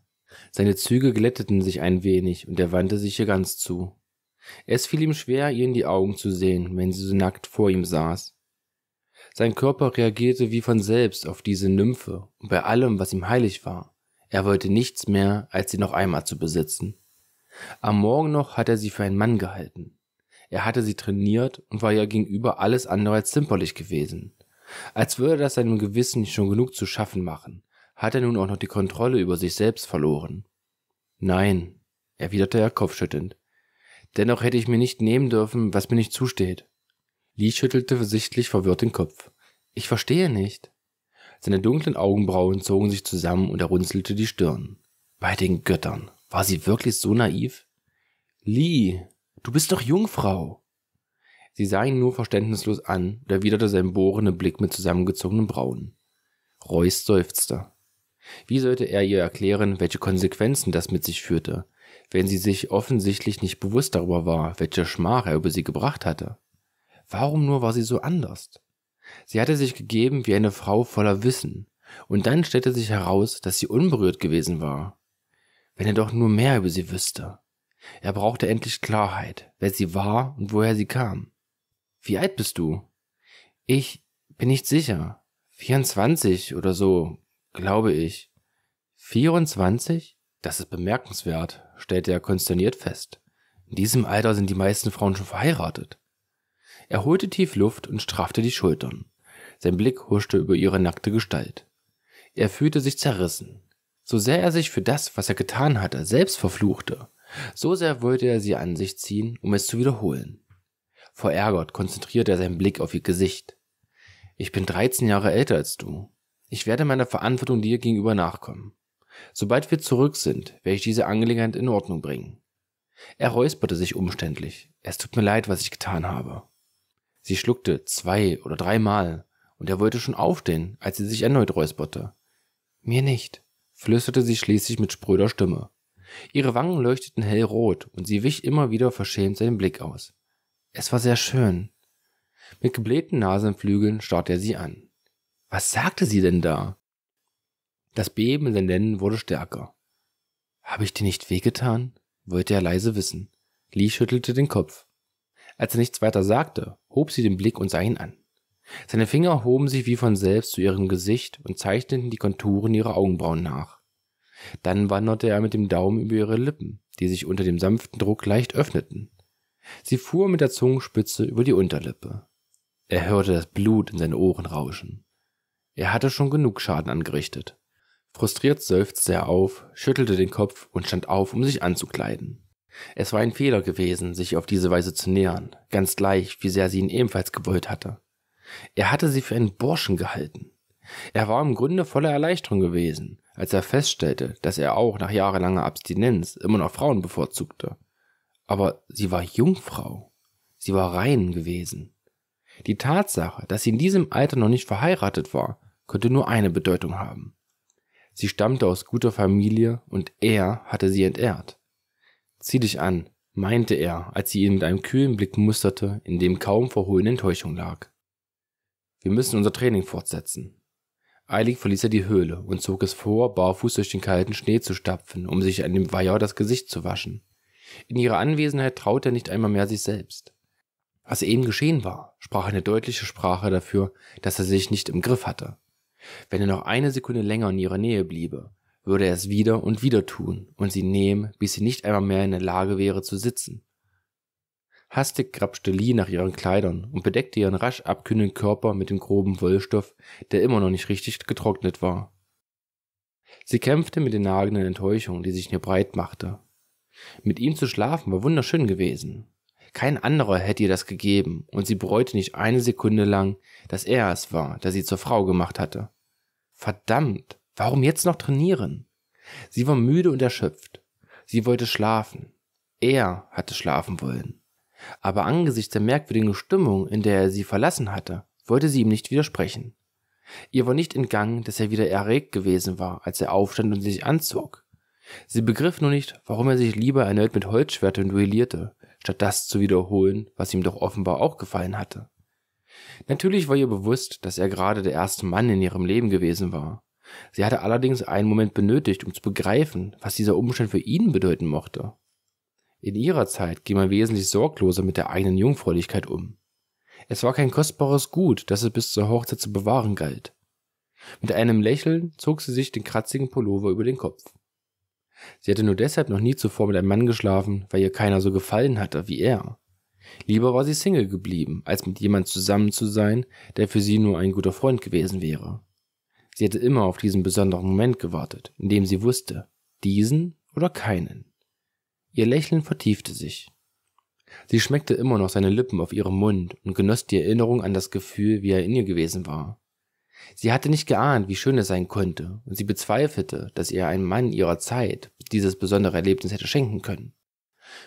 Seine Züge glätteten sich ein wenig und er wandte sich ihr ganz zu. Es fiel ihm schwer, ihr in die Augen zu sehen, wenn sie so nackt vor ihm saß. Sein Körper reagierte wie von selbst auf diese Nymphe und bei allem, was ihm heilig war. Er wollte nichts mehr, als sie noch einmal zu besitzen. Am Morgen noch hat er sie für einen Mann gehalten. Er hatte sie trainiert und war ihr gegenüber alles andere als zimperlich gewesen. Als würde das seinem Gewissen schon genug zu schaffen machen, hat er nun auch noch die Kontrolle über sich selbst verloren. Nein, erwiderte er kopfschüttelnd. Dennoch hätte ich mir nicht nehmen dürfen, was mir nicht zusteht. Lee schüttelte sichtlich verwirrt den Kopf. Ich verstehe nicht. Seine dunklen Augenbrauen zogen sich zusammen und er runzelte die Stirn. Bei den Göttern. War sie wirklich so naiv? Lee, Du bist doch Jungfrau. Sie sah ihn nur verständnislos an und erwiderte seinen bohrenden Blick mit zusammengezogenen Brauen. Reus seufzte. Wie sollte er ihr erklären, welche Konsequenzen das mit sich führte, wenn sie sich offensichtlich nicht bewusst darüber war, welche Schmach er über sie gebracht hatte? Warum nur war sie so anders? Sie hatte sich gegeben wie eine Frau voller Wissen, und dann stellte sich heraus, dass sie unberührt gewesen war. Wenn er doch nur mehr über sie wüsste. Er brauchte endlich Klarheit, wer sie war und woher sie kam. Wie alt bist du? Ich bin nicht sicher. 24 oder so, glaube ich. 24? Das ist bemerkenswert, stellte er konsterniert fest. In diesem Alter sind die meisten Frauen schon verheiratet. Er holte tief Luft und straffte die Schultern. Sein Blick huschte über ihre nackte Gestalt. Er fühlte sich zerrissen. So sehr er sich für das, was er getan hatte, selbst verfluchte, so sehr wollte er sie an sich ziehen, um es zu wiederholen. Verärgert konzentrierte er seinen Blick auf ihr Gesicht. Ich bin 13 Jahre älter als du. Ich werde meiner Verantwortung dir gegenüber nachkommen. Sobald wir zurück sind, werde ich diese Angelegenheit in Ordnung bringen. Er räusperte sich umständlich. Es tut mir leid, was ich getan habe. Sie schluckte zwei oder dreimal, und er wollte schon aufstehen, als sie sich erneut räusperte. Mir nicht, flüsterte sie schließlich mit spröder Stimme. Ihre Wangen leuchteten hellrot und sie wich immer wieder verschämt seinen Blick aus. Es war sehr schön. Mit geblähten Nasenflügeln starrte er sie an. Was sagte sie denn da? Das Beben in seinen Lenden wurde stärker. Habe ich dir nicht wehgetan? wollte er leise wissen. Lee schüttelte den Kopf. Als er nichts weiter sagte, hob sie den Blick und sah ihn an. Seine Finger hoben sich wie von selbst zu ihrem Gesicht und zeichneten die Konturen ihrer Augenbrauen nach. Dann wanderte er mit dem Daumen über ihre Lippen, die sich unter dem sanften Druck leicht öffneten. Sie fuhr mit der Zungenspitze über die Unterlippe. Er hörte das Blut in seinen Ohren rauschen. Er hatte schon genug Schaden angerichtet. Frustriert seufzte er auf, schüttelte den Kopf und stand auf, um sich anzukleiden. Es war ein Fehler gewesen, sich auf diese Weise zu nähern, ganz gleich, wie sehr sie ihn ebenfalls gewollt hatte. Er hatte sie für einen Burschen gehalten. Er war im Grunde voller Erleichterung gewesen, als er feststellte, dass er auch nach jahrelanger Abstinenz immer noch Frauen bevorzugte. Aber sie war Jungfrau. Sie war rein gewesen. Die Tatsache, dass sie in diesem Alter noch nicht verheiratet war, könnte nur eine Bedeutung haben. Sie stammte aus guter Familie und er hatte sie entehrt. Zieh dich an, meinte er, als sie ihn mit einem kühlen Blick musterte, in dem kaum verhohlene Enttäuschung lag. Wir müssen unser Training fortsetzen. Eilig verließ er die Höhle und zog es vor, barfuß durch den kalten Schnee zu stapfen, um sich an dem Weiher das Gesicht zu waschen. In ihrer Anwesenheit traute er nicht einmal mehr sich selbst. Was eben geschehen war, sprach eine deutliche Sprache dafür, dass er sich nicht im Griff hatte. Wenn er noch eine Sekunde länger in ihrer Nähe bliebe, würde er es wieder und wieder tun und sie nehmen, bis sie nicht einmal mehr in der Lage wäre zu sitzen. Hastig grapschte Lee nach ihren Kleidern und bedeckte ihren rasch abkühlenden Körper mit dem groben Wollstoff, der immer noch nicht richtig getrocknet war. Sie kämpfte mit den nagenden Enttäuschungen, die sich in ihr breit machte. Mit ihm zu schlafen war wunderschön gewesen. Kein anderer hätte ihr das gegeben, und sie bereute nicht eine Sekunde lang, dass er es war, der sie zur Frau gemacht hatte. Verdammt, warum jetzt noch trainieren? Sie war müde und erschöpft. Sie wollte schlafen. Er hatte schlafen wollen aber angesichts der merkwürdigen Stimmung, in der er sie verlassen hatte, wollte sie ihm nicht widersprechen. Ihr war nicht entgangen, dass er wieder erregt gewesen war, als er aufstand und sich anzog. Sie begriff nur nicht, warum er sich lieber erneut mit Holzschwertern duellierte, statt das zu wiederholen, was ihm doch offenbar auch gefallen hatte. Natürlich war ihr bewusst, dass er gerade der erste Mann in ihrem Leben gewesen war. Sie hatte allerdings einen Moment benötigt, um zu begreifen, was dieser Umstand für ihn bedeuten mochte. In ihrer Zeit ging man wesentlich sorgloser mit der eigenen Jungfräulichkeit um. Es war kein kostbares Gut, das es bis zur Hochzeit zu bewahren galt. Mit einem Lächeln zog sie sich den kratzigen Pullover über den Kopf. Sie hatte nur deshalb noch nie zuvor mit einem Mann geschlafen, weil ihr keiner so gefallen hatte wie er. Lieber war sie Single geblieben, als mit jemand zusammen zu sein, der für sie nur ein guter Freund gewesen wäre. Sie hatte immer auf diesen besonderen Moment gewartet, in dem sie wusste, diesen oder keinen. Ihr Lächeln vertiefte sich. Sie schmeckte immer noch seine Lippen auf ihrem Mund und genoss die Erinnerung an das Gefühl, wie er in ihr gewesen war. Sie hatte nicht geahnt, wie schön es sein konnte, und sie bezweifelte, dass ihr ein Mann ihrer Zeit dieses besondere Erlebnis hätte schenken können.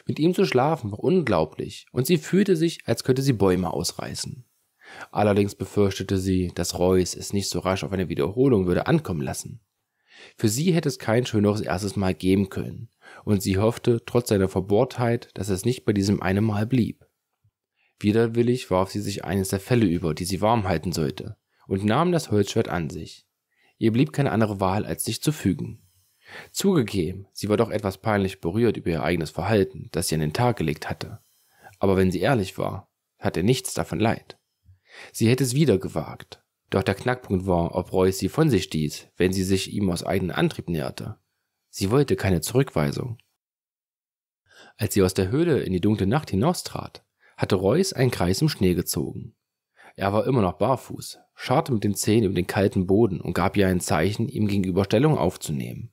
Mit ihm zu schlafen war unglaublich, und sie fühlte sich, als könnte sie Bäume ausreißen. Allerdings befürchtete sie, dass Reus es nicht so rasch auf eine Wiederholung würde ankommen lassen. Für sie hätte es kein schöneres erstes Mal geben können, und sie hoffte, trotz seiner Verbohrtheit, dass es nicht bei diesem einen Mal blieb. Widerwillig warf sie sich eines der Felle über, die sie warm halten sollte, und nahm das Holzschwert an sich. Ihr blieb keine andere Wahl, als sich zu fügen. Zugegeben, sie war doch etwas peinlich berührt über ihr eigenes Verhalten, das sie an den Tag gelegt hatte. Aber wenn sie ehrlich war, hatte nichts davon leid. Sie hätte es wieder gewagt. Doch der Knackpunkt war, ob Royce sie von sich stieß, wenn sie sich ihm aus eigenem Antrieb näherte. Sie wollte keine Zurückweisung. Als sie aus der Höhle in die dunkle Nacht hinaustrat, hatte Reus einen Kreis im Schnee gezogen. Er war immer noch barfuß, scharrte mit den Zähnen über den kalten Boden und gab ihr ein Zeichen, ihm gegenüber Stellung aufzunehmen.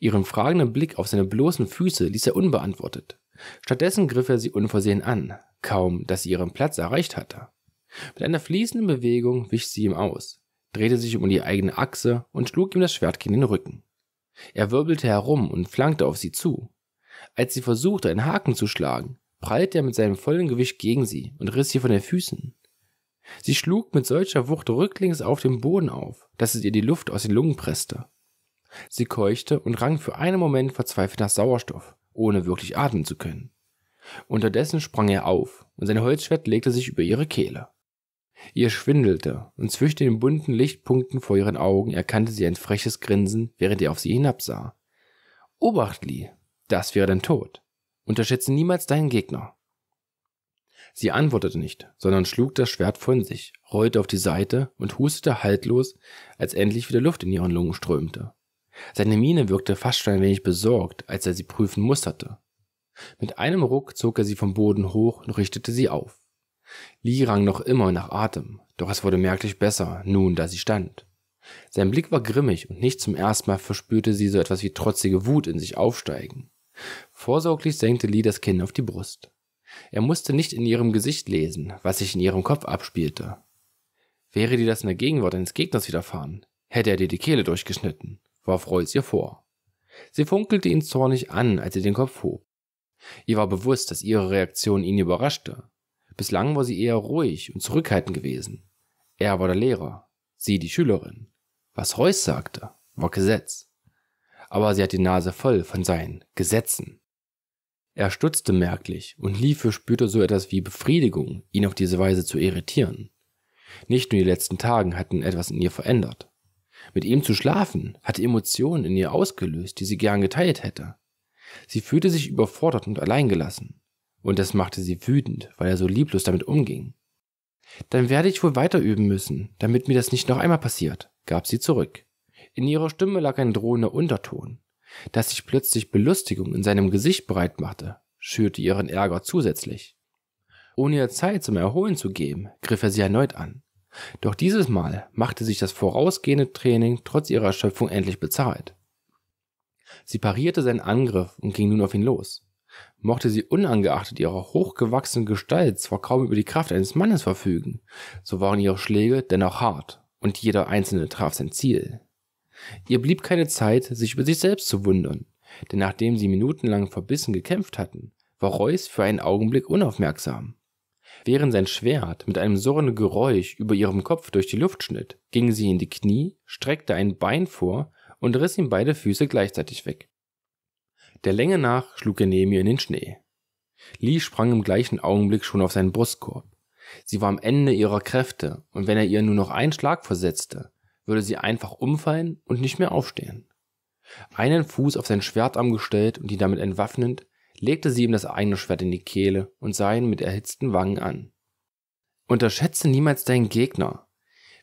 Ihren fragenden Blick auf seine bloßen Füße ließ er unbeantwortet. Stattdessen griff er sie unversehen an, kaum, dass sie ihren Platz erreicht hatte. Mit einer fließenden Bewegung wich sie ihm aus, drehte sich um die eigene Achse und schlug ihm das Schwert gegen den Rücken. Er wirbelte herum und flankte auf sie zu. Als sie versuchte, einen Haken zu schlagen, prallte er mit seinem vollen Gewicht gegen sie und riss sie von den Füßen. Sie schlug mit solcher Wucht rücklings auf den Boden auf, dass es ihr die Luft aus den Lungen presste. Sie keuchte und rang für einen Moment verzweifelt nach Sauerstoff, ohne wirklich atmen zu können. Unterdessen sprang er auf und sein Holzschwert legte sich über ihre Kehle. Ihr schwindelte, und zwischen den bunten Lichtpunkten vor ihren Augen erkannte sie ein freches Grinsen, während er auf sie hinabsah. Obacht, Lee, das wäre dein Tod. Unterschätze niemals deinen Gegner. Sie antwortete nicht, sondern schlug das Schwert von sich, rollte auf die Seite und hustete haltlos, als endlich wieder Luft in ihren Lungen strömte. Seine Miene wirkte fast schon ein wenig besorgt, als er sie prüfen musterte. Mit einem Ruck zog er sie vom Boden hoch und richtete sie auf. Li rang noch immer nach Atem, doch es wurde merklich besser, nun da sie stand. Sein Blick war grimmig und nicht zum ersten Mal verspürte sie so etwas wie trotzige Wut in sich aufsteigen. Vorsorglich senkte Lee das Kinn auf die Brust. Er musste nicht in ihrem Gesicht lesen, was sich in ihrem Kopf abspielte. Wäre dir das in der Gegenwart eines Gegners widerfahren, hätte er dir die Kehle durchgeschnitten, warf Reus ihr vor. Sie funkelte ihn zornig an, als sie den Kopf hob. Ihr war bewusst, dass ihre Reaktion ihn überraschte, Bislang war sie eher ruhig und zurückhaltend gewesen. Er war der Lehrer, sie die Schülerin. Was Heuss sagte, war Gesetz. Aber sie hat die Nase voll von seinen Gesetzen. Er stutzte merklich und Liefe spürte so etwas wie Befriedigung, ihn auf diese Weise zu irritieren. Nicht nur die letzten Tagen hatten etwas in ihr verändert. Mit ihm zu schlafen hatte Emotionen in ihr ausgelöst, die sie gern geteilt hätte. Sie fühlte sich überfordert und alleingelassen und das machte sie wütend, weil er so lieblos damit umging. Dann werde ich wohl weiter üben müssen, damit mir das nicht noch einmal passiert, gab sie zurück. In ihrer Stimme lag ein drohender Unterton. Dass sich plötzlich Belustigung in seinem Gesicht bereit machte, schürte ihren Ärger zusätzlich. Ohne ihr Zeit zum Erholen zu geben, griff er sie erneut an. Doch dieses Mal machte sich das vorausgehende Training trotz ihrer Erschöpfung endlich bezahlt. Sie parierte seinen Angriff und ging nun auf ihn los mochte sie unangeachtet ihrer hochgewachsenen Gestalt zwar kaum über die Kraft eines Mannes verfügen, so waren ihre Schläge dennoch hart, und jeder einzelne traf sein Ziel. Ihr blieb keine Zeit, sich über sich selbst zu wundern, denn nachdem sie minutenlang verbissen gekämpft hatten, war Reus für einen Augenblick unaufmerksam. Während sein Schwert mit einem surrenden Geräusch über ihrem Kopf durch die Luft schnitt, ging sie in die Knie, streckte ein Bein vor und riss ihm beide Füße gleichzeitig weg. Der Länge nach schlug er neben ihr in den Schnee. Lee sprang im gleichen Augenblick schon auf seinen Brustkorb. Sie war am Ende ihrer Kräfte, und wenn er ihr nur noch einen Schlag versetzte, würde sie einfach umfallen und nicht mehr aufstehen. Einen Fuß auf sein Schwertarm gestellt und ihn damit entwaffnend, legte sie ihm das eigene Schwert in die Kehle und sah ihn mit erhitzten Wangen an. Unterschätze niemals deinen Gegner,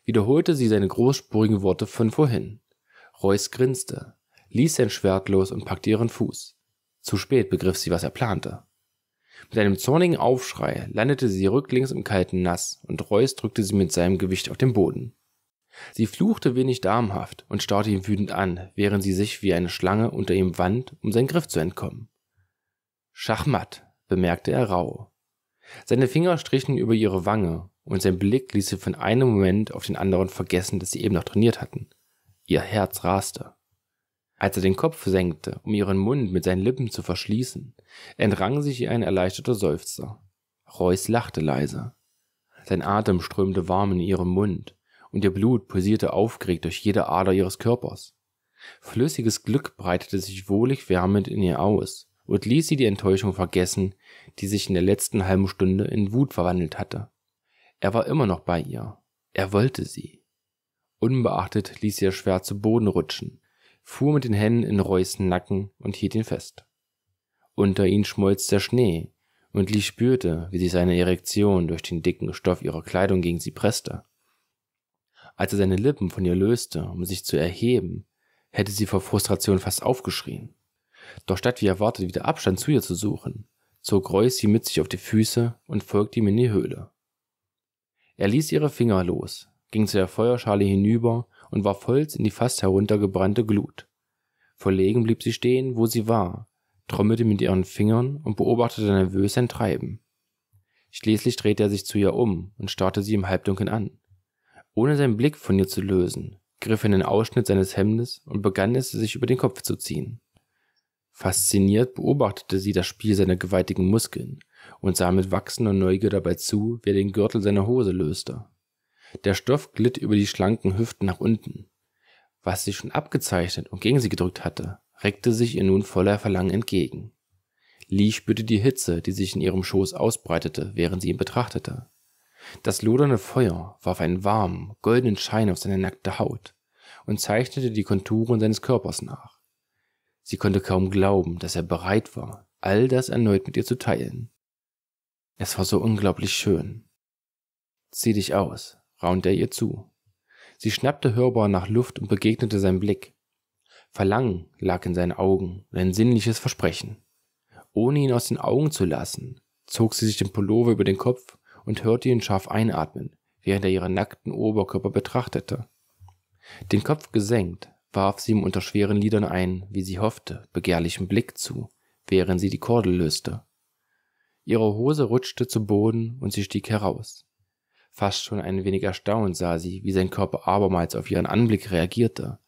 wiederholte sie seine großspurigen Worte von vorhin. Reus grinste ließ sein Schwert los und packte ihren Fuß. Zu spät begriff sie, was er plante. Mit einem zornigen Aufschrei landete sie rücklings im kalten Nass und Reus drückte sie mit seinem Gewicht auf den Boden. Sie fluchte wenig damenhaft und starrte ihn wütend an, während sie sich wie eine Schlange unter ihm wand, um seinen Griff zu entkommen. Schachmatt, bemerkte er rau. Seine Finger strichen über ihre Wange und sein Blick ließ sie von einem Moment auf den anderen vergessen, dass sie eben noch trainiert hatten. Ihr Herz raste. Als er den Kopf senkte, um ihren Mund mit seinen Lippen zu verschließen, entrang sich ihr ein erleichterter Seufzer. Reuß lachte leise. Sein Atem strömte warm in ihrem Mund, und ihr Blut pulsierte aufgeregt durch jede Ader ihres Körpers. Flüssiges Glück breitete sich wohlig wärmend in ihr aus und ließ sie die Enttäuschung vergessen, die sich in der letzten halben Stunde in Wut verwandelt hatte. Er war immer noch bei ihr. Er wollte sie. Unbeachtet ließ sie ihr Schwert zu Boden rutschen fuhr mit den Händen in Roys Nacken und hielt ihn fest. Unter ihnen schmolz der Schnee, und Lee spürte, wie sich seine Erektion durch den dicken Stoff ihrer Kleidung gegen sie presste. Als er seine Lippen von ihr löste, um sich zu erheben, hätte sie vor Frustration fast aufgeschrien. Doch statt wie erwartet wieder Abstand zu ihr zu suchen, zog Roy sie mit sich auf die Füße und folgte ihm in die Höhle. Er ließ ihre Finger los, ging zu der Feuerschale hinüber und warf Holz in die fast heruntergebrannte Glut. Verlegen blieb sie stehen, wo sie war, trommelte mit ihren Fingern und beobachtete nervös sein Treiben. Schließlich drehte er sich zu ihr um und starrte sie im Halbdunkeln an. Ohne seinen Blick von ihr zu lösen, griff er in den Ausschnitt seines Hemdes und begann es sich über den Kopf zu ziehen. Fasziniert beobachtete sie das Spiel seiner gewaltigen Muskeln und sah mit wachsender Neugier dabei zu, wie er den Gürtel seiner Hose löste. Der Stoff glitt über die schlanken Hüften nach unten. Was sie schon abgezeichnet und gegen sie gedrückt hatte, reckte sich ihr nun voller Verlangen entgegen. Lee spürte die Hitze, die sich in ihrem Schoß ausbreitete, während sie ihn betrachtete. Das lodernde Feuer warf einen warmen, goldenen Schein auf seine nackte Haut und zeichnete die Konturen seines Körpers nach. Sie konnte kaum glauben, dass er bereit war, all das erneut mit ihr zu teilen. Es war so unglaublich schön. Zieh dich aus, raunte er ihr zu. Sie schnappte hörbar nach Luft und begegnete seinem Blick. Verlangen lag in seinen Augen und ein sinnliches Versprechen. Ohne ihn aus den Augen zu lassen, zog sie sich den Pullover über den Kopf und hörte ihn scharf einatmen, während er ihren nackten Oberkörper betrachtete. Den Kopf gesenkt, warf sie ihm unter schweren Lidern einen, wie sie hoffte, begehrlichen Blick zu, während sie die Kordel löste. Ihre Hose rutschte zu Boden und sie stieg heraus. Fast schon ein wenig erstaunt sah sie, wie sein Körper abermals auf ihren Anblick reagierte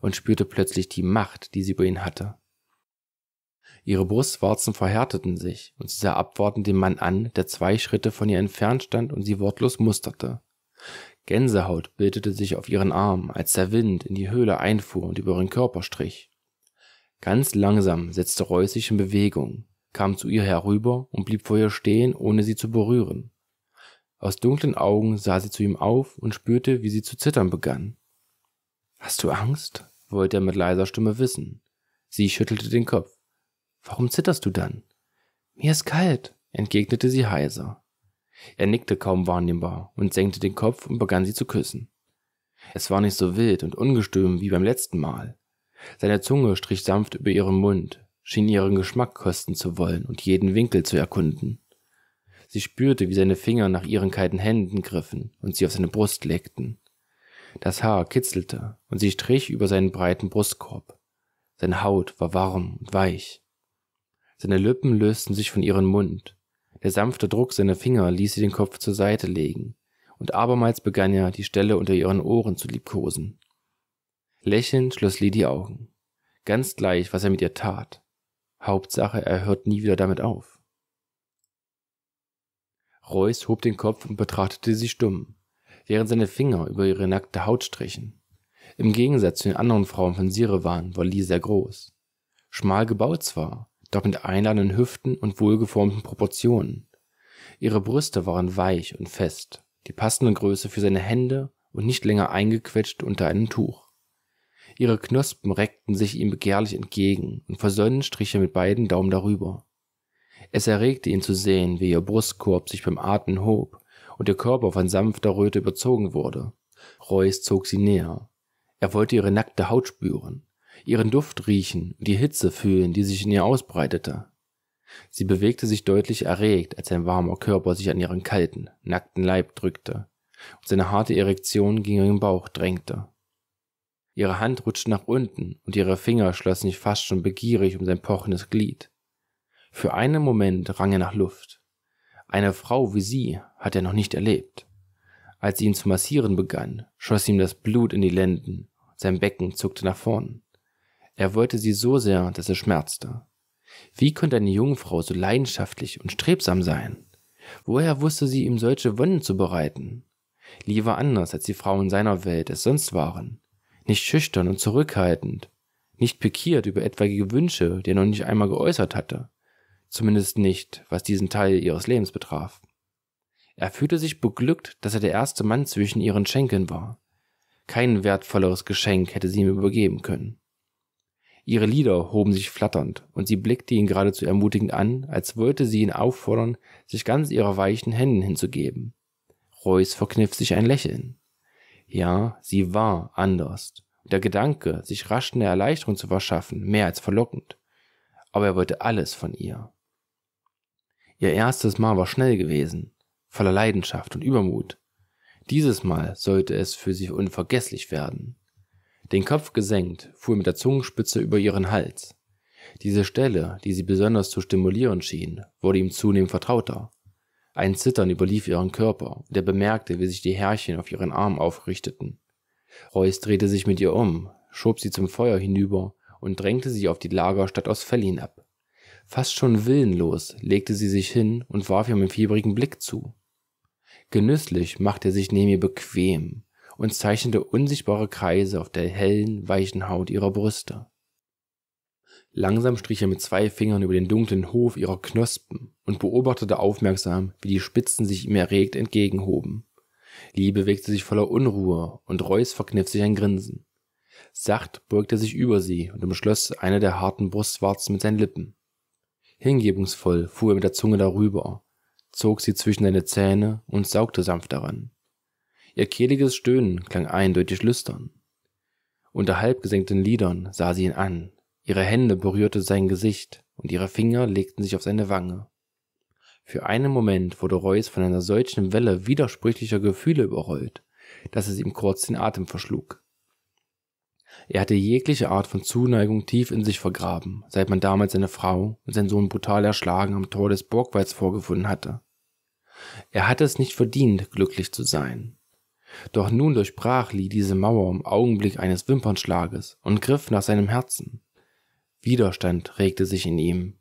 und spürte plötzlich die Macht, die sie über ihn hatte. Ihre Brustwarzen verhärteten sich und sie sah abwartend den Mann an, der zwei Schritte von ihr entfernt stand und sie wortlos musterte. Gänsehaut bildete sich auf ihren Arm, als der Wind in die Höhle einfuhr und über ihren Körper strich. Ganz langsam setzte Reuß sich in Bewegung, kam zu ihr herüber und blieb vor ihr stehen, ohne sie zu berühren. Aus dunklen Augen sah sie zu ihm auf und spürte, wie sie zu zittern begann. Hast du Angst? wollte er mit leiser Stimme wissen. Sie schüttelte den Kopf. Warum zitterst du dann? Mir ist kalt, entgegnete sie heiser. Er nickte kaum wahrnehmbar und senkte den Kopf und begann sie zu küssen. Es war nicht so wild und ungestüm wie beim letzten Mal. Seine Zunge strich sanft über ihren Mund, schien ihren Geschmack kosten zu wollen und jeden Winkel zu erkunden. Sie spürte, wie seine Finger nach ihren kalten Händen griffen und sie auf seine Brust legten. Das Haar kitzelte und sie strich über seinen breiten Brustkorb. Seine Haut war warm und weich. Seine Lippen lösten sich von ihrem Mund. Der sanfte Druck seiner Finger ließ sie den Kopf zur Seite legen, und abermals begann er, die Stelle unter ihren Ohren zu liebkosen. Lächelnd schloss Lee die Augen. Ganz gleich, was er mit ihr tat. Hauptsache, er hört nie wieder damit auf. Reus hob den Kopf und betrachtete sie stumm, während seine Finger über ihre nackte Haut strichen. Im Gegensatz zu den anderen Frauen von Sirewan war Lee sehr groß. Schmal gebaut zwar, doch mit einladenden Hüften und wohlgeformten Proportionen. Ihre Brüste waren weich und fest, die passende Größe für seine Hände und nicht länger eingequetscht unter einem Tuch. Ihre Knospen reckten sich ihm begehrlich entgegen und versonnen strich er mit beiden Daumen darüber es erregte ihn zu sehen, wie ihr Brustkorb sich beim Atmen hob und ihr Körper von sanfter Röte überzogen wurde. Reuß zog sie näher. Er wollte ihre nackte Haut spüren, ihren Duft riechen und die Hitze fühlen, die sich in ihr ausbreitete. Sie bewegte sich deutlich erregt, als sein warmer Körper sich an ihren kalten, nackten Leib drückte und seine harte Erektion gegen ihren Bauch drängte. Ihre Hand rutschte nach unten und ihre Finger schlossen sich fast schon begierig um sein pochendes Glied. Für einen Moment rang er nach Luft. Eine Frau wie sie hat er noch nicht erlebt. Als sie ihn zu massieren begann, schoss ihm das Blut in die Lenden, sein Becken zuckte nach vorn. Er wollte sie so sehr, dass er schmerzte. Wie konnte eine Jungfrau so leidenschaftlich und strebsam sein? Woher wusste sie, ihm solche Wonnen zu bereiten? Lieber anders, als die Frauen seiner Welt es sonst waren. Nicht schüchtern und zurückhaltend, nicht pikiert über etwaige Wünsche, die er noch nicht einmal geäußert hatte zumindest nicht, was diesen Teil ihres Lebens betraf. Er fühlte sich beglückt, dass er der erste Mann zwischen ihren Schenkeln war. Kein wertvolleres Geschenk hätte sie ihm übergeben können. Ihre Lieder hoben sich flatternd, und sie blickte ihn geradezu ermutigend an, als wollte sie ihn auffordern, sich ganz ihrer weichen Händen hinzugeben. Reus verkniff sich ein Lächeln. Ja, sie war anders. Der Gedanke, sich rasch eine Erleichterung zu verschaffen, mehr als verlockend. Aber er wollte alles von ihr. Ihr erstes Mal war schnell gewesen, voller Leidenschaft und Übermut. Dieses Mal sollte es für sie unvergesslich werden. Den Kopf gesenkt, fuhr mit der Zungenspitze über ihren Hals. Diese Stelle, die sie besonders zu stimulieren schien, wurde ihm zunehmend vertrauter. Ein Zittern überlief ihren Körper, und er bemerkte, wie sich die Härchen auf ihren Arm aufrichteten. Reus drehte sich mit ihr um, schob sie zum Feuer hinüber und drängte sie auf die Lager statt aus Fell hinab. Fast schon willenlos legte sie sich hin und warf ihm einen fiebrigen Blick zu. Genüsslich machte er sich neben ihr bequem und zeichnete unsichtbare Kreise auf der hellen, weichen Haut ihrer Brüste. Langsam strich er mit zwei Fingern über den dunklen Hof ihrer Knospen und beobachtete aufmerksam, wie die Spitzen sich ihm erregt entgegenhoben. Lee bewegte sich voller Unruhe und Reus verkniff sich ein Grinsen. Sacht beugte er sich über sie und umschloss eine der harten Brustwarzen mit seinen Lippen. Hingebungsvoll fuhr er mit der Zunge darüber, zog sie zwischen seine Zähne und saugte sanft daran. Ihr kehliges Stöhnen klang eindeutig lüstern. Unter halb gesenkten Lidern sah sie ihn an, ihre Hände berührte sein Gesicht und ihre Finger legten sich auf seine Wange. Für einen Moment wurde Reus von einer solchen Welle widersprüchlicher Gefühle überrollt, dass es ihm kurz den Atem verschlug. Er hatte jegliche Art von Zuneigung tief in sich vergraben, seit man damals seine Frau und seinen Sohn brutal erschlagen am Tor des Burgwalds vorgefunden hatte. Er hatte es nicht verdient, glücklich zu sein. Doch nun durchbrach Lee diese Mauer im Augenblick eines Wimpernschlages und griff nach seinem Herzen. Widerstand regte sich in ihm.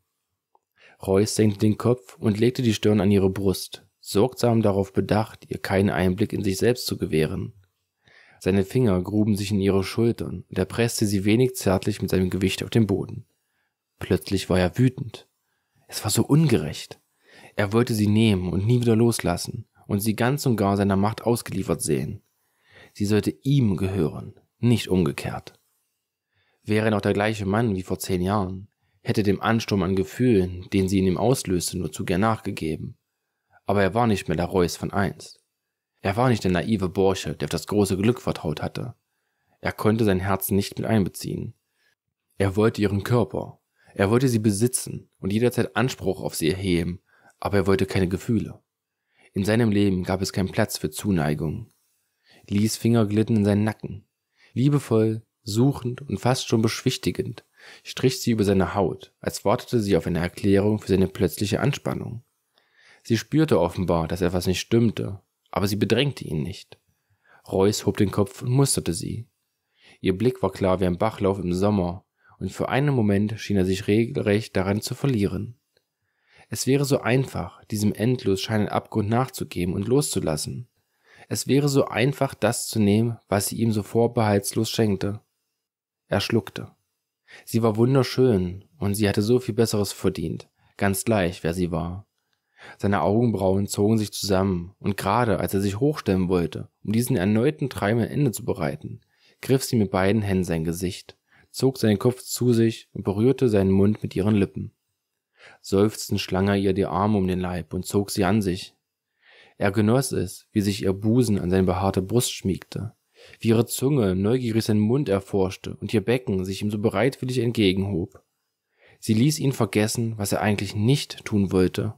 Reuß senkte den Kopf und legte die Stirn an ihre Brust, sorgsam darauf bedacht, ihr keinen Einblick in sich selbst zu gewähren. Seine Finger gruben sich in ihre Schultern und er presste sie wenig zärtlich mit seinem Gewicht auf den Boden. Plötzlich war er wütend. Es war so ungerecht. Er wollte sie nehmen und nie wieder loslassen und sie ganz und gar seiner Macht ausgeliefert sehen. Sie sollte ihm gehören, nicht umgekehrt. Wäre noch der gleiche Mann wie vor zehn Jahren, hätte dem Ansturm an Gefühlen, den sie in ihm auslöste, nur zu gern nachgegeben. Aber er war nicht mehr der Reus von einst. Er war nicht der naive Bursche, der auf das große Glück vertraut hatte. Er konnte sein Herz nicht mit einbeziehen. Er wollte ihren Körper. Er wollte sie besitzen und jederzeit Anspruch auf sie erheben, aber er wollte keine Gefühle. In seinem Leben gab es keinen Platz für Zuneigung. Lies Finger glitten in seinen Nacken. Liebevoll, suchend und fast schon beschwichtigend strich sie über seine Haut, als wartete sie auf eine Erklärung für seine plötzliche Anspannung. Sie spürte offenbar, dass etwas nicht stimmte aber sie bedrängte ihn nicht. Reuß hob den Kopf und musterte sie. Ihr Blick war klar wie ein Bachlauf im Sommer, und für einen Moment schien er sich regelrecht daran zu verlieren. Es wäre so einfach, diesem endlos scheinenden Abgrund nachzugeben und loszulassen. Es wäre so einfach, das zu nehmen, was sie ihm so vorbehaltslos schenkte. Er schluckte. Sie war wunderschön, und sie hatte so viel Besseres verdient, ganz gleich, wer sie war. Seine Augenbrauen zogen sich zusammen, und gerade als er sich hochstemmen wollte, um diesen erneuten Treiben ein Ende zu bereiten, griff sie mit beiden Händen sein Gesicht, zog seinen Kopf zu sich und berührte seinen Mund mit ihren Lippen. Seufzend schlang er ihr die Arme um den Leib und zog sie an sich. Er genoss es, wie sich ihr Busen an seine behaarte Brust schmiegte, wie ihre Zunge neugierig seinen Mund erforschte und ihr Becken sich ihm so bereitwillig entgegenhob. Sie ließ ihn vergessen, was er eigentlich nicht tun wollte,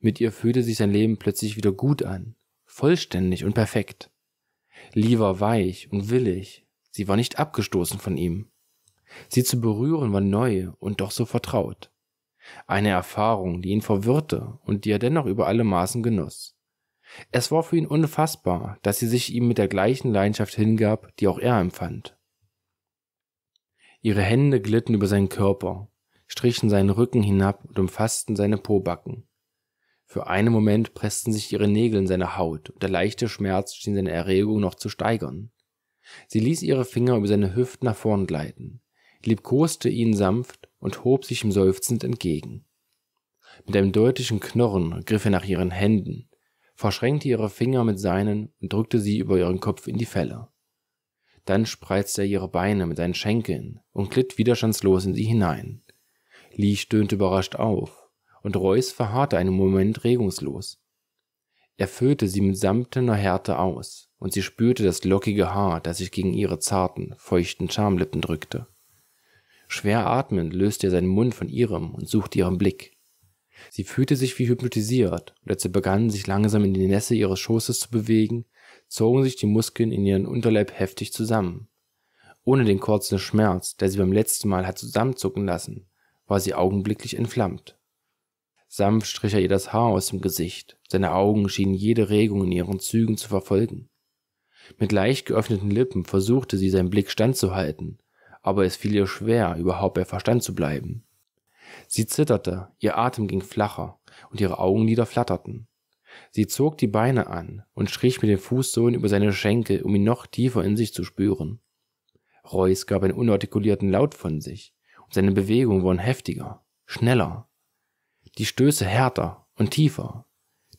mit ihr fühlte sich sein Leben plötzlich wieder gut an, vollständig und perfekt. Lee war weich und willig, sie war nicht abgestoßen von ihm. Sie zu berühren war neu und doch so vertraut. Eine Erfahrung, die ihn verwirrte und die er dennoch über alle Maßen genoss. Es war für ihn unfassbar, dass sie sich ihm mit der gleichen Leidenschaft hingab, die auch er empfand. Ihre Hände glitten über seinen Körper, strichen seinen Rücken hinab und umfassten seine Pobacken. Für einen Moment pressten sich ihre Nägel in seine Haut und der leichte Schmerz schien seine Erregung noch zu steigern. Sie ließ ihre Finger über seine Hüften nach vorn gleiten, liebkoste ihn sanft und hob sich ihm seufzend entgegen. Mit einem deutlichen Knurren griff er nach ihren Händen, verschränkte ihre Finger mit seinen und drückte sie über ihren Kopf in die Felle. Dann spreizte er ihre Beine mit seinen Schenkeln und glitt widerstandslos in sie hinein. Lee stöhnte überrascht auf und Reuß verharrte einen Moment regungslos. Er füllte sie mit samtener Härte aus, und sie spürte das lockige Haar, das sich gegen ihre zarten, feuchten Schamlippen drückte. Schwer atmend löste er seinen Mund von ihrem und suchte ihren Blick. Sie fühlte sich wie hypnotisiert, und als sie begann, sich langsam in die Nässe ihres Schoßes zu bewegen, zogen sich die Muskeln in ihren Unterleib heftig zusammen. Ohne den kurzen Schmerz, der sie beim letzten Mal hat zusammenzucken lassen, war sie augenblicklich entflammt. Sanft strich er ihr das Haar aus dem Gesicht, seine Augen schienen jede Regung in ihren Zügen zu verfolgen. Mit leicht geöffneten Lippen versuchte sie seinen Blick standzuhalten, aber es fiel ihr schwer, überhaupt bei Verstand zu bleiben. Sie zitterte, ihr Atem ging flacher und ihre Augenlider flatterten. Sie zog die Beine an und strich mit dem Fußsohlen über seine Schenkel, um ihn noch tiefer in sich zu spüren. Reus gab einen unartikulierten Laut von sich, und seine Bewegungen wurden heftiger, schneller die Stöße härter und tiefer.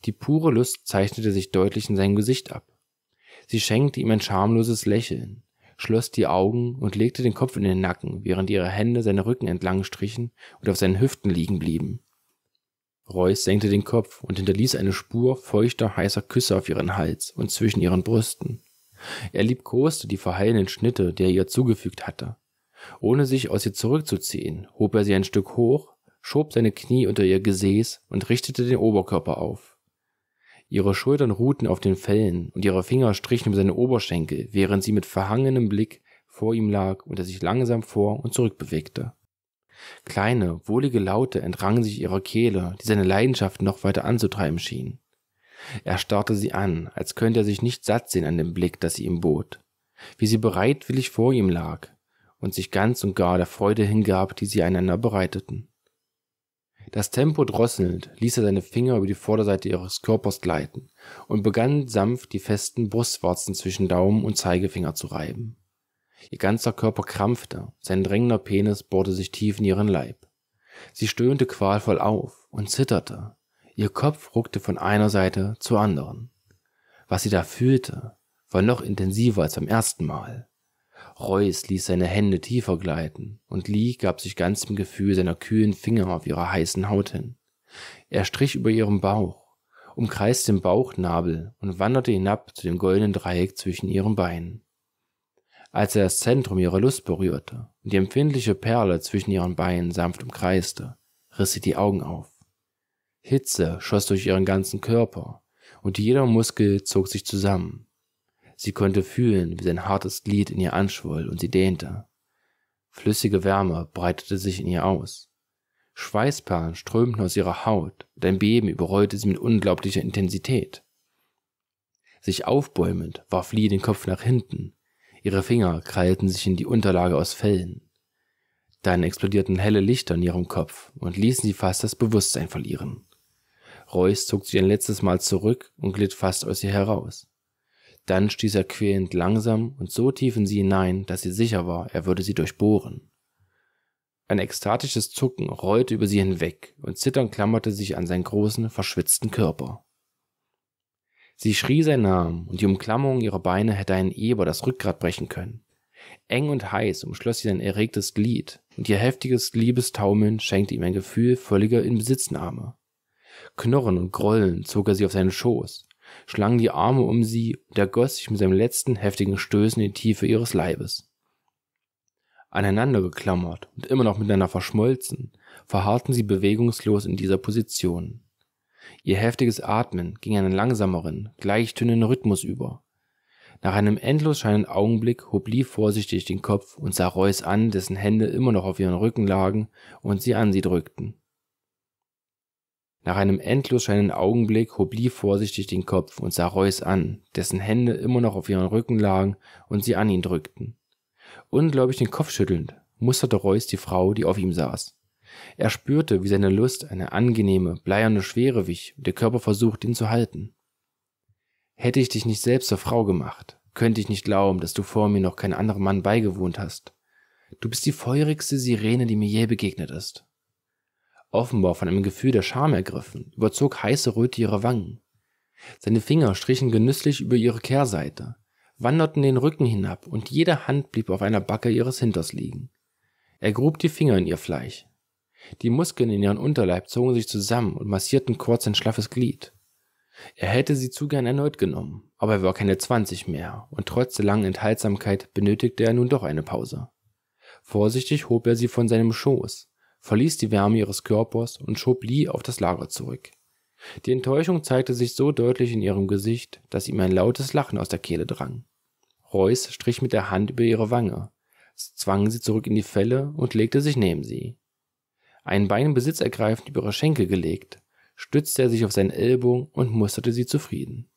Die pure Lust zeichnete sich deutlich in seinem Gesicht ab. Sie schenkte ihm ein schamloses Lächeln, schloss die Augen und legte den Kopf in den Nacken, während ihre Hände seinen Rücken entlang strichen und auf seinen Hüften liegen blieben. Reus senkte den Kopf und hinterließ eine Spur feuchter, heißer Küsse auf ihren Hals und zwischen ihren Brüsten. Er liebkoste die verheilenden Schnitte, die er ihr zugefügt hatte. Ohne sich aus ihr zurückzuziehen, hob er sie ein Stück hoch, schob seine Knie unter ihr Gesäß und richtete den Oberkörper auf. Ihre Schultern ruhten auf den Fellen und ihre Finger strichen um seine Oberschenkel, während sie mit verhangenem Blick vor ihm lag und er sich langsam vor und zurück bewegte. Kleine, wohlige Laute entrangen sich ihrer Kehle, die seine Leidenschaft noch weiter anzutreiben schien. Er starrte sie an, als könnte er sich nicht satt sehen an dem Blick, das sie ihm bot, wie sie bereitwillig vor ihm lag und sich ganz und gar der Freude hingab, die sie einander bereiteten. Das Tempo drosselnd ließ er seine Finger über die Vorderseite ihres Körpers gleiten und begann sanft die festen Brustwarzen zwischen Daumen und Zeigefinger zu reiben. Ihr ganzer Körper krampfte, sein drängender Penis bohrte sich tief in ihren Leib. Sie stöhnte qualvoll auf und zitterte. Ihr Kopf ruckte von einer Seite zur anderen. Was sie da fühlte, war noch intensiver als beim ersten Mal. Reus ließ seine Hände tiefer gleiten, und Lee gab sich ganz im Gefühl seiner kühlen Finger auf ihrer heißen Haut hin. Er strich über ihrem Bauch, umkreiste den Bauchnabel und wanderte hinab zu dem goldenen Dreieck zwischen ihren Beinen. Als er das Zentrum ihrer Lust berührte und die empfindliche Perle zwischen ihren Beinen sanft umkreiste, riss sie die Augen auf. Hitze schoss durch ihren ganzen Körper, und jeder Muskel zog sich zusammen. Sie konnte fühlen, wie sein hartes Glied in ihr anschwoll und sie dehnte. Flüssige Wärme breitete sich in ihr aus. Schweißperlen strömten aus ihrer Haut und ein Beben überrollte sie mit unglaublicher Intensität. Sich aufbäumend warf Lee den Kopf nach hinten. Ihre Finger krallten sich in die Unterlage aus Fellen. Dann explodierten helle Lichter in ihrem Kopf und ließen sie fast das Bewusstsein verlieren. Reus zog sich ein letztes Mal zurück und glitt fast aus ihr heraus. Dann stieß er quälend langsam und so tief in sie hinein, dass sie sicher war, er würde sie durchbohren. Ein ekstatisches Zucken rollte über sie hinweg und zitternd klammerte sich an seinen großen, verschwitzten Körper. Sie schrie seinen Namen und die Umklammerung ihrer Beine hätte einen Eber das Rückgrat brechen können. Eng und heiß umschloss sie sein erregtes Glied und ihr heftiges Liebestaumeln schenkte ihm ein Gefühl völliger Inbesitznahme. Knurren und Grollen zog er sie auf seinen Schoß schlang die Arme um sie und ergoss sich mit seinem letzten heftigen Stößen in die Tiefe ihres Leibes. Aneinander geklammert und immer noch miteinander verschmolzen, verharrten sie bewegungslos in dieser Position. Ihr heftiges Atmen ging einen langsameren, gleichtönenden Rhythmus über. Nach einem endlos scheinenden Augenblick hob Lee vorsichtig den Kopf und sah Reus an, dessen Hände immer noch auf ihren Rücken lagen und sie an sie drückten. Nach einem endlos scheinenden Augenblick hob Lee vorsichtig den Kopf und sah Royce an, dessen Hände immer noch auf ihren Rücken lagen und sie an ihn drückten. Ungläubig den Kopf schüttelnd musterte Royce die Frau, die auf ihm saß. Er spürte, wie seine Lust eine angenehme, bleierne Schwere wich und der Körper versuchte, ihn zu halten. Hätte ich dich nicht selbst zur Frau gemacht, könnte ich nicht glauben, dass du vor mir noch keinen anderen Mann beigewohnt hast. Du bist die feurigste Sirene, die mir je begegnet ist offenbar von einem Gefühl der Scham ergriffen, überzog heiße Röte ihre Wangen. Seine Finger strichen genüsslich über ihre Kehrseite, wanderten den Rücken hinab und jede Hand blieb auf einer Backe ihres Hinters liegen. Er grub die Finger in ihr Fleisch. Die Muskeln in ihren Unterleib zogen sich zusammen und massierten kurz ein schlaffes Glied. Er hätte sie zu gern erneut genommen, aber er war keine zwanzig mehr, und trotz der langen Enthaltsamkeit benötigte er nun doch eine Pause. Vorsichtig hob er sie von seinem Schoß, verließ die Wärme ihres Körpers und schob Lee auf das Lager zurück. Die Enttäuschung zeigte sich so deutlich in ihrem Gesicht, dass ihm ein lautes Lachen aus der Kehle drang. Royce strich mit der Hand über ihre Wange, zwang sie zurück in die Felle und legte sich neben sie. Ein Bein Besitz ergreifend über ihre Schenkel gelegt, stützte er sich auf seinen Ellbogen und musterte sie zufrieden.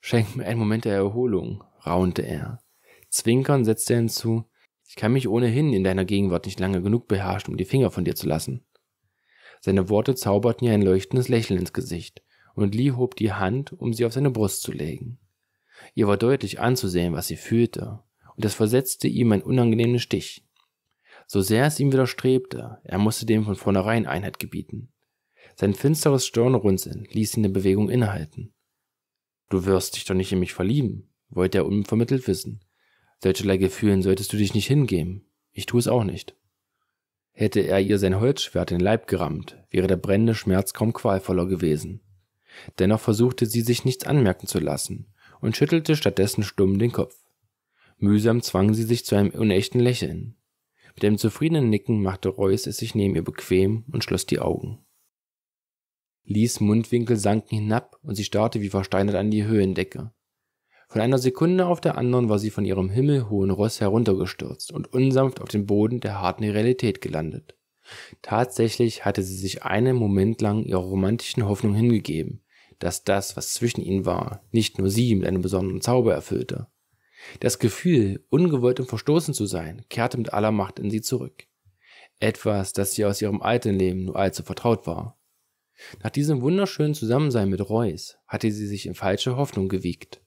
Schenk mir einen Moment der Erholung, raunte er. Zwinkern setzte er hinzu, ich kann mich ohnehin in deiner Gegenwart nicht lange genug beherrschen, um die Finger von dir zu lassen. Seine Worte zauberten ihr ein leuchtendes Lächeln ins Gesicht, und Lee hob die Hand, um sie auf seine Brust zu legen. Ihr war deutlich anzusehen, was sie fühlte, und das versetzte ihm einen unangenehmen Stich. So sehr es ihm widerstrebte, er musste dem von vornherein Einheit gebieten. Sein finsteres Stirnrunzeln ließ ihn der Bewegung innehalten. Du wirst dich doch nicht in mich verlieben, wollte er unvermittelt wissen. Solcherlei Gefühlen solltest du dich nicht hingeben. Ich tue es auch nicht. Hätte er ihr sein Holzschwert in den Leib gerammt, wäre der brennende Schmerz kaum qualvoller gewesen. Dennoch versuchte sie sich nichts anmerken zu lassen und schüttelte stattdessen stumm den Kopf. Mühsam zwang sie sich zu einem unechten Lächeln. Mit einem zufriedenen Nicken machte Reuß es sich neben ihr bequem und schloss die Augen. Lies Mundwinkel sanken hinab und sie starrte wie versteinert an die Höhendecke, von einer Sekunde auf der anderen war sie von ihrem himmelhohen Ross heruntergestürzt und unsanft auf den Boden der harten Realität gelandet. Tatsächlich hatte sie sich einen Moment lang ihrer romantischen Hoffnung hingegeben, dass das, was zwischen ihnen war, nicht nur sie mit einem besonderen Zauber erfüllte. Das Gefühl, ungewollt und verstoßen zu sein, kehrte mit aller Macht in sie zurück. Etwas, das sie aus ihrem alten Leben nur allzu vertraut war. Nach diesem wunderschönen Zusammensein mit Reus hatte sie sich in falsche Hoffnung gewiegt.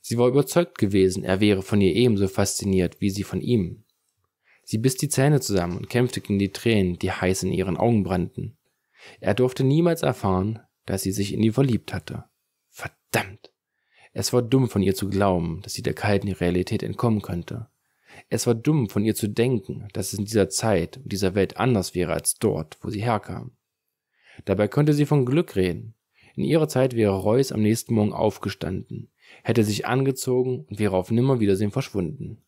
Sie war überzeugt gewesen, er wäre von ihr ebenso fasziniert wie sie von ihm. Sie biss die Zähne zusammen und kämpfte gegen die Tränen, die heiß in ihren Augen brannten. Er durfte niemals erfahren, dass sie sich in ihn verliebt hatte. Verdammt! Es war dumm von ihr zu glauben, dass sie der kalten Realität entkommen könnte. Es war dumm von ihr zu denken, dass es in dieser Zeit und dieser Welt anders wäre als dort, wo sie herkam. Dabei konnte sie von Glück reden. In ihrer Zeit wäre Reus am nächsten Morgen aufgestanden, hätte sich angezogen und wäre auf Nimmerwiedersehen verschwunden.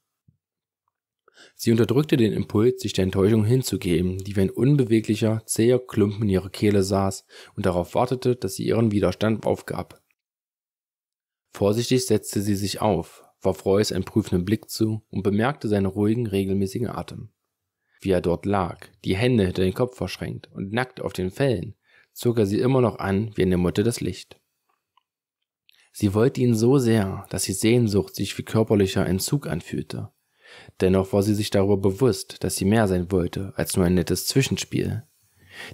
Sie unterdrückte den Impuls, sich der Enttäuschung hinzugeben, die wie ein unbeweglicher, zäher Klumpen in ihrer Kehle saß und darauf wartete, dass sie ihren Widerstand aufgab. Vorsichtig setzte sie sich auf, warf Reus einen prüfenden Blick zu und bemerkte seinen ruhigen, regelmäßigen Atem. Wie er dort lag, die Hände hinter den Kopf verschränkt und nackt auf den Fellen, zog er sie immer noch an wie eine Mutter das Licht. Sie wollte ihn so sehr, dass die Sehnsucht sich wie körperlicher Entzug anfühlte. Dennoch war sie sich darüber bewusst, dass sie mehr sein wollte als nur ein nettes Zwischenspiel.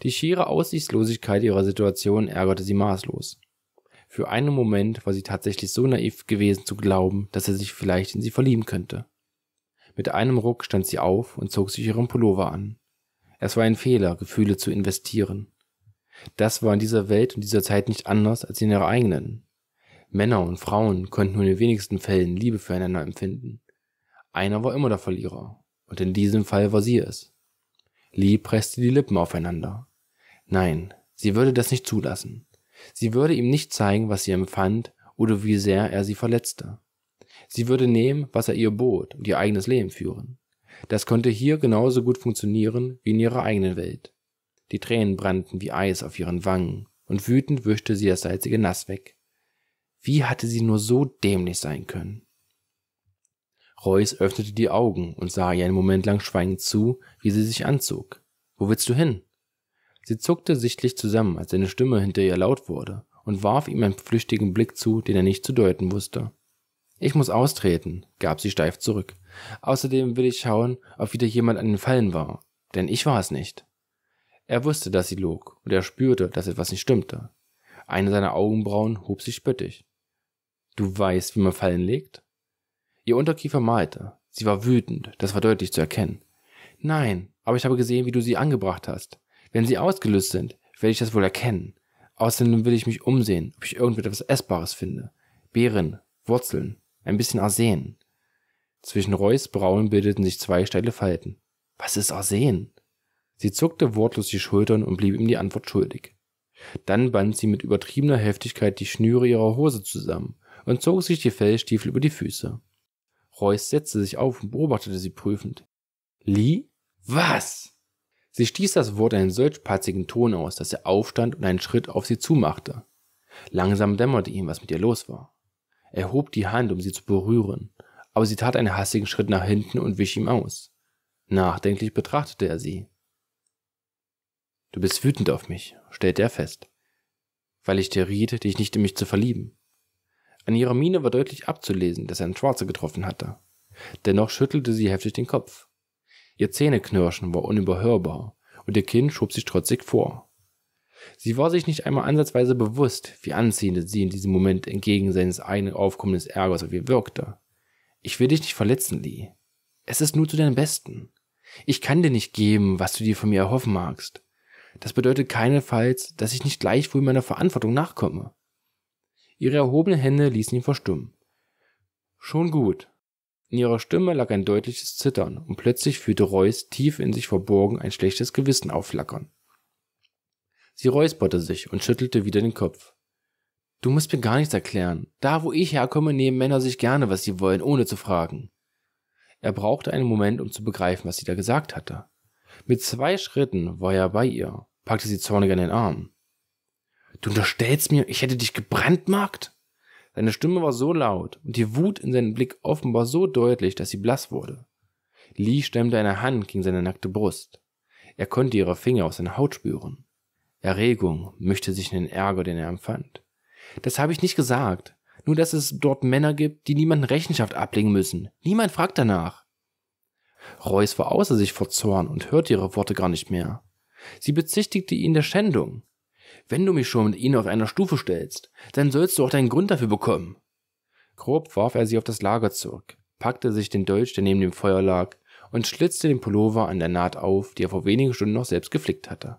Die schiere Aussichtslosigkeit ihrer Situation ärgerte sie maßlos. Für einen Moment war sie tatsächlich so naiv gewesen zu glauben, dass er sich vielleicht in sie verlieben könnte. Mit einem Ruck stand sie auf und zog sich ihren Pullover an. Es war ein Fehler, Gefühle zu investieren. Das war in dieser Welt und dieser Zeit nicht anders als in ihrer eigenen. Männer und Frauen konnten nur in den wenigsten Fällen Liebe füreinander empfinden. Einer war immer der Verlierer, und in diesem Fall war sie es. Lee presste die Lippen aufeinander. Nein, sie würde das nicht zulassen. Sie würde ihm nicht zeigen, was sie empfand oder wie sehr er sie verletzte. Sie würde nehmen, was er ihr bot und ihr eigenes Leben führen. Das konnte hier genauso gut funktionieren wie in ihrer eigenen Welt. Die Tränen brannten wie Eis auf ihren Wangen, und wütend wischte sie das salzige Nass weg. Wie hatte sie nur so dämlich sein können? Reus öffnete die Augen und sah ihr einen Moment lang schweigend zu, wie sie sich anzog. Wo willst du hin? Sie zuckte sichtlich zusammen, als seine Stimme hinter ihr laut wurde, und warf ihm einen flüchtigen Blick zu, den er nicht zu deuten wusste. Ich muss austreten, gab sie steif zurück. Außerdem will ich schauen, ob wieder jemand an den Fallen war, denn ich war es nicht. Er wusste, dass sie log, und er spürte, dass etwas nicht stimmte. Eine seiner Augenbrauen hob sich spöttisch. Du weißt, wie man Fallen legt? Ihr Unterkiefer malte. Sie war wütend, das war deutlich zu erkennen. Nein, aber ich habe gesehen, wie du sie angebracht hast. Wenn sie ausgelöst sind, werde ich das wohl erkennen. Außerdem will ich mich umsehen, ob ich irgendetwas Essbares finde. Beeren, Wurzeln, ein bisschen Arsen. Zwischen Reus Brauen bildeten sich zwei steile Falten. Was ist Arsen? Sie zuckte wortlos die Schultern und blieb ihm die Antwort schuldig. Dann band sie mit übertriebener Heftigkeit die Schnüre ihrer Hose zusammen und zog sich die Fellstiefel über die Füße. Royce setzte sich auf und beobachtete sie prüfend. Lee? Was? Sie stieß das Wort in einen solch patzigen Ton aus, dass er aufstand und einen Schritt auf sie zumachte. Langsam dämmerte ihm, was mit ihr los war. Er hob die Hand, um sie zu berühren, aber sie tat einen hastigen Schritt nach hinten und wich ihm aus. Nachdenklich betrachtete er sie. Du bist wütend auf mich, stellte er fest, weil ich dir riet, dich nicht in mich zu verlieben. An ihrer Miene war deutlich abzulesen, dass er einen Schwarzer getroffen hatte. Dennoch schüttelte sie heftig den Kopf. Ihr Zähneknirschen war unüberhörbar und ihr Kinn schob sich trotzig vor. Sie war sich nicht einmal ansatzweise bewusst, wie anziehend sie in diesem Moment entgegen seines eigenen aufkommenden Ärgers auf ihr wirkte. Ich will dich nicht verletzen, Lee. Es ist nur zu deinem Besten. Ich kann dir nicht geben, was du dir von mir erhoffen magst. Das bedeutet keinesfalls, dass ich nicht gleichwohl meiner Verantwortung nachkomme. Ihre erhobenen Hände ließen ihn verstummen. Schon gut. In ihrer Stimme lag ein deutliches Zittern, und plötzlich fühlte Reus tief in sich verborgen ein schlechtes Gewissen aufflackern. Sie räusperte sich und schüttelte wieder den Kopf. Du musst mir gar nichts erklären. Da, wo ich herkomme, nehmen Männer sich gerne, was sie wollen, ohne zu fragen. Er brauchte einen Moment, um zu begreifen, was sie da gesagt hatte. Mit zwei Schritten war er bei ihr, packte sie zornig an den Arm. Du unterstellst mir, ich hätte dich gebrandmarkt? Seine Stimme war so laut und die Wut in seinem Blick offenbar so deutlich, dass sie blass wurde. Lee stemmte eine Hand gegen seine nackte Brust. Er konnte ihre Finger aus seiner Haut spüren. Erregung mischte sich in den Ärger, den er empfand. Das habe ich nicht gesagt. Nur, dass es dort Männer gibt, die niemanden Rechenschaft ablegen müssen. Niemand fragt danach. Reus war außer sich vor Zorn und hörte ihre Worte gar nicht mehr. Sie bezichtigte ihn der Schändung. Wenn du mich schon mit ihnen auf einer Stufe stellst, dann sollst du auch deinen Grund dafür bekommen. Grob warf er sie auf das Lager zurück, packte sich den Dolch, der neben dem Feuer lag, und schlitzte den Pullover an der Naht auf, die er vor wenigen Stunden noch selbst geflickt hatte.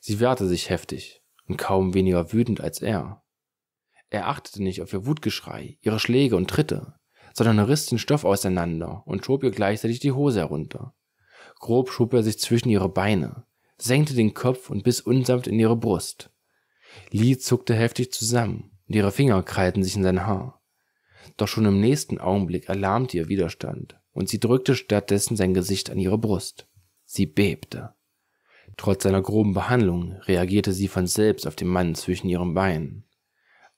Sie wehrte sich heftig und kaum weniger wütend als er. Er achtete nicht auf ihr Wutgeschrei, ihre Schläge und Tritte, sondern riss den Stoff auseinander und schob ihr gleichzeitig die Hose herunter. Grob schob er sich zwischen ihre Beine, senkte den Kopf und biss unsanft in ihre Brust. Lee zuckte heftig zusammen und ihre Finger krallten sich in sein Haar. Doch schon im nächsten Augenblick erlahmte ihr Widerstand und sie drückte stattdessen sein Gesicht an ihre Brust. Sie bebte. Trotz seiner groben Behandlung reagierte sie von selbst auf den Mann zwischen ihren Beinen.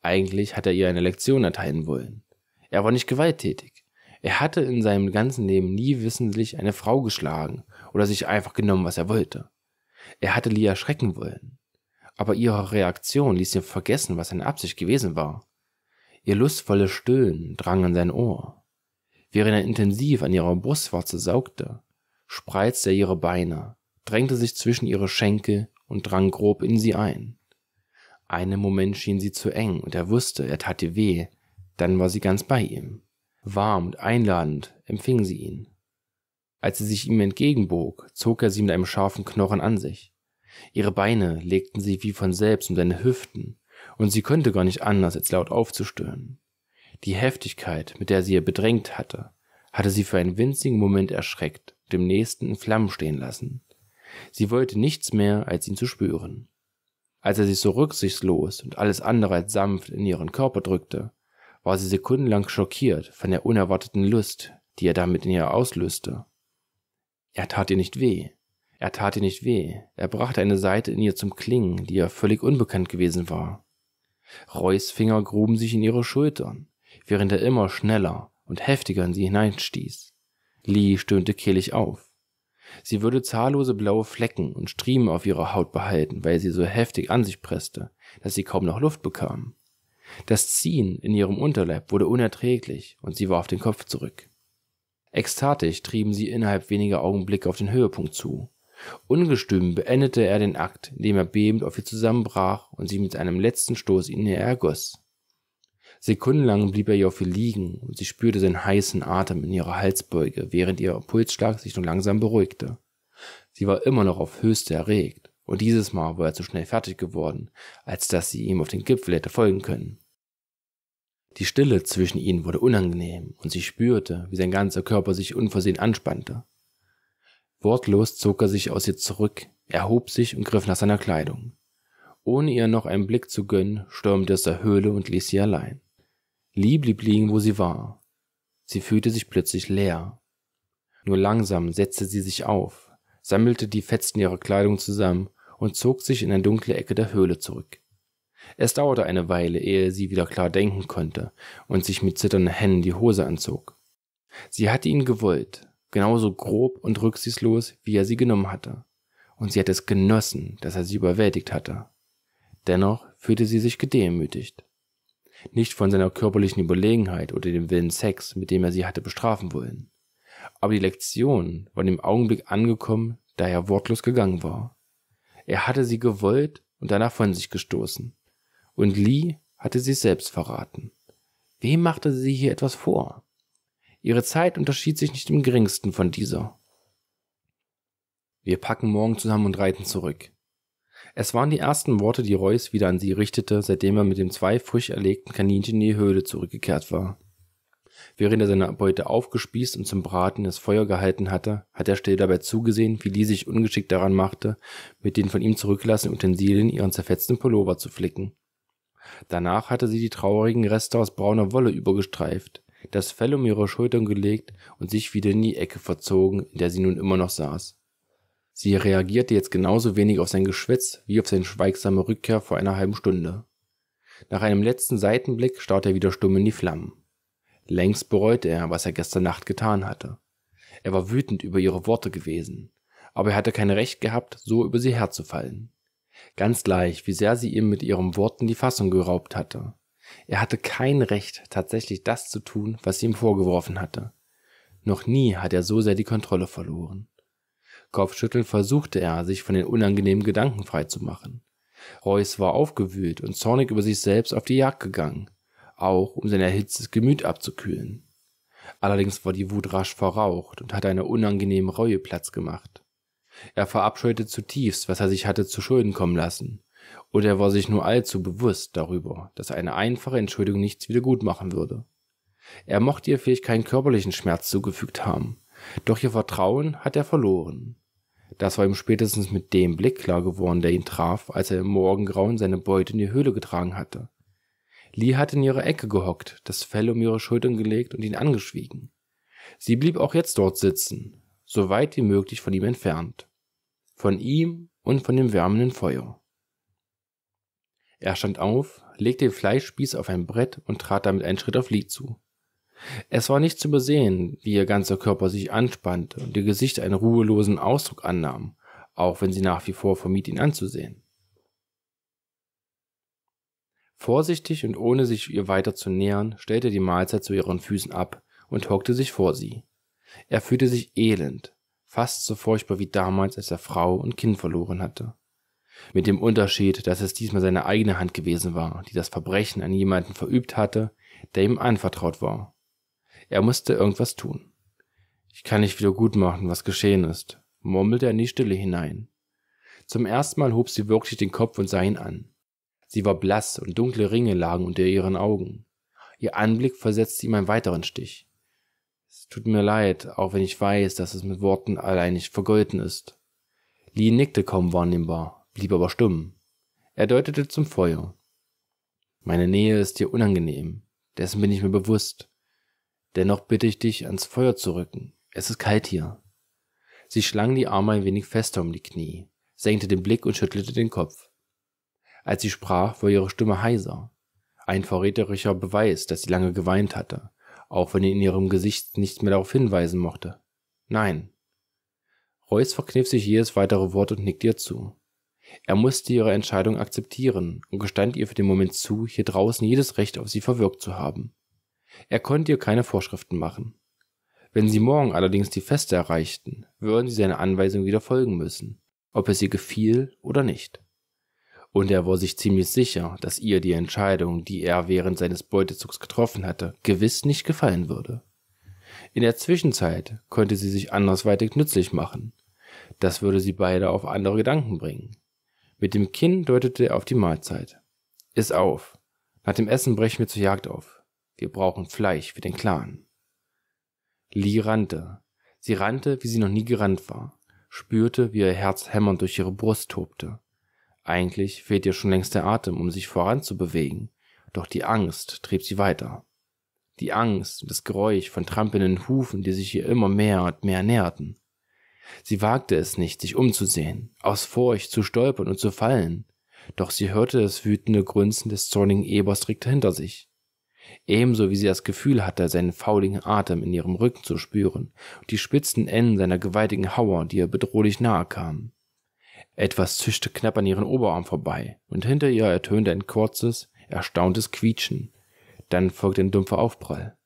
Eigentlich hatte er ihr eine Lektion erteilen wollen. Er war nicht gewalttätig. Er hatte in seinem ganzen Leben nie wissentlich eine Frau geschlagen oder sich einfach genommen, was er wollte. Er hatte Lee erschrecken wollen, aber ihre Reaktion ließ ihn vergessen, was seine Absicht gewesen war. Ihr lustvolles Stöhnen drang in sein Ohr. Während er intensiv an ihrer Brustwarze saugte, spreizte er ihre Beine, drängte sich zwischen ihre Schenkel und drang grob in sie ein. Einen Moment schien sie zu eng und er wusste, er tat ihr weh, dann war sie ganz bei ihm. Warm und einladend empfing sie ihn. Als sie sich ihm entgegenbog, zog er sie mit einem scharfen Knochen an sich. Ihre Beine legten sie wie von selbst um seine Hüften, und sie konnte gar nicht anders, als laut aufzustöhnen. Die Heftigkeit, mit der sie ihr bedrängt hatte, hatte sie für einen winzigen Moment erschreckt, dem nächsten in Flammen stehen lassen. Sie wollte nichts mehr, als ihn zu spüren. Als er sich so rücksichtslos und alles andere als sanft in ihren Körper drückte, war sie sekundenlang schockiert von der unerwarteten Lust, die er damit in ihr auslöste. Er tat ihr nicht weh. Er tat ihr nicht weh. Er brachte eine Seite in ihr zum Klingen, die ihr völlig unbekannt gewesen war. Reus Finger gruben sich in ihre Schultern, während er immer schneller und heftiger in sie hineinstieß. Lee stöhnte kehlig auf. Sie würde zahllose blaue Flecken und Striemen auf ihrer Haut behalten, weil sie so heftig an sich presste, dass sie kaum noch Luft bekam. Das Ziehen in ihrem Unterleib wurde unerträglich und sie warf den Kopf zurück. Ekstatisch trieben sie innerhalb weniger Augenblicke auf den Höhepunkt zu. Ungestüm beendete er den Akt, indem er bebend auf ihr zusammenbrach und sie mit einem letzten Stoß in ihr ergoss. Sekundenlang blieb er ihr auf ihr liegen und sie spürte seinen heißen Atem in ihrer Halsbeuge, während ihr Pulsschlag sich nur langsam beruhigte. Sie war immer noch auf höchste erregt, und dieses Mal war er zu schnell fertig geworden, als dass sie ihm auf den Gipfel hätte folgen können. Die Stille zwischen ihnen wurde unangenehm und sie spürte, wie sein ganzer Körper sich unversehen anspannte. Wortlos zog er sich aus ihr zurück, erhob sich und griff nach seiner Kleidung. Ohne ihr noch einen Blick zu gönnen, stürmte er aus der Höhle und ließ sie allein. Lee blieb liegen, wo sie war. Sie fühlte sich plötzlich leer. Nur langsam setzte sie sich auf, sammelte die Fetzen ihrer Kleidung zusammen und zog sich in eine dunkle Ecke der Höhle zurück. Es dauerte eine Weile, ehe sie wieder klar denken konnte und sich mit zitternden Händen die Hose anzog. Sie hatte ihn gewollt, genauso grob und rücksichtslos, wie er sie genommen hatte. Und sie hatte es genossen, dass er sie überwältigt hatte. Dennoch fühlte sie sich gedemütigt. Nicht von seiner körperlichen Überlegenheit oder dem wilden Sex, mit dem er sie hatte bestrafen wollen. Aber die Lektion war im Augenblick angekommen, da er wortlos gegangen war. Er hatte sie gewollt und danach von sich gestoßen. Und Lee hatte sich selbst verraten. Wem machte sie hier etwas vor? Ihre Zeit unterschied sich nicht im geringsten von dieser. Wir packen morgen zusammen und reiten zurück. Es waren die ersten Worte, die Reus wieder an sie richtete, seitdem er mit dem zwei frisch erlegten Kaninchen in die Höhle zurückgekehrt war. Während er seine Beute aufgespießt und zum Braten das Feuer gehalten hatte, hat er still dabei zugesehen, wie Lee sich ungeschickt daran machte, mit den von ihm zurückgelassenen Utensilien ihren zerfetzten Pullover zu flicken. Danach hatte sie die traurigen Reste aus brauner Wolle übergestreift, das Fell um ihre Schultern gelegt und sich wieder in die Ecke verzogen, in der sie nun immer noch saß. Sie reagierte jetzt genauso wenig auf sein Geschwätz wie auf seine schweigsame Rückkehr vor einer halben Stunde. Nach einem letzten Seitenblick starrte er wieder stumm in die Flammen. Längst bereute er, was er gestern Nacht getan hatte. Er war wütend über ihre Worte gewesen, aber er hatte kein Recht gehabt, so über sie herzufallen. Ganz gleich, wie sehr sie ihm mit ihren Worten die Fassung geraubt hatte. Er hatte kein Recht, tatsächlich das zu tun, was sie ihm vorgeworfen hatte. Noch nie hat er so sehr die Kontrolle verloren. Kopfschütteln versuchte er, sich von den unangenehmen Gedanken freizumachen. Reuss war aufgewühlt und zornig über sich selbst auf die Jagd gegangen, auch um sein erhitztes Gemüt abzukühlen. Allerdings war die Wut rasch verraucht und hatte einer unangenehmen Reue Platz gemacht. Er verabscheute zutiefst, was er sich hatte zu Schulden kommen lassen, und er war sich nur allzu bewusst darüber, dass eine einfache Entschuldigung nichts wiedergutmachen würde. Er mochte ihr vielleicht keinen körperlichen Schmerz zugefügt haben, doch ihr Vertrauen hat er verloren. Das war ihm spätestens mit dem Blick klar geworden, der ihn traf, als er im Morgengrauen seine Beute in die Höhle getragen hatte. Lee hatte in ihre Ecke gehockt, das Fell um ihre Schultern gelegt und ihn angeschwiegen. Sie blieb auch jetzt dort sitzen, so weit wie möglich von ihm entfernt, von ihm und von dem wärmenden Feuer. Er stand auf, legte den Fleischspieß auf ein Brett und trat damit einen Schritt auf Lee zu. Es war nicht zu übersehen, wie ihr ganzer Körper sich anspannte und ihr Gesicht einen ruhelosen Ausdruck annahm, auch wenn sie nach wie vor vermied, ihn anzusehen. Vorsichtig und ohne sich ihr weiter zu nähern, stellte die Mahlzeit zu ihren Füßen ab und hockte sich vor sie, er fühlte sich elend, fast so furchtbar wie damals, als er Frau und Kind verloren hatte. Mit dem Unterschied, dass es diesmal seine eigene Hand gewesen war, die das Verbrechen an jemanden verübt hatte, der ihm anvertraut war. Er musste irgendwas tun. Ich kann nicht wieder gut machen, was geschehen ist, murmelte er in die Stille hinein. Zum ersten Mal hob sie wirklich den Kopf und sah ihn an. Sie war blass und dunkle Ringe lagen unter ihren Augen. Ihr Anblick versetzte ihm einen weiteren Stich. Es tut mir leid, auch wenn ich weiß, dass es mit Worten allein nicht vergolten ist. Lee nickte kaum wahrnehmbar, blieb aber stumm. Er deutete zum Feuer. Meine Nähe ist dir unangenehm, dessen bin ich mir bewusst. Dennoch bitte ich dich, ans Feuer zu rücken. Es ist kalt hier. Sie schlang die Arme ein wenig fester um die Knie, senkte den Blick und schüttelte den Kopf. Als sie sprach, war ihre Stimme heiser. Ein verräterischer Beweis, dass sie lange geweint hatte auch wenn er in ihrem Gesicht nichts mehr darauf hinweisen mochte. Nein. Reus verkniff sich jedes weitere Wort und nickte ihr zu. Er musste ihre Entscheidung akzeptieren und gestand ihr für den Moment zu, hier draußen jedes Recht auf sie verwirkt zu haben. Er konnte ihr keine Vorschriften machen. Wenn sie morgen allerdings die Feste erreichten, würden sie seiner Anweisung wieder folgen müssen, ob es ihr gefiel oder nicht und er war sich ziemlich sicher, dass ihr die Entscheidung, die er während seines Beutezugs getroffen hatte, gewiss nicht gefallen würde. In der Zwischenzeit konnte sie sich andersweitig nützlich machen. Das würde sie beide auf andere Gedanken bringen. Mit dem Kinn deutete er auf die Mahlzeit. Iss auf. Nach dem Essen brechen wir zur Jagd auf. Wir brauchen Fleisch für den Clan. Lee rannte. Sie rannte, wie sie noch nie gerannt war, spürte, wie ihr Herz hämmernd durch ihre Brust tobte. Eigentlich fehlt ihr schon längst der Atem, um sich voranzubewegen, doch die Angst trieb sie weiter. Die Angst und das Geräusch von trampelnden Hufen, die sich ihr immer mehr und mehr näherten. Sie wagte es nicht, sich umzusehen, aus Furcht zu stolpern und zu fallen, doch sie hörte das wütende Grunzen des zornigen Ebers direkt hinter sich. Ebenso wie sie das Gefühl hatte, seinen fauligen Atem in ihrem Rücken zu spüren und die spitzen Enden seiner gewaltigen Hauer, die ihr bedrohlich nahe kamen. Etwas zischte knapp an ihren Oberarm vorbei, und hinter ihr ertönte ein kurzes, erstauntes Quietschen. Dann folgte ein dumpfer Aufprall.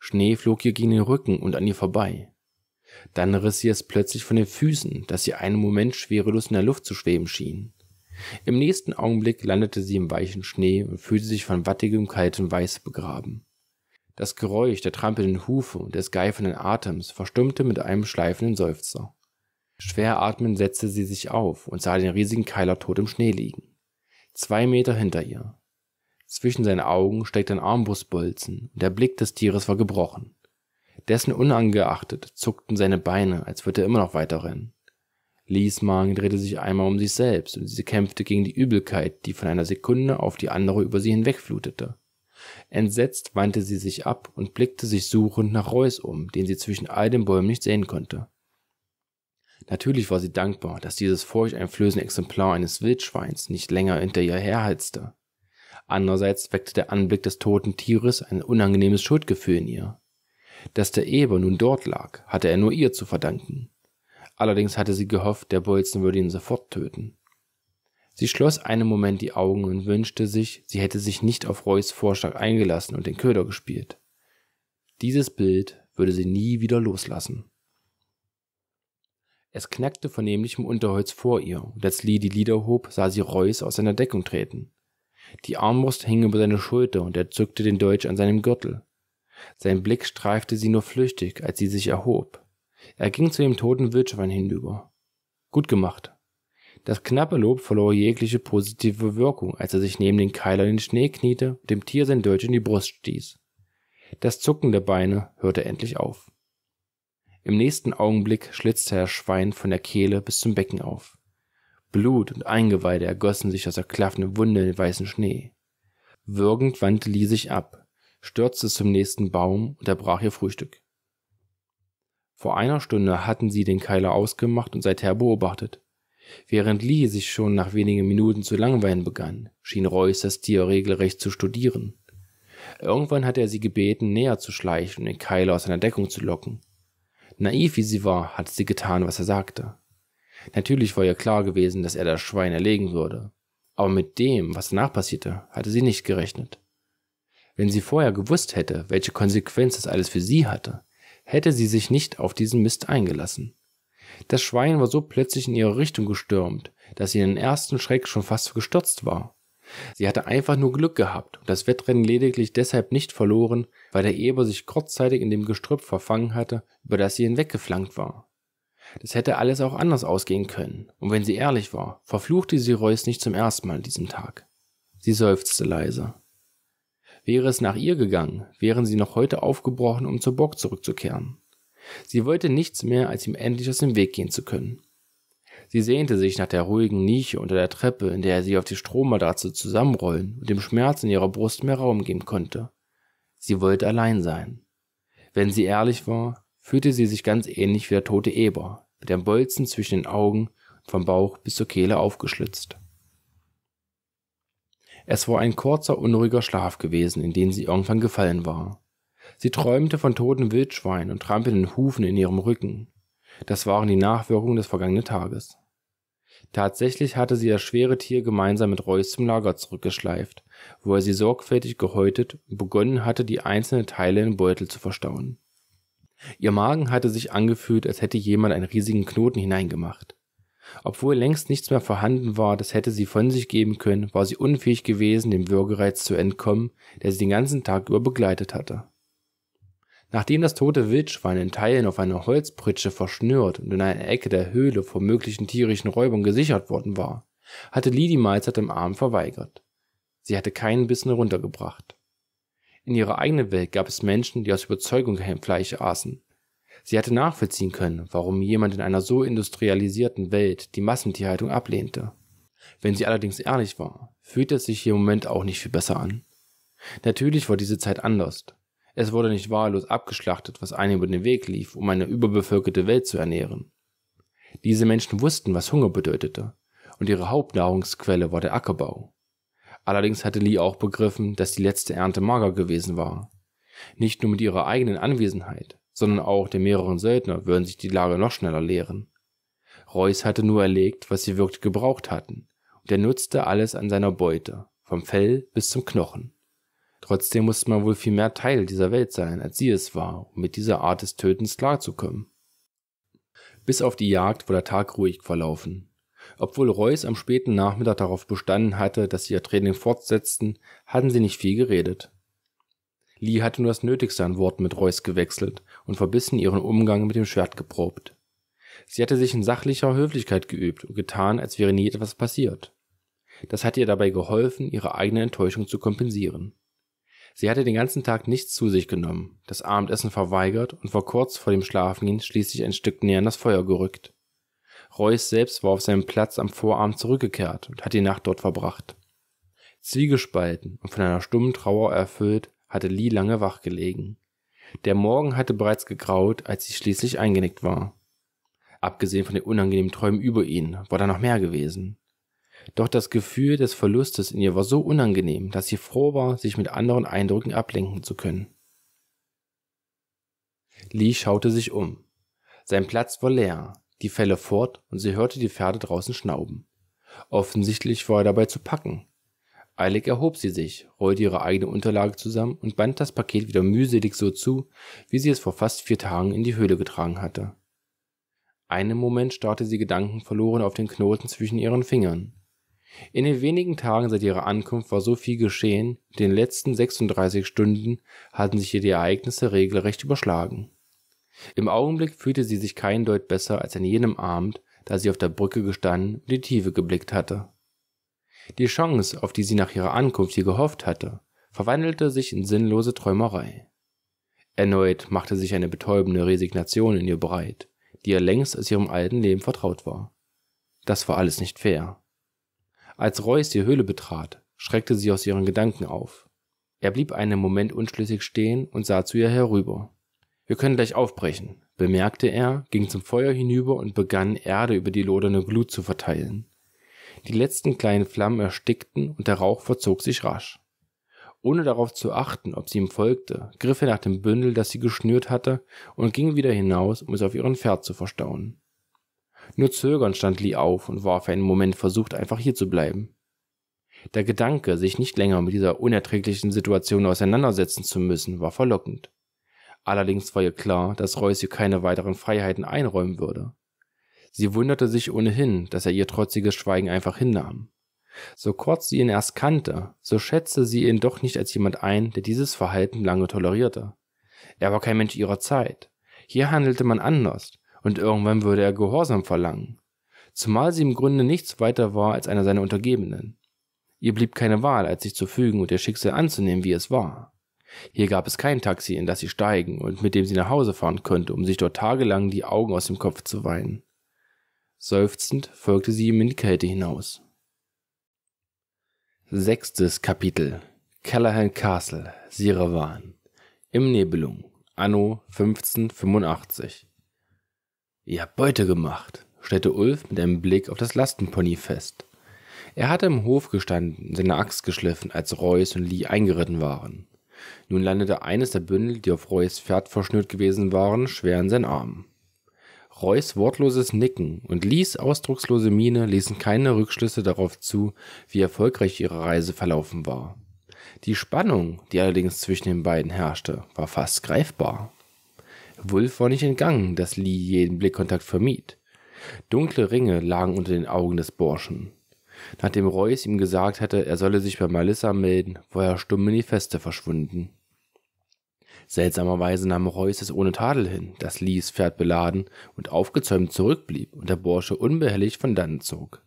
Schnee flog ihr gegen den Rücken und an ihr vorbei. Dann riss sie es plötzlich von den Füßen, dass sie einen Moment schwerelos in der Luft zu schweben schien. Im nächsten Augenblick landete sie im weichen Schnee und fühlte sich von wattigem, kaltem Weiß begraben. Das Geräusch der trampelnden Hufe und des geifenden Atems verstummte mit einem schleifenden Seufzer. Schwer atmend setzte sie sich auf und sah den riesigen Keiler tot im Schnee liegen. Zwei Meter hinter ihr. Zwischen seinen Augen steckte ein Armbrustbolzen und der Blick des Tieres war gebrochen. Dessen unangeachtet zuckten seine Beine, als würde er immer noch weiterrennen. Lees Magen drehte sich einmal um sich selbst und sie kämpfte gegen die Übelkeit, die von einer Sekunde auf die andere über sie hinwegflutete. Entsetzt wandte sie sich ab und blickte sich suchend nach Reus um, den sie zwischen all den Bäumen nicht sehen konnte. Natürlich war sie dankbar, dass dieses furchteinflößende Exemplar eines Wildschweins nicht länger hinter ihr herhalste. Andererseits weckte der Anblick des toten Tieres ein unangenehmes Schuldgefühl in ihr. Dass der Eber nun dort lag, hatte er nur ihr zu verdanken. Allerdings hatte sie gehofft, der Bolzen würde ihn sofort töten. Sie schloss einen Moment die Augen und wünschte sich, sie hätte sich nicht auf Roys Vorschlag eingelassen und den Köder gespielt. Dieses Bild würde sie nie wieder loslassen. Es knackte vernehmlich im Unterholz vor ihr, und als Lee die Lieder hob, sah sie Reus aus seiner Deckung treten. Die Armbrust hing über seine Schulter, und er zückte den Deutsch an seinem Gürtel. Sein Blick streifte sie nur flüchtig, als sie sich erhob. Er ging zu dem toten Wildschwein hinüber. Gut gemacht. Das knappe Lob verlor jegliche positive Wirkung, als er sich neben den Keiler in den Schnee kniete und dem Tier sein Deutsch in die Brust stieß. Das Zucken der Beine hörte endlich auf. Im nächsten Augenblick schlitzte das Schwein von der Kehle bis zum Becken auf. Blut und Eingeweide ergossen sich aus der klaffenden Wunde in den weißen Schnee. Würgend wandte Lee sich ab, stürzte zum nächsten Baum und erbrach ihr Frühstück. Vor einer Stunde hatten sie den Keiler ausgemacht und seither beobachtet. Während Lee sich schon nach wenigen Minuten zu langweilen begann, schien Reus das Tier regelrecht zu studieren. Irgendwann hatte er sie gebeten, näher zu schleichen und den Keiler aus seiner Deckung zu locken. Naiv wie sie war, hat sie getan, was er sagte. Natürlich war ihr klar gewesen, dass er das Schwein erlegen würde. Aber mit dem, was danach passierte, hatte sie nicht gerechnet. Wenn sie vorher gewusst hätte, welche Konsequenz das alles für sie hatte, hätte sie sich nicht auf diesen Mist eingelassen. Das Schwein war so plötzlich in ihre Richtung gestürmt, dass sie in den ersten Schreck schon fast gestürzt war. Sie hatte einfach nur Glück gehabt und das Wettrennen lediglich deshalb nicht verloren, weil der Eber sich kurzzeitig in dem Gestrüpp verfangen hatte, über das sie hinweggeflankt war. Das hätte alles auch anders ausgehen können, und wenn sie ehrlich war, verfluchte sie Reus nicht zum ersten Mal an diesem Tag. Sie seufzte leise. Wäre es nach ihr gegangen, wären sie noch heute aufgebrochen, um zur Burg zurückzukehren. Sie wollte nichts mehr, als ihm endlich aus dem Weg gehen zu können. Sie sehnte sich nach der ruhigen Nische unter der Treppe, in der sie auf die Strommatratze zusammenrollen und dem Schmerz in ihrer Brust mehr Raum geben konnte. Sie wollte allein sein. Wenn sie ehrlich war, fühlte sie sich ganz ähnlich wie der tote Eber, mit dem Bolzen zwischen den Augen und vom Bauch bis zur Kehle aufgeschlitzt. Es war ein kurzer, unruhiger Schlaf gewesen, in den sie irgendwann gefallen war. Sie träumte von toten Wildschweinen und trampelnden Hufen in ihrem Rücken, das waren die Nachwirkungen des vergangenen Tages. Tatsächlich hatte sie das schwere Tier gemeinsam mit Reus zum Lager zurückgeschleift, wo er sie sorgfältig gehäutet und begonnen hatte, die einzelnen Teile in Beutel zu verstauen. Ihr Magen hatte sich angefühlt, als hätte jemand einen riesigen Knoten hineingemacht. Obwohl längst nichts mehr vorhanden war, das hätte sie von sich geben können, war sie unfähig gewesen, dem Würgereiz zu entkommen, der sie den ganzen Tag über begleitet hatte. Nachdem das tote Wildschwein in Teilen auf einer Holzpritsche verschnürt und in einer Ecke der Höhle vor möglichen tierischen Räubern gesichert worden war, hatte Lee die Mahlzeit im Arm verweigert. Sie hatte keinen Bissen runtergebracht. In ihrer eigenen Welt gab es Menschen, die aus Überzeugung kein Fleisch aßen. Sie hatte nachvollziehen können, warum jemand in einer so industrialisierten Welt die Massentierhaltung ablehnte. Wenn sie allerdings ehrlich war, fühlte es sich hier im Moment auch nicht viel besser an. Natürlich war diese Zeit anders, es wurde nicht wahllos abgeschlachtet, was einem über den Weg lief, um eine überbevölkerte Welt zu ernähren. Diese Menschen wussten, was Hunger bedeutete, und ihre Hauptnahrungsquelle war der Ackerbau. Allerdings hatte Lee auch begriffen, dass die letzte Ernte mager gewesen war. Nicht nur mit ihrer eigenen Anwesenheit, sondern auch der mehreren Söldner würden sich die Lage noch schneller leeren. Reuss hatte nur erlegt, was sie wirklich gebraucht hatten, und er nutzte alles an seiner Beute, vom Fell bis zum Knochen. Trotzdem musste man wohl viel mehr Teil dieser Welt sein, als sie es war, um mit dieser Art des Tötens klarzukommen. Bis auf die Jagd war der Tag ruhig verlaufen. Obwohl Reuss am späten Nachmittag darauf bestanden hatte, dass sie ihr Training fortsetzten, hatten sie nicht viel geredet. Lee hatte nur das Nötigste an Worten mit Reuss gewechselt und verbissen ihren Umgang mit dem Schwert geprobt. Sie hatte sich in sachlicher Höflichkeit geübt und getan, als wäre nie etwas passiert. Das hatte ihr dabei geholfen, ihre eigene Enttäuschung zu kompensieren. Sie hatte den ganzen Tag nichts zu sich genommen, das Abendessen verweigert und war kurz vor dem Schlafengehen schließlich ein Stück näher an das Feuer gerückt. Reuß selbst war auf seinen Platz am Vorabend zurückgekehrt und hat die Nacht dort verbracht. Zwiegespalten und von einer stummen Trauer erfüllt, hatte Lee lange wach gelegen. Der Morgen hatte bereits gegraut, als sie schließlich eingenickt war. Abgesehen von den unangenehmen Träumen über ihn, war da noch mehr gewesen. Doch das Gefühl des Verlustes in ihr war so unangenehm, dass sie froh war, sich mit anderen Eindrücken ablenken zu können. Lee schaute sich um. Sein Platz war leer, die Felle fort und sie hörte die Pferde draußen schnauben. Offensichtlich war er dabei zu packen. Eilig erhob sie sich, rollte ihre eigene Unterlage zusammen und band das Paket wieder mühselig so zu, wie sie es vor fast vier Tagen in die Höhle getragen hatte. Einen Moment starrte sie gedankenverloren auf den Knoten zwischen ihren Fingern. In den wenigen Tagen seit ihrer Ankunft war so viel geschehen, in den letzten 36 Stunden hatten sich ihr die Ereignisse regelrecht überschlagen. Im Augenblick fühlte sie sich kein Deut besser als an jenem Abend, da sie auf der Brücke gestanden und in die Tiefe geblickt hatte. Die Chance, auf die sie nach ihrer Ankunft hier gehofft hatte, verwandelte sich in sinnlose Träumerei. Erneut machte sich eine betäubende Resignation in ihr breit, die ihr längst aus ihrem alten Leben vertraut war. Das war alles nicht fair. Als Royce die Höhle betrat, schreckte sie aus ihren Gedanken auf. Er blieb einen Moment unschlüssig stehen und sah zu ihr herüber. Wir können gleich aufbrechen, bemerkte er, ging zum Feuer hinüber und begann Erde über die loderne Glut zu verteilen. Die letzten kleinen Flammen erstickten und der Rauch verzog sich rasch. Ohne darauf zu achten, ob sie ihm folgte, griff er nach dem Bündel, das sie geschnürt hatte, und ging wieder hinaus, um es auf ihren Pferd zu verstauen. Nur zögernd stand Lee auf und war für einen Moment versucht, einfach hier zu bleiben. Der Gedanke, sich nicht länger mit dieser unerträglichen Situation auseinandersetzen zu müssen, war verlockend. Allerdings war ihr klar, dass Royce ihr keine weiteren Freiheiten einräumen würde. Sie wunderte sich ohnehin, dass er ihr trotziges Schweigen einfach hinnahm. So kurz sie ihn erst kannte, so schätzte sie ihn doch nicht als jemand ein, der dieses Verhalten lange tolerierte. Er war kein Mensch ihrer Zeit. Hier handelte man anders, und irgendwann würde er Gehorsam verlangen, zumal sie im Grunde nichts weiter war als einer seiner Untergebenen. Ihr blieb keine Wahl, als sich zu fügen und ihr Schicksal anzunehmen, wie es war. Hier gab es kein Taxi, in das sie steigen und mit dem sie nach Hause fahren konnte, um sich dort tagelang die Augen aus dem Kopf zu weinen. Seufzend folgte sie ihm in die Kälte hinaus. Sechstes Kapitel Callahan Castle, Sirawan. Im Nebelung, Anno 1585. Ihr habt Beute gemacht, stellte Ulf mit einem Blick auf das Lastenpony fest. Er hatte im Hof gestanden, seine Axt geschliffen, als Reus und Lee eingeritten waren. Nun landete eines der Bündel, die auf Reus Pferd verschnürt gewesen waren, schwer in seinen Arm. Reus wortloses Nicken und Lees ausdruckslose Miene ließen keine Rückschlüsse darauf zu, wie erfolgreich ihre Reise verlaufen war. Die Spannung, die allerdings zwischen den beiden herrschte, war fast greifbar. Wulf war nicht entgangen, dass Lee jeden Blickkontakt vermied. Dunkle Ringe lagen unter den Augen des Borschen. Nachdem Reus ihm gesagt hatte, er solle sich bei Melissa melden, war er stumm in die Feste verschwunden. Seltsamerweise nahm Reus es ohne Tadel hin, dass Lees Pferd beladen und aufgezäumt zurückblieb und der Bursche unbehelligt von dannen zog.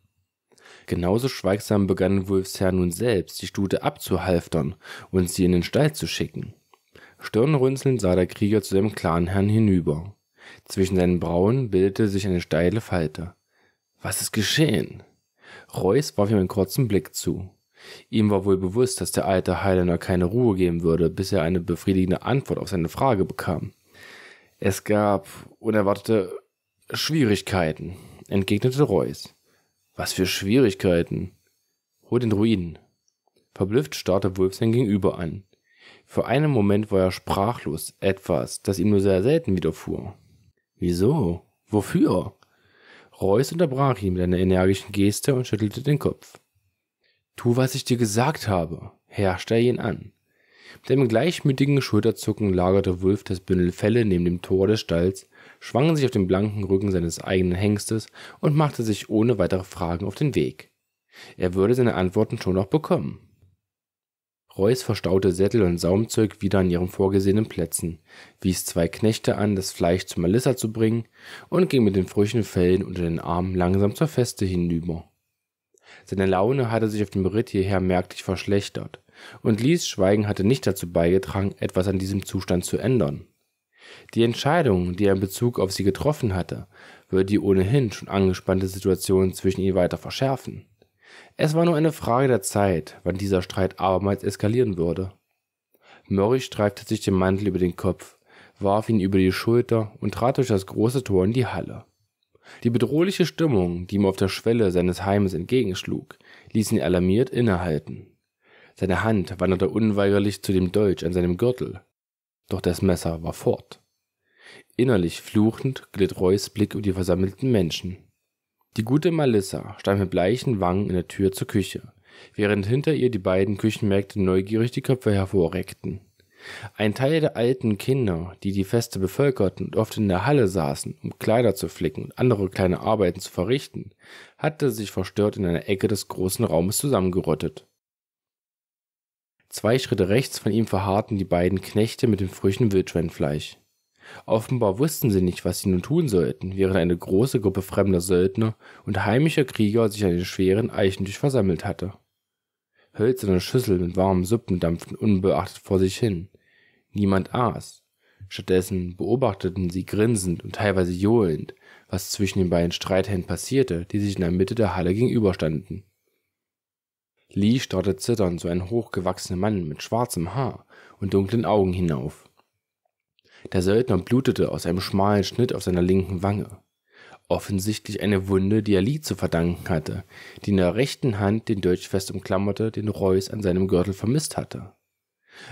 Genauso schweigsam begann Wulfsherr nun selbst, die Stute abzuhalftern und sie in den Stall zu schicken. Stirnrunzelnd sah der Krieger zu seinem Clanherrn hinüber. Zwischen seinen Brauen bildete sich eine steile Falte. Was ist geschehen? Reus warf ihm einen kurzen Blick zu. Ihm war wohl bewusst, dass der alte Highlander keine Ruhe geben würde, bis er eine befriedigende Antwort auf seine Frage bekam. Es gab unerwartete Schwierigkeiten, entgegnete Reus. Was für Schwierigkeiten? Hol den Ruinen. Verblüfft starrte Wolf sein Gegenüber an. Für einen Moment war er sprachlos, etwas, das ihm nur sehr selten widerfuhr. Wieso? Wofür? Reus unterbrach ihn mit einer energischen Geste und schüttelte den Kopf. Tu, was ich dir gesagt habe, herrschte er ihn an. Mit einem gleichmütigen Schulterzucken lagerte Wulf das Bündel Felle neben dem Tor des Stalls, schwang sich auf den blanken Rücken seines eigenen Hengstes und machte sich ohne weitere Fragen auf den Weg. Er würde seine Antworten schon noch bekommen. Reus verstaute Sättel und Saumzeug wieder an ihren vorgesehenen Plätzen, wies zwei Knechte an, das Fleisch zu Melissa zu bringen, und ging mit den frischen Fellen unter den Armen langsam zur Feste hinüber. Seine Laune hatte sich auf dem Ritt hierher merklich verschlechtert, und Lies Schweigen hatte nicht dazu beigetragen, etwas an diesem Zustand zu ändern. Die Entscheidung, die er in Bezug auf sie getroffen hatte, würde die ohnehin schon angespannte Situation zwischen ihnen weiter verschärfen. Es war nur eine Frage der Zeit, wann dieser Streit abermals eskalieren würde. Murray streifte sich den Mantel über den Kopf, warf ihn über die Schulter und trat durch das große Tor in die Halle. Die bedrohliche Stimmung, die ihm auf der Schwelle seines Heimes entgegenschlug, ließ ihn alarmiert innehalten. Seine Hand wanderte unweigerlich zu dem Dolch an seinem Gürtel. Doch das Messer war fort. Innerlich fluchend glitt Roys Blick um die versammelten Menschen. Die gute Melissa stand mit bleichen Wangen in der Tür zur Küche, während hinter ihr die beiden Küchenmägde neugierig die Köpfe hervorreckten. Ein Teil der alten Kinder, die die Feste bevölkerten und oft in der Halle saßen, um Kleider zu flicken und andere kleine Arbeiten zu verrichten, hatte sich verstört in einer Ecke des großen Raumes zusammengerottet. Zwei Schritte rechts von ihm verharrten die beiden Knechte mit dem frischen Wildschweinfleisch. Offenbar wussten sie nicht, was sie nun tun sollten, während eine große Gruppe fremder Söldner und heimischer Krieger sich an den schweren Eichentisch versammelt hatte. Hölzerne Schüsseln mit warmen Suppen dampften unbeachtet vor sich hin. Niemand aß. Stattdessen beobachteten sie grinsend und teilweise johlend, was zwischen den beiden Streithänden passierte, die sich in der Mitte der Halle gegenüberstanden. Lee starrte zitternd zu einem hochgewachsenen Mann mit schwarzem Haar und dunklen Augen hinauf. Der Söldner blutete aus einem schmalen Schnitt auf seiner linken Wange. Offensichtlich eine Wunde, die er Lee zu verdanken hatte, die in der rechten Hand den Deutsch fest umklammerte, den Reus an seinem Gürtel vermisst hatte.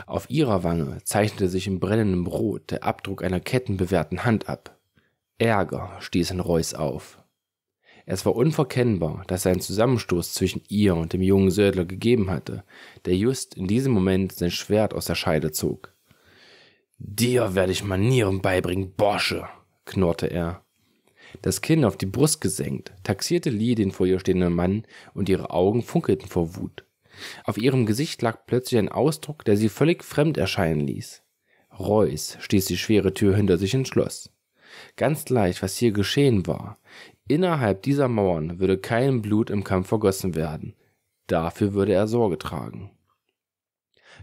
Auf ihrer Wange zeichnete sich in brennendem Rot der Abdruck einer kettenbewehrten Hand ab. Ärger stieß in Reus auf. Es war unverkennbar, dass es einen Zusammenstoß zwischen ihr und dem jungen Söldler gegeben hatte, der just in diesem Moment sein Schwert aus der Scheide zog. Dir werde ich Manieren beibringen, Borsche, knurrte er. Das Kinn auf die Brust gesenkt, taxierte Lee den vor ihr stehenden Mann und ihre Augen funkelten vor Wut. Auf ihrem Gesicht lag plötzlich ein Ausdruck, der sie völlig fremd erscheinen ließ. Reus stieß die schwere Tür hinter sich ins Schloss. Ganz gleich, was hier geschehen war. Innerhalb dieser Mauern würde kein Blut im Kampf vergossen werden. Dafür würde er Sorge tragen.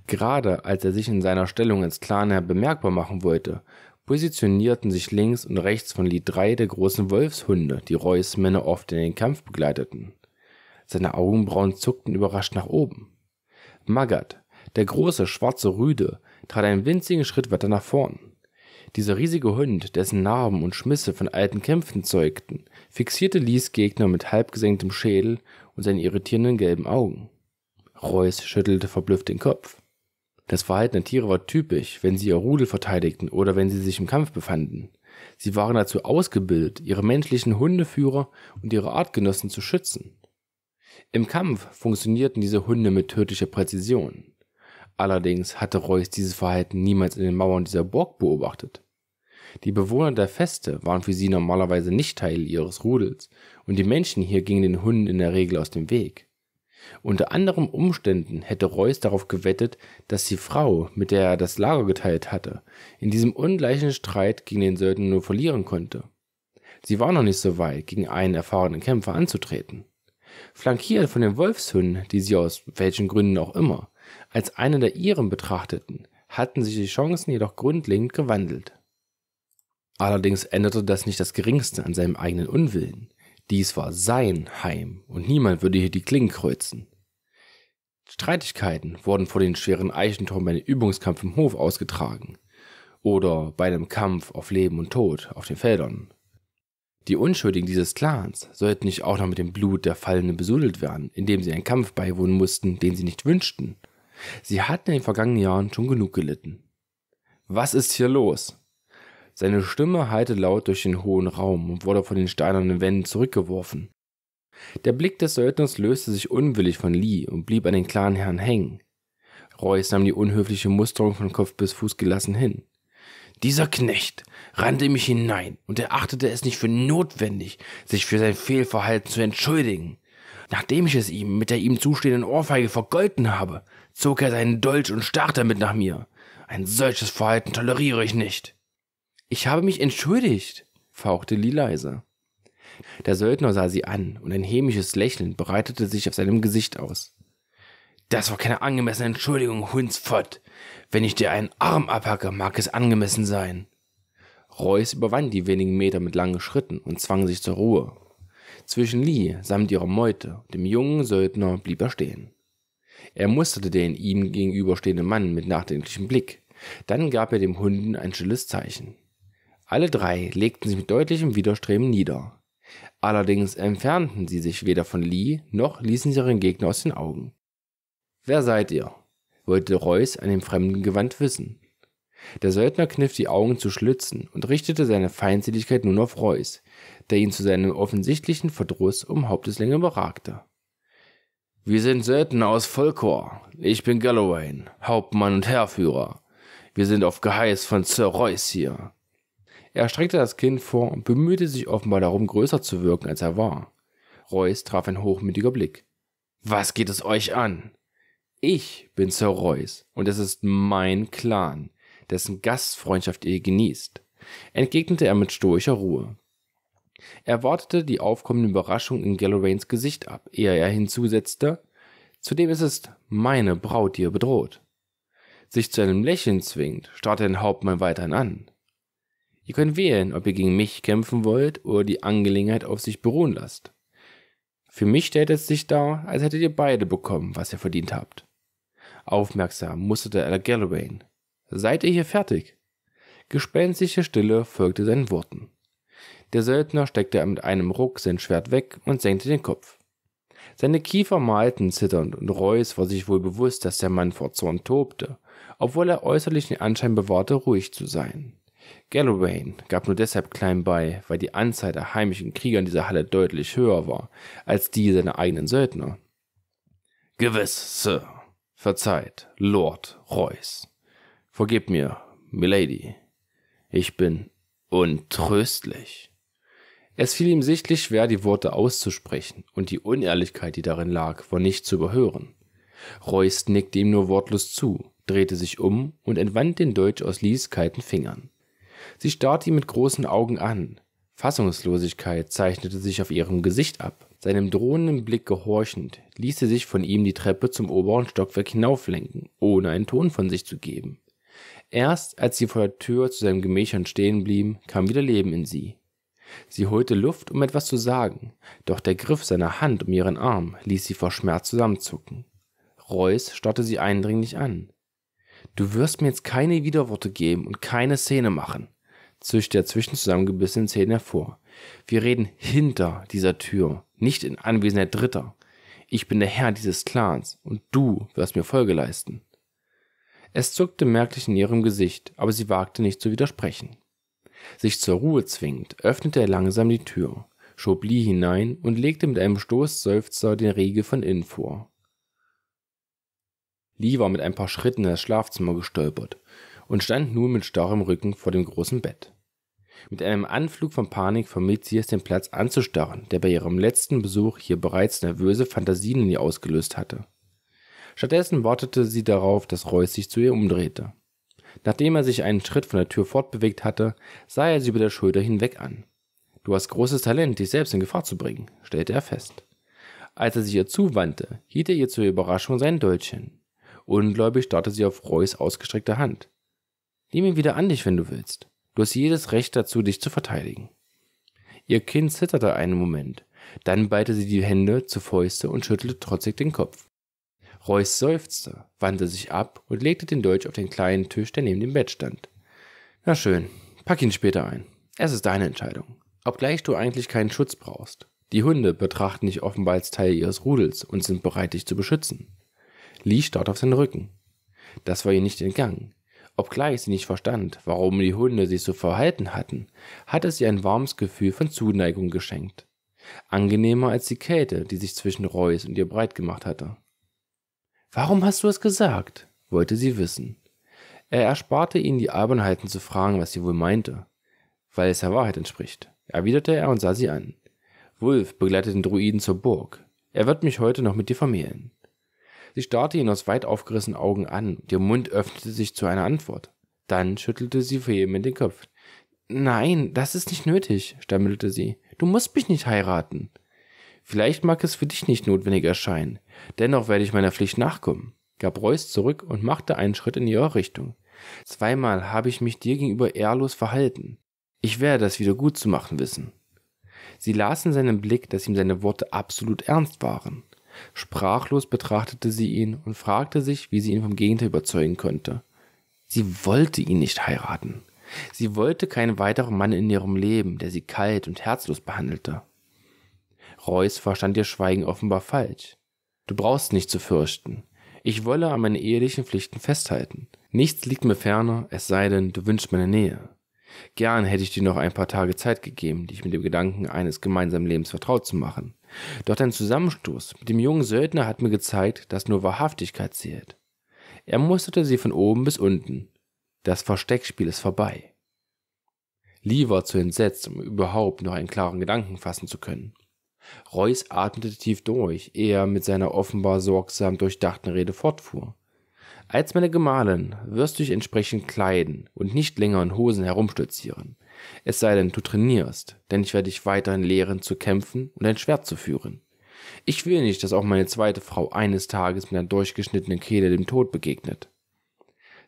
Gerade als er sich in seiner Stellung als Clanherr bemerkbar machen wollte, positionierten sich links und rechts von Lee drei der großen Wolfshunde, die Roys Männer oft in den Kampf begleiteten. Seine Augenbrauen zuckten überrascht nach oben. Magat, der große schwarze Rüde, trat einen winzigen Schritt weiter nach vorn. Dieser riesige Hund, dessen Narben und Schmisse von alten Kämpfen zeugten, fixierte Lees Gegner mit halbgesenktem Schädel und seinen irritierenden gelben Augen. Reus schüttelte verblüfft den Kopf. Das Verhalten der Tiere war typisch, wenn sie ihr Rudel verteidigten oder wenn sie sich im Kampf befanden. Sie waren dazu ausgebildet, ihre menschlichen Hundeführer und ihre Artgenossen zu schützen. Im Kampf funktionierten diese Hunde mit tödlicher Präzision. Allerdings hatte Reuß dieses Verhalten niemals in den Mauern dieser Burg beobachtet. Die Bewohner der Feste waren für sie normalerweise nicht Teil ihres Rudels, und die Menschen hier gingen den Hunden in der Regel aus dem Weg. Unter anderen Umständen hätte Reuß darauf gewettet, dass die Frau, mit der er das Lager geteilt hatte, in diesem ungleichen Streit gegen den Söldner nur verlieren konnte. Sie war noch nicht so weit, gegen einen erfahrenen Kämpfer anzutreten. Flankiert von den Wolfshünden, die sie aus welchen Gründen auch immer als eine der ihren betrachteten, hatten sich die Chancen jedoch grundlegend gewandelt. Allerdings änderte das nicht das geringste an seinem eigenen Unwillen. Dies war sein Heim und niemand würde hier die Klingen kreuzen. Streitigkeiten wurden vor den schweren Eichenturm bei einem Übungskampf im Hof ausgetragen oder bei einem Kampf auf Leben und Tod auf den Feldern. Die Unschuldigen dieses Clans sollten nicht auch noch mit dem Blut der Fallenden besudelt werden, indem sie einen Kampf beiwohnen mussten, den sie nicht wünschten. Sie hatten in den vergangenen Jahren schon genug gelitten. Was ist hier los? Seine Stimme hallte laut durch den hohen Raum und wurde von den steinernen Wänden zurückgeworfen. Der Blick des Söldners löste sich unwillig von Lee und blieb an den klaren Herrn hängen. Reus nahm die unhöfliche Musterung von Kopf bis Fuß gelassen hin. Dieser Knecht rannte mich hinein und erachtete es nicht für notwendig, sich für sein Fehlverhalten zu entschuldigen. Nachdem ich es ihm mit der ihm zustehenden Ohrfeige vergolten habe, zog er seinen Dolch und stach damit nach mir. Ein solches Verhalten toleriere ich nicht. Ich habe mich entschuldigt, fauchte Lee leise. Der Söldner sah sie an und ein hämisches Lächeln breitete sich auf seinem Gesicht aus. Das war keine angemessene Entschuldigung, Hundsfott. Wenn ich dir einen Arm abhacke, mag es angemessen sein. Reus überwand die wenigen Meter mit langen Schritten und zwang sich zur Ruhe. Zwischen Lee samt ihrer Meute und dem jungen Söldner blieb er stehen. Er musterte den ihm gegenüberstehenden Mann mit nachdenklichem Blick. Dann gab er dem Hunden ein stilles Zeichen. Alle drei legten sich mit deutlichem Widerstreben nieder. Allerdings entfernten sie sich weder von Lee noch ließen sie ihren Gegner aus den Augen. Wer seid ihr? wollte Reuß an dem fremden Gewand wissen. Der Söldner kniff die Augen zu Schlitzen und richtete seine Feindseligkeit nun auf Reuß, der ihn zu seinem offensichtlichen Verdruss um Haupteslänge überragte. Wir sind Söldner aus Volkor. Ich bin Galloway, Hauptmann und Herrführer. Wir sind auf Geheiß von Sir Reuß hier. Er streckte das Kinn vor und bemühte sich offenbar darum, größer zu wirken, als er war. Reus traf ein hochmütiger Blick. Was geht es euch an? Ich bin Sir Reus und es ist mein Clan, dessen Gastfreundschaft ihr genießt, entgegnete er mit stoischer Ruhe. Er wartete die aufkommende Überraschung in Gallowains Gesicht ab, ehe er hinzusetzte, zudem ist es meine Braut, die ihr bedroht. Sich zu einem Lächeln zwingend, starrte den Hauptmann weiterhin an. Ihr könnt wählen, ob ihr gegen mich kämpfen wollt oder die Angelegenheit auf sich beruhen lasst. Für mich stellt es sich dar, als hättet ihr beide bekommen, was ihr verdient habt. Aufmerksam musterte Alec Galloway. Seid ihr hier fertig? Gespenstische Stille folgte seinen Worten. Der Söldner steckte mit einem Ruck sein Schwert weg und senkte den Kopf. Seine Kiefer malten zitternd und Reus war sich wohl bewusst, dass der Mann vor Zorn tobte, obwohl er äußerlich den Anschein bewahrte, ruhig zu sein. Gallowayn gab nur deshalb klein bei, weil die Anzahl der heimischen Krieger in dieser Halle deutlich höher war, als die seiner eigenen Söldner. Gewiss, Sir. Verzeiht, Lord Royce. Vergib mir, Milady. Ich bin untröstlich. Es fiel ihm sichtlich schwer, die Worte auszusprechen, und die Unehrlichkeit, die darin lag, war nicht zu überhören. Royce nickte ihm nur wortlos zu, drehte sich um und entwand den Deutsch aus kalten Fingern. Sie starrte ihn mit großen Augen an. Fassungslosigkeit zeichnete sich auf ihrem Gesicht ab. Seinem drohenden Blick gehorchend, ließ sie sich von ihm die Treppe zum oberen Stockwerk hinauflenken, ohne einen Ton von sich zu geben. Erst als sie vor der Tür zu seinem Gemächern stehen blieben, kam wieder Leben in sie. Sie holte Luft, um etwas zu sagen, doch der Griff seiner Hand um ihren Arm ließ sie vor Schmerz zusammenzucken. Reus starrte sie eindringlich an. Du wirst mir jetzt keine Widerworte geben und keine Szene machen zischt der zwischen zusammengebissenen Zähnen hervor. Wir reden hinter dieser Tür, nicht in Anwesenheit Dritter. Ich bin der Herr dieses Clans und du wirst mir Folge leisten. Es zuckte merklich in ihrem Gesicht, aber sie wagte nicht zu widersprechen. Sich zur Ruhe zwingend, öffnete er langsam die Tür, schob Lee hinein und legte mit einem Stoßseufzer den Riegel von innen vor. Lee war mit ein paar Schritten in das Schlafzimmer gestolpert und stand nun mit starrem Rücken vor dem großen Bett. Mit einem Anflug von Panik vermied sie es, den Platz anzustarren, der bei ihrem letzten Besuch hier bereits nervöse Fantasien in ihr ausgelöst hatte. Stattdessen wartete sie darauf, dass Reus sich zu ihr umdrehte. Nachdem er sich einen Schritt von der Tür fortbewegt hatte, sah er sie über der Schulter hinweg an. Du hast großes Talent, dich selbst in Gefahr zu bringen, stellte er fest. Als er sich ihr zuwandte, hielt er ihr zur Überraschung sein Dolch hin. Ungläubig starrte sie auf Reus ausgestreckte Hand. Nimm ihn wieder an dich, wenn du willst. Du hast jedes Recht dazu, dich zu verteidigen. Ihr Kind zitterte einen Moment, dann ballte sie die Hände zu Fäuste und schüttelte trotzig den Kopf. Reus seufzte, wandte sich ab und legte den Deutsch auf den kleinen Tisch, der neben dem Bett stand. Na schön, pack ihn später ein. Es ist deine Entscheidung. Obgleich du eigentlich keinen Schutz brauchst. Die Hunde betrachten dich offenbar als Teil ihres Rudels und sind bereit, dich zu beschützen. Lee starrt auf seinen Rücken. Das war ihr nicht entgangen. Obgleich sie nicht verstand, warum die Hunde sich so verhalten hatten, hatte sie ein warmes Gefühl von Zuneigung geschenkt. Angenehmer als die Kälte, die sich zwischen Reus und ihr breit gemacht hatte. Warum hast du es gesagt? wollte sie wissen. Er ersparte ihnen die Albernheiten zu fragen, was sie wohl meinte. Weil es der Wahrheit entspricht, erwiderte er und sah sie an. Wulf begleitet den Druiden zur Burg. Er wird mich heute noch mit dir vermählen. Sie starrte ihn aus weit aufgerissenen Augen an, ihr Mund öffnete sich zu einer Antwort. Dann schüttelte sie vehement den Kopf. Nein, das ist nicht nötig, stammelte sie. Du musst mich nicht heiraten. Vielleicht mag es für dich nicht notwendig erscheinen, dennoch werde ich meiner Pflicht nachkommen, gab Reuss zurück und machte einen Schritt in ihre Richtung. Zweimal habe ich mich dir gegenüber ehrlos verhalten. Ich werde das wieder gut zu machen wissen. Sie las in seinem Blick, dass ihm seine Worte absolut ernst waren. Sprachlos betrachtete sie ihn und fragte sich, wie sie ihn vom Gegenteil überzeugen könnte. Sie wollte ihn nicht heiraten. Sie wollte keinen weiteren Mann in ihrem Leben, der sie kalt und herzlos behandelte. Reuß verstand ihr Schweigen offenbar falsch. Du brauchst nicht zu fürchten. Ich wolle an meinen ehelichen Pflichten festhalten. Nichts liegt mir ferner, es sei denn, du wünschst meine Nähe. Gern hätte ich dir noch ein paar Tage Zeit gegeben, dich mit dem Gedanken eines gemeinsamen Lebens vertraut zu machen. Doch dein Zusammenstoß mit dem jungen Söldner hat mir gezeigt, dass nur Wahrhaftigkeit zählt. Er musterte sie von oben bis unten. Das Versteckspiel ist vorbei. Lee war zu entsetzt, um überhaupt noch einen klaren Gedanken fassen zu können. Reus atmete tief durch, ehe er mit seiner offenbar sorgsam durchdachten Rede fortfuhr. Als meine Gemahlin wirst du dich entsprechend kleiden und nicht länger in Hosen herumstürzieren. Es sei denn, du trainierst, denn ich werde dich weiterhin lehren zu kämpfen und ein Schwert zu führen. Ich will nicht, dass auch meine zweite Frau eines Tages mit einer durchgeschnittenen Kehle dem Tod begegnet.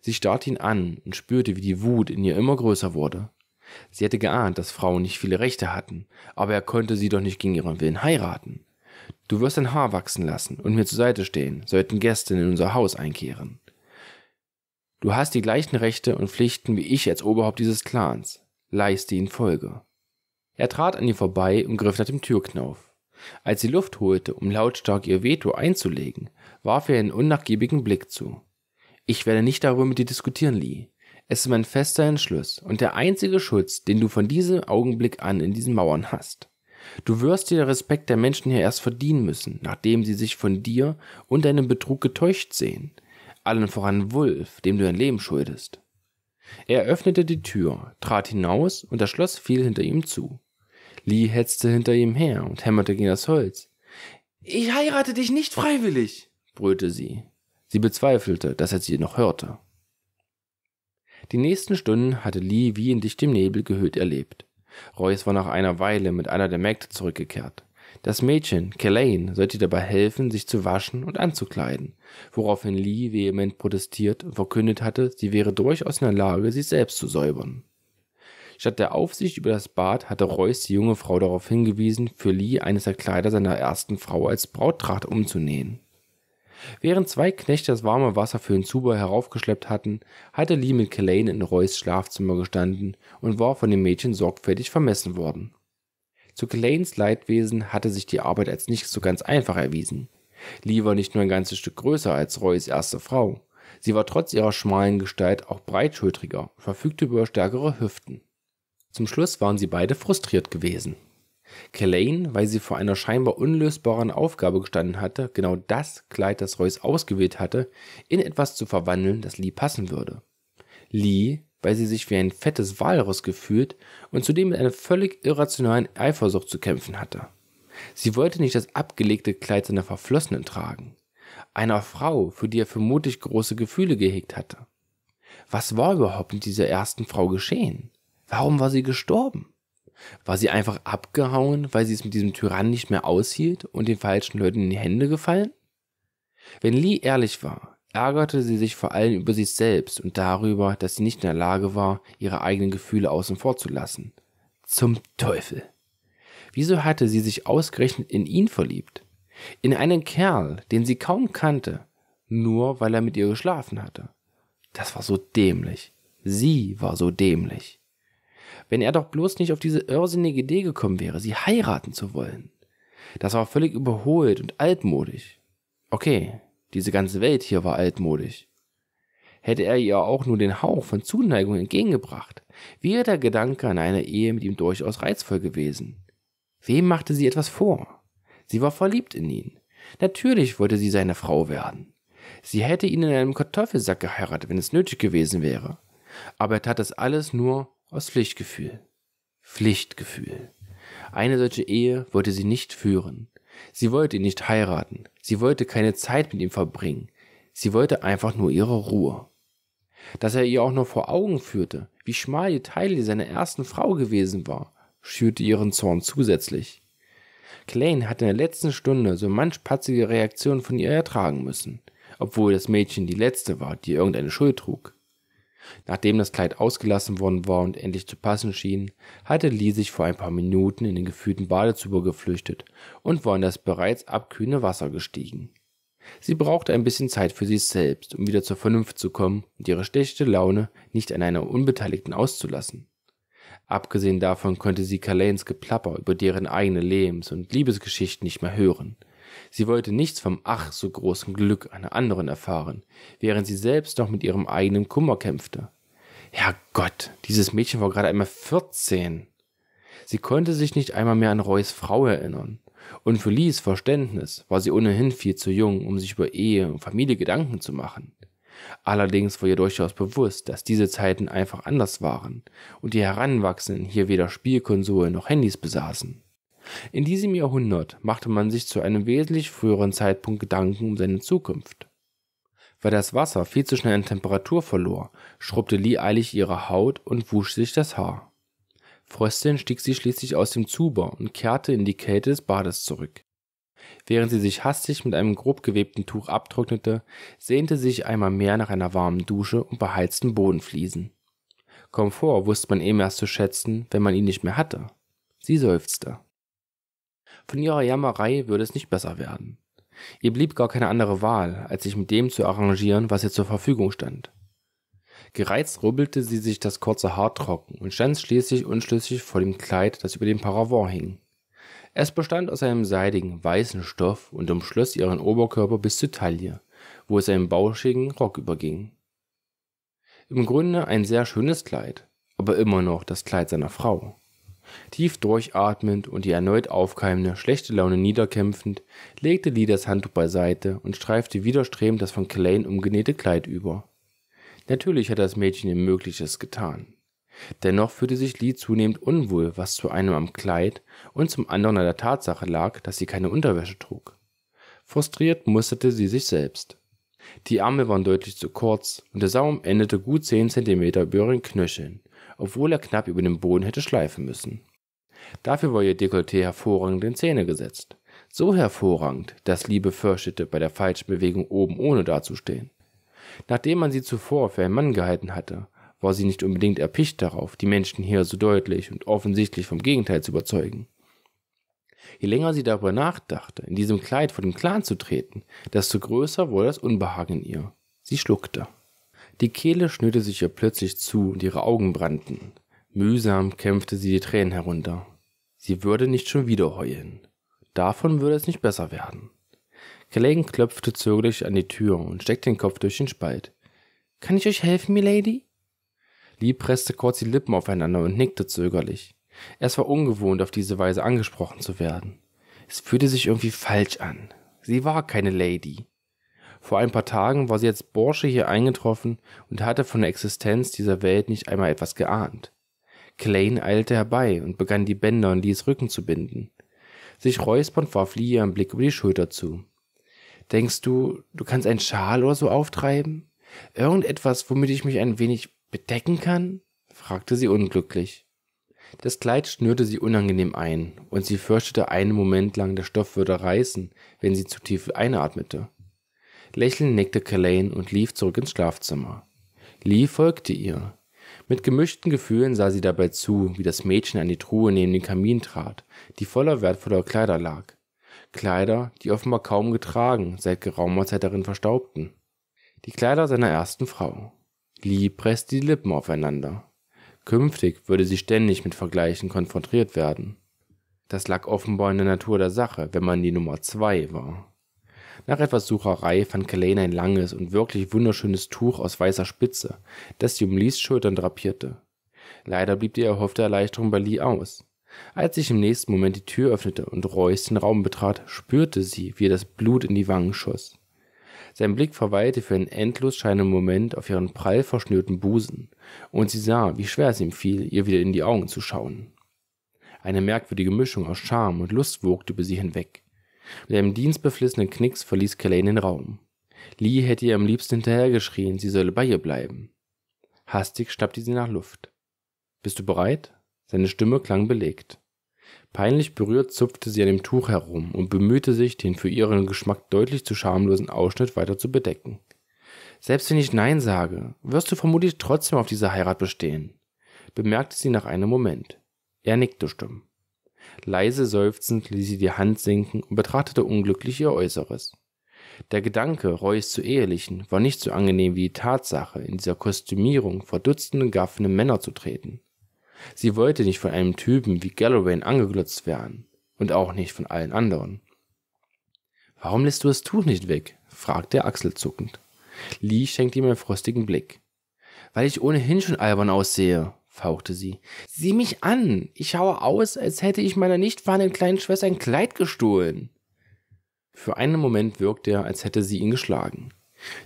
Sie starrte ihn an und spürte, wie die Wut in ihr immer größer wurde. Sie hätte geahnt, dass Frauen nicht viele Rechte hatten, aber er konnte sie doch nicht gegen ihren Willen heiraten. Du wirst dein Haar wachsen lassen und mir zur Seite stehen, sollten Gäste in unser Haus einkehren. Du hast die gleichen Rechte und Pflichten wie ich als Oberhaupt dieses Clans leiste ihn Folge. Er trat an ihr vorbei und griff nach dem Türknauf. Als sie Luft holte, um lautstark ihr Veto einzulegen, warf er einen unnachgiebigen Blick zu. Ich werde nicht darüber mit dir diskutieren, Lee. Es ist mein fester Entschluss und der einzige Schutz, den du von diesem Augenblick an in diesen Mauern hast. Du wirst dir den Respekt der Menschen hier erst verdienen müssen, nachdem sie sich von dir und deinem Betrug getäuscht sehen. Allen voran Wulf, dem du dein Leben schuldest. Er öffnete die Tür, trat hinaus und das Schloss fiel hinter ihm zu. Lee hetzte hinter ihm her und hämmerte gegen das Holz. Ich heirate dich nicht freiwillig, brüllte sie. Sie bezweifelte, dass er sie noch hörte. Die nächsten Stunden hatte Lee wie in dichtem Nebel gehüllt erlebt. Royce war nach einer Weile mit einer der Mägde zurückgekehrt. Das Mädchen, Killane, sollte ihr dabei helfen, sich zu waschen und anzukleiden, woraufhin Lee vehement protestiert und verkündet hatte, sie wäre durchaus in der Lage, sich selbst zu säubern. Statt der Aufsicht über das Bad hatte Royce die junge Frau darauf hingewiesen, für Lee eines der Kleider seiner ersten Frau als Brauttracht umzunähen. Während zwei Knechte das warme Wasser für den Zuber heraufgeschleppt hatten, hatte Lee mit Killane in Roys Schlafzimmer gestanden und war von dem Mädchen sorgfältig vermessen worden. Zu Glanes Leidwesen hatte sich die Arbeit als nicht so ganz einfach erwiesen. Lee war nicht nur ein ganzes Stück größer als Roys erste Frau. Sie war trotz ihrer schmalen Gestalt auch breitschultriger und verfügte über stärkere Hüften. Zum Schluss waren sie beide frustriert gewesen. Kellane, weil sie vor einer scheinbar unlösbaren Aufgabe gestanden hatte, genau das Kleid, das Royce ausgewählt hatte, in etwas zu verwandeln, das Lee passen würde. Lee weil sie sich wie ein fettes Walross gefühlt und zudem mit einer völlig irrationalen Eifersucht zu kämpfen hatte. Sie wollte nicht das abgelegte Kleid seiner Verflossenen tragen, einer Frau, für die er vermutlich große Gefühle gehegt hatte. Was war überhaupt mit dieser ersten Frau geschehen? Warum war sie gestorben? War sie einfach abgehauen, weil sie es mit diesem Tyrann nicht mehr aushielt und den falschen Leuten in die Hände gefallen? Wenn Lee ehrlich war, ärgerte sie sich vor allem über sich selbst und darüber, dass sie nicht in der Lage war, ihre eigenen Gefühle außen vor zu lassen. Zum Teufel. Wieso hatte sie sich ausgerechnet in ihn verliebt? In einen Kerl, den sie kaum kannte, nur weil er mit ihr geschlafen hatte. Das war so dämlich. Sie war so dämlich. Wenn er doch bloß nicht auf diese irrsinnige Idee gekommen wäre, sie heiraten zu wollen. Das war völlig überholt und altmodisch. Okay, diese ganze Welt hier war altmodisch. Hätte er ihr auch nur den Hauch von Zuneigung entgegengebracht, wäre der Gedanke an eine Ehe mit ihm durchaus reizvoll gewesen. Wem machte sie etwas vor? Sie war verliebt in ihn. Natürlich wollte sie seine Frau werden. Sie hätte ihn in einem Kartoffelsack geheiratet, wenn es nötig gewesen wäre. Aber er tat das alles nur aus Pflichtgefühl. Pflichtgefühl. Eine solche Ehe wollte sie nicht führen. Sie wollte ihn nicht heiraten, sie wollte keine Zeit mit ihm verbringen, sie wollte einfach nur ihre Ruhe. Dass er ihr auch nur vor Augen führte, wie schmal die Teile seiner ersten Frau gewesen war, schürte ihren Zorn zusätzlich. Klein hatte in der letzten Stunde so manch patzige Reaktion von ihr ertragen müssen, obwohl das Mädchen die letzte war, die irgendeine Schuld trug. Nachdem das Kleid ausgelassen worden war und endlich zu passen schien, hatte Lee sich vor ein paar Minuten in den gefühlten Badezuber geflüchtet und war in das bereits abkühne Wasser gestiegen. Sie brauchte ein bisschen Zeit für sich selbst, um wieder zur Vernunft zu kommen und ihre schlechte Laune nicht an einer Unbeteiligten auszulassen. Abgesehen davon konnte sie Calanes Geplapper über deren eigene Lebens- und Liebesgeschichten nicht mehr hören, Sie wollte nichts vom ach so großen Glück einer anderen erfahren, während sie selbst noch mit ihrem eigenen Kummer kämpfte. Herrgott, dieses Mädchen war gerade einmal 14. Sie konnte sich nicht einmal mehr an Roys Frau erinnern. Und für Lies Verständnis war sie ohnehin viel zu jung, um sich über Ehe und Familie Gedanken zu machen. Allerdings war ihr durchaus bewusst, dass diese Zeiten einfach anders waren und die Heranwachsenden hier weder Spielkonsolen noch Handys besaßen. In diesem Jahrhundert machte man sich zu einem wesentlich früheren Zeitpunkt Gedanken um seine Zukunft. Weil das Wasser viel zu schnell an Temperatur verlor, schrubbte Lee eilig ihre Haut und wusch sich das Haar. Fröstelnd stieg sie schließlich aus dem Zuber und kehrte in die Kälte des Bades zurück. Während sie sich hastig mit einem grob gewebten Tuch abtrocknete, sehnte sie sich einmal mehr nach einer warmen Dusche und beheizten Bodenfliesen. Komfort wusste man eben erst zu schätzen, wenn man ihn nicht mehr hatte. Sie seufzte. Von ihrer Jammerei würde es nicht besser werden. Ihr blieb gar keine andere Wahl, als sich mit dem zu arrangieren, was ihr zur Verfügung stand. Gereizt rubbelte sie sich das kurze Haar trocken und stand schließlich unschlüssig vor dem Kleid, das über dem Paravent hing. Es bestand aus einem seidigen, weißen Stoff und umschloss ihren Oberkörper bis zur Taille, wo es einem bauschigen Rock überging. Im Grunde ein sehr schönes Kleid, aber immer noch das Kleid seiner Frau. Tief durchatmend und die erneut aufkeimende, schlechte Laune niederkämpfend, legte Lee das Handtuch beiseite und streifte widerstrebend das von Klein umgenähte Kleid über. Natürlich hatte das Mädchen ihr Mögliches getan. Dennoch fühlte sich Lee zunehmend unwohl, was zu einem am Kleid und zum anderen an der Tatsache lag, dass sie keine Unterwäsche trug. Frustriert musterte sie sich selbst. Die Arme waren deutlich zu kurz und der Saum endete gut zehn Zentimeter über ihren Knöcheln obwohl er knapp über den Boden hätte schleifen müssen. Dafür war ihr Dekolleté hervorragend in Zähne gesetzt. So hervorragend, dass Liebe fürchtete, bei der falschen Bewegung oben ohne dazustehen. Nachdem man sie zuvor für einen Mann gehalten hatte, war sie nicht unbedingt erpicht darauf, die Menschen hier so deutlich und offensichtlich vom Gegenteil zu überzeugen. Je länger sie darüber nachdachte, in diesem Kleid vor den Clan zu treten, desto größer wurde das Unbehagen in ihr. Sie schluckte. Die Kehle schnürte sich ihr plötzlich zu und ihre Augen brannten. Mühsam kämpfte sie die Tränen herunter. Sie würde nicht schon wieder heulen. Davon würde es nicht besser werden. Kellen klopfte zögerlich an die Tür und steckte den Kopf durch den Spalt. Kann ich euch helfen, Milady? Lee presste kurz die Lippen aufeinander und nickte zögerlich. Es war ungewohnt, auf diese Weise angesprochen zu werden. Es fühlte sich irgendwie falsch an. Sie war keine Lady. Vor ein paar Tagen war sie als Borsche hier eingetroffen und hatte von der Existenz dieser Welt nicht einmal etwas geahnt. Clayne eilte herbei und begann die Bänder und Lies Rücken zu binden. Sich räuspernd warf Lee ihr einen Blick über die Schulter zu. Denkst du, du kannst ein Schal oder so auftreiben? Irgendetwas, womit ich mich ein wenig bedecken kann? fragte sie unglücklich. Das Kleid schnürte sie unangenehm ein, und sie fürchtete einen Moment lang, der Stoff würde reißen, wenn sie zu tief einatmete. Lächelnd nickte Kalain und lief zurück ins Schlafzimmer. Lee folgte ihr. Mit gemischten Gefühlen sah sie dabei zu, wie das Mädchen an die Truhe neben den Kamin trat, die voller wertvoller Kleider lag. Kleider, die offenbar kaum getragen, seit geraumer Zeit darin verstaubten. Die Kleider seiner ersten Frau. Lee presste die Lippen aufeinander. Künftig würde sie ständig mit Vergleichen konfrontiert werden. Das lag offenbar in der Natur der Sache, wenn man die Nummer zwei war. Nach etwas Sucherei fand Helene ein langes und wirklich wunderschönes Tuch aus weißer Spitze, das sie um Lees Schultern drapierte. Leider blieb die erhoffte Erleichterung bei Lee aus. Als sich im nächsten Moment die Tür öffnete und Royce den Raum betrat, spürte sie, wie ihr das Blut in die Wangen schoss. Sein Blick verweilte für einen endlos scheinenden Moment auf ihren prall verschnürten Busen, und sie sah, wie schwer es ihm fiel, ihr wieder in die Augen zu schauen. Eine merkwürdige Mischung aus Scham und Lust wogte über sie hinweg. Mit einem dienstbeflissenen Knicks verließ Calais den Raum. Lee hätte ihr am liebsten hinterhergeschrien, sie solle bei ihr bleiben. Hastig schnappte sie nach Luft. Bist du bereit? Seine Stimme klang belegt. Peinlich berührt zupfte sie an dem Tuch herum und bemühte sich, den für ihren Geschmack deutlich zu schamlosen Ausschnitt weiter zu bedecken. Selbst wenn ich Nein sage, wirst du vermutlich trotzdem auf diese Heirat bestehen, bemerkte sie nach einem Moment. Er nickte stumm. Leise seufzend ließ sie die Hand sinken und betrachtete unglücklich ihr Äußeres. Der Gedanke, Reuß zu ehelichen, war nicht so angenehm wie die Tatsache, in dieser Kostümierung vor dutzenden gaffenden Männer zu treten. Sie wollte nicht von einem Typen wie Galloway angeglotzt werden und auch nicht von allen anderen. Warum lässt du das Tuch nicht weg? fragte er achselzuckend. Lee schenkte ihm einen frostigen Blick. Weil ich ohnehin schon albern aussehe, fauchte sie. Sieh mich an! Ich schaue aus, als hätte ich meiner nicht fahrenden kleinen Schwester ein Kleid gestohlen. Für einen Moment wirkte er, als hätte sie ihn geschlagen.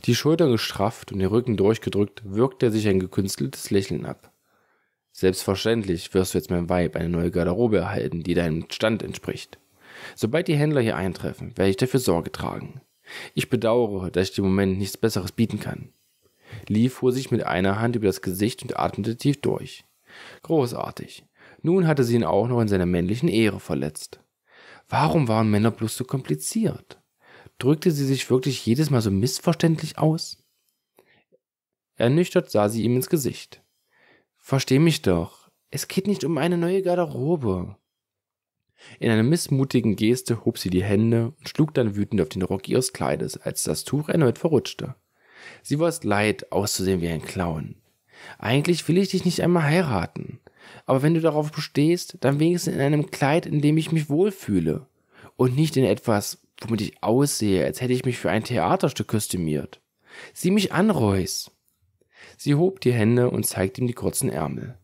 Die Schultern gestrafft und der Rücken durchgedrückt, wirkte er sich ein gekünsteltes Lächeln ab. Selbstverständlich wirst du jetzt mein Weib eine neue Garderobe erhalten, die deinem Stand entspricht. Sobald die Händler hier eintreffen, werde ich dafür Sorge tragen. Ich bedauere, dass ich dir im Moment nichts Besseres bieten kann. Lee fuhr sich mit einer Hand über das Gesicht und atmete tief durch. Großartig. Nun hatte sie ihn auch noch in seiner männlichen Ehre verletzt. Warum waren Männer bloß so kompliziert? Drückte sie sich wirklich jedes Mal so missverständlich aus? Ernüchtert sah sie ihm ins Gesicht. Versteh mich doch. Es geht nicht um eine neue Garderobe. In einer missmutigen Geste hob sie die Hände und schlug dann wütend auf den Rock ihres Kleides, als das Tuch erneut verrutschte. Sie war es leid, auszusehen wie ein Clown. Eigentlich will ich dich nicht einmal heiraten. Aber wenn du darauf bestehst, dann wenigstens in einem Kleid, in dem ich mich wohlfühle. Und nicht in etwas, womit ich aussehe, als hätte ich mich für ein Theaterstück kostümiert. Sieh mich an, Reus. Sie hob die Hände und zeigte ihm die kurzen Ärmel.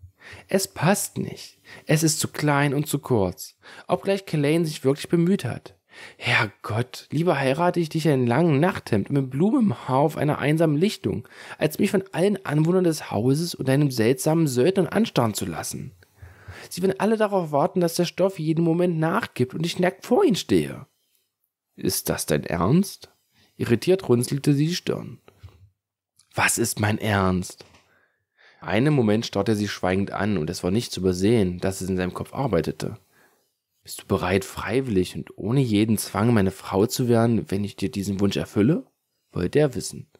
Es passt nicht. Es ist zu klein und zu kurz, obgleich Kellane sich wirklich bemüht hat. Herrgott, lieber heirate ich dich in einem langen Nachthemd mit Blumen im Haar auf einer einsamen Lichtung, als mich von allen Anwohnern des Hauses und deinem seltsamen Söldner anstarren zu lassen. Sie werden alle darauf warten, dass der Stoff jeden Moment nachgibt und ich nackt vor ihnen stehe. Ist das dein Ernst? Irritiert runzelte sie die Stirn. Was ist mein Ernst? Einen Moment starrte er sie schweigend an, und es war nicht zu übersehen, dass es in seinem Kopf arbeitete. Bist du bereit, freiwillig und ohne jeden Zwang meine Frau zu werden, wenn ich dir diesen Wunsch erfülle? wollte er wissen.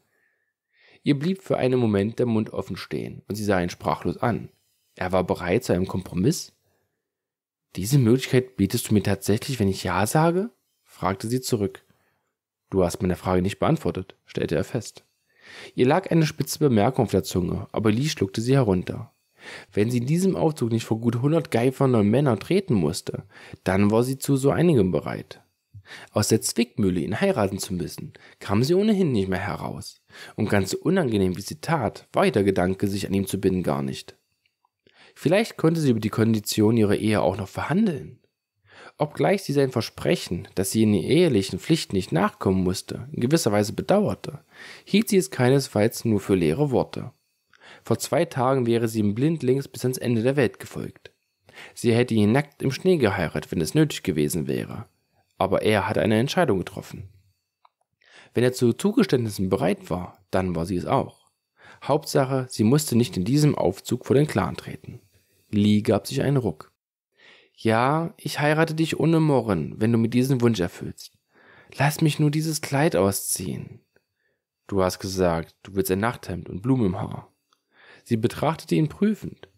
Ihr blieb für einen Moment der Mund offen stehen und sie sah ihn sprachlos an. Er war bereit zu einem Kompromiss? Diese Möglichkeit bietest du mir tatsächlich, wenn ich Ja sage? fragte sie zurück. Du hast meine Frage nicht beantwortet, stellte er fest. Ihr lag eine spitze Bemerkung auf der Zunge, aber Lee schluckte sie herunter. Wenn sie in diesem Aufzug nicht vor gut 100 geifernden Männer treten musste, dann war sie zu so einigem bereit. Aus der Zwickmühle, ihn heiraten zu müssen, kam sie ohnehin nicht mehr heraus. Und ganz so unangenehm wie sie tat, war der Gedanke, sich an ihm zu binden, gar nicht. Vielleicht konnte sie über die Kondition ihrer Ehe auch noch verhandeln. Obgleich sie sein Versprechen, dass sie in den ehelichen Pflichten nicht nachkommen musste, in gewisser Weise bedauerte, hielt sie es keinesfalls nur für leere Worte. Vor zwei Tagen wäre sie ihm blindlings bis ans Ende der Welt gefolgt. Sie hätte ihn nackt im Schnee geheiratet, wenn es nötig gewesen wäre. Aber er hatte eine Entscheidung getroffen. Wenn er zu Zugeständnissen bereit war, dann war sie es auch. Hauptsache, sie musste nicht in diesem Aufzug vor den Clan treten. Lee gab sich einen Ruck. Ja, ich heirate dich ohne Morren, wenn du mir diesen Wunsch erfüllst. Lass mich nur dieses Kleid ausziehen. Du hast gesagt, du willst ein Nachthemd und Blumen im Haar. Sie betrachtete ihn prüfend.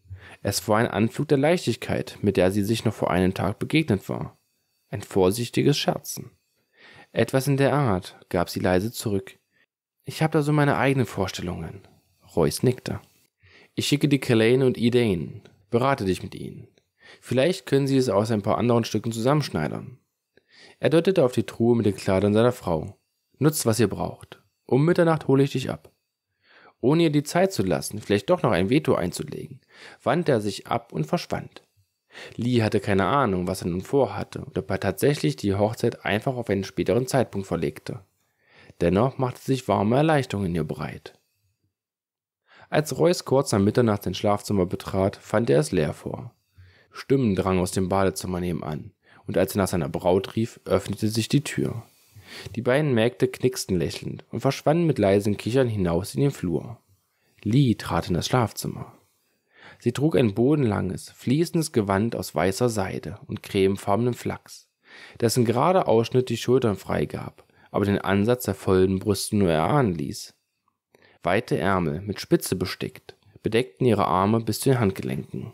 Es war ein Anflug der Leichtigkeit, mit der sie sich noch vor einem Tag begegnet war. Ein vorsichtiges Scherzen. Etwas in der Art, gab sie leise zurück. Ich habe da so meine eigenen Vorstellungen. Royce nickte. Ich schicke die Kellane und Idane. Berate dich mit ihnen. Vielleicht können sie es aus ein paar anderen Stücken zusammenschneidern. Er deutete auf die Truhe mit den Kleidern seiner Frau. Nutzt, was ihr braucht. Um Mitternacht hole ich dich ab ohne ihr die Zeit zu lassen, vielleicht doch noch ein Veto einzulegen, wandte er sich ab und verschwand. Lee hatte keine Ahnung, was er nun vorhatte und ob er tatsächlich die Hochzeit einfach auf einen späteren Zeitpunkt verlegte. Dennoch machte sich warme Erleichterung in ihr breit. Als Royce kurz nach Mitternacht sein Schlafzimmer betrat, fand er es leer vor. Stimmen drangen aus dem Badezimmer nebenan, und als er nach seiner Braut rief, öffnete sich die Tür. Die beiden Mägde knicksten lächelnd und verschwanden mit leisem Kichern hinaus in den Flur. Lee trat in das Schlafzimmer. Sie trug ein bodenlanges, fließendes Gewand aus weißer Seide und cremefarbenem Flachs, dessen gerader Ausschnitt die Schultern freigab, aber den Ansatz der vollen Brüste nur erahnen ließ. Weite Ärmel, mit Spitze bestickt, bedeckten ihre Arme bis zu den Handgelenken.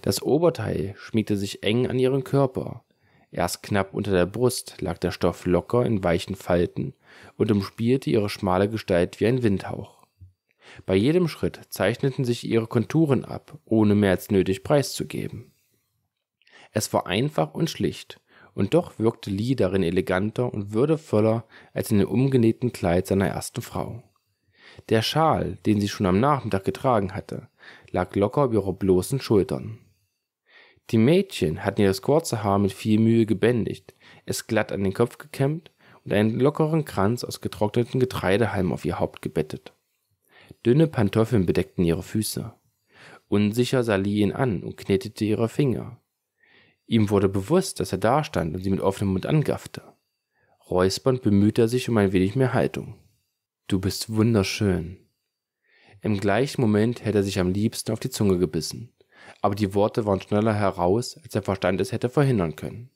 Das Oberteil schmiegte sich eng an ihren Körper, Erst knapp unter der Brust lag der Stoff locker in weichen Falten und umspielte ihre schmale Gestalt wie ein Windhauch. Bei jedem Schritt zeichneten sich ihre Konturen ab, ohne mehr als nötig preiszugeben. Es war einfach und schlicht, und doch wirkte Lee darin eleganter und würdevoller als in dem umgenähten Kleid seiner ersten Frau. Der Schal, den sie schon am Nachmittag getragen hatte, lag locker über ihre bloßen Schultern. Die Mädchen hatten ihr das kurze Haar mit viel Mühe gebändigt, es glatt an den Kopf gekämmt und einen lockeren Kranz aus getrockneten Getreidehalmen auf ihr Haupt gebettet. Dünne Pantoffeln bedeckten ihre Füße. Unsicher sah Lee ihn an und knetete ihre Finger. Ihm wurde bewusst, dass er dastand und sie mit offenem Mund angaffte. Räuspernd bemühte er sich um ein wenig mehr Haltung. Du bist wunderschön. Im gleichen Moment hätte er sich am liebsten auf die Zunge gebissen aber die Worte waren schneller heraus, als der Verstand es hätte verhindern können.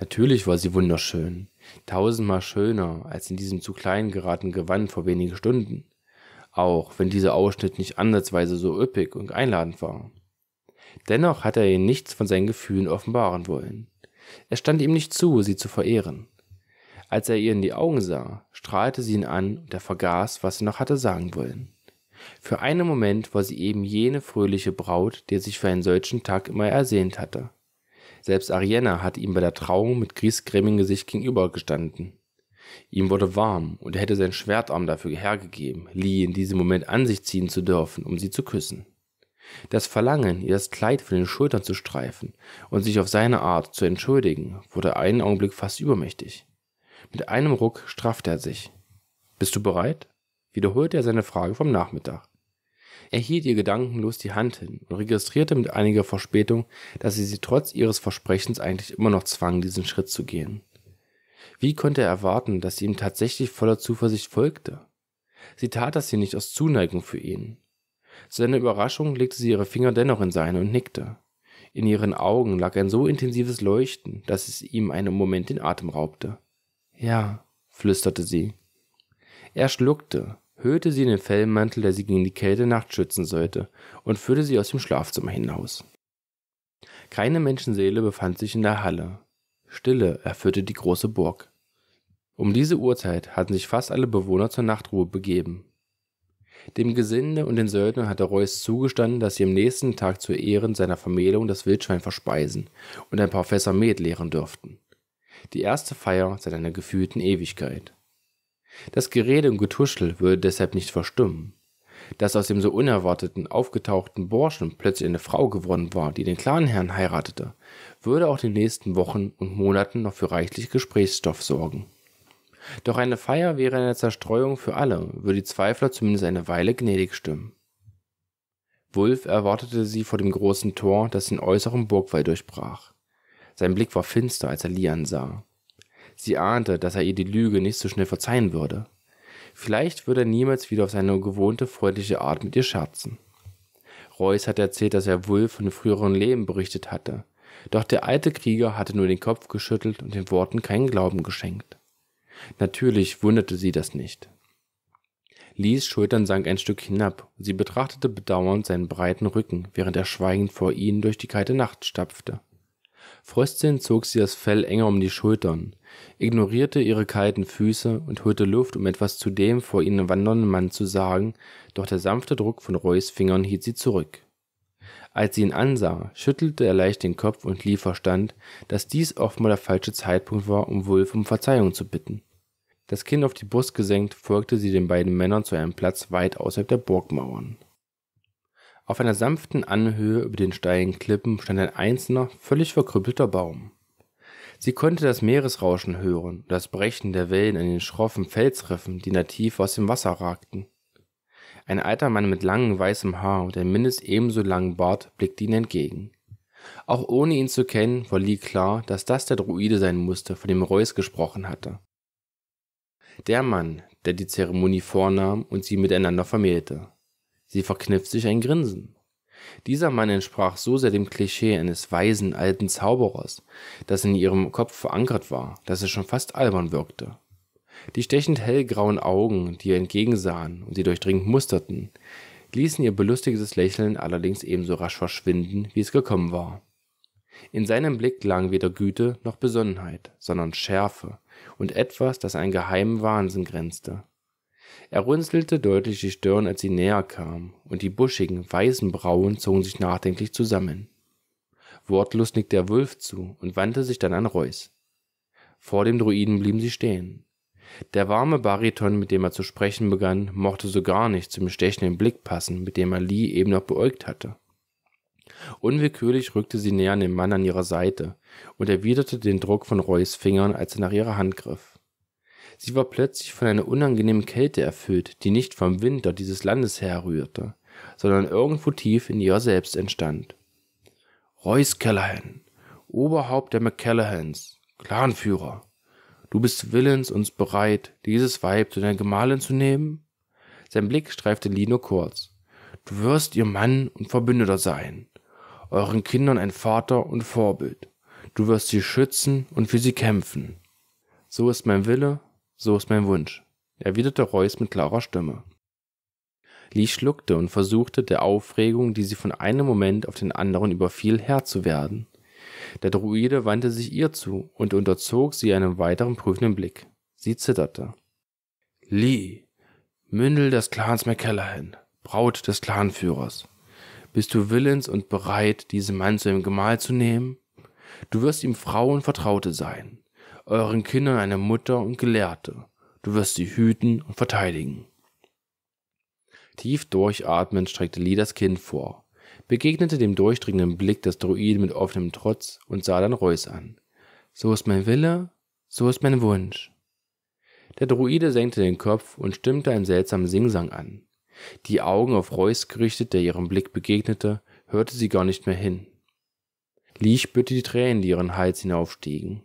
Natürlich war sie wunderschön, tausendmal schöner als in diesem zu klein geratenen Gewand vor wenigen Stunden, auch wenn dieser Ausschnitt nicht ansatzweise so üppig und einladend war. Dennoch hatte er ihr nichts von seinen Gefühlen offenbaren wollen. Es stand ihm nicht zu, sie zu verehren. Als er ihr in die Augen sah, strahlte sie ihn an und er vergaß, was er noch hatte sagen wollen. Für einen Moment war sie eben jene fröhliche Braut, die er sich für einen solchen Tag immer ersehnt hatte. Selbst Arianna hatte ihm bei der Trauung mit griesgrämigem Gesicht gegenübergestanden. Ihm wurde warm und er hätte seinen Schwertarm dafür hergegeben, Lee in diesem Moment an sich ziehen zu dürfen, um sie zu küssen. Das Verlangen, ihr das Kleid von den Schultern zu streifen und sich auf seine Art zu entschuldigen, wurde einen Augenblick fast übermächtig. Mit einem Ruck straffte er sich. Bist du bereit? wiederholte er seine Frage vom Nachmittag. Er hielt ihr gedankenlos die Hand hin und registrierte mit einiger Verspätung, dass sie sie trotz ihres Versprechens eigentlich immer noch zwang, diesen Schritt zu gehen. Wie konnte er erwarten, dass sie ihm tatsächlich voller Zuversicht folgte? Sie tat das hier nicht aus Zuneigung für ihn. Zu seiner Überraschung legte sie ihre Finger dennoch in seine und nickte. In ihren Augen lag ein so intensives Leuchten, dass es ihm einen Moment den Atem raubte. Ja, flüsterte sie. Er schluckte, hüllte sie in den Fellmantel, der sie gegen die Kälte Nacht schützen sollte, und führte sie aus dem Schlafzimmer hinaus. Keine Menschenseele befand sich in der Halle. Stille erfüllte die große Burg. Um diese Uhrzeit hatten sich fast alle Bewohner zur Nachtruhe begeben. Dem Gesinde und den Söldnern hatte Reuß zugestanden, dass sie am nächsten Tag zu Ehren seiner Vermählung das Wildschwein verspeisen und ein paar Fässer Met leeren dürften. Die erste Feier seit einer gefühlten Ewigkeit. Das Gerede und Getuschel würde deshalb nicht verstummen. Dass aus dem so unerwarteten, aufgetauchten Burschen plötzlich eine Frau geworden war, die den Clanherrn heiratete, würde auch in den nächsten Wochen und Monaten noch für reichlich Gesprächsstoff sorgen. Doch eine Feier wäre eine Zerstreuung für alle, würde die Zweifler zumindest eine Weile gnädig stimmen. Wulf erwartete sie vor dem großen Tor, das den äußeren Burgwall durchbrach. Sein Blick war finster, als er Lian sah. Sie ahnte, dass er ihr die Lüge nicht so schnell verzeihen würde. Vielleicht würde er niemals wieder auf seine gewohnte freundliche Art mit ihr scherzen. Reuss hatte erzählt, dass er wohl von früheren Leben berichtet hatte. Doch der alte Krieger hatte nur den Kopf geschüttelt und den Worten keinen Glauben geschenkt. Natürlich wunderte sie das nicht. Lies Schultern sank ein Stück hinab, und sie betrachtete bedauernd seinen breiten Rücken, während er schweigend vor ihnen durch die kalte Nacht stapfte. Fröstelnd zog sie das Fell enger um die Schultern ignorierte ihre kalten Füße und holte Luft, um etwas zu dem vor ihnen wandernden Mann zu sagen, doch der sanfte Druck von Roys Fingern hielt sie zurück. Als sie ihn ansah, schüttelte er leicht den Kopf und Lee verstand, dass dies offenbar der falsche Zeitpunkt war, um Wulf um Verzeihung zu bitten. Das Kinn auf die Brust gesenkt, folgte sie den beiden Männern zu einem Platz weit außerhalb der Burgmauern. Auf einer sanften Anhöhe über den steilen Klippen stand ein einzelner, völlig verkrüppelter Baum. Sie konnte das Meeresrauschen hören, das Brechen der Wellen an den schroffen Felsriffen, die nativ aus dem Wasser ragten. Ein alter Mann mit langem weißem Haar und einem mindestens ebenso langen Bart blickte ihnen entgegen. Auch ohne ihn zu kennen, war Lee klar, dass das der Druide sein musste, von dem Reuss gesprochen hatte. Der Mann, der die Zeremonie vornahm und sie miteinander vermählte. Sie verkniff sich ein Grinsen. Dieser Mann entsprach so sehr dem Klischee eines weisen alten Zauberers, das in ihrem Kopf verankert war, dass es schon fast albern wirkte. Die stechend hellgrauen Augen, die ihr entgegensahen und sie durchdringend musterten, ließen ihr belustigtes Lächeln allerdings ebenso rasch verschwinden, wie es gekommen war. In seinem Blick lagen weder Güte noch Besonnenheit, sondern Schärfe und etwas, das an geheimen Wahnsinn grenzte. Er runzelte deutlich die Stirn, als sie näher kam, und die buschigen, weißen Brauen zogen sich nachdenklich zusammen. Wortlos nickte er Wulf zu und wandte sich dann an Reus. Vor dem Druiden blieben sie stehen. Der warme Bariton, mit dem er zu sprechen begann, mochte so gar nicht zum stechenden Blick passen, mit dem er Lee eben noch beäugt hatte. Unwillkürlich rückte sie näher an den Mann an ihrer Seite und erwiderte den Druck von Reus Fingern, als er nach ihrer Hand griff. Sie war plötzlich von einer unangenehmen Kälte erfüllt, die nicht vom Winter dieses Landes herrührte, sondern irgendwo tief in ihr selbst entstand. Royce Callahan, Oberhaupt der McCallahans, Clanführer, du bist willens und bereit, dieses Weib zu deiner Gemahlin zu nehmen? Sein Blick streifte Lino kurz. Du wirst ihr Mann und Verbündeter sein, euren Kindern ein Vater und Vorbild. Du wirst sie schützen und für sie kämpfen. So ist mein Wille, so ist mein Wunsch, erwiderte Reus mit klarer Stimme. Lee schluckte und versuchte, der Aufregung, die sie von einem Moment auf den anderen überfiel, Herr zu werden. Der Druide wandte sich ihr zu und unterzog sie einem weiteren prüfenden Blick. Sie zitterte. Lee, Mündel des Clans McCallahan, Braut des Clanführers. Bist du willens und bereit, diesen Mann zu dem Gemahl zu nehmen? Du wirst ihm Frau und Vertraute sein euren Kindern eine Mutter und Gelehrte. Du wirst sie hüten und verteidigen. Tief durchatmend streckte Lee das Kind vor, begegnete dem durchdringenden Blick des Druiden mit offenem Trotz und sah dann Reus an. So ist mein Wille, so ist mein Wunsch. Der Druide senkte den Kopf und stimmte einen seltsamen Singsang an. Die Augen auf Reus gerichtet, der ihrem Blick begegnete, hörte sie gar nicht mehr hin. Lee spürte die Tränen, die ihren Hals hinaufstiegen.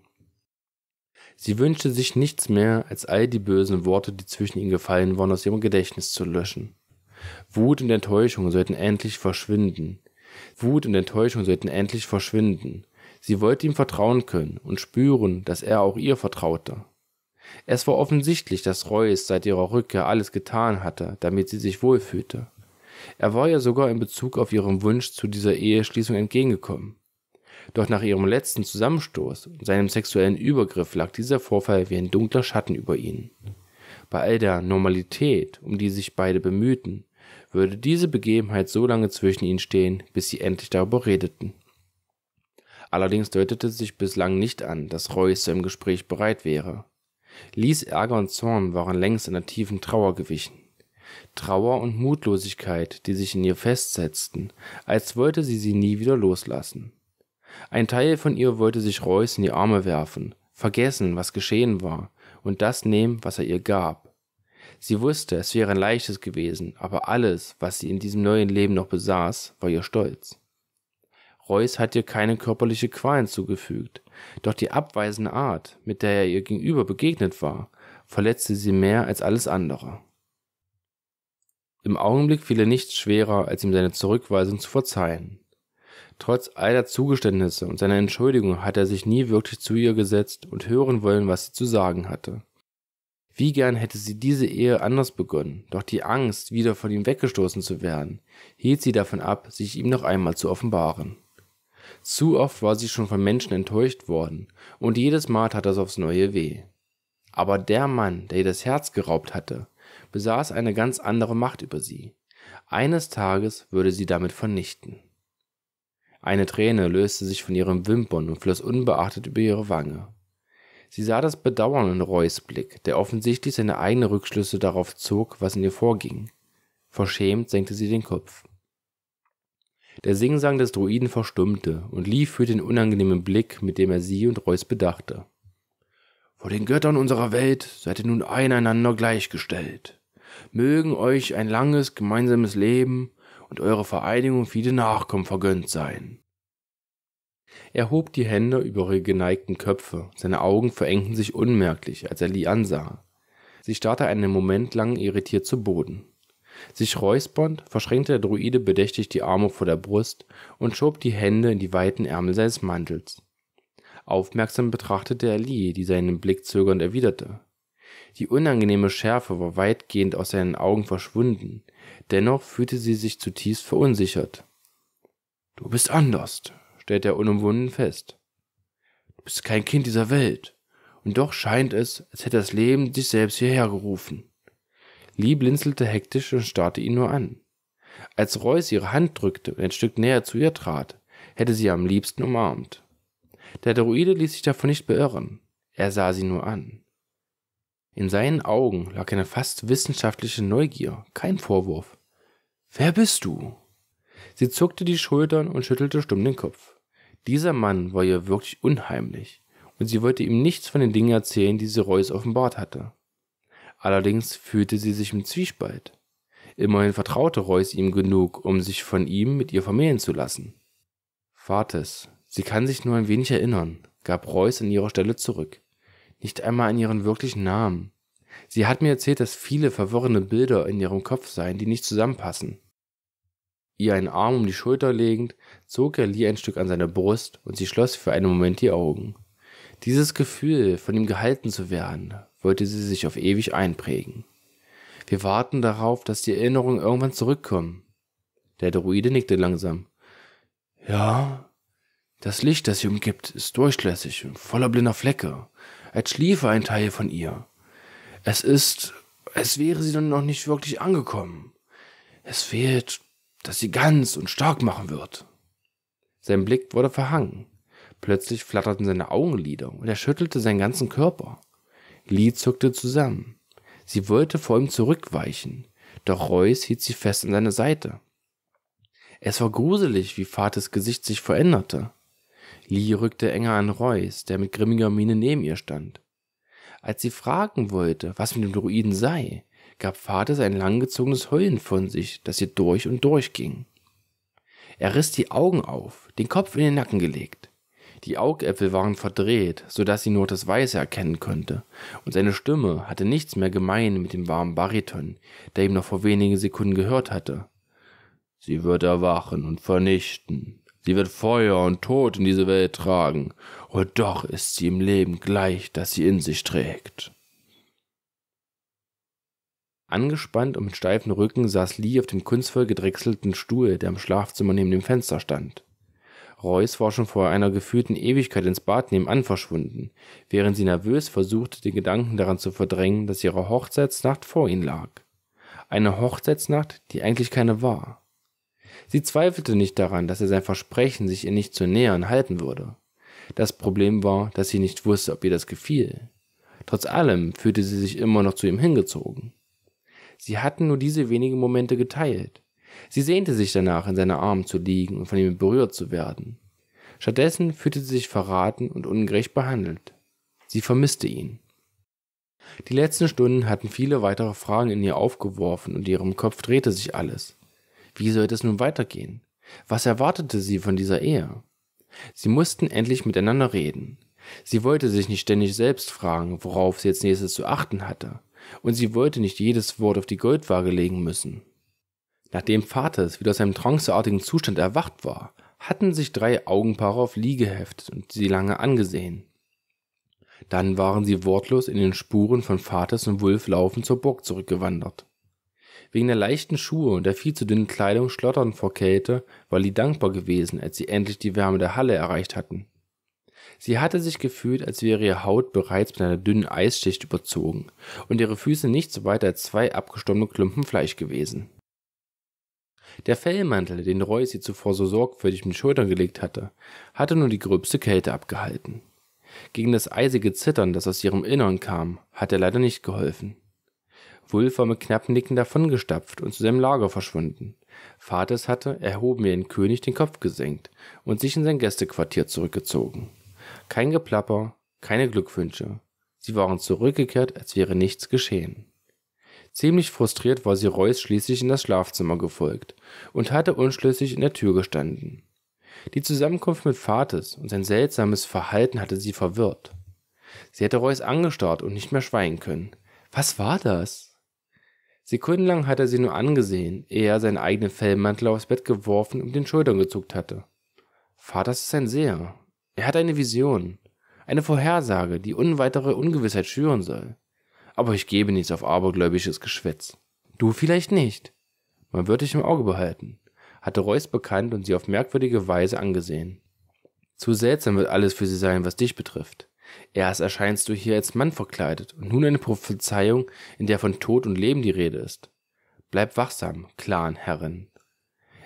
Sie wünschte sich nichts mehr, als all die bösen Worte, die zwischen ihnen gefallen waren, aus ihrem Gedächtnis zu löschen. Wut und Enttäuschung sollten endlich verschwinden. Wut und Enttäuschung sollten endlich verschwinden. Sie wollte ihm vertrauen können und spüren, dass er auch ihr vertraute. Es war offensichtlich, dass Reuss seit ihrer Rückkehr alles getan hatte, damit sie sich wohlfühlte. Er war ja sogar in Bezug auf ihren Wunsch zu dieser Eheschließung entgegengekommen. Doch nach ihrem letzten Zusammenstoß und seinem sexuellen Übergriff lag dieser Vorfall wie ein dunkler Schatten über ihnen. Bei all der Normalität, um die sich beide bemühten, würde diese Begebenheit so lange zwischen ihnen stehen, bis sie endlich darüber redeten. Allerdings deutete sich bislang nicht an, dass Reus zu einem Gespräch bereit wäre. Lies Ärger und Zorn waren längst in der tiefen Trauer gewichen. Trauer und Mutlosigkeit, die sich in ihr festsetzten, als wollte sie sie nie wieder loslassen. Ein Teil von ihr wollte sich Reuß in die Arme werfen, vergessen, was geschehen war, und das nehmen, was er ihr gab. Sie wusste, es wäre ein leichtes gewesen, aber alles, was sie in diesem neuen Leben noch besaß, war ihr Stolz. Reuß hat ihr keine körperliche Qualen zugefügt, doch die abweisende Art, mit der er ihr gegenüber begegnet war, verletzte sie mehr als alles andere. Im Augenblick fiel ihr nichts schwerer, als ihm seine Zurückweisung zu verzeihen. Trotz all der Zugeständnisse und seiner Entschuldigung hat er sich nie wirklich zu ihr gesetzt und hören wollen, was sie zu sagen hatte. Wie gern hätte sie diese Ehe anders begonnen, doch die Angst, wieder von ihm weggestoßen zu werden, hielt sie davon ab, sich ihm noch einmal zu offenbaren. Zu oft war sie schon von Menschen enttäuscht worden, und jedes Mal tat das aufs neue weh. Aber der Mann, der ihr das Herz geraubt hatte, besaß eine ganz andere Macht über sie. Eines Tages würde sie damit vernichten. Eine Träne löste sich von ihren Wimpern und floss unbeachtet über ihre Wange. Sie sah das Bedauern in Roys Blick, der offensichtlich seine eigenen Rückschlüsse darauf zog, was in ihr vorging. Verschämt senkte sie den Kopf. Der Singsang des Druiden verstummte und lief für den unangenehmen Blick, mit dem er sie und Reus bedachte. Vor den Göttern unserer Welt seid ihr nun einander gleichgestellt. Mögen euch ein langes gemeinsames Leben und eure Vereinigung viele Nachkommen vergönnt sein. Er hob die Hände über ihre geneigten Köpfe, seine Augen verengten sich unmerklich, als er Lee ansah. Sie starrte einen Moment lang irritiert zu Boden. Sich räuspernd verschränkte der Druide bedächtig die Arme vor der Brust und schob die Hände in die weiten Ärmel seines Mantels. Aufmerksam betrachtete er Lee, die seinen Blick zögernd erwiderte. Die unangenehme Schärfe war weitgehend aus seinen Augen verschwunden, dennoch fühlte sie sich zutiefst verunsichert. Du bist anders, stellte er unumwunden fest. Du bist kein Kind dieser Welt, und doch scheint es, als hätte das Leben dich selbst hierher gerufen. Lee blinzelte hektisch und starrte ihn nur an. Als Reus ihre Hand drückte und ein Stück näher zu ihr trat, hätte sie am liebsten umarmt. Der Droide ließ sich davon nicht beirren. Er sah sie nur an. In seinen Augen lag eine fast wissenschaftliche Neugier, kein Vorwurf. Wer bist du? Sie zuckte die Schultern und schüttelte stumm den Kopf. Dieser Mann war ihr wirklich unheimlich, und sie wollte ihm nichts von den Dingen erzählen, die sie Reus offenbart hatte. Allerdings fühlte sie sich im Zwiespalt. Immerhin vertraute Reus ihm genug, um sich von ihm mit ihr vermählen zu lassen. Vates, sie kann sich nur ein wenig erinnern, gab Reus an ihrer Stelle zurück nicht einmal an ihren wirklichen Namen. Sie hat mir erzählt, dass viele verworrene Bilder in ihrem Kopf seien, die nicht zusammenpassen. Ihr einen Arm um die Schulter legend, zog er Lee ein Stück an seine Brust und sie schloss für einen Moment die Augen. Dieses Gefühl, von ihm gehalten zu werden, wollte sie sich auf ewig einprägen. Wir warten darauf, dass die Erinnerungen irgendwann zurückkommen. Der Druide nickte langsam. Ja, das Licht, das sie umgibt, ist durchlässig und voller blinder Flecke als schliefe ein Teil von ihr. Es ist, als wäre sie dann noch nicht wirklich angekommen. Es fehlt, dass sie ganz und stark machen wird. Sein Blick wurde verhangen. Plötzlich flatterten seine Augenlider und er schüttelte seinen ganzen Körper. Lee zuckte zusammen. Sie wollte vor ihm zurückweichen, doch Reus hielt sie fest an seine Seite. Es war gruselig, wie Vaters Gesicht sich veränderte. Lee rückte enger an Reus, der mit grimmiger Miene neben ihr stand. Als sie fragen wollte, was mit dem Druiden sei, gab Vater sein langgezogenes Heulen von sich, das ihr durch und durch ging. Er riss die Augen auf, den Kopf in den Nacken gelegt. Die Augäpfel waren verdreht, so dass sie nur das Weiße erkennen konnte, und seine Stimme hatte nichts mehr gemein mit dem warmen Bariton, der ihm noch vor wenigen Sekunden gehört hatte. Sie wird erwachen und vernichten, Sie wird Feuer und Tod in diese Welt tragen, und doch ist sie im Leben gleich, das sie in sich trägt. Angespannt und mit steifem Rücken saß Lee auf dem kunstvoll gedrechselten Stuhl, der im Schlafzimmer neben dem Fenster stand. Reus war schon vor einer gefühlten Ewigkeit ins Bad nebenan verschwunden, während sie nervös versuchte, den Gedanken daran zu verdrängen, dass ihre Hochzeitsnacht vor ihnen lag. Eine Hochzeitsnacht, die eigentlich keine war. Sie zweifelte nicht daran, dass er sein Versprechen, sich ihr nicht zu nähern, halten würde. Das Problem war, dass sie nicht wusste, ob ihr das gefiel. Trotz allem fühlte sie sich immer noch zu ihm hingezogen. Sie hatten nur diese wenigen Momente geteilt. Sie sehnte sich danach, in seinen Armen zu liegen und von ihm berührt zu werden. Stattdessen fühlte sie sich verraten und ungerecht behandelt. Sie vermisste ihn. Die letzten Stunden hatten viele weitere Fragen in ihr aufgeworfen und in ihrem Kopf drehte sich alles. Wie sollte es nun weitergehen? Was erwartete sie von dieser Ehe? Sie mussten endlich miteinander reden. Sie wollte sich nicht ständig selbst fragen, worauf sie jetzt nächstes zu achten hatte, und sie wollte nicht jedes Wort auf die Goldwaage legen müssen. Nachdem Vates wieder aus seinem tranceartigen Zustand erwacht war, hatten sich drei Augenpaare auf Lee geheftet und sie lange angesehen. Dann waren sie wortlos in den Spuren von Vates und Wulf laufend zur Burg zurückgewandert. Wegen der leichten Schuhe und der viel zu dünnen Kleidung schlotternd vor Kälte war Lee dankbar gewesen, als sie endlich die Wärme der Halle erreicht hatten. Sie hatte sich gefühlt, als wäre ihre Haut bereits mit einer dünnen Eisschicht überzogen und ihre Füße nicht so weit als zwei abgestorbene Klumpen Fleisch gewesen. Der Fellmantel, den Roy sie zuvor so sorgfältig mit den Schultern gelegt hatte, hatte nur die gröbste Kälte abgehalten. Gegen das eisige Zittern, das aus ihrem Innern kam, hat er leider nicht geholfen. Wulf war mit knappen Nicken davongestapft und zu seinem Lager verschwunden. Vates hatte, erhoben wie ein König, den Kopf gesenkt und sich in sein Gästequartier zurückgezogen. Kein Geplapper, keine Glückwünsche. Sie waren zurückgekehrt, als wäre nichts geschehen. Ziemlich frustriert war sie Reus schließlich in das Schlafzimmer gefolgt und hatte unschlüssig in der Tür gestanden. Die Zusammenkunft mit Vates und sein seltsames Verhalten hatte sie verwirrt. Sie hätte Reus angestarrt und nicht mehr schweigen können. Was war das? Sekundenlang hatte er sie nur angesehen, ehe er seinen eigenen Fellmantel aufs Bett geworfen und den Schultern gezuckt hatte. Vaters ist ein Seher. Er hat eine Vision. Eine Vorhersage, die unweitere Ungewissheit schüren soll. Aber ich gebe nichts auf abergläubisches Geschwätz. Du vielleicht nicht. Man wird dich im Auge behalten, hatte Reus bekannt und sie auf merkwürdige Weise angesehen. Zu seltsam wird alles für sie sein, was dich betrifft. Erst erscheinst du hier als Mann verkleidet und nun eine Prophezeiung, in der von Tod und Leben die Rede ist. Bleib wachsam, klaren Herrin.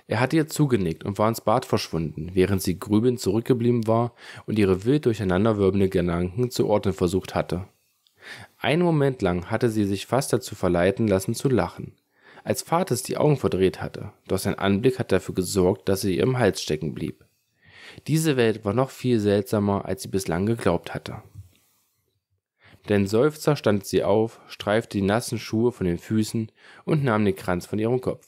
Er hatte ihr zugenickt und war ins Bad verschwunden, während sie grübelnd zurückgeblieben war und ihre wild durcheinanderwirbelnde Gedanken zu ordnen versucht hatte. Einen Moment lang hatte sie sich fast dazu verleiten lassen zu lachen, als Vates die Augen verdreht hatte, doch sein Anblick hat dafür gesorgt, dass sie ihr im Hals stecken blieb. Diese Welt war noch viel seltsamer, als sie bislang geglaubt hatte. Denn Seufzer stand sie auf, streifte die nassen Schuhe von den Füßen und nahm den Kranz von ihrem Kopf.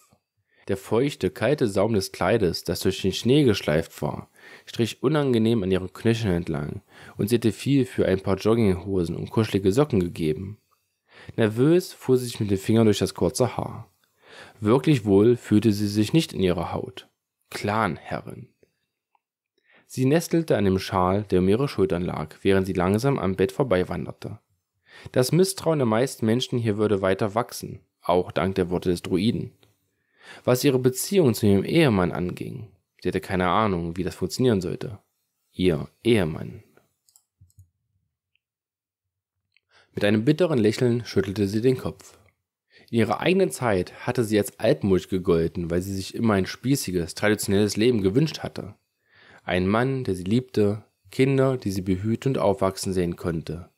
Der feuchte, kalte Saum des Kleides, das durch den Schnee geschleift war, strich unangenehm an ihren Knöcheln entlang, und sie hätte viel für ein paar Jogginghosen und kuschelige Socken gegeben. Nervös fuhr sie sich mit den Fingern durch das kurze Haar. Wirklich wohl fühlte sie sich nicht in ihrer Haut. Clanherrin. Sie nestelte an dem Schal, der um ihre Schultern lag, während sie langsam am Bett vorbeiwanderte. Das Misstrauen der meisten Menschen hier würde weiter wachsen, auch dank der Worte des Druiden. Was ihre Beziehung zu ihrem Ehemann anging, sie hatte keine Ahnung, wie das funktionieren sollte. Ihr Ehemann. Mit einem bitteren Lächeln schüttelte sie den Kopf. In ihrer eigenen Zeit hatte sie als altmulch gegolten, weil sie sich immer ein spießiges, traditionelles Leben gewünscht hatte. Ein Mann, der sie liebte, Kinder, die sie behüten und aufwachsen sehen konnte.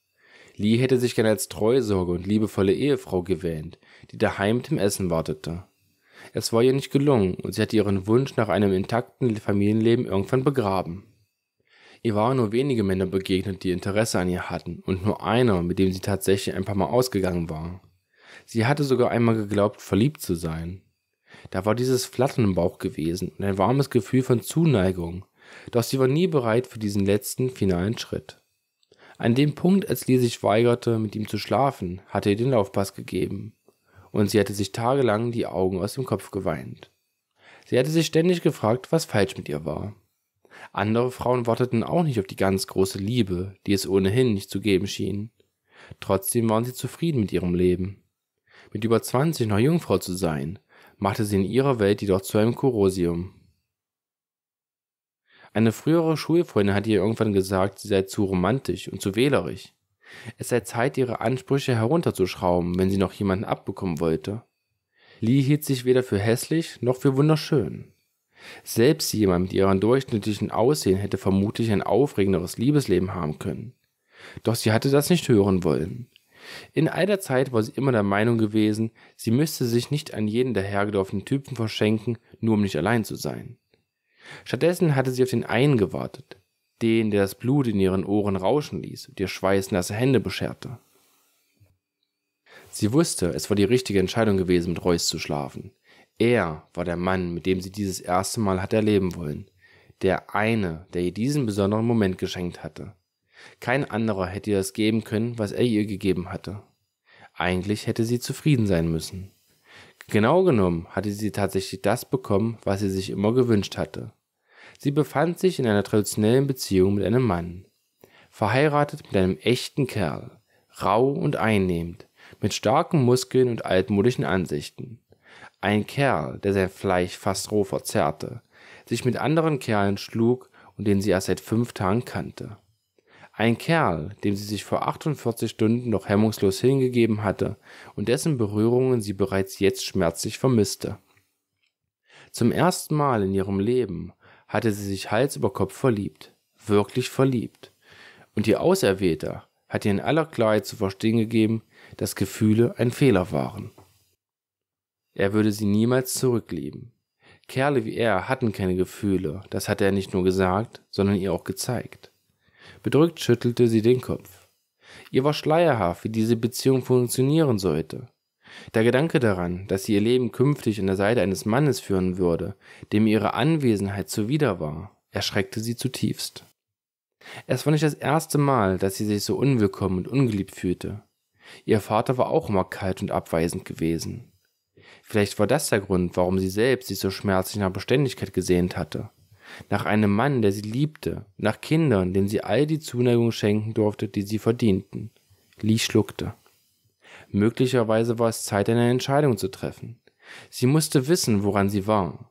Lee hätte sich gerne als Treusorge und liebevolle Ehefrau gewähnt, die daheim mit dem Essen wartete. Es war ihr nicht gelungen und sie hatte ihren Wunsch nach einem intakten Familienleben irgendwann begraben. Ihr waren nur wenige Männer begegnet, die Interesse an ihr hatten und nur einer, mit dem sie tatsächlich ein paar Mal ausgegangen war. Sie hatte sogar einmal geglaubt, verliebt zu sein. Da war dieses Flattern im Bauch gewesen und ein warmes Gefühl von Zuneigung, doch sie war nie bereit für diesen letzten, finalen Schritt. An dem Punkt, als Lee sich weigerte, mit ihm zu schlafen, hatte er den Laufpass gegeben. Und sie hatte sich tagelang die Augen aus dem Kopf geweint. Sie hatte sich ständig gefragt, was falsch mit ihr war. Andere Frauen warteten auch nicht auf die ganz große Liebe, die es ohnehin nicht zu geben schien. Trotzdem waren sie zufrieden mit ihrem Leben. Mit über 20 noch Jungfrau zu sein, machte sie in ihrer Welt jedoch zu einem Korrosium. Eine frühere Schulfreundin hat ihr irgendwann gesagt, sie sei zu romantisch und zu wählerig. Es sei Zeit, ihre Ansprüche herunterzuschrauben, wenn sie noch jemanden abbekommen wollte. Lee hielt sich weder für hässlich noch für wunderschön. Selbst jemand mit ihrem durchschnittlichen Aussehen hätte vermutlich ein aufregenderes Liebesleben haben können. Doch sie hatte das nicht hören wollen. In all der Zeit war sie immer der Meinung gewesen, sie müsste sich nicht an jeden dahergelaufenen Typen verschenken, nur um nicht allein zu sein. Stattdessen hatte sie auf den einen gewartet, den, der das Blut in ihren Ohren rauschen ließ und ihr schweißnasse Hände bescherte. Sie wusste, es war die richtige Entscheidung gewesen, mit Reus zu schlafen. Er war der Mann, mit dem sie dieses erste Mal hatte erleben wollen. Der eine, der ihr diesen besonderen Moment geschenkt hatte. Kein anderer hätte ihr das geben können, was er ihr gegeben hatte. Eigentlich hätte sie zufrieden sein müssen. Genau genommen hatte sie tatsächlich das bekommen, was sie sich immer gewünscht hatte. Sie befand sich in einer traditionellen Beziehung mit einem Mann. Verheiratet mit einem echten Kerl. Rau und einnehmend. Mit starken Muskeln und altmodischen Ansichten. Ein Kerl, der sein Fleisch fast roh verzerrte. Sich mit anderen Kerlen schlug und den sie erst seit fünf Tagen kannte. Ein Kerl, dem sie sich vor 48 Stunden noch hemmungslos hingegeben hatte und dessen Berührungen sie bereits jetzt schmerzlich vermisste. Zum ersten Mal in ihrem Leben hatte sie sich Hals über Kopf verliebt, wirklich verliebt. Und ihr Auserwählter hat ihr in aller Klarheit zu verstehen gegeben, dass Gefühle ein Fehler waren. Er würde sie niemals zurücklieben. Kerle wie er hatten keine Gefühle, das hatte er nicht nur gesagt, sondern ihr auch gezeigt. Bedrückt schüttelte sie den Kopf. Ihr war schleierhaft, wie diese Beziehung funktionieren sollte. Der Gedanke daran, dass sie ihr Leben künftig an der Seite eines Mannes führen würde, dem ihre Anwesenheit zuwider war, erschreckte sie zutiefst. Es war nicht das erste Mal, dass sie sich so unwillkommen und ungeliebt fühlte. Ihr Vater war auch immer kalt und abweisend gewesen. Vielleicht war das der Grund, warum sie selbst sich so schmerzlich nach Beständigkeit gesehnt hatte nach einem Mann, der sie liebte, nach Kindern, denen sie all die Zuneigung schenken durfte, die sie verdienten. Lee schluckte. Möglicherweise war es Zeit, eine Entscheidung zu treffen. Sie musste wissen, woran sie war.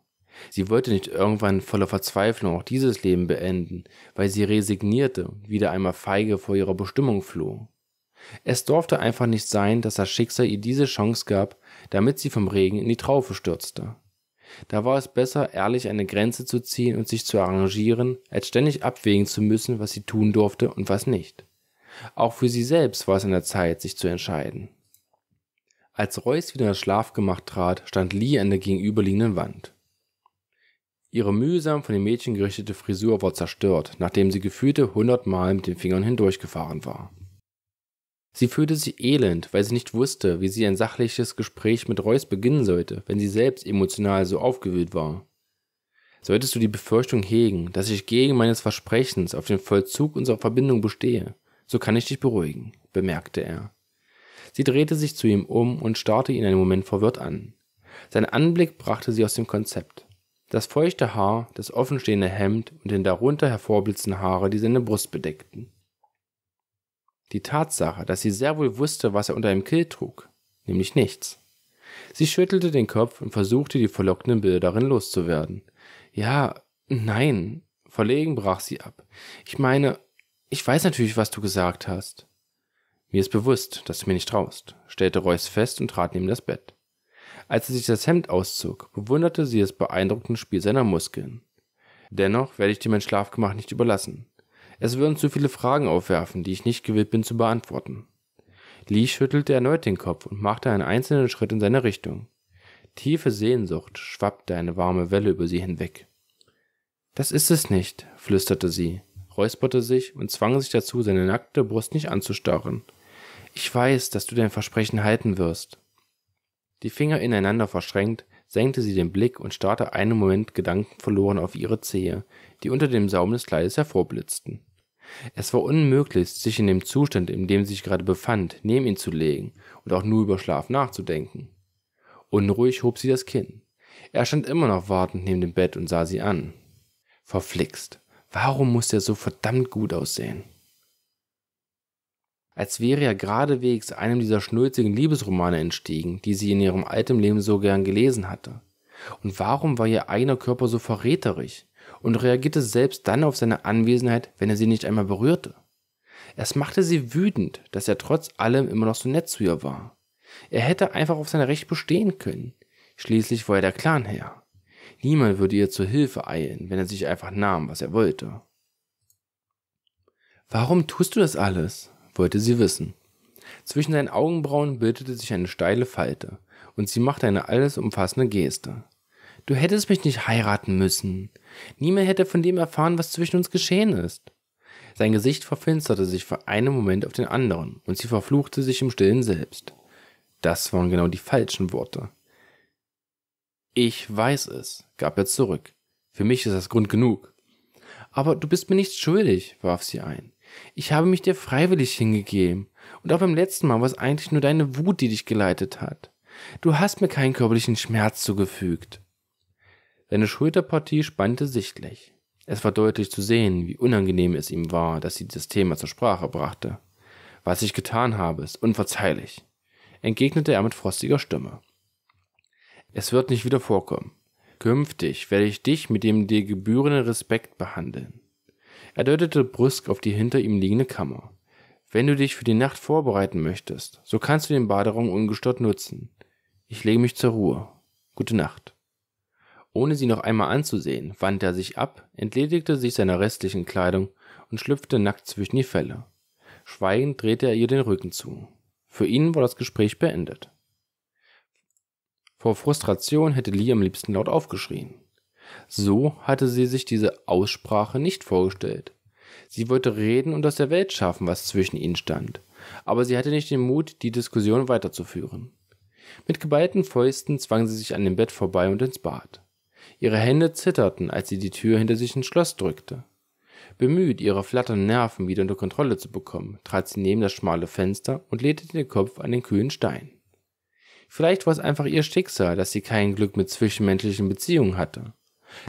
Sie wollte nicht irgendwann voller Verzweiflung auch dieses Leben beenden, weil sie resignierte und wieder einmal feige vor ihrer Bestimmung floh. Es durfte einfach nicht sein, dass das Schicksal ihr diese Chance gab, damit sie vom Regen in die Traufe stürzte. Da war es besser, ehrlich eine Grenze zu ziehen und sich zu arrangieren, als ständig abwägen zu müssen, was sie tun durfte und was nicht. Auch für sie selbst war es an der Zeit, sich zu entscheiden. Als Reus wieder in das Schlafgemach trat, stand Lee an der gegenüberliegenden Wand. Ihre mühsam von den Mädchen gerichtete Frisur war zerstört, nachdem sie gefühlte hundertmal mit den Fingern hindurchgefahren war. Sie fühlte sich elend, weil sie nicht wusste, wie sie ein sachliches Gespräch mit Reus beginnen sollte, wenn sie selbst emotional so aufgewühlt war. Solltest du die Befürchtung hegen, dass ich gegen meines Versprechens auf den Vollzug unserer Verbindung bestehe, so kann ich dich beruhigen, bemerkte er. Sie drehte sich zu ihm um und starrte ihn einen Moment verwirrt an. Sein Anblick brachte sie aus dem Konzept. Das feuchte Haar, das offenstehende Hemd und den darunter hervorblitzenden Haare, die seine Brust bedeckten die Tatsache, dass sie sehr wohl wusste, was er unter dem Kill trug, nämlich nichts. Sie schüttelte den Kopf und versuchte, die verlockenden Bilder darin loszuwerden. Ja, nein, verlegen brach sie ab. Ich meine, ich weiß natürlich, was du gesagt hast. Mir ist bewusst, dass du mir nicht traust, stellte Royce fest und trat neben das Bett. Als sie sich das Hemd auszog, bewunderte sie das beeindruckende Spiel seiner Muskeln. Dennoch werde ich dir mein Schlafgemach nicht überlassen. Es würden zu viele Fragen aufwerfen, die ich nicht gewillt bin zu beantworten. Lee schüttelte erneut den Kopf und machte einen einzelnen Schritt in seine Richtung. Tiefe Sehnsucht schwappte eine warme Welle über sie hinweg. Das ist es nicht, flüsterte sie, räusperte sich und zwang sich dazu, seine nackte Brust nicht anzustarren. Ich weiß, dass du dein Versprechen halten wirst. Die Finger ineinander verschränkt, senkte sie den Blick und starrte einen Moment gedankenverloren auf ihre Zehe, die unter dem Saum des Kleides hervorblitzten. Es war unmöglich, sich in dem Zustand, in dem sie sich gerade befand, neben ihn zu legen und auch nur über Schlaf nachzudenken. Unruhig hob sie das Kinn. Er stand immer noch wartend neben dem Bett und sah sie an. Verflixt. Warum muss er so verdammt gut aussehen? als wäre er geradewegs einem dieser schnulzigen Liebesromane entstiegen, die sie in ihrem alten Leben so gern gelesen hatte. Und warum war ihr eigener Körper so verräterisch und reagierte selbst dann auf seine Anwesenheit, wenn er sie nicht einmal berührte? Es machte sie wütend, dass er trotz allem immer noch so nett zu ihr war. Er hätte einfach auf sein Recht bestehen können. Schließlich war er der Clanherr. Niemand würde ihr zur Hilfe eilen, wenn er sich einfach nahm, was er wollte. Warum tust du das alles? wollte sie wissen. Zwischen seinen Augenbrauen bildete sich eine steile Falte, und sie machte eine alles umfassende Geste. Du hättest mich nicht heiraten müssen. Niemand hätte von dem erfahren, was zwischen uns geschehen ist. Sein Gesicht verfinsterte sich für einen Moment auf den anderen, und sie verfluchte sich im Stillen selbst. Das waren genau die falschen Worte. Ich weiß es, gab er zurück. Für mich ist das Grund genug. Aber du bist mir nichts schuldig, warf sie ein. Ich habe mich dir freiwillig hingegeben. Und auch beim letzten Mal war es eigentlich nur deine Wut, die dich geleitet hat. Du hast mir keinen körperlichen Schmerz zugefügt. Seine Schulterpartie spannte sichtlich. Es war deutlich zu sehen, wie unangenehm es ihm war, dass sie das Thema zur Sprache brachte. Was ich getan habe, ist unverzeihlich, entgegnete er mit frostiger Stimme. Es wird nicht wieder vorkommen. Künftig werde ich dich mit dem dir gebührenden Respekt behandeln. Er deutete brüsk auf die hinter ihm liegende Kammer. Wenn du dich für die Nacht vorbereiten möchtest, so kannst du den Baderaum ungestört nutzen. Ich lege mich zur Ruhe. Gute Nacht. Ohne sie noch einmal anzusehen, wandte er sich ab, entledigte sich seiner restlichen Kleidung und schlüpfte nackt zwischen die Felle. Schweigend drehte er ihr den Rücken zu. Für ihn war das Gespräch beendet. Vor Frustration hätte Lee am liebsten laut aufgeschrien. So hatte sie sich diese Aussprache nicht vorgestellt. Sie wollte reden und aus der Welt schaffen, was zwischen ihnen stand, aber sie hatte nicht den Mut, die Diskussion weiterzuführen. Mit geballten Fäusten zwang sie sich an dem Bett vorbei und ins Bad. Ihre Hände zitterten, als sie die Tür hinter sich ins Schloss drückte. Bemüht, ihre flatternden Nerven wieder unter Kontrolle zu bekommen, trat sie neben das schmale Fenster und lehnte den Kopf an den kühlen Stein. Vielleicht war es einfach ihr Schicksal, dass sie kein Glück mit zwischenmenschlichen Beziehungen hatte.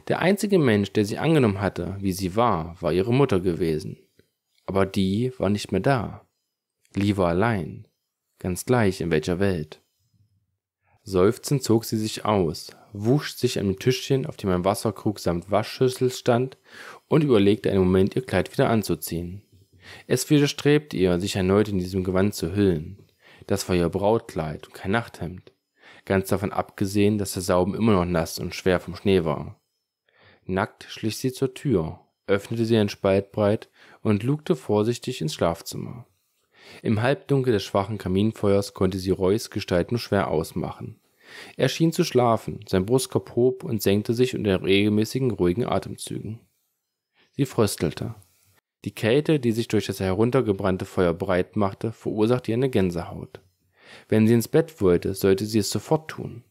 Der einzige Mensch, der sie angenommen hatte, wie sie war, war ihre Mutter gewesen. Aber die war nicht mehr da. Lee war allein, ganz gleich in welcher Welt. Seufzend zog sie sich aus, wusch sich an dem Tischchen, auf dem ein Wasserkrug samt Waschschüssel stand, und überlegte einen Moment, ihr Kleid wieder anzuziehen. Es widerstrebte ihr, sich erneut in diesem Gewand zu hüllen. Das war ihr Brautkleid und kein Nachthemd. Ganz davon abgesehen, dass der Sauben immer noch nass und schwer vom Schnee war. Nackt schlich sie zur Tür, öffnete sie einen Spalt breit und lugte vorsichtig ins Schlafzimmer. Im Halbdunkel des schwachen Kaminfeuers konnte sie Roys Gestalt nur schwer ausmachen. Er schien zu schlafen, sein Brustkorb hob und senkte sich unter regelmäßigen, ruhigen Atemzügen. Sie fröstelte. Die Kälte, die sich durch das heruntergebrannte Feuer breit machte, verursachte ihr eine Gänsehaut. Wenn sie ins Bett wollte, sollte sie es sofort tun.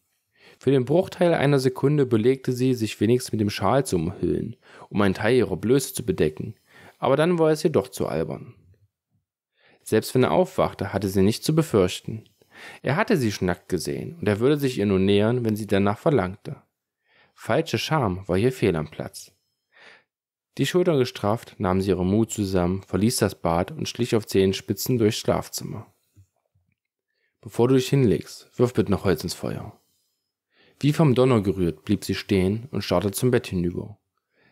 Für den Bruchteil einer Sekunde belegte sie, sich wenigstens mit dem Schal zu umhüllen, um einen Teil ihrer Blöße zu bedecken. Aber dann war es ihr doch zu albern. Selbst wenn er aufwachte, hatte sie nichts zu befürchten. Er hatte sie schnackt gesehen und er würde sich ihr nun nähern, wenn sie danach verlangte. Falsche Scham war hier fehl am Platz. Die Schultern gestrafft, nahm sie ihren Mut zusammen, verließ das Bad und schlich auf Zehenspitzen durchs Schlafzimmer. Bevor du dich hinlegst, wirf bitte noch Holz ins Feuer. Wie vom Donner gerührt blieb sie stehen und starrte zum Bett hinüber.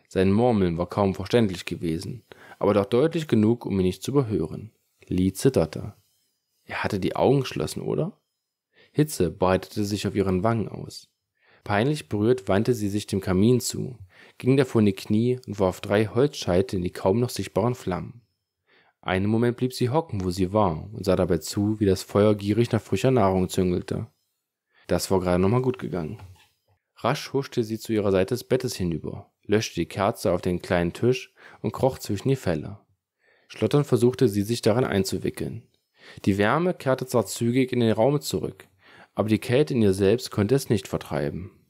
Sein Murmeln war kaum verständlich gewesen, aber doch deutlich genug, um ihn nicht zu überhören. Lee zitterte. Er hatte die Augen geschlossen, oder? Hitze breitete sich auf ihren Wangen aus. Peinlich berührt wandte sie sich dem Kamin zu, ging davor in die Knie und warf drei Holzscheite in die kaum noch sichtbaren Flammen. Einen Moment blieb sie hocken, wo sie war, und sah dabei zu, wie das Feuer gierig nach frischer Nahrung züngelte. Das war gerade nochmal gut gegangen. Rasch huschte sie zu ihrer Seite des Bettes hinüber, löschte die Kerze auf den kleinen Tisch und kroch zwischen die Felle. Schlotternd versuchte sie sich darin einzuwickeln. Die Wärme kehrte zwar zügig in den Raum zurück, aber die Kälte in ihr selbst konnte es nicht vertreiben.